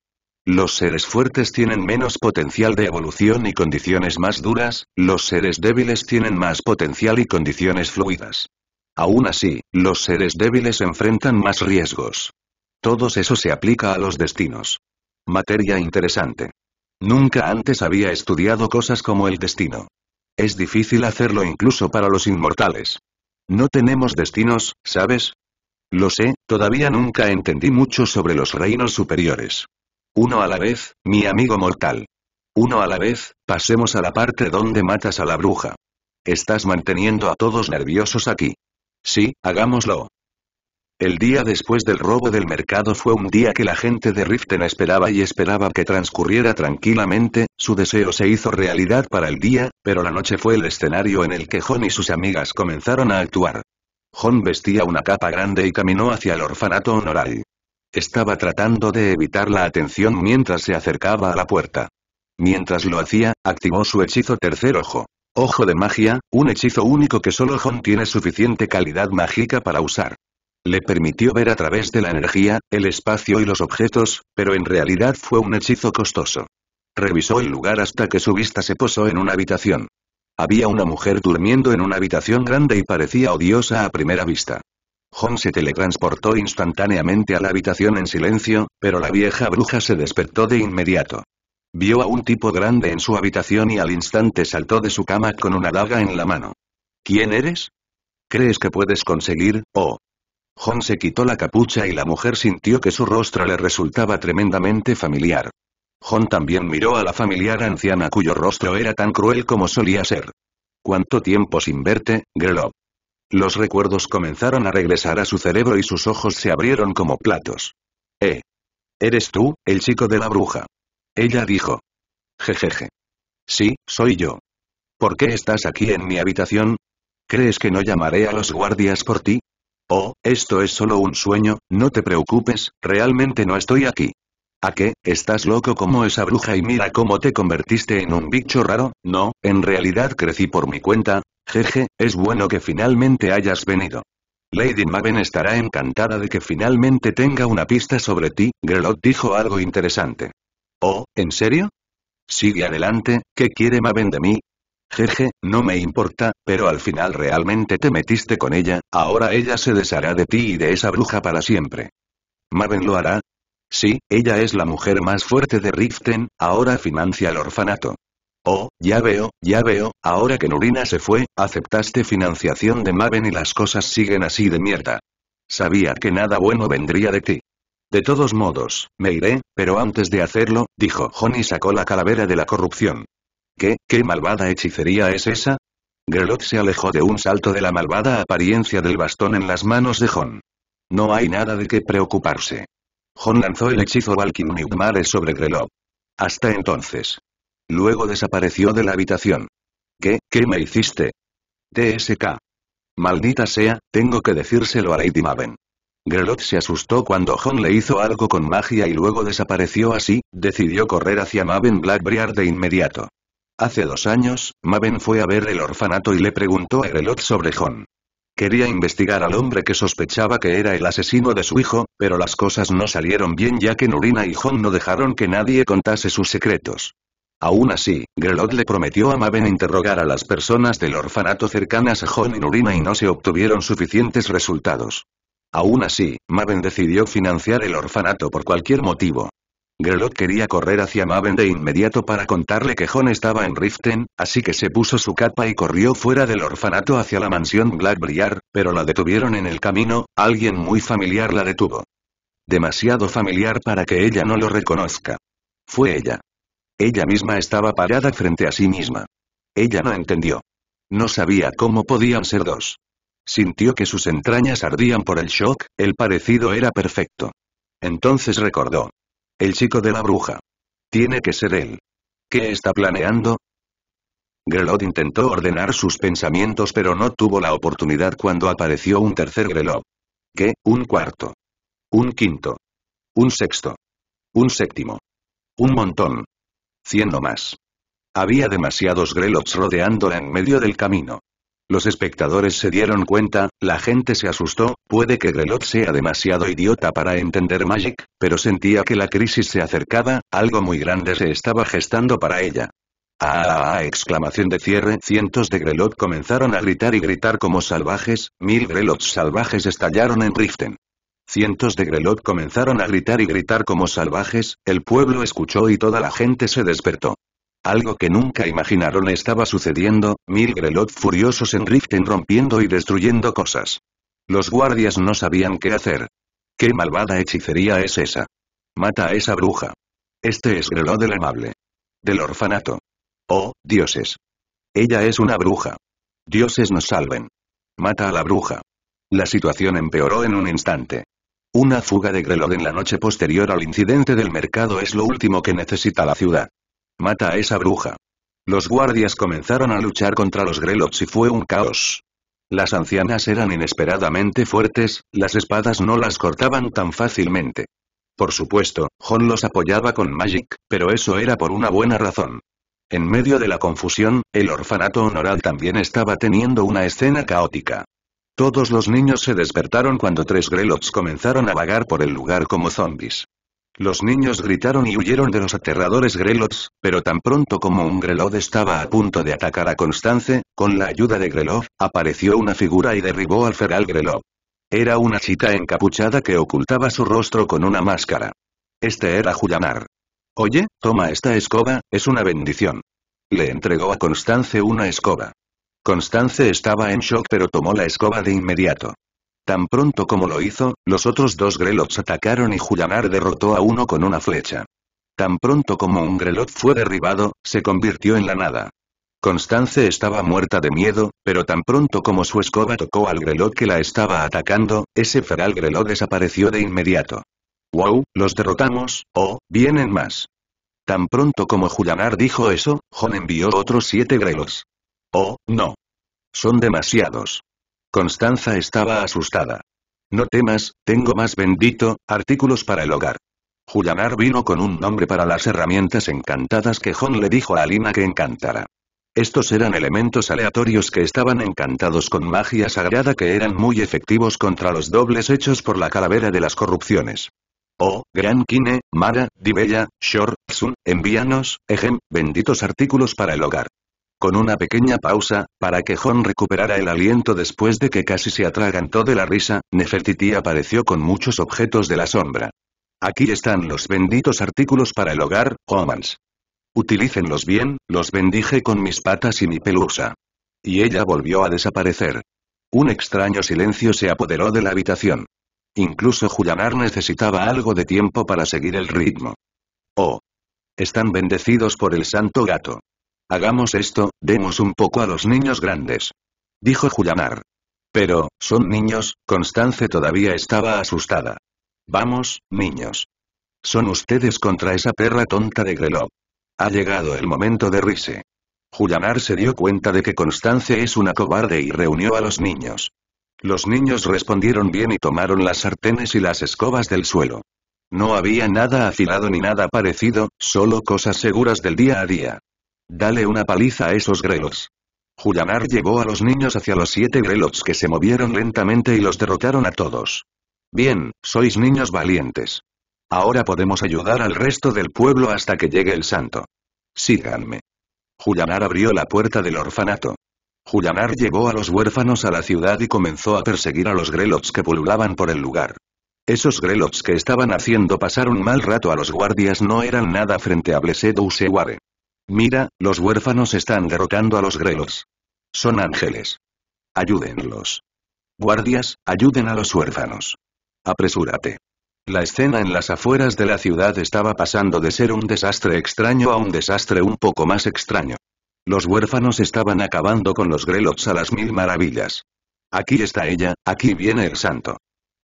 Los seres fuertes tienen menos potencial de evolución y condiciones más duras, los seres débiles tienen más potencial y condiciones fluidas. Aún así, los seres débiles enfrentan más riesgos. Todo eso se aplica a los destinos. Materia interesante. Nunca antes había estudiado cosas como el destino. Es difícil hacerlo incluso para los inmortales. No tenemos destinos, ¿sabes? Lo sé, todavía nunca entendí mucho sobre los reinos superiores. Uno a la vez, mi amigo mortal. Uno a la vez, pasemos a la parte donde matas a la bruja. Estás manteniendo a todos nerviosos aquí. Sí, hagámoslo. El día después del robo del mercado fue un día que la gente de Riften esperaba y esperaba que transcurriera tranquilamente, su deseo se hizo realidad para el día, pero la noche fue el escenario en el que Jon y sus amigas comenzaron a actuar. Jon vestía una capa grande y caminó hacia el orfanato honoral. Estaba tratando de evitar la atención mientras se acercaba a la puerta. Mientras lo hacía, activó su hechizo tercer ojo. Ojo de magia, un hechizo único que solo Jon tiene suficiente calidad mágica para usar. Le permitió ver a través de la energía, el espacio y los objetos, pero en realidad fue un hechizo costoso. Revisó el lugar hasta que su vista se posó en una habitación. Había una mujer durmiendo en una habitación grande y parecía odiosa a primera vista. John se teletransportó instantáneamente a la habitación en silencio, pero la vieja bruja se despertó de inmediato. Vio a un tipo grande en su habitación y al instante saltó de su cama con una daga en la mano. ¿Quién eres? ¿Crees que puedes conseguir, oh, John se quitó la capucha y la mujer sintió que su rostro le resultaba tremendamente familiar. John también miró a la familiar anciana cuyo rostro era tan cruel como solía ser. ¿Cuánto tiempo sin verte, Grelop? Los recuerdos comenzaron a regresar a su cerebro y sus ojos se abrieron como platos. ¿Eh? ¿Eres tú, el chico de la bruja? Ella dijo. Jejeje. Sí, soy yo. ¿Por qué estás aquí en mi habitación? ¿Crees que no llamaré a los guardias por ti? Oh, esto es solo un sueño, no te preocupes, realmente no estoy aquí. ¿A qué? ¿Estás loco como esa bruja y mira cómo te convertiste en un bicho raro? No, en realidad crecí por mi cuenta. Jeje, es bueno que finalmente hayas venido. Lady Maven estará encantada de que finalmente tenga una pista sobre ti, Grelot dijo algo interesante. Oh, ¿en serio? Sigue adelante, ¿qué quiere Maven de mí? Jeje, no me importa, pero al final realmente te metiste con ella, ahora ella se deshará de ti y de esa bruja para siempre. ¿Maven lo hará? Sí, ella es la mujer más fuerte de Riften, ahora financia el orfanato. Oh, ya veo, ya veo, ahora que Nurina se fue, aceptaste financiación de Maven y las cosas siguen así de mierda. Sabía que nada bueno vendría de ti. De todos modos, me iré, pero antes de hacerlo, dijo Johnny sacó la calavera de la corrupción. ¿Qué, qué malvada hechicería es esa? Grelot se alejó de un salto de la malvada apariencia del bastón en las manos de Jon. No hay nada de qué preocuparse. Jon lanzó el hechizo Valkyrie Nightmare sobre Grelot. Hasta entonces. Luego desapareció de la habitación. ¿Qué, qué me hiciste? TSK. Maldita sea, tengo que decírselo a Lady Maven. Grelot se asustó cuando Jon le hizo algo con magia y luego desapareció así, decidió correr hacia Maven Blackbriar de inmediato. Hace dos años, Maven fue a ver el orfanato y le preguntó a Grelot sobre Hon. Quería investigar al hombre que sospechaba que era el asesino de su hijo, pero las cosas no salieron bien ya que Nurina y Hon no dejaron que nadie contase sus secretos. Aún así, Grelot le prometió a Maven interrogar a las personas del orfanato cercanas a Hon y Nurina y no se obtuvieron suficientes resultados. Aún así, Maven decidió financiar el orfanato por cualquier motivo. Grelot quería correr hacia Maven de inmediato para contarle que Jon estaba en Riften, así que se puso su capa y corrió fuera del orfanato hacia la mansión Blackbriar, pero la detuvieron en el camino, alguien muy familiar la detuvo. Demasiado familiar para que ella no lo reconozca. Fue ella. Ella misma estaba parada frente a sí misma. Ella no entendió. No sabía cómo podían ser dos. Sintió que sus entrañas ardían por el shock, el parecido era perfecto. Entonces recordó. El chico de la bruja. Tiene que ser él. ¿Qué está planeando? Grelot intentó ordenar sus pensamientos pero no tuvo la oportunidad cuando apareció un tercer Grelot. ¿Qué? Un cuarto. Un quinto. Un sexto. Un séptimo. Un montón. Cien o más. Había demasiados Grelots rodeándola en medio del camino. Los espectadores se dieron cuenta, la gente se asustó, puede que Grelot sea demasiado idiota para entender Magic, pero sentía que la crisis se acercaba, algo muy grande se estaba gestando para ella. Ah, ah, ah, ah exclamación de cierre. Cientos de Grelot comenzaron a gritar y gritar como salvajes, mil Grelots salvajes estallaron en Riften. Cientos de Grelot comenzaron a gritar y gritar como salvajes, el pueblo escuchó y toda la gente se despertó. Algo que nunca imaginaron estaba sucediendo, mil Grelot furiosos en Riften rompiendo y destruyendo cosas. Los guardias no sabían qué hacer. ¿Qué malvada hechicería es esa? Mata a esa bruja. Este es Grelot del amable. Del orfanato. Oh, dioses. Ella es una bruja. Dioses nos salven. Mata a la bruja. La situación empeoró en un instante. Una fuga de grelot en la noche posterior al incidente del mercado es lo último que necesita la ciudad. Mata a esa bruja. Los guardias comenzaron a luchar contra los grelots y fue un caos. Las ancianas eran inesperadamente fuertes, las espadas no las cortaban tan fácilmente. Por supuesto, Hon los apoyaba con Magic, pero eso era por una buena razón. En medio de la confusión, el orfanato honoral también estaba teniendo una escena caótica. Todos los niños se despertaron cuando tres grelots comenzaron a vagar por el lugar como zombies. Los niños gritaron y huyeron de los aterradores grelots, pero tan pronto como un Grelot estaba a punto de atacar a Constance, con la ayuda de Grelov, apareció una figura y derribó al feral Grelot. Era una chica encapuchada que ocultaba su rostro con una máscara. Este era Julianar. Oye, toma esta escoba, es una bendición. Le entregó a Constance una escoba. Constance estaba en shock pero tomó la escoba de inmediato. Tan pronto como lo hizo, los otros dos Grelots atacaron y Julianar derrotó a uno con una flecha. Tan pronto como un Grelot fue derribado, se convirtió en la nada. Constance estaba muerta de miedo, pero tan pronto como su escoba tocó al Grelot que la estaba atacando, ese feral Grelot desapareció de inmediato. ¡Wow! ¡Los derrotamos! ¡Oh! ¡Vienen más! Tan pronto como Julianar dijo eso, Jon envió otros siete Grelots. ¡Oh, no! Son demasiados. Constanza estaba asustada. No temas, tengo más bendito, artículos para el hogar. Julianar vino con un nombre para las herramientas encantadas que Jon le dijo a Alina que encantara. Estos eran elementos aleatorios que estaban encantados con magia sagrada que eran muy efectivos contra los dobles hechos por la calavera de las corrupciones. Oh, Gran Kine, Mara, Dibella, Shor, Sun, envíanos, ejem, benditos artículos para el hogar con una pequeña pausa, para que Jon recuperara el aliento después de que casi se atragantó de la risa, Nefertiti apareció con muchos objetos de la sombra. Aquí están los benditos artículos para el hogar, Homans. Utilícenlos bien, los bendije con mis patas y mi pelusa. Y ella volvió a desaparecer. Un extraño silencio se apoderó de la habitación. Incluso Julianar necesitaba algo de tiempo para seguir el ritmo. Oh. Están bendecidos por el santo gato. Hagamos esto, demos un poco a los niños grandes. Dijo Julianar. Pero, son niños, Constance todavía estaba asustada. Vamos, niños. Son ustedes contra esa perra tonta de Grelop». Ha llegado el momento de rirse. Julianar se dio cuenta de que Constance es una cobarde y reunió a los niños. Los niños respondieron bien y tomaron las sartenes y las escobas del suelo. No había nada afilado ni nada parecido, solo cosas seguras del día a día. Dale una paliza a esos grelots. Julianar llevó a los niños hacia los siete grelots que se movieron lentamente y los derrotaron a todos. Bien, sois niños valientes. Ahora podemos ayudar al resto del pueblo hasta que llegue el santo. Síganme. Julianar abrió la puerta del orfanato. Julianar llevó a los huérfanos a la ciudad y comenzó a perseguir a los grelots que pululaban por el lugar. Esos grelots que estaban haciendo pasar un mal rato a los guardias no eran nada frente a Blesedo Useware. Mira, los huérfanos están derrotando a los grelos. Son ángeles. Ayúdenlos. Guardias, ayuden a los huérfanos. Apresúrate. La escena en las afueras de la ciudad estaba pasando de ser un desastre extraño a un desastre un poco más extraño. Los huérfanos estaban acabando con los grelots a las mil maravillas. Aquí está ella, aquí viene el santo.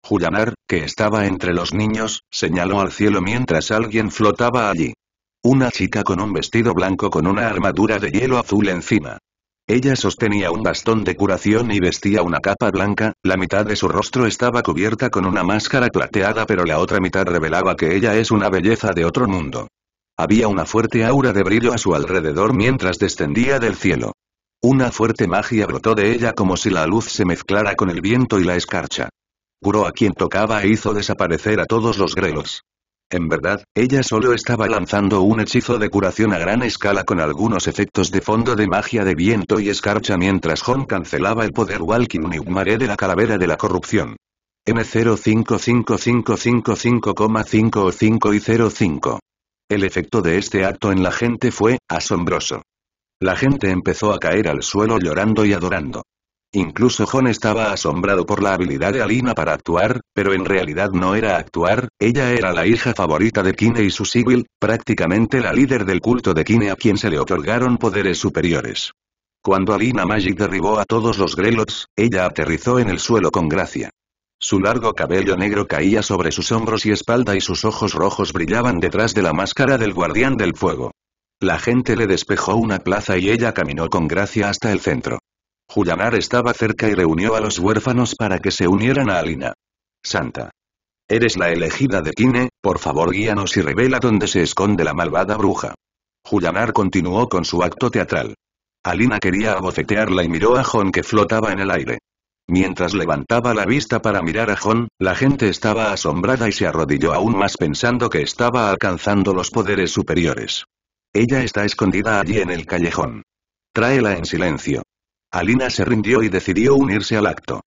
Julianar, que estaba entre los niños, señaló al cielo mientras alguien flotaba allí. Una chica con un vestido blanco con una armadura de hielo azul encima. Ella sostenía un bastón de curación y vestía una capa blanca, la mitad de su rostro estaba cubierta con una máscara plateada pero la otra mitad revelaba que ella es una belleza de otro mundo. Había una fuerte aura de brillo a su alrededor mientras descendía del cielo. Una fuerte magia brotó de ella como si la luz se mezclara con el viento y la escarcha. Curó a quien tocaba e hizo desaparecer a todos los grelos. En verdad, ella solo estaba lanzando un hechizo de curación a gran escala con algunos efectos de fondo de magia de viento y escarcha mientras Hon cancelaba el poder Walking Maré de la calavera de la corrupción. m 05555555 y 05. El efecto de este acto en la gente fue asombroso. La gente empezó a caer al suelo llorando y adorando. Incluso Jon estaba asombrado por la habilidad de Alina para actuar, pero en realidad no era actuar, ella era la hija favorita de Kine y su Sibyl, prácticamente la líder del culto de Kine a quien se le otorgaron poderes superiores. Cuando Alina Magic derribó a todos los Grelots, ella aterrizó en el suelo con gracia. Su largo cabello negro caía sobre sus hombros y espalda y sus ojos rojos brillaban detrás de la máscara del guardián del fuego. La gente le despejó una plaza y ella caminó con gracia hasta el centro. Julianar estaba cerca y reunió a los huérfanos para que se unieran a Alina. Santa. Eres la elegida de Kine, por favor guíanos y revela dónde se esconde la malvada bruja. Julianar continuó con su acto teatral. Alina quería abofetearla y miró a Jon que flotaba en el aire. Mientras levantaba la vista para mirar a Jon, la gente estaba asombrada y se arrodilló aún más pensando que estaba alcanzando los poderes superiores. Ella está escondida allí en el callejón. Tráela en silencio. Alina se rindió y decidió unirse al acto.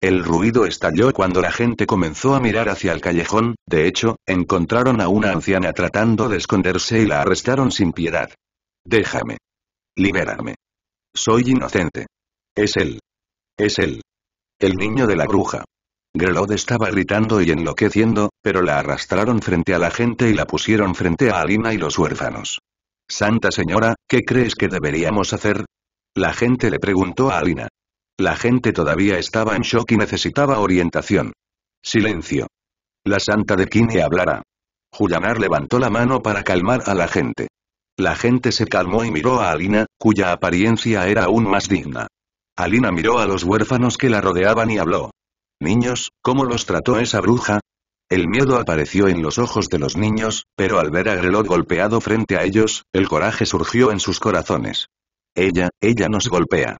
El ruido estalló cuando la gente comenzó a mirar hacia el callejón, de hecho, encontraron a una anciana tratando de esconderse y la arrestaron sin piedad. Déjame. liberarme. Soy inocente. Es él. Es él. El niño de la bruja. Grelod estaba gritando y enloqueciendo, pero la arrastraron frente a la gente y la pusieron frente a Alina y los huérfanos. Santa señora, ¿qué crees que deberíamos hacer? La gente le preguntó a Alina. La gente todavía estaba en shock y necesitaba orientación. Silencio. La santa de Kine hablará. Julianar levantó la mano para calmar a la gente. La gente se calmó y miró a Alina, cuya apariencia era aún más digna. Alina miró a los huérfanos que la rodeaban y habló. Niños, ¿cómo los trató esa bruja? El miedo apareció en los ojos de los niños, pero al ver a Grelot golpeado frente a ellos, el coraje surgió en sus corazones. Ella, ella nos golpea.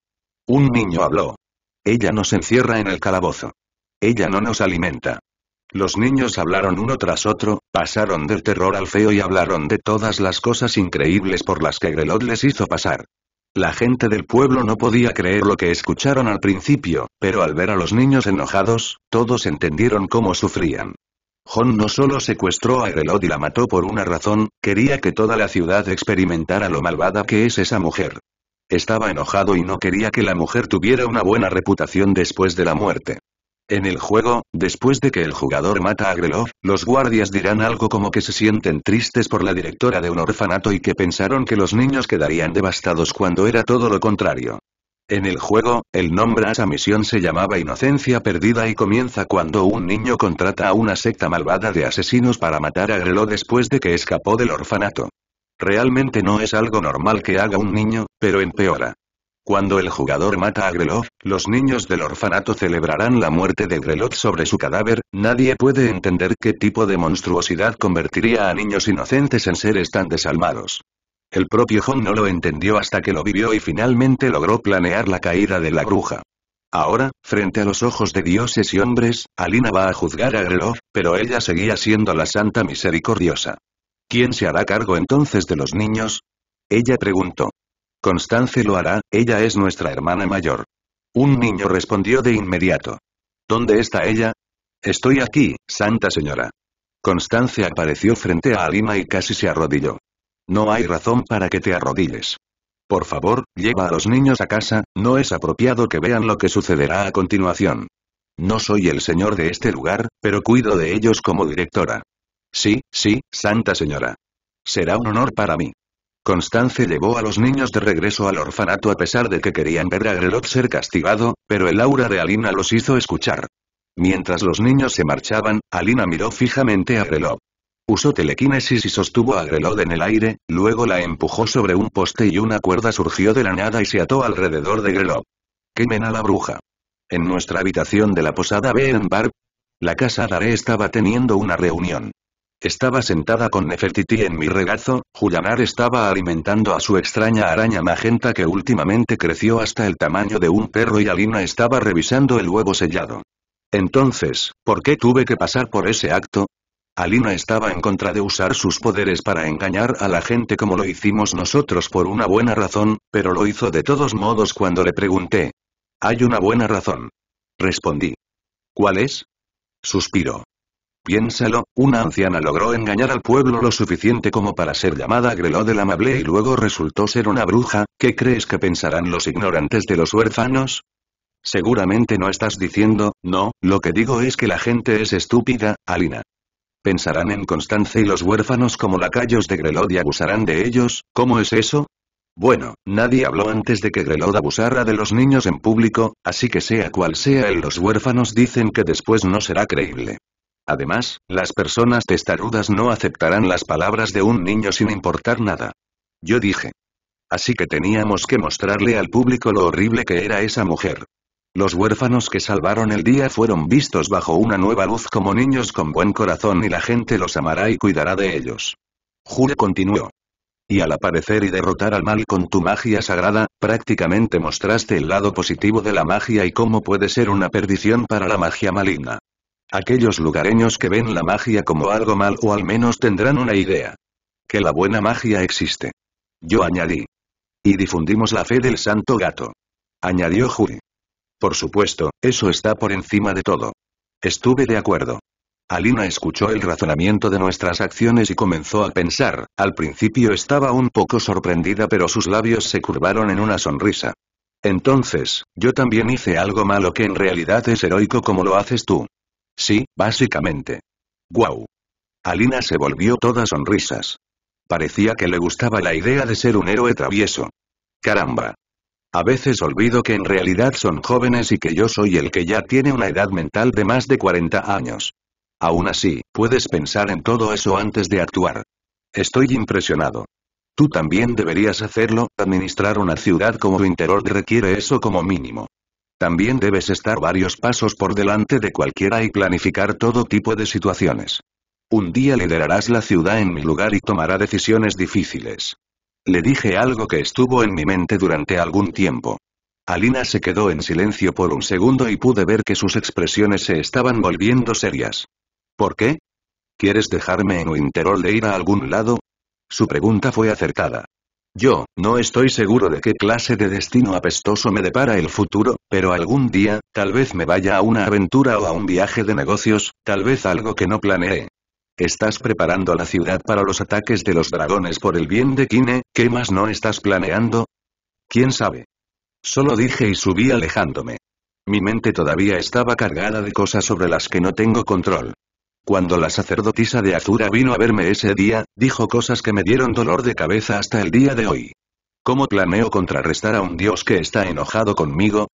Un niño habló. Ella nos encierra en el calabozo. Ella no nos alimenta. Los niños hablaron uno tras otro, pasaron del terror al feo y hablaron de todas las cosas increíbles por las que Grelot les hizo pasar. La gente del pueblo no podía creer lo que escucharon al principio, pero al ver a los niños enojados, todos entendieron cómo sufrían. John no solo secuestró a Grelot y la mató por una razón, quería que toda la ciudad experimentara lo malvada que es esa mujer. Estaba enojado y no quería que la mujer tuviera una buena reputación después de la muerte. En el juego, después de que el jugador mata a Grelov, los guardias dirán algo como que se sienten tristes por la directora de un orfanato y que pensaron que los niños quedarían devastados cuando era todo lo contrario. En el juego, el nombre a esa misión se llamaba Inocencia Perdida y comienza cuando un niño contrata a una secta malvada de asesinos para matar a Grelo después de que escapó del orfanato. Realmente no es algo normal que haga un niño, pero empeora. Cuando el jugador mata a Grelov, los niños del orfanato celebrarán la muerte de Grelov sobre su cadáver, nadie puede entender qué tipo de monstruosidad convertiría a niños inocentes en seres tan desalmados. El propio John no lo entendió hasta que lo vivió y finalmente logró planear la caída de la bruja. Ahora, frente a los ojos de dioses y hombres, Alina va a juzgar a Grelov, pero ella seguía siendo la santa misericordiosa. ¿Quién se hará cargo entonces de los niños? Ella preguntó. Constance lo hará, ella es nuestra hermana mayor. Un niño respondió de inmediato. ¿Dónde está ella? Estoy aquí, Santa Señora. Constance apareció frente a Alima y casi se arrodilló. No hay razón para que te arrodilles. Por favor, lleva a los niños a casa, no es apropiado que vean lo que sucederá a continuación. No soy el señor de este lugar, pero cuido de ellos como directora. Sí, sí, Santa Señora. Será un honor para mí. Constance llevó a los niños de regreso al orfanato a pesar de que querían ver a Grelot ser castigado, pero el aura de Alina los hizo escuchar. Mientras los niños se marchaban, Alina miró fijamente a Grelot. Usó telequinesis y sostuvo a Grelot en el aire, luego la empujó sobre un poste y una cuerda surgió de la nada y se ató alrededor de Grelot. Quemen a la bruja. En nuestra habitación de la posada B en Bar. La casa Daré estaba teniendo una reunión. Estaba sentada con Nefertiti en mi regazo, Julianar estaba alimentando a su extraña araña magenta que últimamente creció hasta el tamaño de un perro y Alina estaba revisando el huevo sellado. Entonces, ¿por qué tuve que pasar por ese acto? Alina estaba en contra de usar sus poderes para engañar a la gente como lo hicimos nosotros por una buena razón, pero lo hizo de todos modos cuando le pregunté. Hay una buena razón. Respondí. ¿Cuál es? Suspiró. Piénsalo, una anciana logró engañar al pueblo lo suficiente como para ser llamada Greló del Amable y luego resultó ser una bruja, ¿qué crees que pensarán los ignorantes de los huérfanos? Seguramente no estás diciendo, no, lo que digo es que la gente es estúpida, Alina. Pensarán en constancia y los huérfanos como lacayos de Grelod y abusarán de ellos, ¿cómo es eso? Bueno, nadie habló antes de que Grelod abusara de los niños en público, así que sea cual sea el los huérfanos dicen que después no será creíble. Además, las personas testarudas no aceptarán las palabras de un niño sin importar nada. Yo dije. Así que teníamos que mostrarle al público lo horrible que era esa mujer. Los huérfanos que salvaron el día fueron vistos bajo una nueva luz como niños con buen corazón y la gente los amará y cuidará de ellos. Jure continuó. Y al aparecer y derrotar al mal con tu magia sagrada, prácticamente mostraste el lado positivo de la magia y cómo puede ser una perdición para la magia maligna. Aquellos lugareños que ven la magia como algo mal o al menos tendrán una idea. Que la buena magia existe. Yo añadí. Y difundimos la fe del santo gato. Añadió Juri. Por supuesto, eso está por encima de todo. Estuve de acuerdo. Alina escuchó el razonamiento de nuestras acciones y comenzó a pensar, al principio estaba un poco sorprendida pero sus labios se curvaron en una sonrisa. Entonces, yo también hice algo malo que en realidad es heroico como lo haces tú. Sí, básicamente. ¡Guau! Alina se volvió toda sonrisas. Parecía que le gustaba la idea de ser un héroe travieso. Caramba. A veces olvido que en realidad son jóvenes y que yo soy el que ya tiene una edad mental de más de 40 años. Aún así, puedes pensar en todo eso antes de actuar. Estoy impresionado. Tú también deberías hacerlo, administrar una ciudad como Winterord requiere eso como mínimo. También debes estar varios pasos por delante de cualquiera y planificar todo tipo de situaciones. Un día liderarás la ciudad en mi lugar y tomará decisiones difíciles. Le dije algo que estuvo en mi mente durante algún tiempo. Alina se quedó en silencio por un segundo y pude ver que sus expresiones se estaban volviendo serias. ¿Por qué? ¿Quieres dejarme en Winterol de ir a algún lado? Su pregunta fue acertada. Yo, no estoy seguro de qué clase de destino apestoso me depara el futuro, pero algún día, tal vez me vaya a una aventura o a un viaje de negocios, tal vez algo que no planeé. Estás preparando la ciudad para los ataques de los dragones por el bien de Kine, ¿qué más no estás planeando? ¿Quién sabe? Solo dije y subí alejándome. Mi mente todavía estaba cargada de cosas sobre las que no tengo control. Cuando la sacerdotisa de Azura vino a verme ese día, dijo cosas que me dieron dolor de cabeza hasta el día de hoy. ¿Cómo planeo contrarrestar a un dios que está enojado conmigo?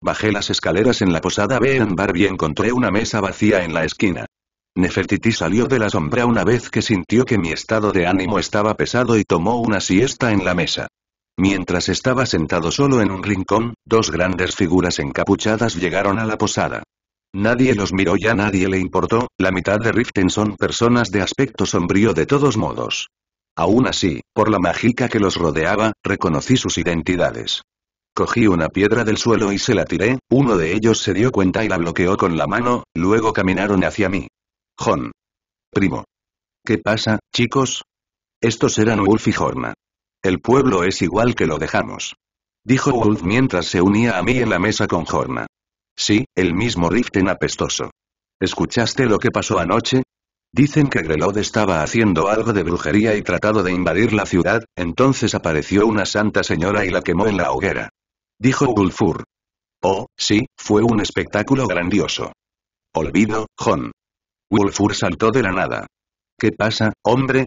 Bajé las escaleras en la posada Bean Barbie y encontré una mesa vacía en la esquina. Nefertiti salió de la sombra una vez que sintió que mi estado de ánimo estaba pesado y tomó una siesta en la mesa. Mientras estaba sentado solo en un rincón, dos grandes figuras encapuchadas llegaron a la posada. Nadie los miró y a nadie le importó, la mitad de Riften son personas de aspecto sombrío de todos modos. Aún así, por la mágica que los rodeaba, reconocí sus identidades. Cogí una piedra del suelo y se la tiré, uno de ellos se dio cuenta y la bloqueó con la mano, luego caminaron hacia mí. Jon. Primo. ¿Qué pasa, chicos? Estos eran Wolf y Jorna. El pueblo es igual que lo dejamos. Dijo Wolf mientras se unía a mí en la mesa con Jorna. Sí, el mismo Riften apestoso. ¿Escuchaste lo que pasó anoche? Dicen que Grelod estaba haciendo algo de brujería y tratado de invadir la ciudad, entonces apareció una santa señora y la quemó en la hoguera. Dijo Gulfur. Oh, sí, fue un espectáculo grandioso. Olvido, Jon. Gulfur saltó de la nada. ¿Qué pasa, hombre?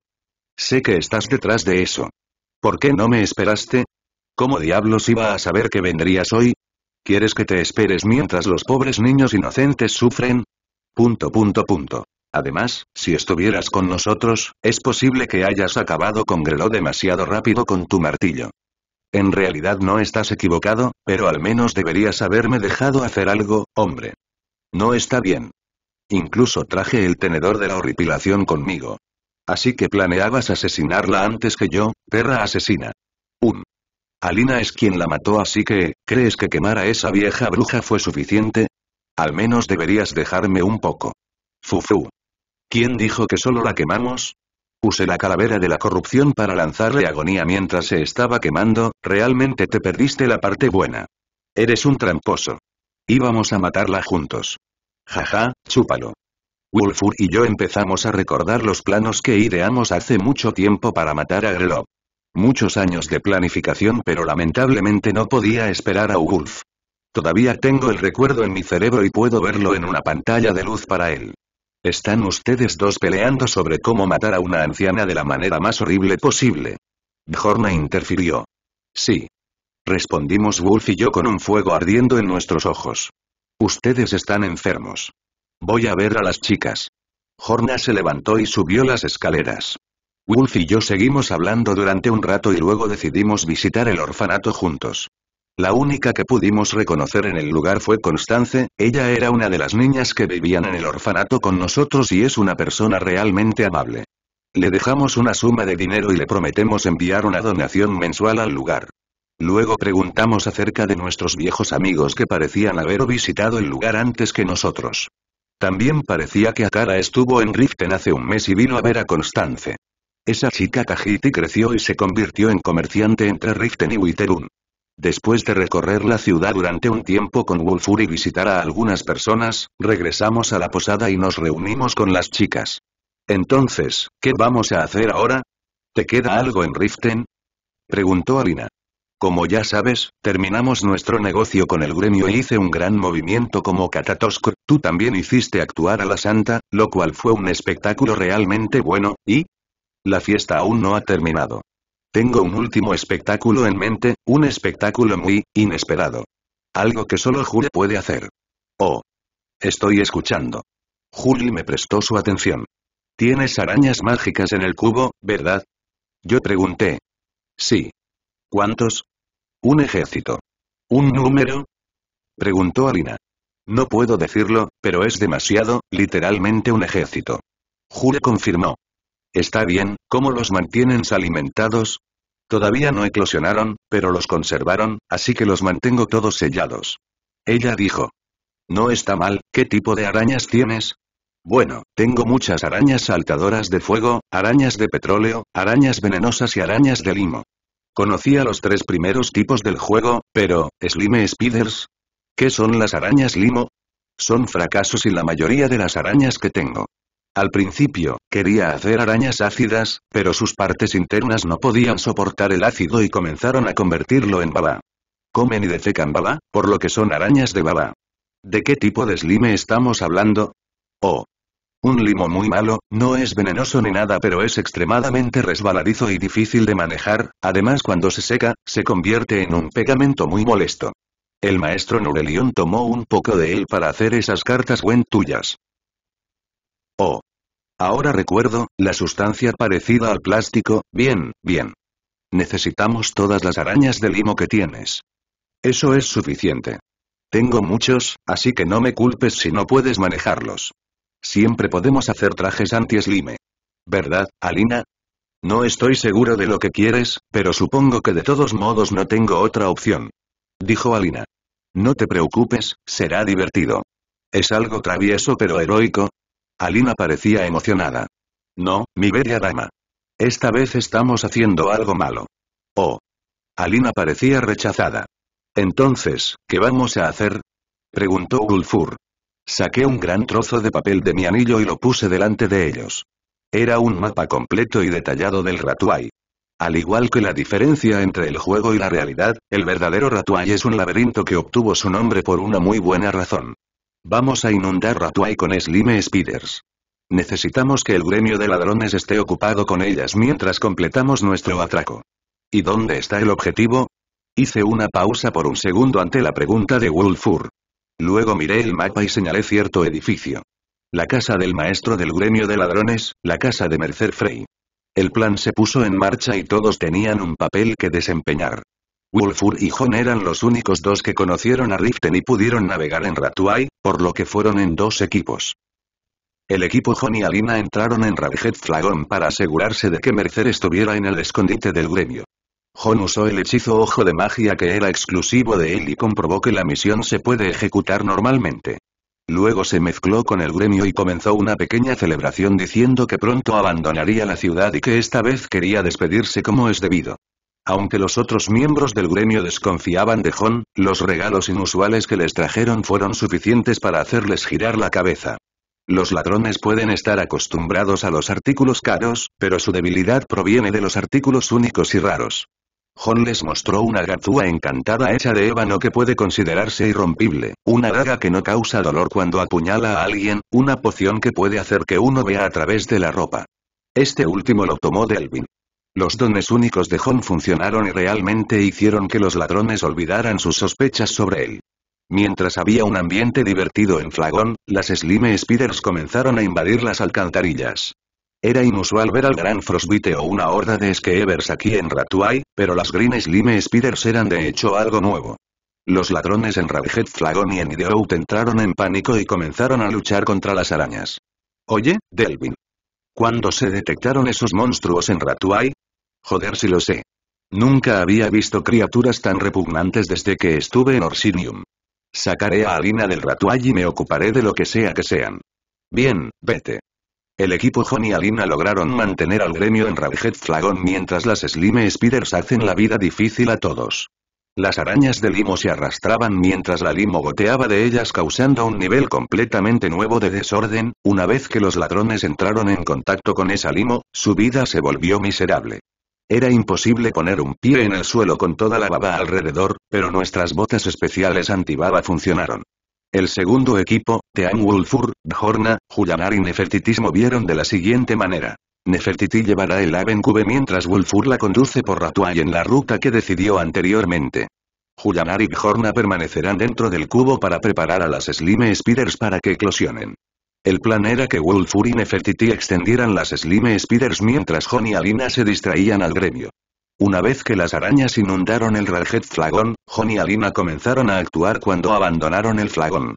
Sé que estás detrás de eso. ¿Por qué no me esperaste? ¿Cómo diablos iba a saber que vendrías hoy? ¿Quieres que te esperes mientras los pobres niños inocentes sufren? Punto punto punto. Además, si estuvieras con nosotros, es posible que hayas acabado con Grelo demasiado rápido con tu martillo. En realidad no estás equivocado, pero al menos deberías haberme dejado hacer algo, hombre. No está bien. Incluso traje el tenedor de la horripilación conmigo. Así que planeabas asesinarla antes que yo, perra asesina. Un Alina es quien la mató así que, ¿crees que quemar a esa vieja bruja fue suficiente? Al menos deberías dejarme un poco. Fufu. ¿Quién dijo que solo la quemamos? Usé la calavera de la corrupción para lanzarle agonía mientras se estaba quemando, realmente te perdiste la parte buena. Eres un tramposo. Íbamos a matarla juntos. Jaja, chúpalo. Wulfur y yo empezamos a recordar los planos que ideamos hace mucho tiempo para matar a Grelop. Muchos años de planificación pero lamentablemente no podía esperar a Wolf. Todavía tengo el recuerdo en mi cerebro y puedo verlo en una pantalla de luz para él. Están ustedes dos peleando sobre cómo matar a una anciana de la manera más horrible posible. Jorna interfirió. Sí. Respondimos Wolf y yo con un fuego ardiendo en nuestros ojos. Ustedes están enfermos. Voy a ver a las chicas. Jorna se levantó y subió las escaleras. Wolf y yo seguimos hablando durante un rato y luego decidimos visitar el orfanato juntos. La única que pudimos reconocer en el lugar fue Constance, ella era una de las niñas que vivían en el orfanato con nosotros y es una persona realmente amable. Le dejamos una suma de dinero y le prometemos enviar una donación mensual al lugar. Luego preguntamos acerca de nuestros viejos amigos que parecían haber visitado el lugar antes que nosotros. También parecía que Akara estuvo en Riften hace un mes y vino a ver a Constance. Esa chica Kajiti creció y se convirtió en comerciante entre Riften y Witerun. Después de recorrer la ciudad durante un tiempo con Wulfur y visitar a algunas personas, regresamos a la posada y nos reunimos con las chicas. Entonces, ¿qué vamos a hacer ahora? ¿Te queda algo en Riften? Preguntó Alina. Como ya sabes, terminamos nuestro negocio con el gremio e hice un gran movimiento como Katatosk, tú también hiciste actuar a la santa, lo cual fue un espectáculo realmente bueno, y, la fiesta aún no ha terminado. Tengo un último espectáculo en mente, un espectáculo muy inesperado. Algo que solo Julie puede hacer. Oh. Estoy escuchando. Julie me prestó su atención. Tienes arañas mágicas en el cubo, ¿verdad? Yo pregunté. Sí. ¿Cuántos? Un ejército. ¿Un número? Preguntó Alina. No puedo decirlo, pero es demasiado, literalmente un ejército. Jure confirmó. Está bien, ¿cómo los mantienen alimentados? Todavía no eclosionaron, pero los conservaron, así que los mantengo todos sellados. Ella dijo. No está mal, ¿qué tipo de arañas tienes? Bueno, tengo muchas arañas saltadoras de fuego, arañas de petróleo, arañas venenosas y arañas de limo. Conocía los tres primeros tipos del juego, pero, Slime Spiders? ¿Qué son las arañas limo? Son fracasos y la mayoría de las arañas que tengo. Al principio, quería hacer arañas ácidas, pero sus partes internas no podían soportar el ácido y comenzaron a convertirlo en baba. Comen y defecan baba, por lo que son arañas de baba. ¿De qué tipo de slime estamos hablando? Oh. Un limo muy malo, no es venenoso ni nada pero es extremadamente resbaladizo y difícil de manejar, además cuando se seca, se convierte en un pegamento muy molesto. El maestro Nurelion tomó un poco de él para hacer esas cartas buen tuyas. Oh. Ahora recuerdo, la sustancia parecida al plástico, bien, bien. Necesitamos todas las arañas de limo que tienes. Eso es suficiente. Tengo muchos, así que no me culpes si no puedes manejarlos. Siempre podemos hacer trajes anti-slime. ¿Verdad, Alina? No estoy seguro de lo que quieres, pero supongo que de todos modos no tengo otra opción. Dijo Alina. No te preocupes, será divertido. Es algo travieso pero heroico, Alina parecía emocionada. No, mi bella dama. Esta vez estamos haciendo algo malo. Oh. Alina parecía rechazada. Entonces, ¿qué vamos a hacer? Preguntó Gulfur. Saqué un gran trozo de papel de mi anillo y lo puse delante de ellos. Era un mapa completo y detallado del Ratuay. Al igual que la diferencia entre el juego y la realidad, el verdadero Ratuay es un laberinto que obtuvo su nombre por una muy buena razón. Vamos a inundar Ratuay con Slime Spiders. Necesitamos que el gremio de ladrones esté ocupado con ellas mientras completamos nuestro atraco. ¿Y dónde está el objetivo? Hice una pausa por un segundo ante la pregunta de Wulfur. Luego miré el mapa y señalé cierto edificio. La casa del maestro del gremio de ladrones, la casa de Mercer Frey. El plan se puso en marcha y todos tenían un papel que desempeñar. Wolfur y John eran los únicos dos que conocieron a Riften y pudieron navegar en Ratuay, por lo que fueron en dos equipos. El equipo Jon y Alina entraron en Ravjet Flagon para asegurarse de que Mercer estuviera en el escondite del gremio. Jon usó el hechizo Ojo de Magia que era exclusivo de él y comprobó que la misión se puede ejecutar normalmente. Luego se mezcló con el gremio y comenzó una pequeña celebración diciendo que pronto abandonaría la ciudad y que esta vez quería despedirse como es debido. Aunque los otros miembros del gremio desconfiaban de Hon, los regalos inusuales que les trajeron fueron suficientes para hacerles girar la cabeza. Los ladrones pueden estar acostumbrados a los artículos caros, pero su debilidad proviene de los artículos únicos y raros. Jon les mostró una gatúa encantada hecha de ébano que puede considerarse irrompible, una daga que no causa dolor cuando apuñala a alguien, una poción que puede hacer que uno vea a través de la ropa. Este último lo tomó de los dones únicos de Hon funcionaron y realmente hicieron que los ladrones olvidaran sus sospechas sobre él. Mientras había un ambiente divertido en Flagón, las Slime Spiders comenzaron a invadir las alcantarillas. Era inusual ver al gran Frostbite o una horda de Skevers aquí en Ratuai, pero las Green Slime Spiders eran de hecho algo nuevo. Los ladrones en Ravaged Flagon y en Ideout entraron en pánico y comenzaron a luchar contra las arañas. Oye, Delvin. Cuando se detectaron esos monstruos en Ratuai, Joder si lo sé. Nunca había visto criaturas tan repugnantes desde que estuve en Orsinium. Sacaré a Alina del ratual y me ocuparé de lo que sea que sean. Bien, vete. El equipo John y Alina lograron mantener al gremio en Rabjet Flagon mientras las Slime Spiders hacen la vida difícil a todos. Las arañas de limo se arrastraban mientras la limo goteaba de ellas causando un nivel completamente nuevo de desorden, una vez que los ladrones entraron en contacto con esa limo, su vida se volvió miserable. Era imposible poner un pie en el suelo con toda la baba alrededor, pero nuestras botas especiales antibaba funcionaron. El segundo equipo, Team Wulfur, Bjorna, Julianar y Nefertiti se movieron de la siguiente manera. Nefertiti llevará el Avencube mientras Wulfur la conduce por Ratuay en la ruta que decidió anteriormente. Julianar y Bjorna permanecerán dentro del cubo para preparar a las Slime Spiders para que eclosionen. El plan era que y Nefertiti extendieran las Slime Spiders mientras Jon y Alina se distraían al gremio. Una vez que las arañas inundaron el Rajet Flagón, Jon y Alina comenzaron a actuar cuando abandonaron el flagón.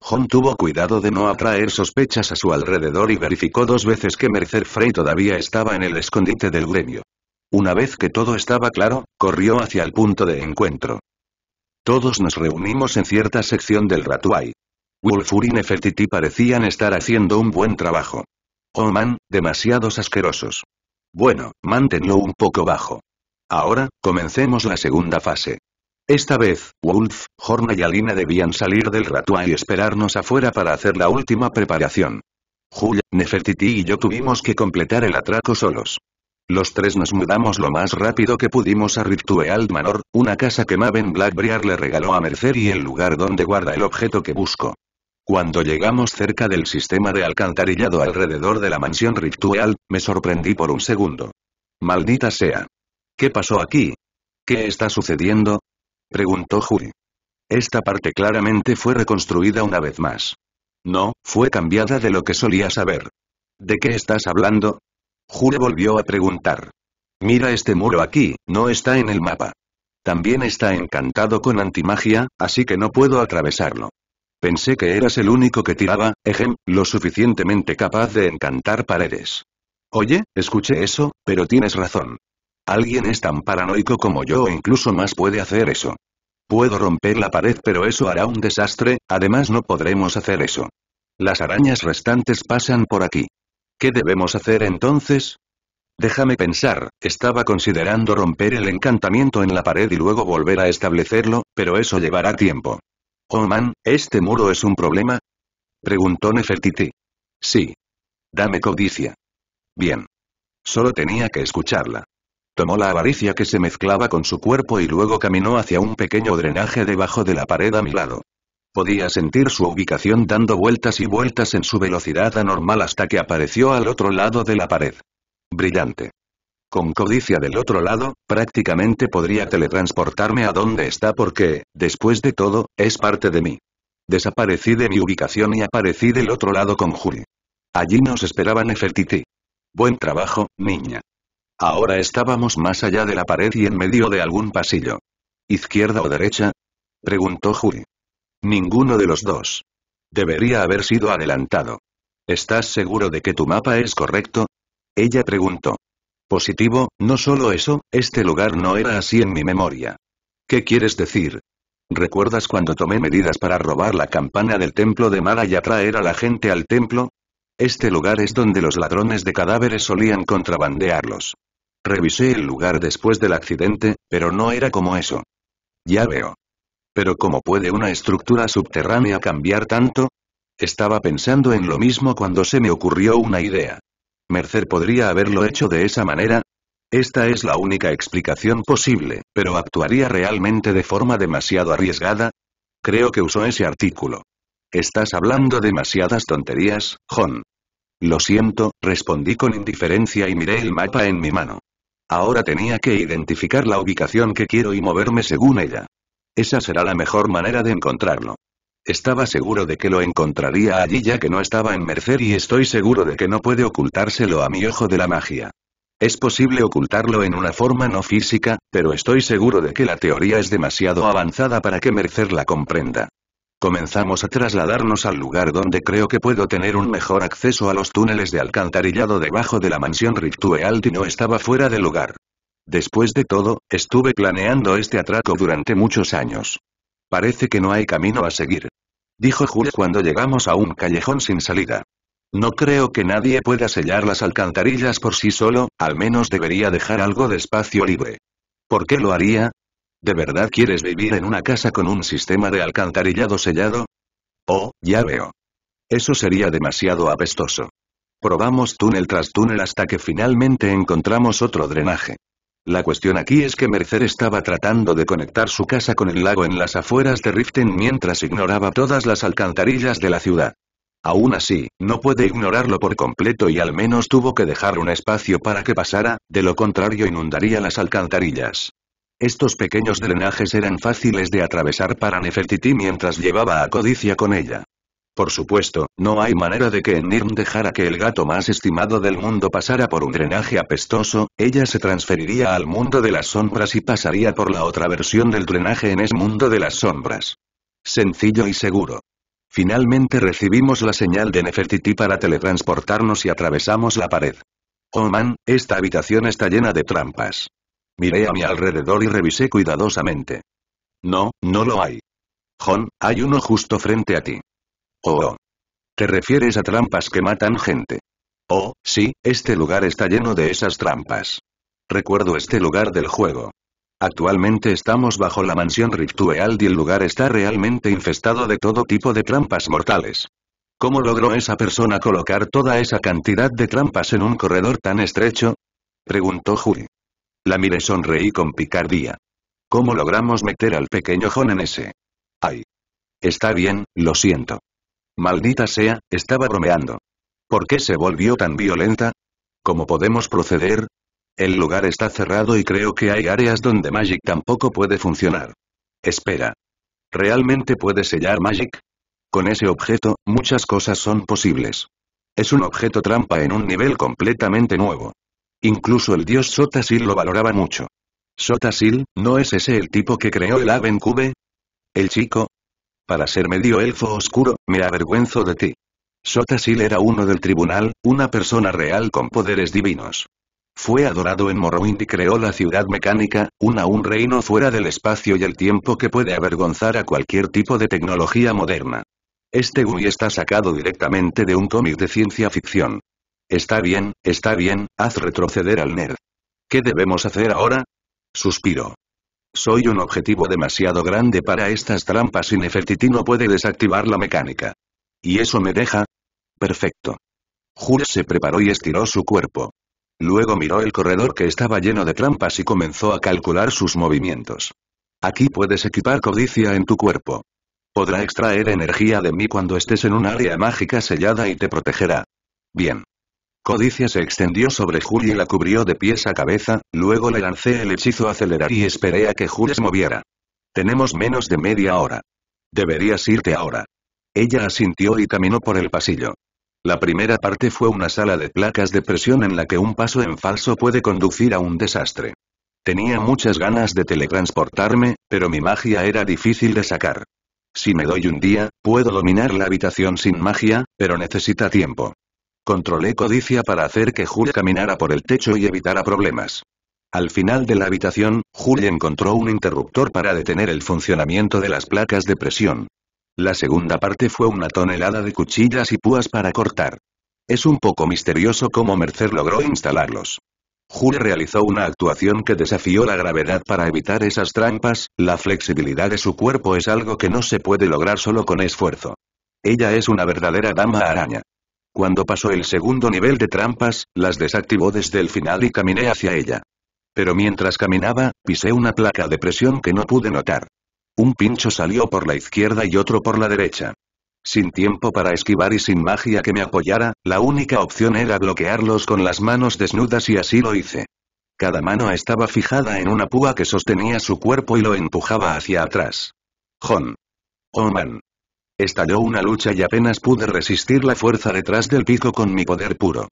Jon tuvo cuidado de no atraer sospechas a su alrededor y verificó dos veces que Mercer Frey todavía estaba en el escondite del gremio. Una vez que todo estaba claro, corrió hacia el punto de encuentro. Todos nos reunimos en cierta sección del Ratuay y Nefertiti parecían estar haciendo un buen trabajo. Oh man, demasiados asquerosos. Bueno, mantenió un poco bajo. Ahora, comencemos la segunda fase. Esta vez, Wolf, Horna y Alina debían salir del ratua y esperarnos afuera para hacer la última preparación. Julia, Nefertiti y yo tuvimos que completar el atraco solos. Los tres nos mudamos lo más rápido que pudimos a Ritual Manor, una casa que Maven Blackbriar le regaló a Mercer y el lugar donde guarda el objeto que busco. Cuando llegamos cerca del sistema de alcantarillado alrededor de la mansión ritual, me sorprendí por un segundo. Maldita sea. ¿Qué pasó aquí? ¿Qué está sucediendo? Preguntó Juri. Esta parte claramente fue reconstruida una vez más. No, fue cambiada de lo que solía saber. ¿De qué estás hablando? Jure volvió a preguntar. Mira este muro aquí, no está en el mapa. También está encantado con antimagia, así que no puedo atravesarlo. Pensé que eras el único que tiraba, ejem, lo suficientemente capaz de encantar paredes. Oye, escuché eso, pero tienes razón. Alguien es tan paranoico como yo o incluso más puede hacer eso. Puedo romper la pared pero eso hará un desastre, además no podremos hacer eso. Las arañas restantes pasan por aquí. ¿Qué debemos hacer entonces? Déjame pensar, estaba considerando romper el encantamiento en la pared y luego volver a establecerlo, pero eso llevará tiempo. Oh man, ¿este muro es un problema? Preguntó Nefertiti. Sí. Dame codicia. Bien. Solo tenía que escucharla. Tomó la avaricia que se mezclaba con su cuerpo y luego caminó hacia un pequeño drenaje debajo de la pared a mi lado. Podía sentir su ubicación dando vueltas y vueltas en su velocidad anormal hasta que apareció al otro lado de la pared. Brillante. Con codicia del otro lado, prácticamente podría teletransportarme a donde está porque, después de todo, es parte de mí. Desaparecí de mi ubicación y aparecí del otro lado con Juri. Allí nos esperaban Nefertiti. Buen trabajo, niña. Ahora estábamos más allá de la pared y en medio de algún pasillo. ¿Izquierda o derecha? Preguntó Juri. Ninguno de los dos. Debería haber sido adelantado. ¿Estás seguro de que tu mapa es correcto? Ella preguntó. Positivo, no solo eso, este lugar no era así en mi memoria. ¿Qué quieres decir? ¿Recuerdas cuando tomé medidas para robar la campana del templo de Mara y atraer a la gente al templo? Este lugar es donde los ladrones de cadáveres solían contrabandearlos. Revisé el lugar después del accidente, pero no era como eso. Ya veo. Pero ¿cómo puede una estructura subterránea cambiar tanto? Estaba pensando en lo mismo cuando se me ocurrió una idea. Mercer podría haberlo hecho de esa manera. Esta es la única explicación posible, pero ¿actuaría realmente de forma demasiado arriesgada? Creo que usó ese artículo. Estás hablando demasiadas tonterías, John. Lo siento, respondí con indiferencia y miré el mapa en mi mano. Ahora tenía que identificar la ubicación que quiero y moverme según ella. Esa será la mejor manera de encontrarlo. Estaba seguro de que lo encontraría allí ya que no estaba en merced y estoy seguro de que no puede ocultárselo a mi ojo de la magia. Es posible ocultarlo en una forma no física, pero estoy seguro de que la teoría es demasiado avanzada para que Mercer la comprenda. Comenzamos a trasladarnos al lugar donde creo que puedo tener un mejor acceso a los túneles de alcantarillado debajo de la mansión ritual y no estaba fuera del lugar. Después de todo, estuve planeando este atraco durante muchos años. Parece que no hay camino a seguir dijo Jules cuando llegamos a un callejón sin salida. No creo que nadie pueda sellar las alcantarillas por sí solo, al menos debería dejar algo de espacio libre. ¿Por qué lo haría? ¿De verdad quieres vivir en una casa con un sistema de alcantarillado sellado? Oh, ya veo. Eso sería demasiado apestoso. Probamos túnel tras túnel hasta que finalmente encontramos otro drenaje. La cuestión aquí es que Mercer estaba tratando de conectar su casa con el lago en las afueras de Riften mientras ignoraba todas las alcantarillas de la ciudad. Aún así, no puede ignorarlo por completo y al menos tuvo que dejar un espacio para que pasara, de lo contrario inundaría las alcantarillas. Estos pequeños drenajes eran fáciles de atravesar para Nefertiti mientras llevaba a Codicia con ella. Por supuesto, no hay manera de que Nirm dejara que el gato más estimado del mundo pasara por un drenaje apestoso, ella se transferiría al mundo de las sombras y pasaría por la otra versión del drenaje en ese mundo de las sombras. Sencillo y seguro. Finalmente recibimos la señal de Nefertiti para teletransportarnos y atravesamos la pared. Oh man, esta habitación está llena de trampas. Miré a mi alrededor y revisé cuidadosamente. No, no lo hay. Hon, hay uno justo frente a ti. Te refieres a trampas que matan gente. Oh, sí, este lugar está lleno de esas trampas. Recuerdo este lugar del juego. Actualmente estamos bajo la mansión ritual y el lugar está realmente infestado de todo tipo de trampas mortales. ¿Cómo logró esa persona colocar toda esa cantidad de trampas en un corredor tan estrecho? Preguntó Juri. La mire sonreí con picardía. ¿Cómo logramos meter al pequeño John en ese? Ay. Está bien, lo siento. Maldita sea, estaba bromeando. ¿Por qué se volvió tan violenta? ¿Cómo podemos proceder? El lugar está cerrado y creo que hay áreas donde Magic tampoco puede funcionar. Espera. ¿Realmente puede sellar Magic? Con ese objeto, muchas cosas son posibles. Es un objeto trampa en un nivel completamente nuevo. Incluso el dios Sotasil lo valoraba mucho. Sotasil, ¿no es ese el tipo que creó el Aven Cube? El chico, para ser medio elfo oscuro, me avergüenzo de ti. Sotasil era uno del tribunal, una persona real con poderes divinos. Fue adorado en Morrowind y creó la ciudad mecánica, una un reino fuera del espacio y el tiempo que puede avergonzar a cualquier tipo de tecnología moderna. Este gui está sacado directamente de un cómic de ciencia ficción. Está bien, está bien, haz retroceder al nerd. ¿Qué debemos hacer ahora? Suspiro. Soy un objetivo demasiado grande para estas trampas y Nefertiti no puede desactivar la mecánica. ¿Y eso me deja? Perfecto. Jules se preparó y estiró su cuerpo. Luego miró el corredor que estaba lleno de trampas y comenzó a calcular sus movimientos. Aquí puedes equipar codicia en tu cuerpo. Podrá extraer energía de mí cuando estés en un área mágica sellada y te protegerá. Bien codicia se extendió sobre Juri y la cubrió de pies a cabeza, luego le lancé el hechizo acelerar y esperé a que Juri se moviera. Tenemos menos de media hora. Deberías irte ahora. Ella asintió y caminó por el pasillo. La primera parte fue una sala de placas de presión en la que un paso en falso puede conducir a un desastre. Tenía muchas ganas de teletransportarme, pero mi magia era difícil de sacar. Si me doy un día, puedo dominar la habitación sin magia, pero necesita tiempo. Controlé codicia para hacer que Jul caminara por el techo y evitara problemas. Al final de la habitación, Jul encontró un interruptor para detener el funcionamiento de las placas de presión. La segunda parte fue una tonelada de cuchillas y púas para cortar. Es un poco misterioso cómo Mercer logró instalarlos. Jul realizó una actuación que desafió la gravedad para evitar esas trampas, la flexibilidad de su cuerpo es algo que no se puede lograr solo con esfuerzo. Ella es una verdadera dama araña. Cuando pasó el segundo nivel de trampas, las desactivó desde el final y caminé hacia ella. Pero mientras caminaba, pisé una placa de presión que no pude notar. Un pincho salió por la izquierda y otro por la derecha. Sin tiempo para esquivar y sin magia que me apoyara, la única opción era bloquearlos con las manos desnudas y así lo hice. Cada mano estaba fijada en una púa que sostenía su cuerpo y lo empujaba hacia atrás. Jon. Oh man. Estalló una lucha y apenas pude resistir la fuerza detrás del pico con mi poder puro.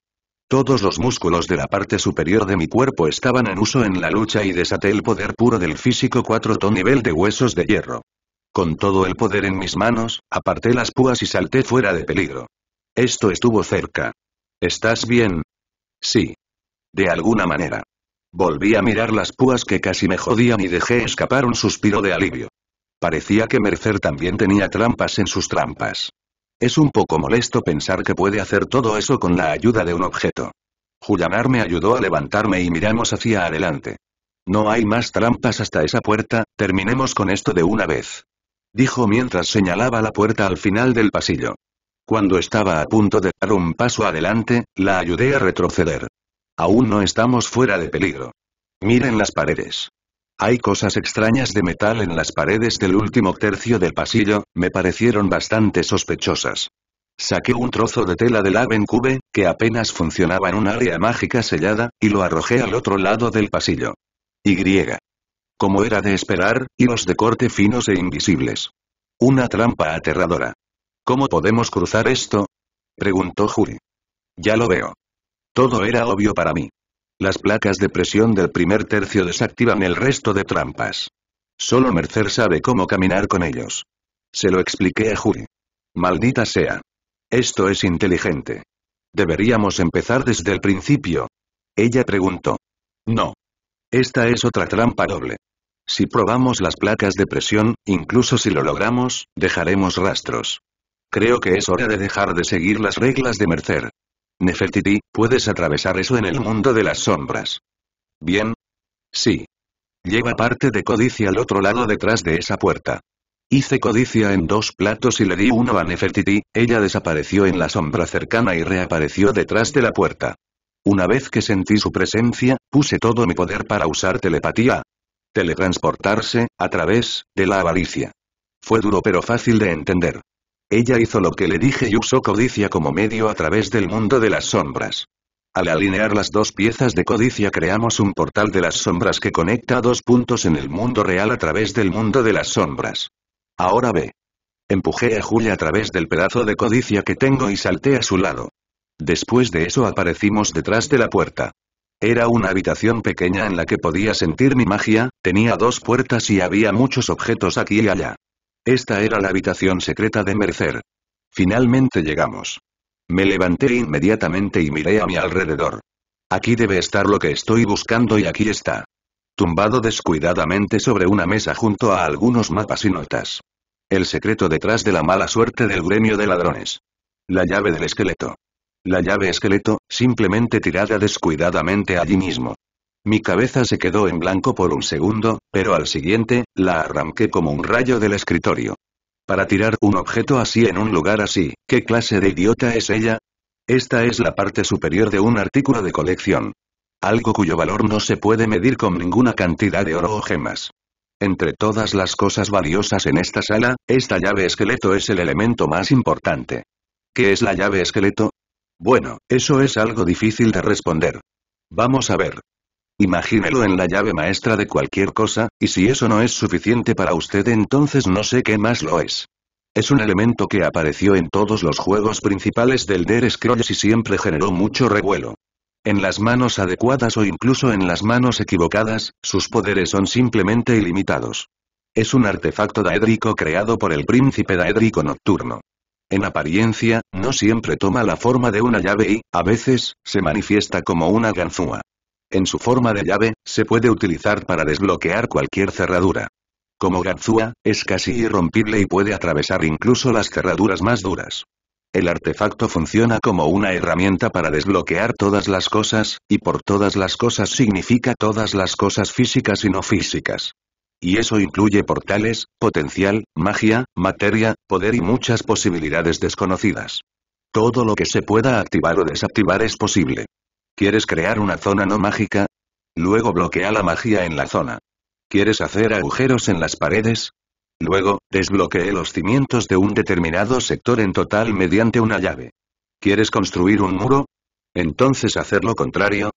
Todos los músculos de la parte superior de mi cuerpo estaban en uso en la lucha y desaté el poder puro del físico 4 nivel de huesos de hierro. Con todo el poder en mis manos, aparté las púas y salté fuera de peligro. Esto estuvo cerca. ¿Estás bien? Sí. De alguna manera. Volví a mirar las púas que casi me jodían y dejé escapar un suspiro de alivio. Parecía que Mercer también tenía trampas en sus trampas. Es un poco molesto pensar que puede hacer todo eso con la ayuda de un objeto. Julianar me ayudó a levantarme y miramos hacia adelante. No hay más trampas hasta esa puerta, terminemos con esto de una vez. Dijo mientras señalaba la puerta al final del pasillo. Cuando estaba a punto de dar un paso adelante, la ayudé a retroceder. Aún no estamos fuera de peligro. Miren las paredes. Hay cosas extrañas de metal en las paredes del último tercio del pasillo, me parecieron bastante sospechosas. Saqué un trozo de tela del Avencube, que apenas funcionaba en un área mágica sellada, y lo arrojé al otro lado del pasillo. Y. Como era de esperar, hilos de corte finos e invisibles. Una trampa aterradora. ¿Cómo podemos cruzar esto? preguntó Juri. Ya lo veo. Todo era obvio para mí. Las placas de presión del primer tercio desactivan el resto de trampas. Solo Mercer sabe cómo caminar con ellos. Se lo expliqué a Judy. Maldita sea. Esto es inteligente. ¿Deberíamos empezar desde el principio? Ella preguntó. No. Esta es otra trampa doble. Si probamos las placas de presión, incluso si lo logramos, dejaremos rastros. Creo que es hora de dejar de seguir las reglas de Mercer. Nefertiti, ¿puedes atravesar eso en el mundo de las sombras? Bien. Sí. Lleva parte de codicia al otro lado detrás de esa puerta. Hice codicia en dos platos y le di uno a Nefertiti, ella desapareció en la sombra cercana y reapareció detrás de la puerta. Una vez que sentí su presencia, puse todo mi poder para usar telepatía. Teletransportarse, a través, de la avaricia. Fue duro pero fácil de entender. Ella hizo lo que le dije y usó codicia como medio a través del mundo de las sombras. Al alinear las dos piezas de codicia creamos un portal de las sombras que conecta dos puntos en el mundo real a través del mundo de las sombras. Ahora ve. Empujé a Julia a través del pedazo de codicia que tengo y salté a su lado. Después de eso aparecimos detrás de la puerta. Era una habitación pequeña en la que podía sentir mi magia, tenía dos puertas y había muchos objetos aquí y allá. Esta era la habitación secreta de Mercer. Finalmente llegamos. Me levanté inmediatamente y miré a mi alrededor. Aquí debe estar lo que estoy buscando y aquí está. Tumbado descuidadamente sobre una mesa junto a algunos mapas y notas. El secreto detrás de la mala suerte del gremio de ladrones. La llave del esqueleto. La llave esqueleto, simplemente tirada descuidadamente allí mismo. Mi cabeza se quedó en blanco por un segundo, pero al siguiente, la arranqué como un rayo del escritorio. Para tirar un objeto así en un lugar así, ¿qué clase de idiota es ella? Esta es la parte superior de un artículo de colección. Algo cuyo valor no se puede medir con ninguna cantidad de oro o gemas. Entre todas las cosas valiosas en esta sala, esta llave esqueleto es el elemento más importante. ¿Qué es la llave esqueleto? Bueno, eso es algo difícil de responder. Vamos a ver, Imagínelo en la llave maestra de cualquier cosa, y si eso no es suficiente para usted entonces no sé qué más lo es. Es un elemento que apareció en todos los juegos principales del Der Scrolls y siempre generó mucho revuelo. En las manos adecuadas o incluso en las manos equivocadas, sus poderes son simplemente ilimitados. Es un artefacto daédrico creado por el príncipe daédrico nocturno. En apariencia, no siempre toma la forma de una llave y, a veces, se manifiesta como una ganzúa. En su forma de llave, se puede utilizar para desbloquear cualquier cerradura. Como Gatsua, es casi irrompible y puede atravesar incluso las cerraduras más duras. El artefacto funciona como una herramienta para desbloquear todas las cosas, y por todas las cosas significa todas las cosas físicas y no físicas. Y eso incluye portales, potencial, magia, materia, poder y muchas posibilidades desconocidas. Todo lo que se pueda activar o desactivar es posible. ¿Quieres crear una zona no mágica? Luego bloquea la magia en la zona. ¿Quieres hacer agujeros en las paredes? Luego, desbloquee los cimientos de un determinado sector en total mediante una llave. ¿Quieres construir un muro? Entonces hacer lo contrario.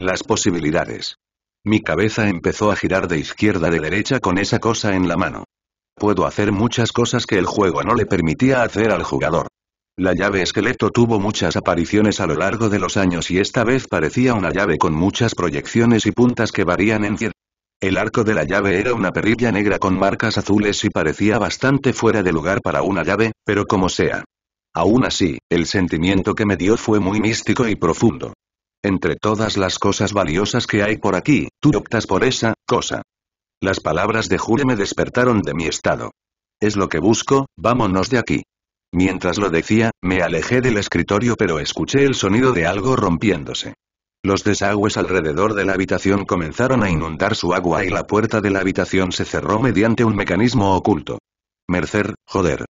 Las posibilidades. Mi cabeza empezó a girar de izquierda a derecha con esa cosa en la mano. Puedo hacer muchas cosas que el juego no le permitía hacer al jugador. La llave esqueleto tuvo muchas apariciones a lo largo de los años y esta vez parecía una llave con muchas proyecciones y puntas que varían en el arco de la llave era una perrilla negra con marcas azules y parecía bastante fuera de lugar para una llave, pero como sea. Aún así, el sentimiento que me dio fue muy místico y profundo. Entre todas las cosas valiosas que hay por aquí, tú optas por esa, cosa. Las palabras de Jure me despertaron de mi estado. Es lo que busco, vámonos de aquí. Mientras lo decía, me alejé del escritorio pero escuché el sonido de algo rompiéndose. Los desagües alrededor de la habitación comenzaron a inundar su agua y la puerta de la habitación se cerró mediante un mecanismo oculto. Mercer, joder.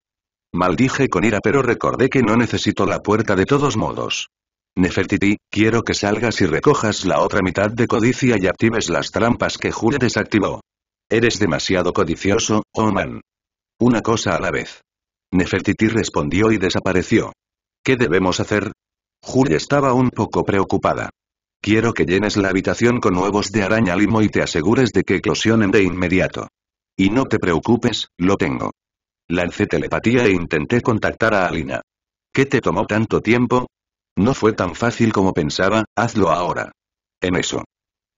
Maldije con ira pero recordé que no necesito la puerta de todos modos. Nefertiti, quiero que salgas y recojas la otra mitad de codicia y actives las trampas que Julia desactivó. Eres demasiado codicioso, oh man. Una cosa a la vez. Nefertiti respondió y desapareció. ¿Qué debemos hacer? Julia estaba un poco preocupada. Quiero que llenes la habitación con huevos de araña limo y te asegures de que eclosionen de inmediato. Y no te preocupes, lo tengo. Lancé telepatía e intenté contactar a Alina. ¿Qué te tomó tanto tiempo? No fue tan fácil como pensaba, hazlo ahora. En eso.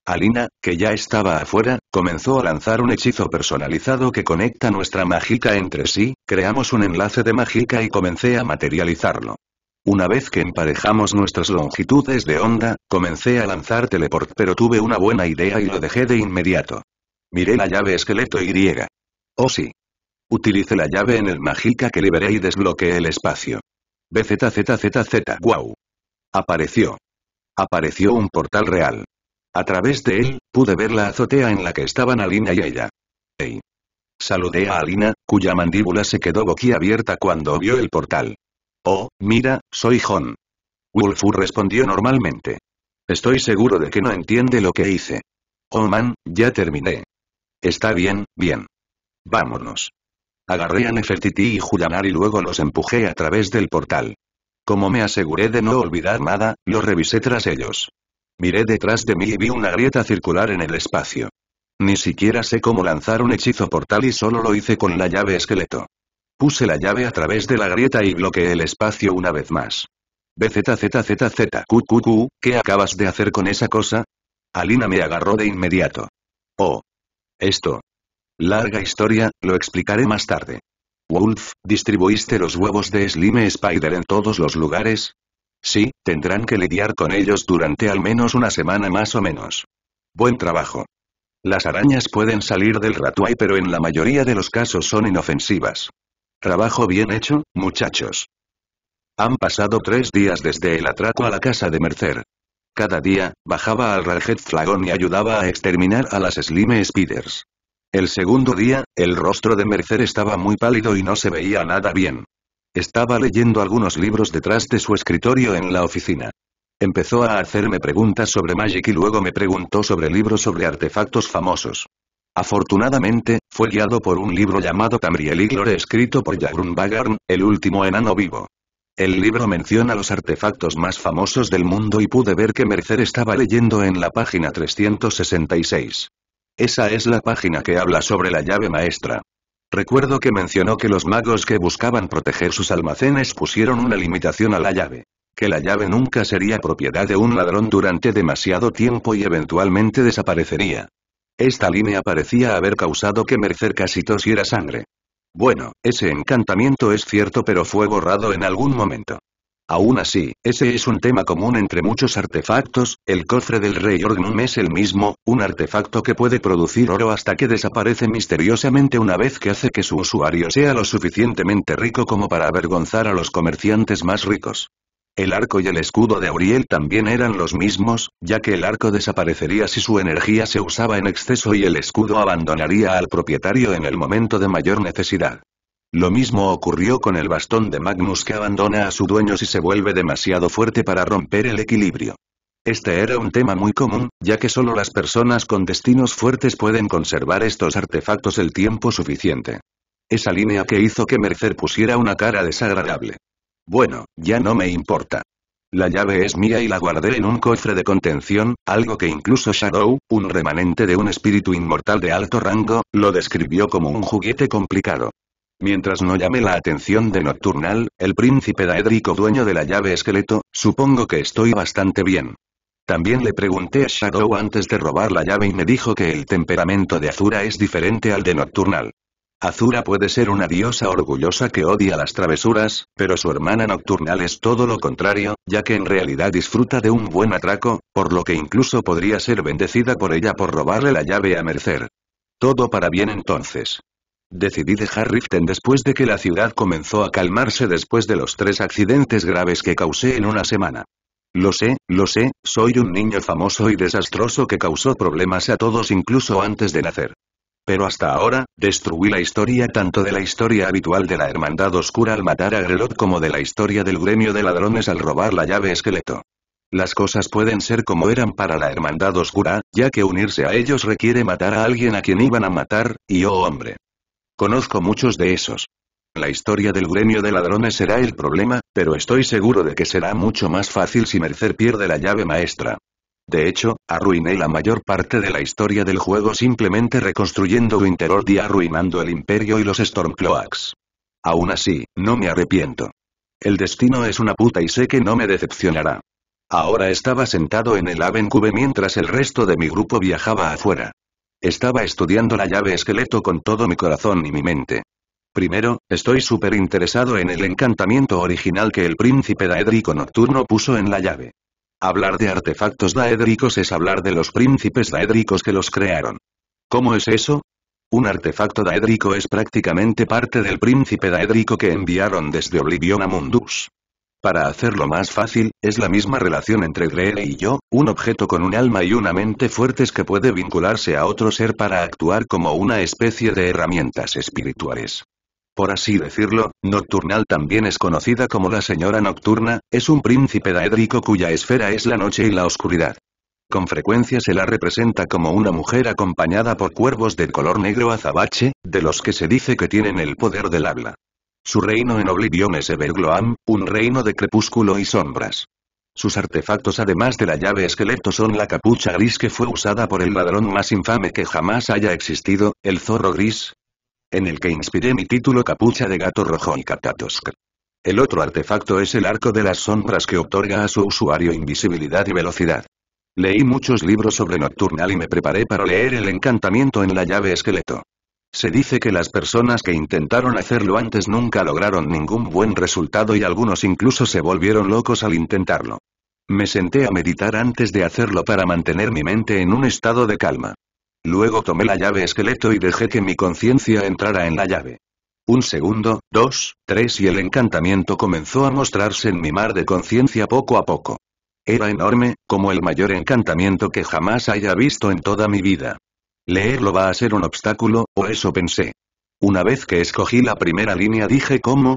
Alina, que ya estaba afuera, comenzó a lanzar un hechizo personalizado que conecta nuestra mágica entre sí, creamos un enlace de mágica y comencé a materializarlo. Una vez que emparejamos nuestras longitudes de onda, comencé a lanzar teleport pero tuve una buena idea y lo dejé de inmediato. Miré la llave esqueleto Y. Oh sí. Utilicé la llave en el mágica que liberé y desbloqueé el espacio. BZZZZ. Wow. Apareció. Apareció un portal real. A través de él, pude ver la azotea en la que estaban Alina y ella. ¡Ey! Saludé a Alina, cuya mandíbula se quedó boquiabierta cuando vio el portal. Oh, mira, soy Hon. Wulfu respondió normalmente. Estoy seguro de que no entiende lo que hice. Oh man, ya terminé. Está bien, bien. Vámonos. Agarré a Nefertiti y Julianar y luego los empujé a través del portal. Como me aseguré de no olvidar nada, lo revisé tras ellos. Miré detrás de mí y vi una grieta circular en el espacio. Ni siquiera sé cómo lanzar un hechizo portal y solo lo hice con la llave esqueleto. Puse la llave a través de la grieta y bloqueé el espacio una vez más. BZZZZQQQ, ¿qué acabas de hacer con esa cosa? Alina me agarró de inmediato. Oh. Esto. Larga historia, lo explicaré más tarde. Wolf, ¿distribuiste los huevos de Slime Spider en todos los lugares? Sí, tendrán que lidiar con ellos durante al menos una semana más o menos. Buen trabajo. Las arañas pueden salir del ratuay pero en la mayoría de los casos son inofensivas. Trabajo bien hecho, muchachos. Han pasado tres días desde el atraco a la casa de Mercer. Cada día, bajaba al Rajet Flagón y ayudaba a exterminar a las Slim Spiders. El segundo día, el rostro de Mercer estaba muy pálido y no se veía nada bien. Estaba leyendo algunos libros detrás de su escritorio en la oficina. Empezó a hacerme preguntas sobre Magic y luego me preguntó sobre libros sobre artefactos famosos. Afortunadamente, fue guiado por un libro llamado Tamriel Iglor escrito por Jagrun Bagarn, el último enano vivo. El libro menciona los artefactos más famosos del mundo y pude ver que Mercer estaba leyendo en la página 366. Esa es la página que habla sobre la llave maestra. Recuerdo que mencionó que los magos que buscaban proteger sus almacenes pusieron una limitación a la llave. Que la llave nunca sería propiedad de un ladrón durante demasiado tiempo y eventualmente desaparecería. Esta línea parecía haber causado que Mercer casi tosiera sangre. Bueno, ese encantamiento es cierto pero fue borrado en algún momento. Aún así, ese es un tema común entre muchos artefactos, el cofre del rey Orgnum es el mismo, un artefacto que puede producir oro hasta que desaparece misteriosamente una vez que hace que su usuario sea lo suficientemente rico como para avergonzar a los comerciantes más ricos. El arco y el escudo de Auriel también eran los mismos, ya que el arco desaparecería si su energía se usaba en exceso y el escudo abandonaría al propietario en el momento de mayor necesidad. Lo mismo ocurrió con el bastón de Magnus que abandona a su dueño si se vuelve demasiado fuerte para romper el equilibrio. Este era un tema muy común, ya que solo las personas con destinos fuertes pueden conservar estos artefactos el tiempo suficiente. Esa línea que hizo que Mercer pusiera una cara desagradable. Bueno, ya no me importa. La llave es mía y la guardé en un cofre de contención, algo que incluso Shadow, un remanente de un espíritu inmortal de alto rango, lo describió como un juguete complicado. Mientras no llame la atención de Nocturnal, el príncipe daédrico dueño de la llave esqueleto, supongo que estoy bastante bien. También le pregunté a Shadow antes de robar la llave y me dijo que el temperamento de Azura es diferente al de Nocturnal. Azura puede ser una diosa orgullosa que odia las travesuras, pero su hermana Nocturnal es todo lo contrario, ya que en realidad disfruta de un buen atraco, por lo que incluso podría ser bendecida por ella por robarle la llave a Mercer. Todo para bien entonces. Decidí dejar Riften después de que la ciudad comenzó a calmarse después de los tres accidentes graves que causé en una semana. Lo sé, lo sé, soy un niño famoso y desastroso que causó problemas a todos incluso antes de nacer. Pero hasta ahora, destruí la historia tanto de la historia habitual de la Hermandad Oscura al matar a Grelot como de la historia del gremio de ladrones al robar la llave esqueleto. Las cosas pueden ser como eran para la Hermandad Oscura, ya que unirse a ellos requiere matar a alguien a quien iban a matar, y oh hombre. Conozco muchos de esos. La historia del gremio de ladrones será el problema, pero estoy seguro de que será mucho más fácil si Mercer pierde la llave maestra. De hecho, arruiné la mayor parte de la historia del juego simplemente reconstruyendo Winterord y arruinando el Imperio y los Stormcloaks. Aún así, no me arrepiento. El destino es una puta y sé que no me decepcionará. Ahora estaba sentado en el Avencube mientras el resto de mi grupo viajaba afuera. Estaba estudiando la llave esqueleto con todo mi corazón y mi mente. Primero, estoy súper interesado en el encantamiento original que el príncipe daédrico nocturno puso en la llave. Hablar de artefactos daédricos es hablar de los príncipes daédricos que los crearon. ¿Cómo es eso? Un artefacto daédrico es prácticamente parte del príncipe daédrico que enviaron desde Oblivion a Mundus. Para hacerlo más fácil, es la misma relación entre Greer y yo, un objeto con un alma y una mente fuertes que puede vincularse a otro ser para actuar como una especie de herramientas espirituales. Por así decirlo, Nocturnal también es conocida como la Señora Nocturna, es un príncipe daédrico cuya esfera es la noche y la oscuridad. Con frecuencia se la representa como una mujer acompañada por cuervos de color negro azabache, de los que se dice que tienen el poder del habla. Su reino en Oblivion es Evergloam, un reino de crepúsculo y sombras. Sus artefactos además de la llave esqueleto son la capucha gris que fue usada por el ladrón más infame que jamás haya existido, el zorro gris, en el que inspiré mi título Capucha de Gato Rojo y Katatosk. El otro artefacto es el Arco de las Sombras que otorga a su usuario invisibilidad y velocidad. Leí muchos libros sobre Nocturnal y me preparé para leer el encantamiento en la llave esqueleto. Se dice que las personas que intentaron hacerlo antes nunca lograron ningún buen resultado y algunos incluso se volvieron locos al intentarlo. Me senté a meditar antes de hacerlo para mantener mi mente en un estado de calma. Luego tomé la llave esqueleto y dejé que mi conciencia entrara en la llave. Un segundo, dos, tres y el encantamiento comenzó a mostrarse en mi mar de conciencia poco a poco. Era enorme, como el mayor encantamiento que jamás haya visto en toda mi vida. Leerlo va a ser un obstáculo, o eso pensé. Una vez que escogí la primera línea dije como...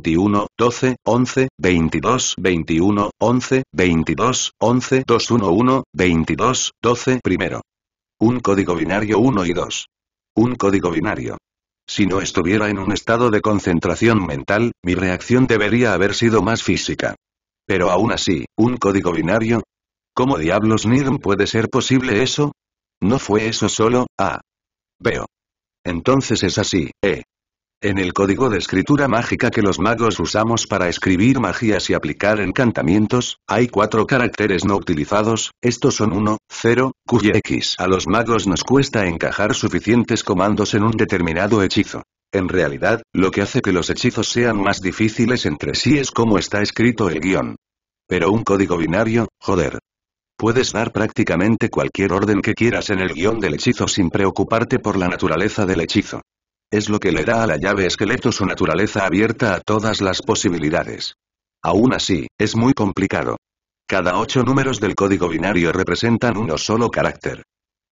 21, 12, 11, 22, 21, 11, 22, 11, 1 22, 12 primero. Un código binario 1 y 2. Un código binario. Si no estuviera en un estado de concentración mental, mi reacción debería haber sido más física. Pero aún así, un código binario. ¿Cómo diablos NIRM puede ser posible eso? No fue eso solo, a ah. Veo. Entonces es así, eh. En el código de escritura mágica que los magos usamos para escribir magias y aplicar encantamientos, hay cuatro caracteres no utilizados, estos son 1, 0, Q y X. A los magos nos cuesta encajar suficientes comandos en un determinado hechizo. En realidad, lo que hace que los hechizos sean más difíciles entre sí es cómo está escrito el guión. Pero un código binario, joder, Puedes dar prácticamente cualquier orden que quieras en el guión del hechizo sin preocuparte por la naturaleza del hechizo. Es lo que le da a la llave esqueleto su naturaleza abierta a todas las posibilidades. Aún así, es muy complicado. Cada ocho números del código binario representan uno solo carácter.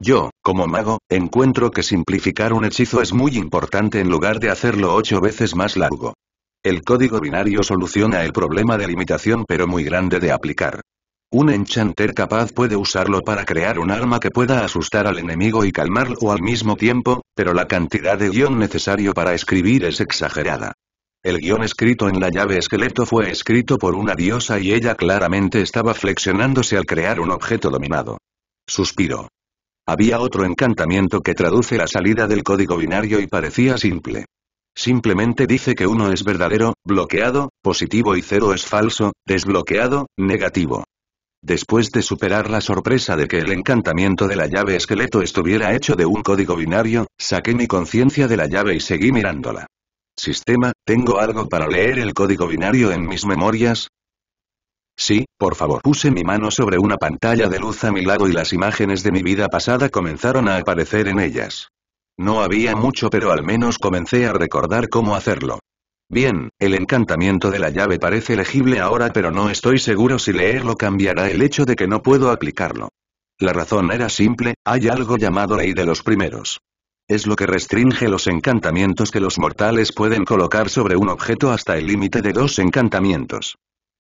Yo, como mago, encuentro que simplificar un hechizo es muy importante en lugar de hacerlo ocho veces más largo. El código binario soluciona el problema de limitación pero muy grande de aplicar. Un enchanter capaz puede usarlo para crear un arma que pueda asustar al enemigo y calmarlo al mismo tiempo, pero la cantidad de guión necesario para escribir es exagerada. El guión escrito en la llave esqueleto fue escrito por una diosa y ella claramente estaba flexionándose al crear un objeto dominado. Suspiró. Había otro encantamiento que traduce la salida del código binario y parecía simple. Simplemente dice que uno es verdadero, bloqueado, positivo y cero es falso, desbloqueado, negativo. Después de superar la sorpresa de que el encantamiento de la llave esqueleto estuviera hecho de un código binario, saqué mi conciencia de la llave y seguí mirándola. Sistema, ¿tengo algo para leer el código binario en mis memorias? Sí, por favor. Puse mi mano sobre una pantalla de luz a mi lado y las imágenes de mi vida pasada comenzaron a aparecer en ellas. No había mucho pero al menos comencé a recordar cómo hacerlo. Bien, el encantamiento de la llave parece legible ahora pero no estoy seguro si leerlo cambiará el hecho de que no puedo aplicarlo. La razón era simple, hay algo llamado ley de los primeros. Es lo que restringe los encantamientos que los mortales pueden colocar sobre un objeto hasta el límite de dos encantamientos.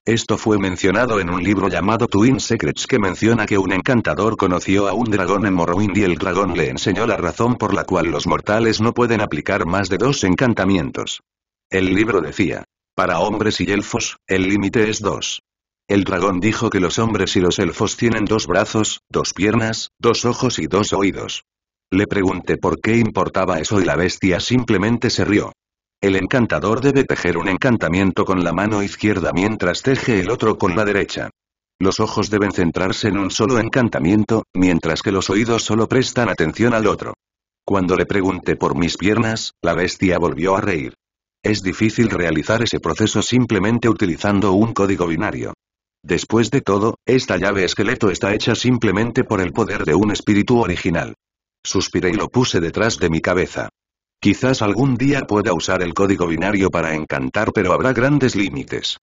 Esto fue mencionado en un libro llamado Twin Secrets que menciona que un encantador conoció a un dragón en Morrowind y el dragón le enseñó la razón por la cual los mortales no pueden aplicar más de dos encantamientos. El libro decía, para hombres y elfos, el límite es dos. El dragón dijo que los hombres y los elfos tienen dos brazos, dos piernas, dos ojos y dos oídos. Le pregunté por qué importaba eso y la bestia simplemente se rió. El encantador debe tejer un encantamiento con la mano izquierda mientras teje el otro con la derecha. Los ojos deben centrarse en un solo encantamiento, mientras que los oídos solo prestan atención al otro. Cuando le pregunté por mis piernas, la bestia volvió a reír. Es difícil realizar ese proceso simplemente utilizando un código binario. Después de todo, esta llave esqueleto está hecha simplemente por el poder de un espíritu original. Suspiré y lo puse detrás de mi cabeza. Quizás algún día pueda usar el código binario para encantar pero habrá grandes límites.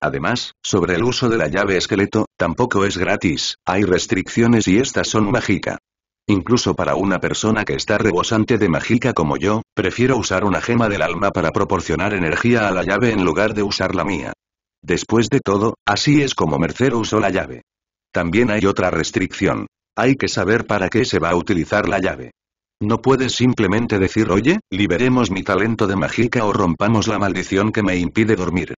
Además, sobre el uso de la llave esqueleto, tampoco es gratis, hay restricciones y estas son mágicas. Incluso para una persona que está rebosante de mágica como yo, prefiero usar una gema del alma para proporcionar energía a la llave en lugar de usar la mía. Después de todo, así es como Mercer usó la llave. También hay otra restricción. Hay que saber para qué se va a utilizar la llave. No puedes simplemente decir oye, liberemos mi talento de mágica o rompamos la maldición que me impide dormir.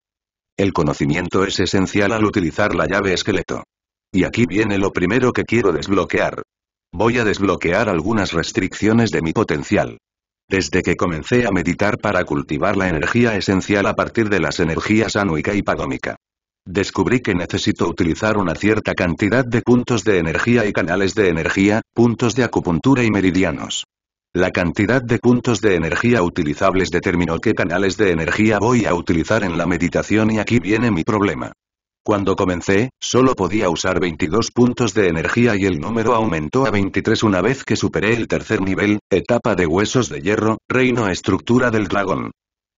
El conocimiento es esencial al utilizar la llave esqueleto. Y aquí viene lo primero que quiero desbloquear. Voy a desbloquear algunas restricciones de mi potencial. Desde que comencé a meditar para cultivar la energía esencial a partir de las energías anuica y padómica. Descubrí que necesito utilizar una cierta cantidad de puntos de energía y canales de energía, puntos de acupuntura y meridianos. La cantidad de puntos de energía utilizables determinó qué canales de energía voy a utilizar en la meditación y aquí viene mi problema. Cuando comencé, solo podía usar 22 puntos de energía y el número aumentó a 23 una vez que superé el tercer nivel, etapa de huesos de hierro, reino estructura del dragón.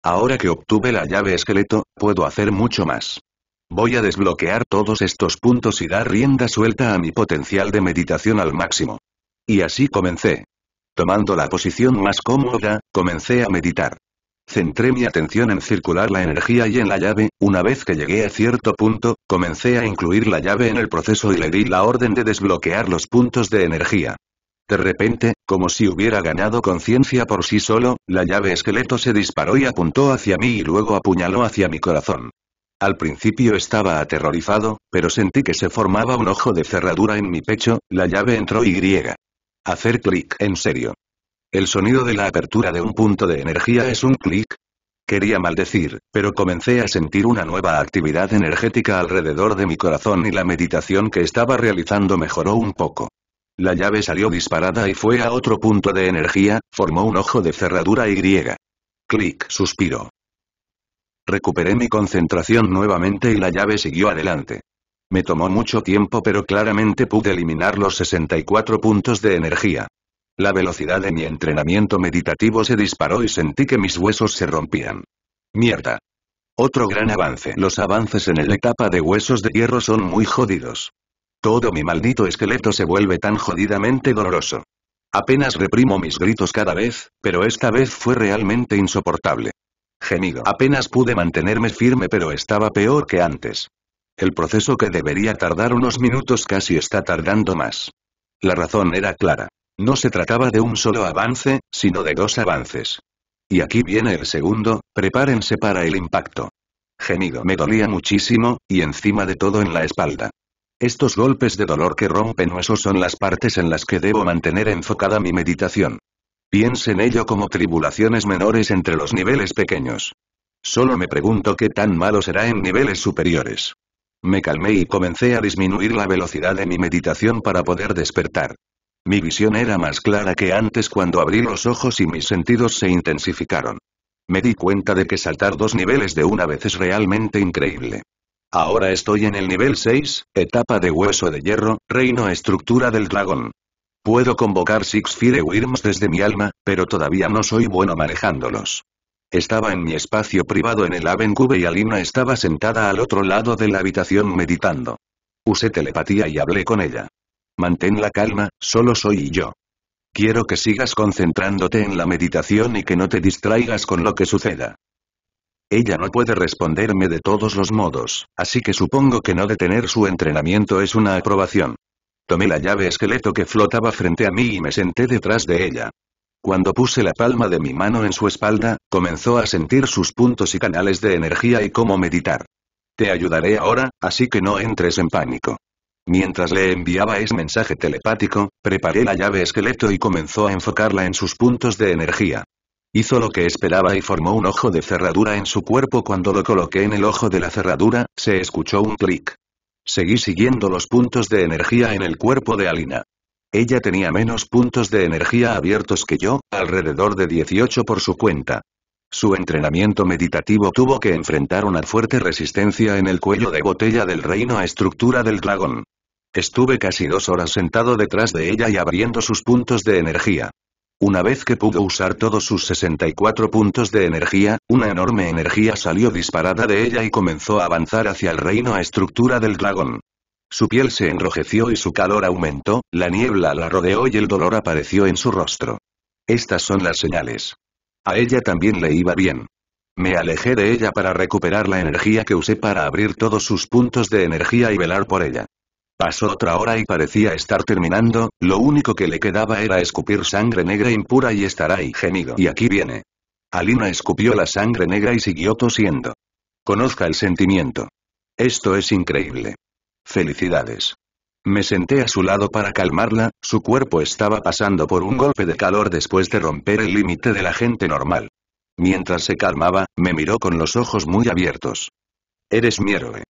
Ahora que obtuve la llave esqueleto, puedo hacer mucho más. Voy a desbloquear todos estos puntos y dar rienda suelta a mi potencial de meditación al máximo. Y así comencé. Tomando la posición más cómoda, comencé a meditar. Centré mi atención en circular la energía y en la llave, una vez que llegué a cierto punto, comencé a incluir la llave en el proceso y le di la orden de desbloquear los puntos de energía. De repente, como si hubiera ganado conciencia por sí solo, la llave esqueleto se disparó y apuntó hacia mí y luego apuñaló hacia mi corazón. Al principio estaba aterrorizado, pero sentí que se formaba un ojo de cerradura en mi pecho, la llave entró y griega. Hacer clic en serio. El sonido de la apertura de un punto de energía es un clic. Quería maldecir, pero comencé a sentir una nueva actividad energética alrededor de mi corazón y la meditación que estaba realizando mejoró un poco. La llave salió disparada y fue a otro punto de energía, formó un ojo de cerradura Y. Clic, suspiro. Recuperé mi concentración nuevamente y la llave siguió adelante. Me tomó mucho tiempo pero claramente pude eliminar los 64 puntos de energía. La velocidad de mi entrenamiento meditativo se disparó y sentí que mis huesos se rompían. Mierda. Otro gran avance. Los avances en la etapa de huesos de hierro son muy jodidos. Todo mi maldito esqueleto se vuelve tan jodidamente doloroso. Apenas reprimo mis gritos cada vez, pero esta vez fue realmente insoportable. Gemido. Apenas pude mantenerme firme pero estaba peor que antes. El proceso que debería tardar unos minutos casi está tardando más. La razón era clara. No se trataba de un solo avance, sino de dos avances. Y aquí viene el segundo, prepárense para el impacto. Gemido me dolía muchísimo, y encima de todo en la espalda. Estos golpes de dolor que rompen huesos son las partes en las que debo mantener enfocada mi meditación. Piensen ello como tribulaciones menores entre los niveles pequeños. Solo me pregunto qué tan malo será en niveles superiores. Me calmé y comencé a disminuir la velocidad de mi meditación para poder despertar. Mi visión era más clara que antes cuando abrí los ojos y mis sentidos se intensificaron. Me di cuenta de que saltar dos niveles de una vez es realmente increíble. Ahora estoy en el nivel 6, etapa de hueso de hierro, reino estructura del dragón. Puedo convocar Six Fire Worms desde mi alma, pero todavía no soy bueno manejándolos. Estaba en mi espacio privado en el Avencube y Alina estaba sentada al otro lado de la habitación meditando. Usé telepatía y hablé con ella. Mantén la calma, solo soy yo. Quiero que sigas concentrándote en la meditación y que no te distraigas con lo que suceda. Ella no puede responderme de todos los modos, así que supongo que no detener su entrenamiento es una aprobación. Tomé la llave esqueleto que flotaba frente a mí y me senté detrás de ella. Cuando puse la palma de mi mano en su espalda, comenzó a sentir sus puntos y canales de energía y cómo meditar. Te ayudaré ahora, así que no entres en pánico. Mientras le enviaba ese mensaje telepático, preparé la llave esqueleto y comenzó a enfocarla en sus puntos de energía. Hizo lo que esperaba y formó un ojo de cerradura en su cuerpo cuando lo coloqué en el ojo de la cerradura, se escuchó un clic. Seguí siguiendo los puntos de energía en el cuerpo de Alina. Ella tenía menos puntos de energía abiertos que yo, alrededor de 18 por su cuenta. Su entrenamiento meditativo tuvo que enfrentar una fuerte resistencia en el cuello de botella del reino a estructura del dragón. Estuve casi dos horas sentado detrás de ella y abriendo sus puntos de energía. Una vez que pudo usar todos sus 64 puntos de energía, una enorme energía salió disparada de ella y comenzó a avanzar hacia el reino a estructura del dragón. Su piel se enrojeció y su calor aumentó, la niebla la rodeó y el dolor apareció en su rostro. Estas son las señales. A ella también le iba bien. Me alejé de ella para recuperar la energía que usé para abrir todos sus puntos de energía y velar por ella. Pasó otra hora y parecía estar terminando, lo único que le quedaba era escupir sangre negra impura y estar ahí gemido. Y aquí viene. Alina escupió la sangre negra y siguió tosiendo. Conozca el sentimiento. Esto es increíble. Felicidades. Me senté a su lado para calmarla, su cuerpo estaba pasando por un golpe de calor después de romper el límite de la gente normal. Mientras se calmaba, me miró con los ojos muy abiertos. Eres mi héroe.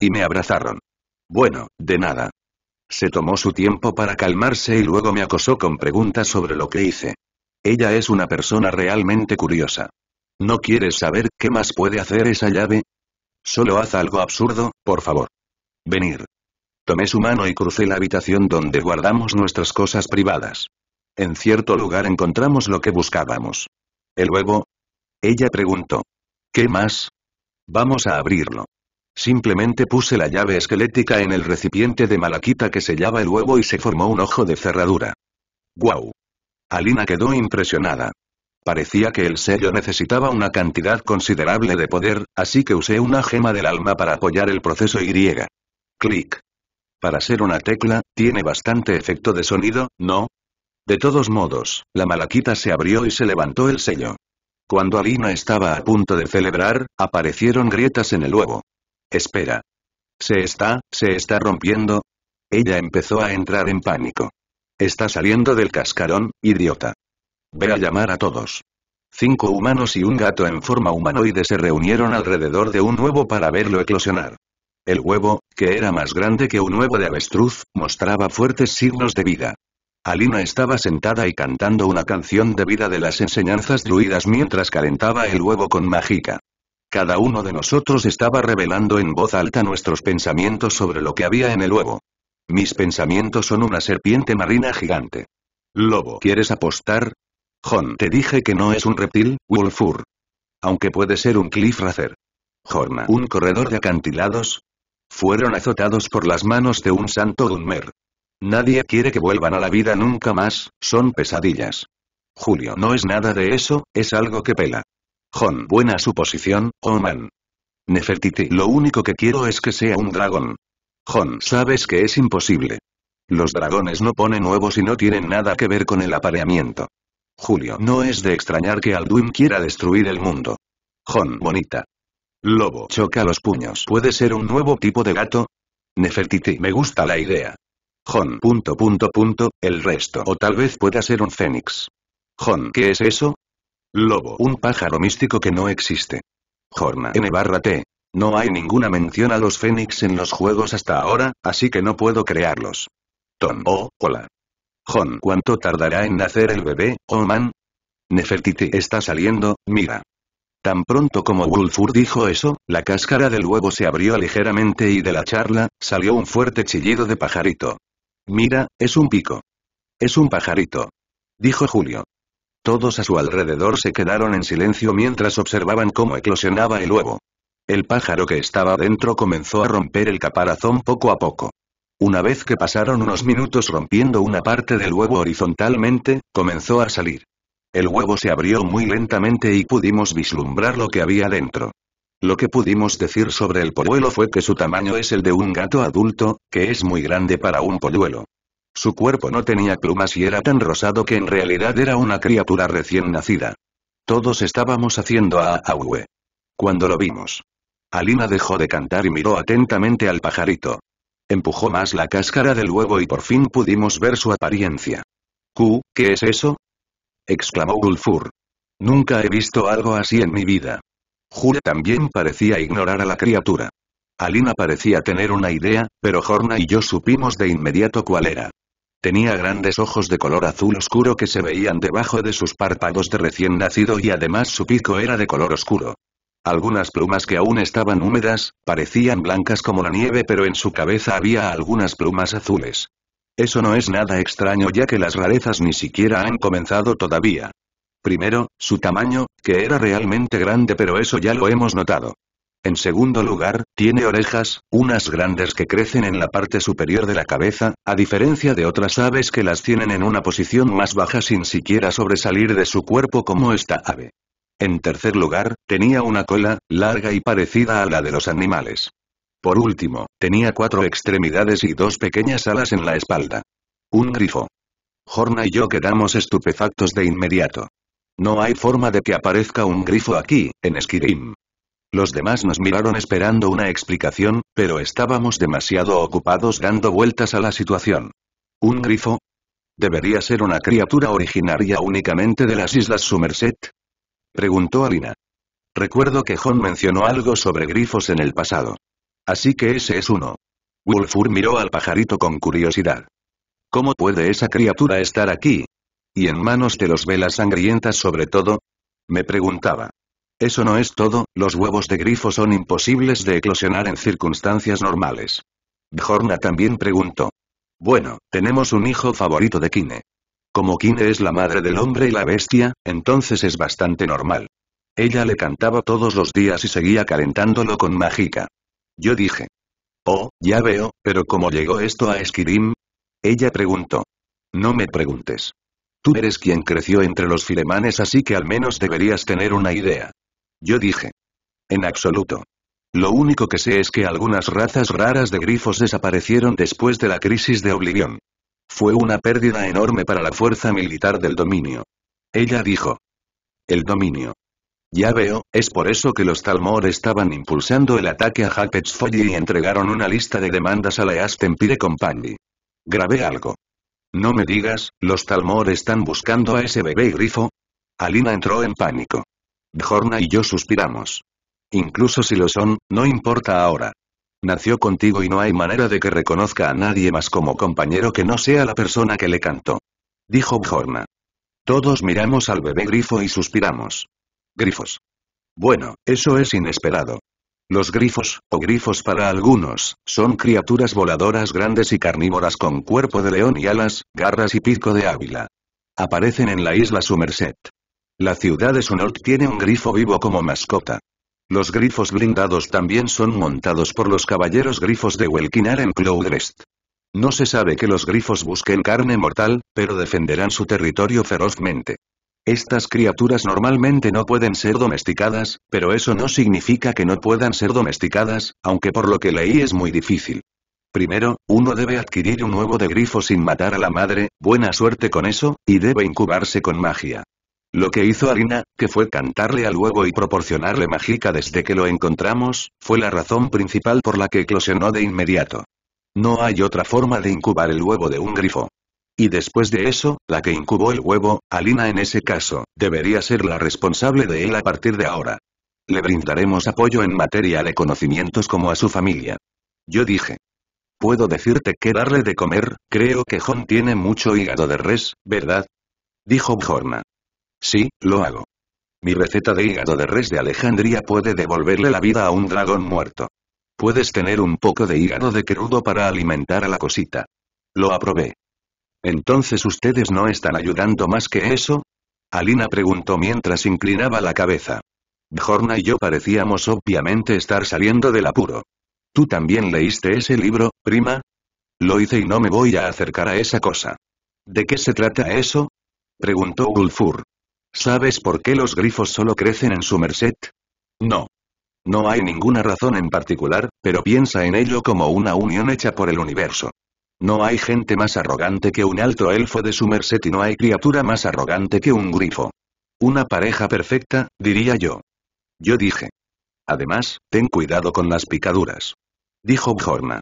Y me abrazaron. Bueno, de nada. Se tomó su tiempo para calmarse y luego me acosó con preguntas sobre lo que hice. Ella es una persona realmente curiosa. ¿No quieres saber qué más puede hacer esa llave? Solo haz algo absurdo, por favor. Venir. Tomé su mano y crucé la habitación donde guardamos nuestras cosas privadas. En cierto lugar encontramos lo que buscábamos. ¿El huevo? Ella preguntó. ¿Qué más? Vamos a abrirlo. Simplemente puse la llave esquelética en el recipiente de malaquita que sellaba el huevo y se formó un ojo de cerradura. ¡Guau! Alina quedó impresionada. Parecía que el sello necesitaba una cantidad considerable de poder, así que usé una gema del alma para apoyar el proceso Y. Clic. Para ser una tecla, tiene bastante efecto de sonido, ¿no? De todos modos, la malaquita se abrió y se levantó el sello. Cuando Alina estaba a punto de celebrar, aparecieron grietas en el huevo. Espera. ¿Se está, se está rompiendo? Ella empezó a entrar en pánico. Está saliendo del cascarón, idiota. Ve a llamar a todos. Cinco humanos y un gato en forma humanoide se reunieron alrededor de un huevo para verlo eclosionar. El huevo, que era más grande que un huevo de avestruz, mostraba fuertes signos de vida. Alina estaba sentada y cantando una canción de vida de las enseñanzas druidas mientras calentaba el huevo con mágica. Cada uno de nosotros estaba revelando en voz alta nuestros pensamientos sobre lo que había en el huevo. Mis pensamientos son una serpiente marina gigante. Lobo, ¿quieres apostar? John, te dije que no es un reptil, Wolfur. Aunque puede ser un Racer. Jorna, un corredor de acantilados. Fueron azotados por las manos de un santo Dunmer. Nadie quiere que vuelvan a la vida nunca más, son pesadillas. Julio, no es nada de eso, es algo que pela. Jon, buena suposición, oh Nefertiti, lo único que quiero es que sea un dragón. Jon, sabes que es imposible. Los dragones no ponen huevos y no tienen nada que ver con el apareamiento. Julio, no es de extrañar que Alduin quiera destruir el mundo. Jon, bonita. Lobo, choca los puños. ¿Puede ser un nuevo tipo de gato? Nefertiti, me gusta la idea. Jon, punto punto punto, el resto. O tal vez pueda ser un fénix. Jon, ¿qué es eso? Lobo. Un pájaro místico que no existe. Jorna N barra T. No hay ninguna mención a los Fénix en los juegos hasta ahora, así que no puedo crearlos. Tom. Oh, hola. Jon. ¿Cuánto tardará en nacer el bebé, oh man? Nefertiti está saliendo, mira. Tan pronto como Wulfur dijo eso, la cáscara del huevo se abrió ligeramente y de la charla, salió un fuerte chillido de pajarito. Mira, es un pico. Es un pajarito. Dijo Julio. Todos a su alrededor se quedaron en silencio mientras observaban cómo eclosionaba el huevo. El pájaro que estaba dentro comenzó a romper el caparazón poco a poco. Una vez que pasaron unos minutos rompiendo una parte del huevo horizontalmente, comenzó a salir. El huevo se abrió muy lentamente y pudimos vislumbrar lo que había dentro. Lo que pudimos decir sobre el polluelo fue que su tamaño es el de un gato adulto, que es muy grande para un polluelo. Su cuerpo no tenía plumas y era tan rosado que en realidad era una criatura recién nacida. Todos estábamos haciendo a Aue. Cuando lo vimos. Alina dejó de cantar y miró atentamente al pajarito. Empujó más la cáscara del huevo y por fin pudimos ver su apariencia. ¿Q, qué es eso? exclamó Gulfur. Nunca he visto algo así en mi vida. Jura también parecía ignorar a la criatura. Alina parecía tener una idea, pero Jorna y yo supimos de inmediato cuál era. Tenía grandes ojos de color azul oscuro que se veían debajo de sus párpados de recién nacido y además su pico era de color oscuro. Algunas plumas que aún estaban húmedas, parecían blancas como la nieve pero en su cabeza había algunas plumas azules. Eso no es nada extraño ya que las rarezas ni siquiera han comenzado todavía. Primero, su tamaño, que era realmente grande pero eso ya lo hemos notado. En segundo lugar, tiene orejas, unas grandes que crecen en la parte superior de la cabeza, a diferencia de otras aves que las tienen en una posición más baja sin siquiera sobresalir de su cuerpo como esta ave. En tercer lugar, tenía una cola, larga y parecida a la de los animales. Por último, tenía cuatro extremidades y dos pequeñas alas en la espalda. Un grifo. Jorna y yo quedamos estupefactos de inmediato. No hay forma de que aparezca un grifo aquí, en Skyrim. Los demás nos miraron esperando una explicación, pero estábamos demasiado ocupados dando vueltas a la situación. ¿Un grifo? ¿Debería ser una criatura originaria únicamente de las islas Somerset? Preguntó Alina. Recuerdo que John mencionó algo sobre grifos en el pasado. Así que ese es uno. Wulfur miró al pajarito con curiosidad. ¿Cómo puede esa criatura estar aquí? ¿Y en manos de los velas sangrientas sobre todo? Me preguntaba. Eso no es todo, los huevos de grifo son imposibles de eclosionar en circunstancias normales. Bjorna también preguntó. Bueno, tenemos un hijo favorito de Kine. Como Kine es la madre del hombre y la bestia, entonces es bastante normal. Ella le cantaba todos los días y seguía calentándolo con mágica. Yo dije. Oh, ya veo, pero ¿cómo llegó esto a Esquirim? Ella preguntó. No me preguntes. Tú eres quien creció entre los filemanes así que al menos deberías tener una idea. Yo dije. En absoluto. Lo único que sé es que algunas razas raras de grifos desaparecieron después de la crisis de Oblivion. Fue una pérdida enorme para la fuerza militar del dominio. Ella dijo. El dominio. Ya veo, es por eso que los Talmor estaban impulsando el ataque a Hackett's y entregaron una lista de demandas a la East Pire Company. Grabé algo. No me digas, los Talmor están buscando a ese bebé grifo. Alina entró en pánico. Bjorna y yo suspiramos. Incluso si lo son, no importa ahora. Nació contigo y no hay manera de que reconozca a nadie más como compañero que no sea la persona que le cantó. Dijo Bjorna. Todos miramos al bebé grifo y suspiramos. Grifos. Bueno, eso es inesperado. Los grifos, o grifos para algunos, son criaturas voladoras grandes y carnívoras con cuerpo de león y alas, garras y pico de águila. Aparecen en la isla Somerset. La ciudad de Sunort tiene un grifo vivo como mascota. Los grifos blindados también son montados por los caballeros grifos de Welkinar en Cloudrest. No se sabe que los grifos busquen carne mortal, pero defenderán su territorio ferozmente. Estas criaturas normalmente no pueden ser domesticadas, pero eso no significa que no puedan ser domesticadas, aunque por lo que leí es muy difícil. Primero, uno debe adquirir un huevo de grifo sin matar a la madre, buena suerte con eso, y debe incubarse con magia. Lo que hizo Alina, que fue cantarle al huevo y proporcionarle mágica desde que lo encontramos, fue la razón principal por la que eclosionó de inmediato. No hay otra forma de incubar el huevo de un grifo. Y después de eso, la que incubó el huevo, Alina en ese caso, debería ser la responsable de él a partir de ahora. Le brindaremos apoyo en materia de conocimientos como a su familia. Yo dije. Puedo decirte que darle de comer, creo que Jon tiene mucho hígado de res, ¿verdad? Dijo Bjorna. Sí, lo hago. Mi receta de hígado de res de Alejandría puede devolverle la vida a un dragón muerto. Puedes tener un poco de hígado de crudo para alimentar a la cosita. Lo aprobé. Entonces ustedes no están ayudando más que eso? Alina preguntó mientras inclinaba la cabeza. Jorna y yo parecíamos obviamente estar saliendo del apuro. ¿Tú también leíste ese libro, prima? Lo hice y no me voy a acercar a esa cosa. ¿De qué se trata eso? preguntó Ulfur. ¿Sabes por qué los grifos solo crecen en Somerset? No. No hay ninguna razón en particular, pero piensa en ello como una unión hecha por el universo. No hay gente más arrogante que un alto elfo de Somerset y no hay criatura más arrogante que un grifo. Una pareja perfecta, diría yo. Yo dije. Además, ten cuidado con las picaduras. Dijo Bjorna.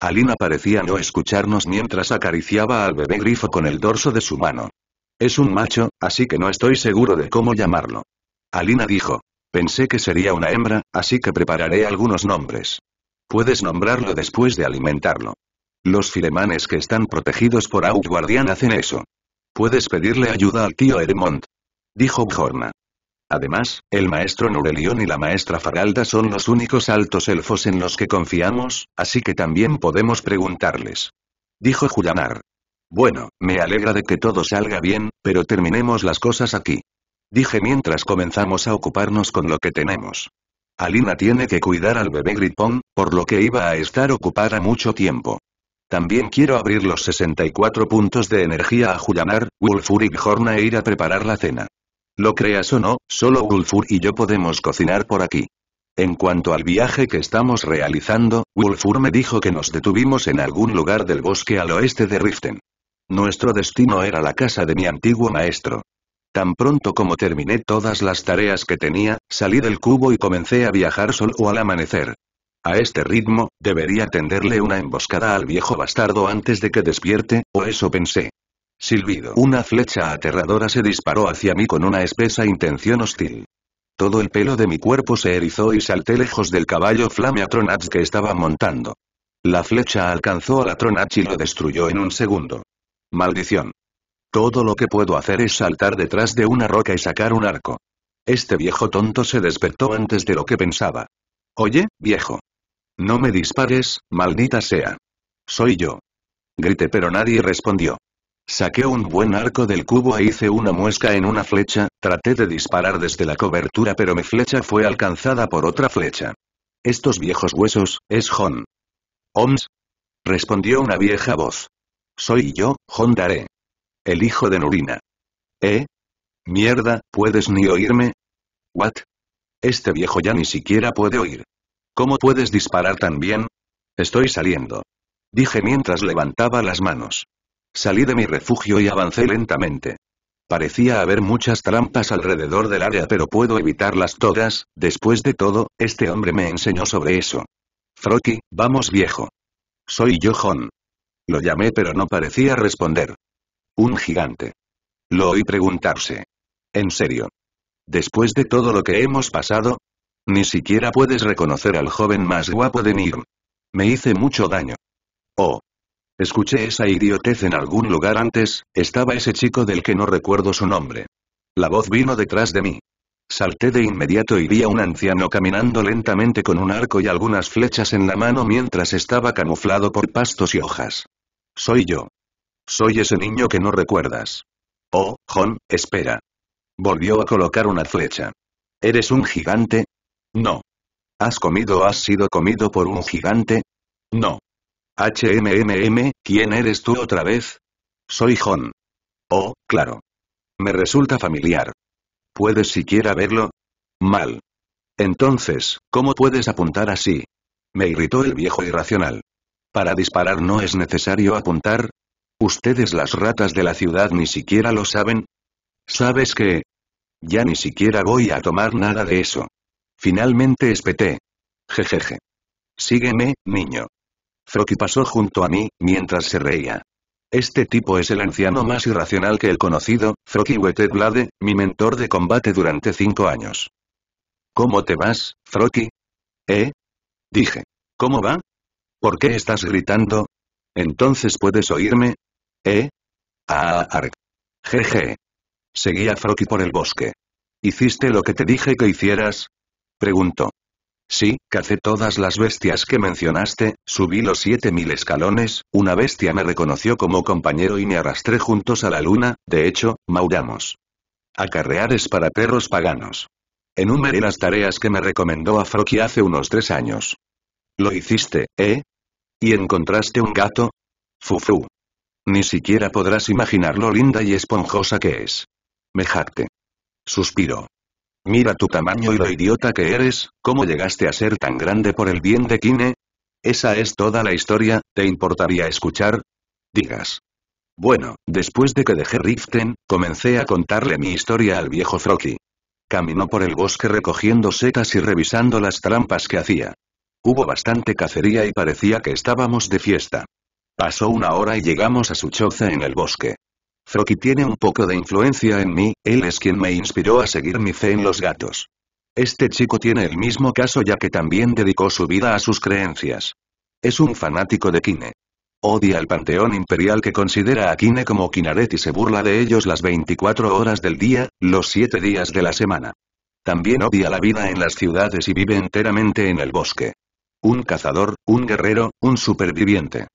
Alina parecía no escucharnos mientras acariciaba al bebé grifo con el dorso de su mano. Es un macho, así que no estoy seguro de cómo llamarlo. Alina dijo. Pensé que sería una hembra, así que prepararé algunos nombres. Puedes nombrarlo después de alimentarlo. Los filemanes que están protegidos por Aug hacen eso. Puedes pedirle ayuda al tío Eremont. Dijo Bjorna. Además, el maestro Nurelion y la maestra Faralda son los únicos altos elfos en los que confiamos, así que también podemos preguntarles. Dijo Julianar. Bueno, me alegra de que todo salga bien, pero terminemos las cosas aquí. Dije mientras comenzamos a ocuparnos con lo que tenemos. Alina tiene que cuidar al bebé Gripón, por lo que iba a estar ocupada mucho tiempo. También quiero abrir los 64 puntos de energía a Julianar, y Horna e ir a preparar la cena. Lo creas o no, solo Wulfur y yo podemos cocinar por aquí. En cuanto al viaje que estamos realizando, Wulfur me dijo que nos detuvimos en algún lugar del bosque al oeste de Riften. Nuestro destino era la casa de mi antiguo maestro. Tan pronto como terminé todas las tareas que tenía, salí del cubo y comencé a viajar sol o al amanecer. A este ritmo, debería tenderle una emboscada al viejo bastardo antes de que despierte, o eso pensé. Silbido. Una flecha aterradora se disparó hacia mí con una espesa intención hostil. Todo el pelo de mi cuerpo se erizó y salté lejos del caballo a que estaba montando. La flecha alcanzó a la Tronach y lo destruyó en un segundo. Maldición. Todo lo que puedo hacer es saltar detrás de una roca y sacar un arco. Este viejo tonto se despertó antes de lo que pensaba. Oye, viejo. No me dispares, maldita sea. Soy yo. Grité pero nadie respondió. Saqué un buen arco del cubo e hice una muesca en una flecha, traté de disparar desde la cobertura pero mi flecha fue alcanzada por otra flecha. Estos viejos huesos, es John. ¿Oms? Respondió una vieja voz. Soy yo, Dare, El hijo de Nurina. ¿Eh? Mierda, ¿puedes ni oírme? ¿What? Este viejo ya ni siquiera puede oír. ¿Cómo puedes disparar tan bien? Estoy saliendo. Dije mientras levantaba las manos. Salí de mi refugio y avancé lentamente. Parecía haber muchas trampas alrededor del área pero puedo evitarlas todas, después de todo, este hombre me enseñó sobre eso. Froki, vamos viejo. Soy yo John. Lo llamé pero no parecía responder. Un gigante. Lo oí preguntarse. ¿En serio? Después de todo lo que hemos pasado, ni siquiera puedes reconocer al joven más guapo de Nir. Me hice mucho daño. Oh. Escuché esa idiotez en algún lugar antes, estaba ese chico del que no recuerdo su nombre. La voz vino detrás de mí. Salté de inmediato y vi a un anciano caminando lentamente con un arco y algunas flechas en la mano mientras estaba camuflado por pastos y hojas. Soy yo. Soy ese niño que no recuerdas. Oh, John, espera. Volvió a colocar una flecha. ¿Eres un gigante? No. ¿Has comido o has sido comido por un gigante? No. HMMM, ¿quién eres tú otra vez? Soy John. Oh, claro. Me resulta familiar. ¿Puedes siquiera verlo? Mal. Entonces, ¿cómo puedes apuntar así? Me irritó el viejo irracional. Para disparar no es necesario apuntar. Ustedes las ratas de la ciudad ni siquiera lo saben. ¿Sabes qué? Ya ni siquiera voy a tomar nada de eso. Finalmente espeté. Jejeje. Sígueme, niño. Froki pasó junto a mí, mientras se reía. Este tipo es el anciano más irracional que el conocido, Froki Weteblade, mi mentor de combate durante cinco años. ¿Cómo te vas, Froki? ¿Eh? Dije. ¿Cómo va? ¿Por qué estás gritando? ¿Entonces puedes oírme? ¿Eh? Ah, Ark. Jeje. Seguí a Froki por el bosque. ¿Hiciste lo que te dije que hicieras? Preguntó. Sí, cacé todas las bestias que mencionaste, subí los siete mil escalones, una bestia me reconoció como compañero y me arrastré juntos a la luna, de hecho, mauramos. Acarrear es para perros paganos. Enumeré las tareas que me recomendó a Froki hace unos tres años. Lo hiciste, ¿eh? ¿Y encontraste un gato? Fufu. Ni siquiera podrás imaginar lo linda y esponjosa que es. Me jacte. Suspiró. Mira tu tamaño y lo idiota que eres, ¿cómo llegaste a ser tan grande por el bien de Kine? Esa es toda la historia, ¿te importaría escuchar? Digas. Bueno, después de que dejé Riften, comencé a contarle mi historia al viejo Froki. Caminó por el bosque recogiendo setas y revisando las trampas que hacía. Hubo bastante cacería y parecía que estábamos de fiesta. Pasó una hora y llegamos a su choza en el bosque. Froki tiene un poco de influencia en mí, él es quien me inspiró a seguir mi fe en los gatos. Este chico tiene el mismo caso ya que también dedicó su vida a sus creencias. Es un fanático de Kine. Odia al panteón imperial que considera a Kine como Kinaret y se burla de ellos las 24 horas del día, los 7 días de la semana. También odia la vida en las ciudades y vive enteramente en el bosque. Un cazador, un guerrero, un superviviente.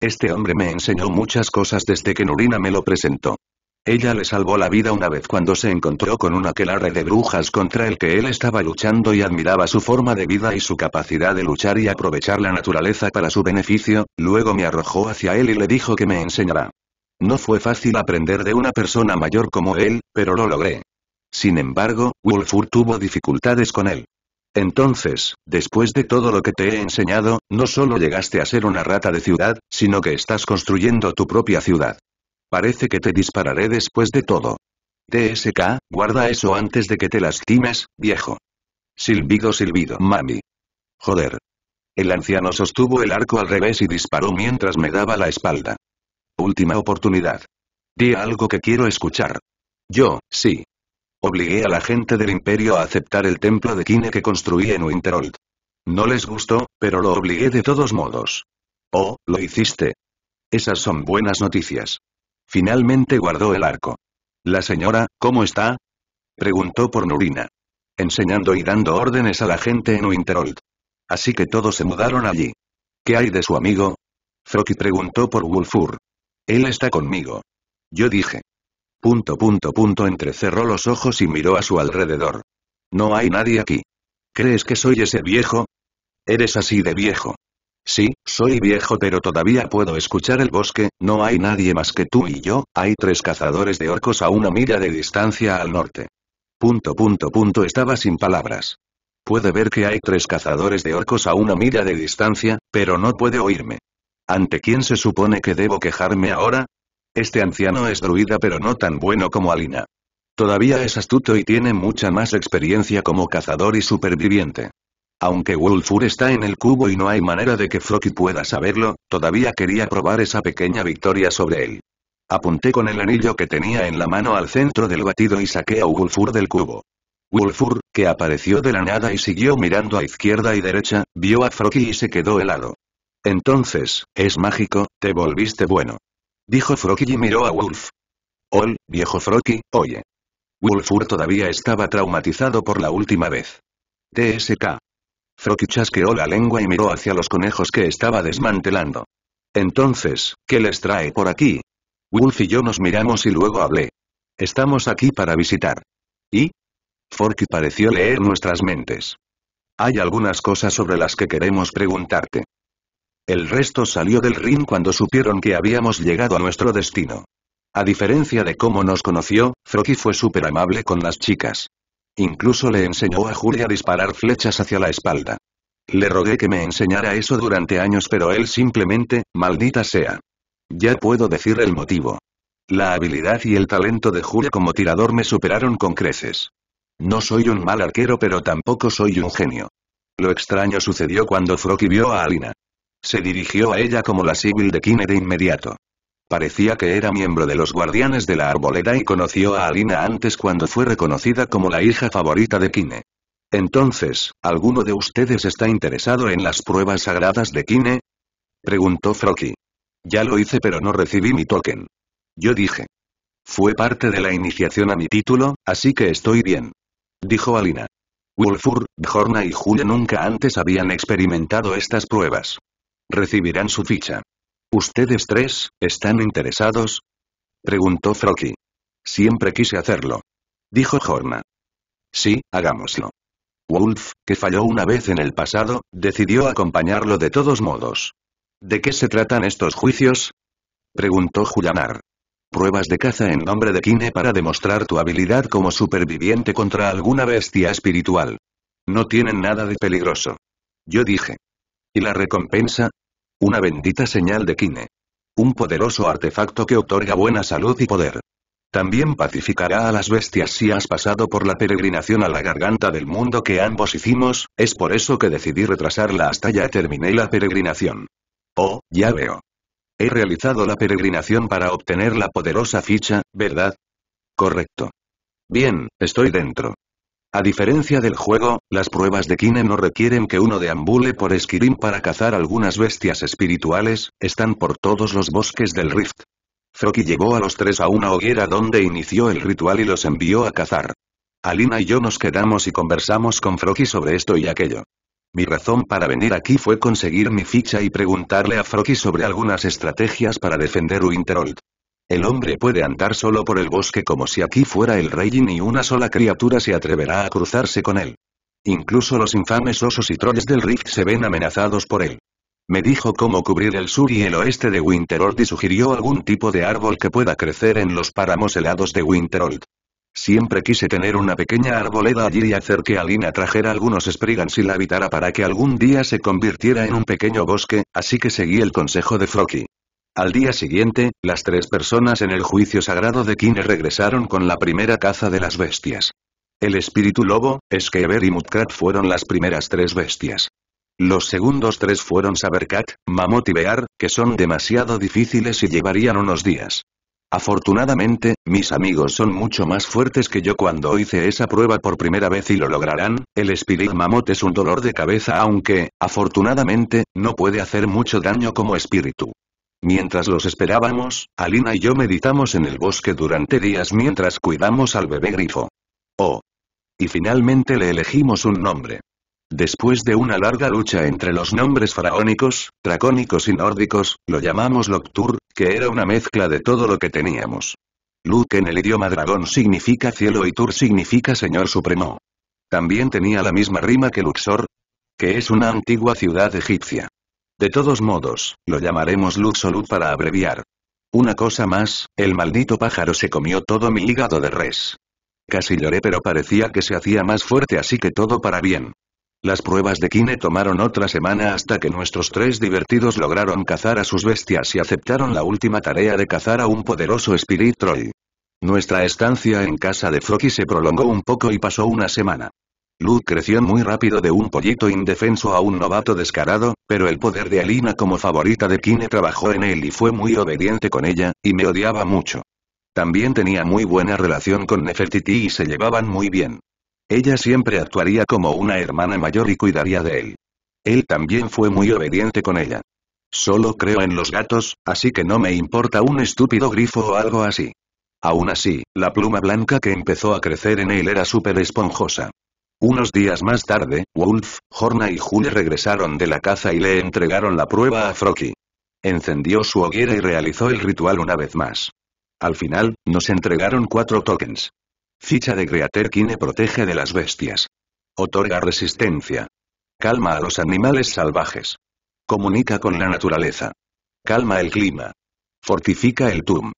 Este hombre me enseñó muchas cosas desde que Nurina me lo presentó. Ella le salvó la vida una vez cuando se encontró con un aquelarre de brujas contra el que él estaba luchando y admiraba su forma de vida y su capacidad de luchar y aprovechar la naturaleza para su beneficio, luego me arrojó hacia él y le dijo que me enseñará. No fue fácil aprender de una persona mayor como él, pero lo logré. Sin embargo, Wulfur tuvo dificultades con él. Entonces, después de todo lo que te he enseñado, no solo llegaste a ser una rata de ciudad, sino que estás construyendo tu propia ciudad. Parece que te dispararé después de todo. TSK, guarda eso antes de que te lastimes, viejo. Silbido silbido mami. Joder. El anciano sostuvo el arco al revés y disparó mientras me daba la espalda. Última oportunidad. Di algo que quiero escuchar. Yo, sí, Obligué a la gente del imperio a aceptar el templo de Kine que construí en Winterhold. No les gustó, pero lo obligué de todos modos. Oh, lo hiciste. Esas son buenas noticias. Finalmente guardó el arco. La señora, ¿cómo está? Preguntó por Nurina. Enseñando y dando órdenes a la gente en Winterhold. Así que todos se mudaron allí. ¿Qué hay de su amigo? Froki preguntó por Wulfur. Él está conmigo. Yo dije. Punto punto punto entrecerró los ojos y miró a su alrededor. No hay nadie aquí. ¿Crees que soy ese viejo? Eres así de viejo. Sí, soy viejo pero todavía puedo escuchar el bosque, no hay nadie más que tú y yo, hay tres cazadores de orcos a una milla de distancia al norte. Punto punto punto estaba sin palabras. Puede ver que hay tres cazadores de orcos a una milla de distancia, pero no puede oírme. ¿Ante quién se supone que debo quejarme ahora? Este anciano es druida pero no tan bueno como Alina. Todavía es astuto y tiene mucha más experiencia como cazador y superviviente. Aunque Wulfur está en el cubo y no hay manera de que Froki pueda saberlo, todavía quería probar esa pequeña victoria sobre él. Apunté con el anillo que tenía en la mano al centro del batido y saqué a Wulfur del cubo. Wulfur, que apareció de la nada y siguió mirando a izquierda y derecha, vio a Froki y se quedó helado. Entonces, es mágico, te volviste bueno. Dijo Froki y miró a Wolf. Ol, viejo Froki, oye. Wolfur todavía estaba traumatizado por la última vez. TSK. Froki chasqueó la lengua y miró hacia los conejos que estaba desmantelando. Entonces, ¿qué les trae por aquí? Wolf y yo nos miramos y luego hablé. Estamos aquí para visitar. ¿Y? Froki pareció leer nuestras mentes. Hay algunas cosas sobre las que queremos preguntarte. El resto salió del ring cuando supieron que habíamos llegado a nuestro destino. A diferencia de cómo nos conoció, Froki fue súper amable con las chicas. Incluso le enseñó a Julia a disparar flechas hacia la espalda. Le rogué que me enseñara eso durante años pero él simplemente, maldita sea. Ya puedo decir el motivo. La habilidad y el talento de Julia como tirador me superaron con creces. No soy un mal arquero pero tampoco soy un genio. Lo extraño sucedió cuando Froki vio a Alina. Se dirigió a ella como la civil de Kine de inmediato. Parecía que era miembro de los guardianes de la arboleda y conoció a Alina antes cuando fue reconocida como la hija favorita de Kine. Entonces, ¿alguno de ustedes está interesado en las pruebas sagradas de Kine? Preguntó Froki. Ya lo hice pero no recibí mi token. Yo dije. Fue parte de la iniciación a mi título, así que estoy bien. Dijo Alina. Wulfur, Jorna y Julia nunca antes habían experimentado estas pruebas recibirán su ficha. ¿Ustedes tres, están interesados? Preguntó Froki. Siempre quise hacerlo. Dijo Jorna. Sí, hagámoslo. Wolf, que falló una vez en el pasado, decidió acompañarlo de todos modos. ¿De qué se tratan estos juicios? Preguntó Julianar. Pruebas de caza en nombre de Kine para demostrar tu habilidad como superviviente contra alguna bestia espiritual. No tienen nada de peligroso. Yo dije. ¿Y la recompensa? Una bendita señal de Kine. Un poderoso artefacto que otorga buena salud y poder. También pacificará a las bestias si has pasado por la peregrinación a la garganta del mundo que ambos hicimos, es por eso que decidí retrasarla hasta ya terminé la peregrinación. Oh, ya veo. He realizado la peregrinación para obtener la poderosa ficha, ¿verdad? Correcto. Bien, estoy dentro. A diferencia del juego, las pruebas de Kine no requieren que uno deambule por Skirin para cazar algunas bestias espirituales, están por todos los bosques del Rift. Froki llevó a los tres a una hoguera donde inició el ritual y los envió a cazar. Alina y yo nos quedamos y conversamos con Froki sobre esto y aquello. Mi razón para venir aquí fue conseguir mi ficha y preguntarle a Froki sobre algunas estrategias para defender Winterhold. El hombre puede andar solo por el bosque como si aquí fuera el rey y ni una sola criatura se atreverá a cruzarse con él. Incluso los infames osos y trolls del Rift se ven amenazados por él. Me dijo cómo cubrir el sur y el oeste de Winterhold y sugirió algún tipo de árbol que pueda crecer en los páramos helados de Winterhold. Siempre quise tener una pequeña arboleda allí y hacer que Alina trajera algunos Sprigans y la habitara para que algún día se convirtiera en un pequeño bosque, así que seguí el consejo de Froki. Al día siguiente, las tres personas en el juicio sagrado de Kine regresaron con la primera caza de las bestias. El espíritu lobo, Skever y Mutkat fueron las primeras tres bestias. Los segundos tres fueron Sabercat, Mamot y Bear, que son demasiado difíciles y llevarían unos días. Afortunadamente, mis amigos son mucho más fuertes que yo cuando hice esa prueba por primera vez y lo lograrán, el espíritu Mamot es un dolor de cabeza aunque, afortunadamente, no puede hacer mucho daño como espíritu. Mientras los esperábamos, Alina y yo meditamos en el bosque durante días mientras cuidamos al bebé grifo. Oh. Y finalmente le elegimos un nombre. Después de una larga lucha entre los nombres faraónicos, dracónicos y nórdicos, lo llamamos Loktur, que era una mezcla de todo lo que teníamos. Luk en el idioma dragón significa cielo y Tur significa Señor Supremo. También tenía la misma rima que Luxor, que es una antigua ciudad egipcia. De todos modos, lo llamaremos Luxolut para abreviar. Una cosa más, el maldito pájaro se comió todo mi hígado de res. Casi lloré pero parecía que se hacía más fuerte así que todo para bien. Las pruebas de Kine tomaron otra semana hasta que nuestros tres divertidos lograron cazar a sus bestias y aceptaron la última tarea de cazar a un poderoso Spirit Nuestra estancia en casa de Froki se prolongó un poco y pasó una semana. Lu creció muy rápido de un pollito indefenso a un novato descarado, pero el poder de Alina como favorita de Kine trabajó en él y fue muy obediente con ella, y me odiaba mucho. También tenía muy buena relación con Nefertiti y se llevaban muy bien. Ella siempre actuaría como una hermana mayor y cuidaría de él. Él también fue muy obediente con ella. Solo creo en los gatos, así que no me importa un estúpido grifo o algo así. Aún así, la pluma blanca que empezó a crecer en él era súper esponjosa. Unos días más tarde, Wolf, Jorna y Julie regresaron de la caza y le entregaron la prueba a Froki. Encendió su hoguera y realizó el ritual una vez más. Al final, nos entregaron cuatro tokens. Ficha de Creater Kine protege de las bestias. Otorga resistencia. Calma a los animales salvajes. Comunica con la naturaleza. Calma el clima. Fortifica el TUM.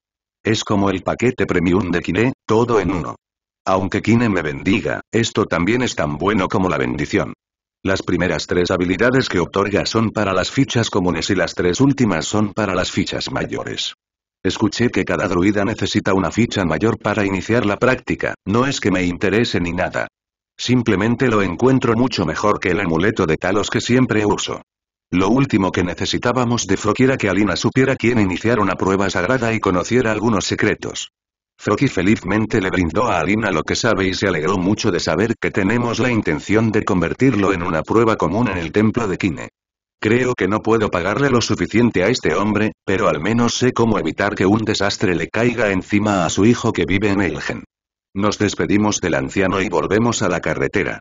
Es como el paquete premium de Kine, todo en uno. Aunque Kine me bendiga, esto también es tan bueno como la bendición. Las primeras tres habilidades que otorga son para las fichas comunes y las tres últimas son para las fichas mayores. Escuché que cada druida necesita una ficha mayor para iniciar la práctica, no es que me interese ni nada. Simplemente lo encuentro mucho mejor que el amuleto de Talos que siempre uso. Lo último que necesitábamos de Frock era que Alina supiera quién iniciara una prueba sagrada y conociera algunos secretos. Froki felizmente le brindó a Alina lo que sabe y se alegró mucho de saber que tenemos la intención de convertirlo en una prueba común en el templo de Kine. Creo que no puedo pagarle lo suficiente a este hombre, pero al menos sé cómo evitar que un desastre le caiga encima a su hijo que vive en Elgen. Nos despedimos del anciano y volvemos a la carretera.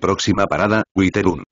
Próxima parada, Witterun.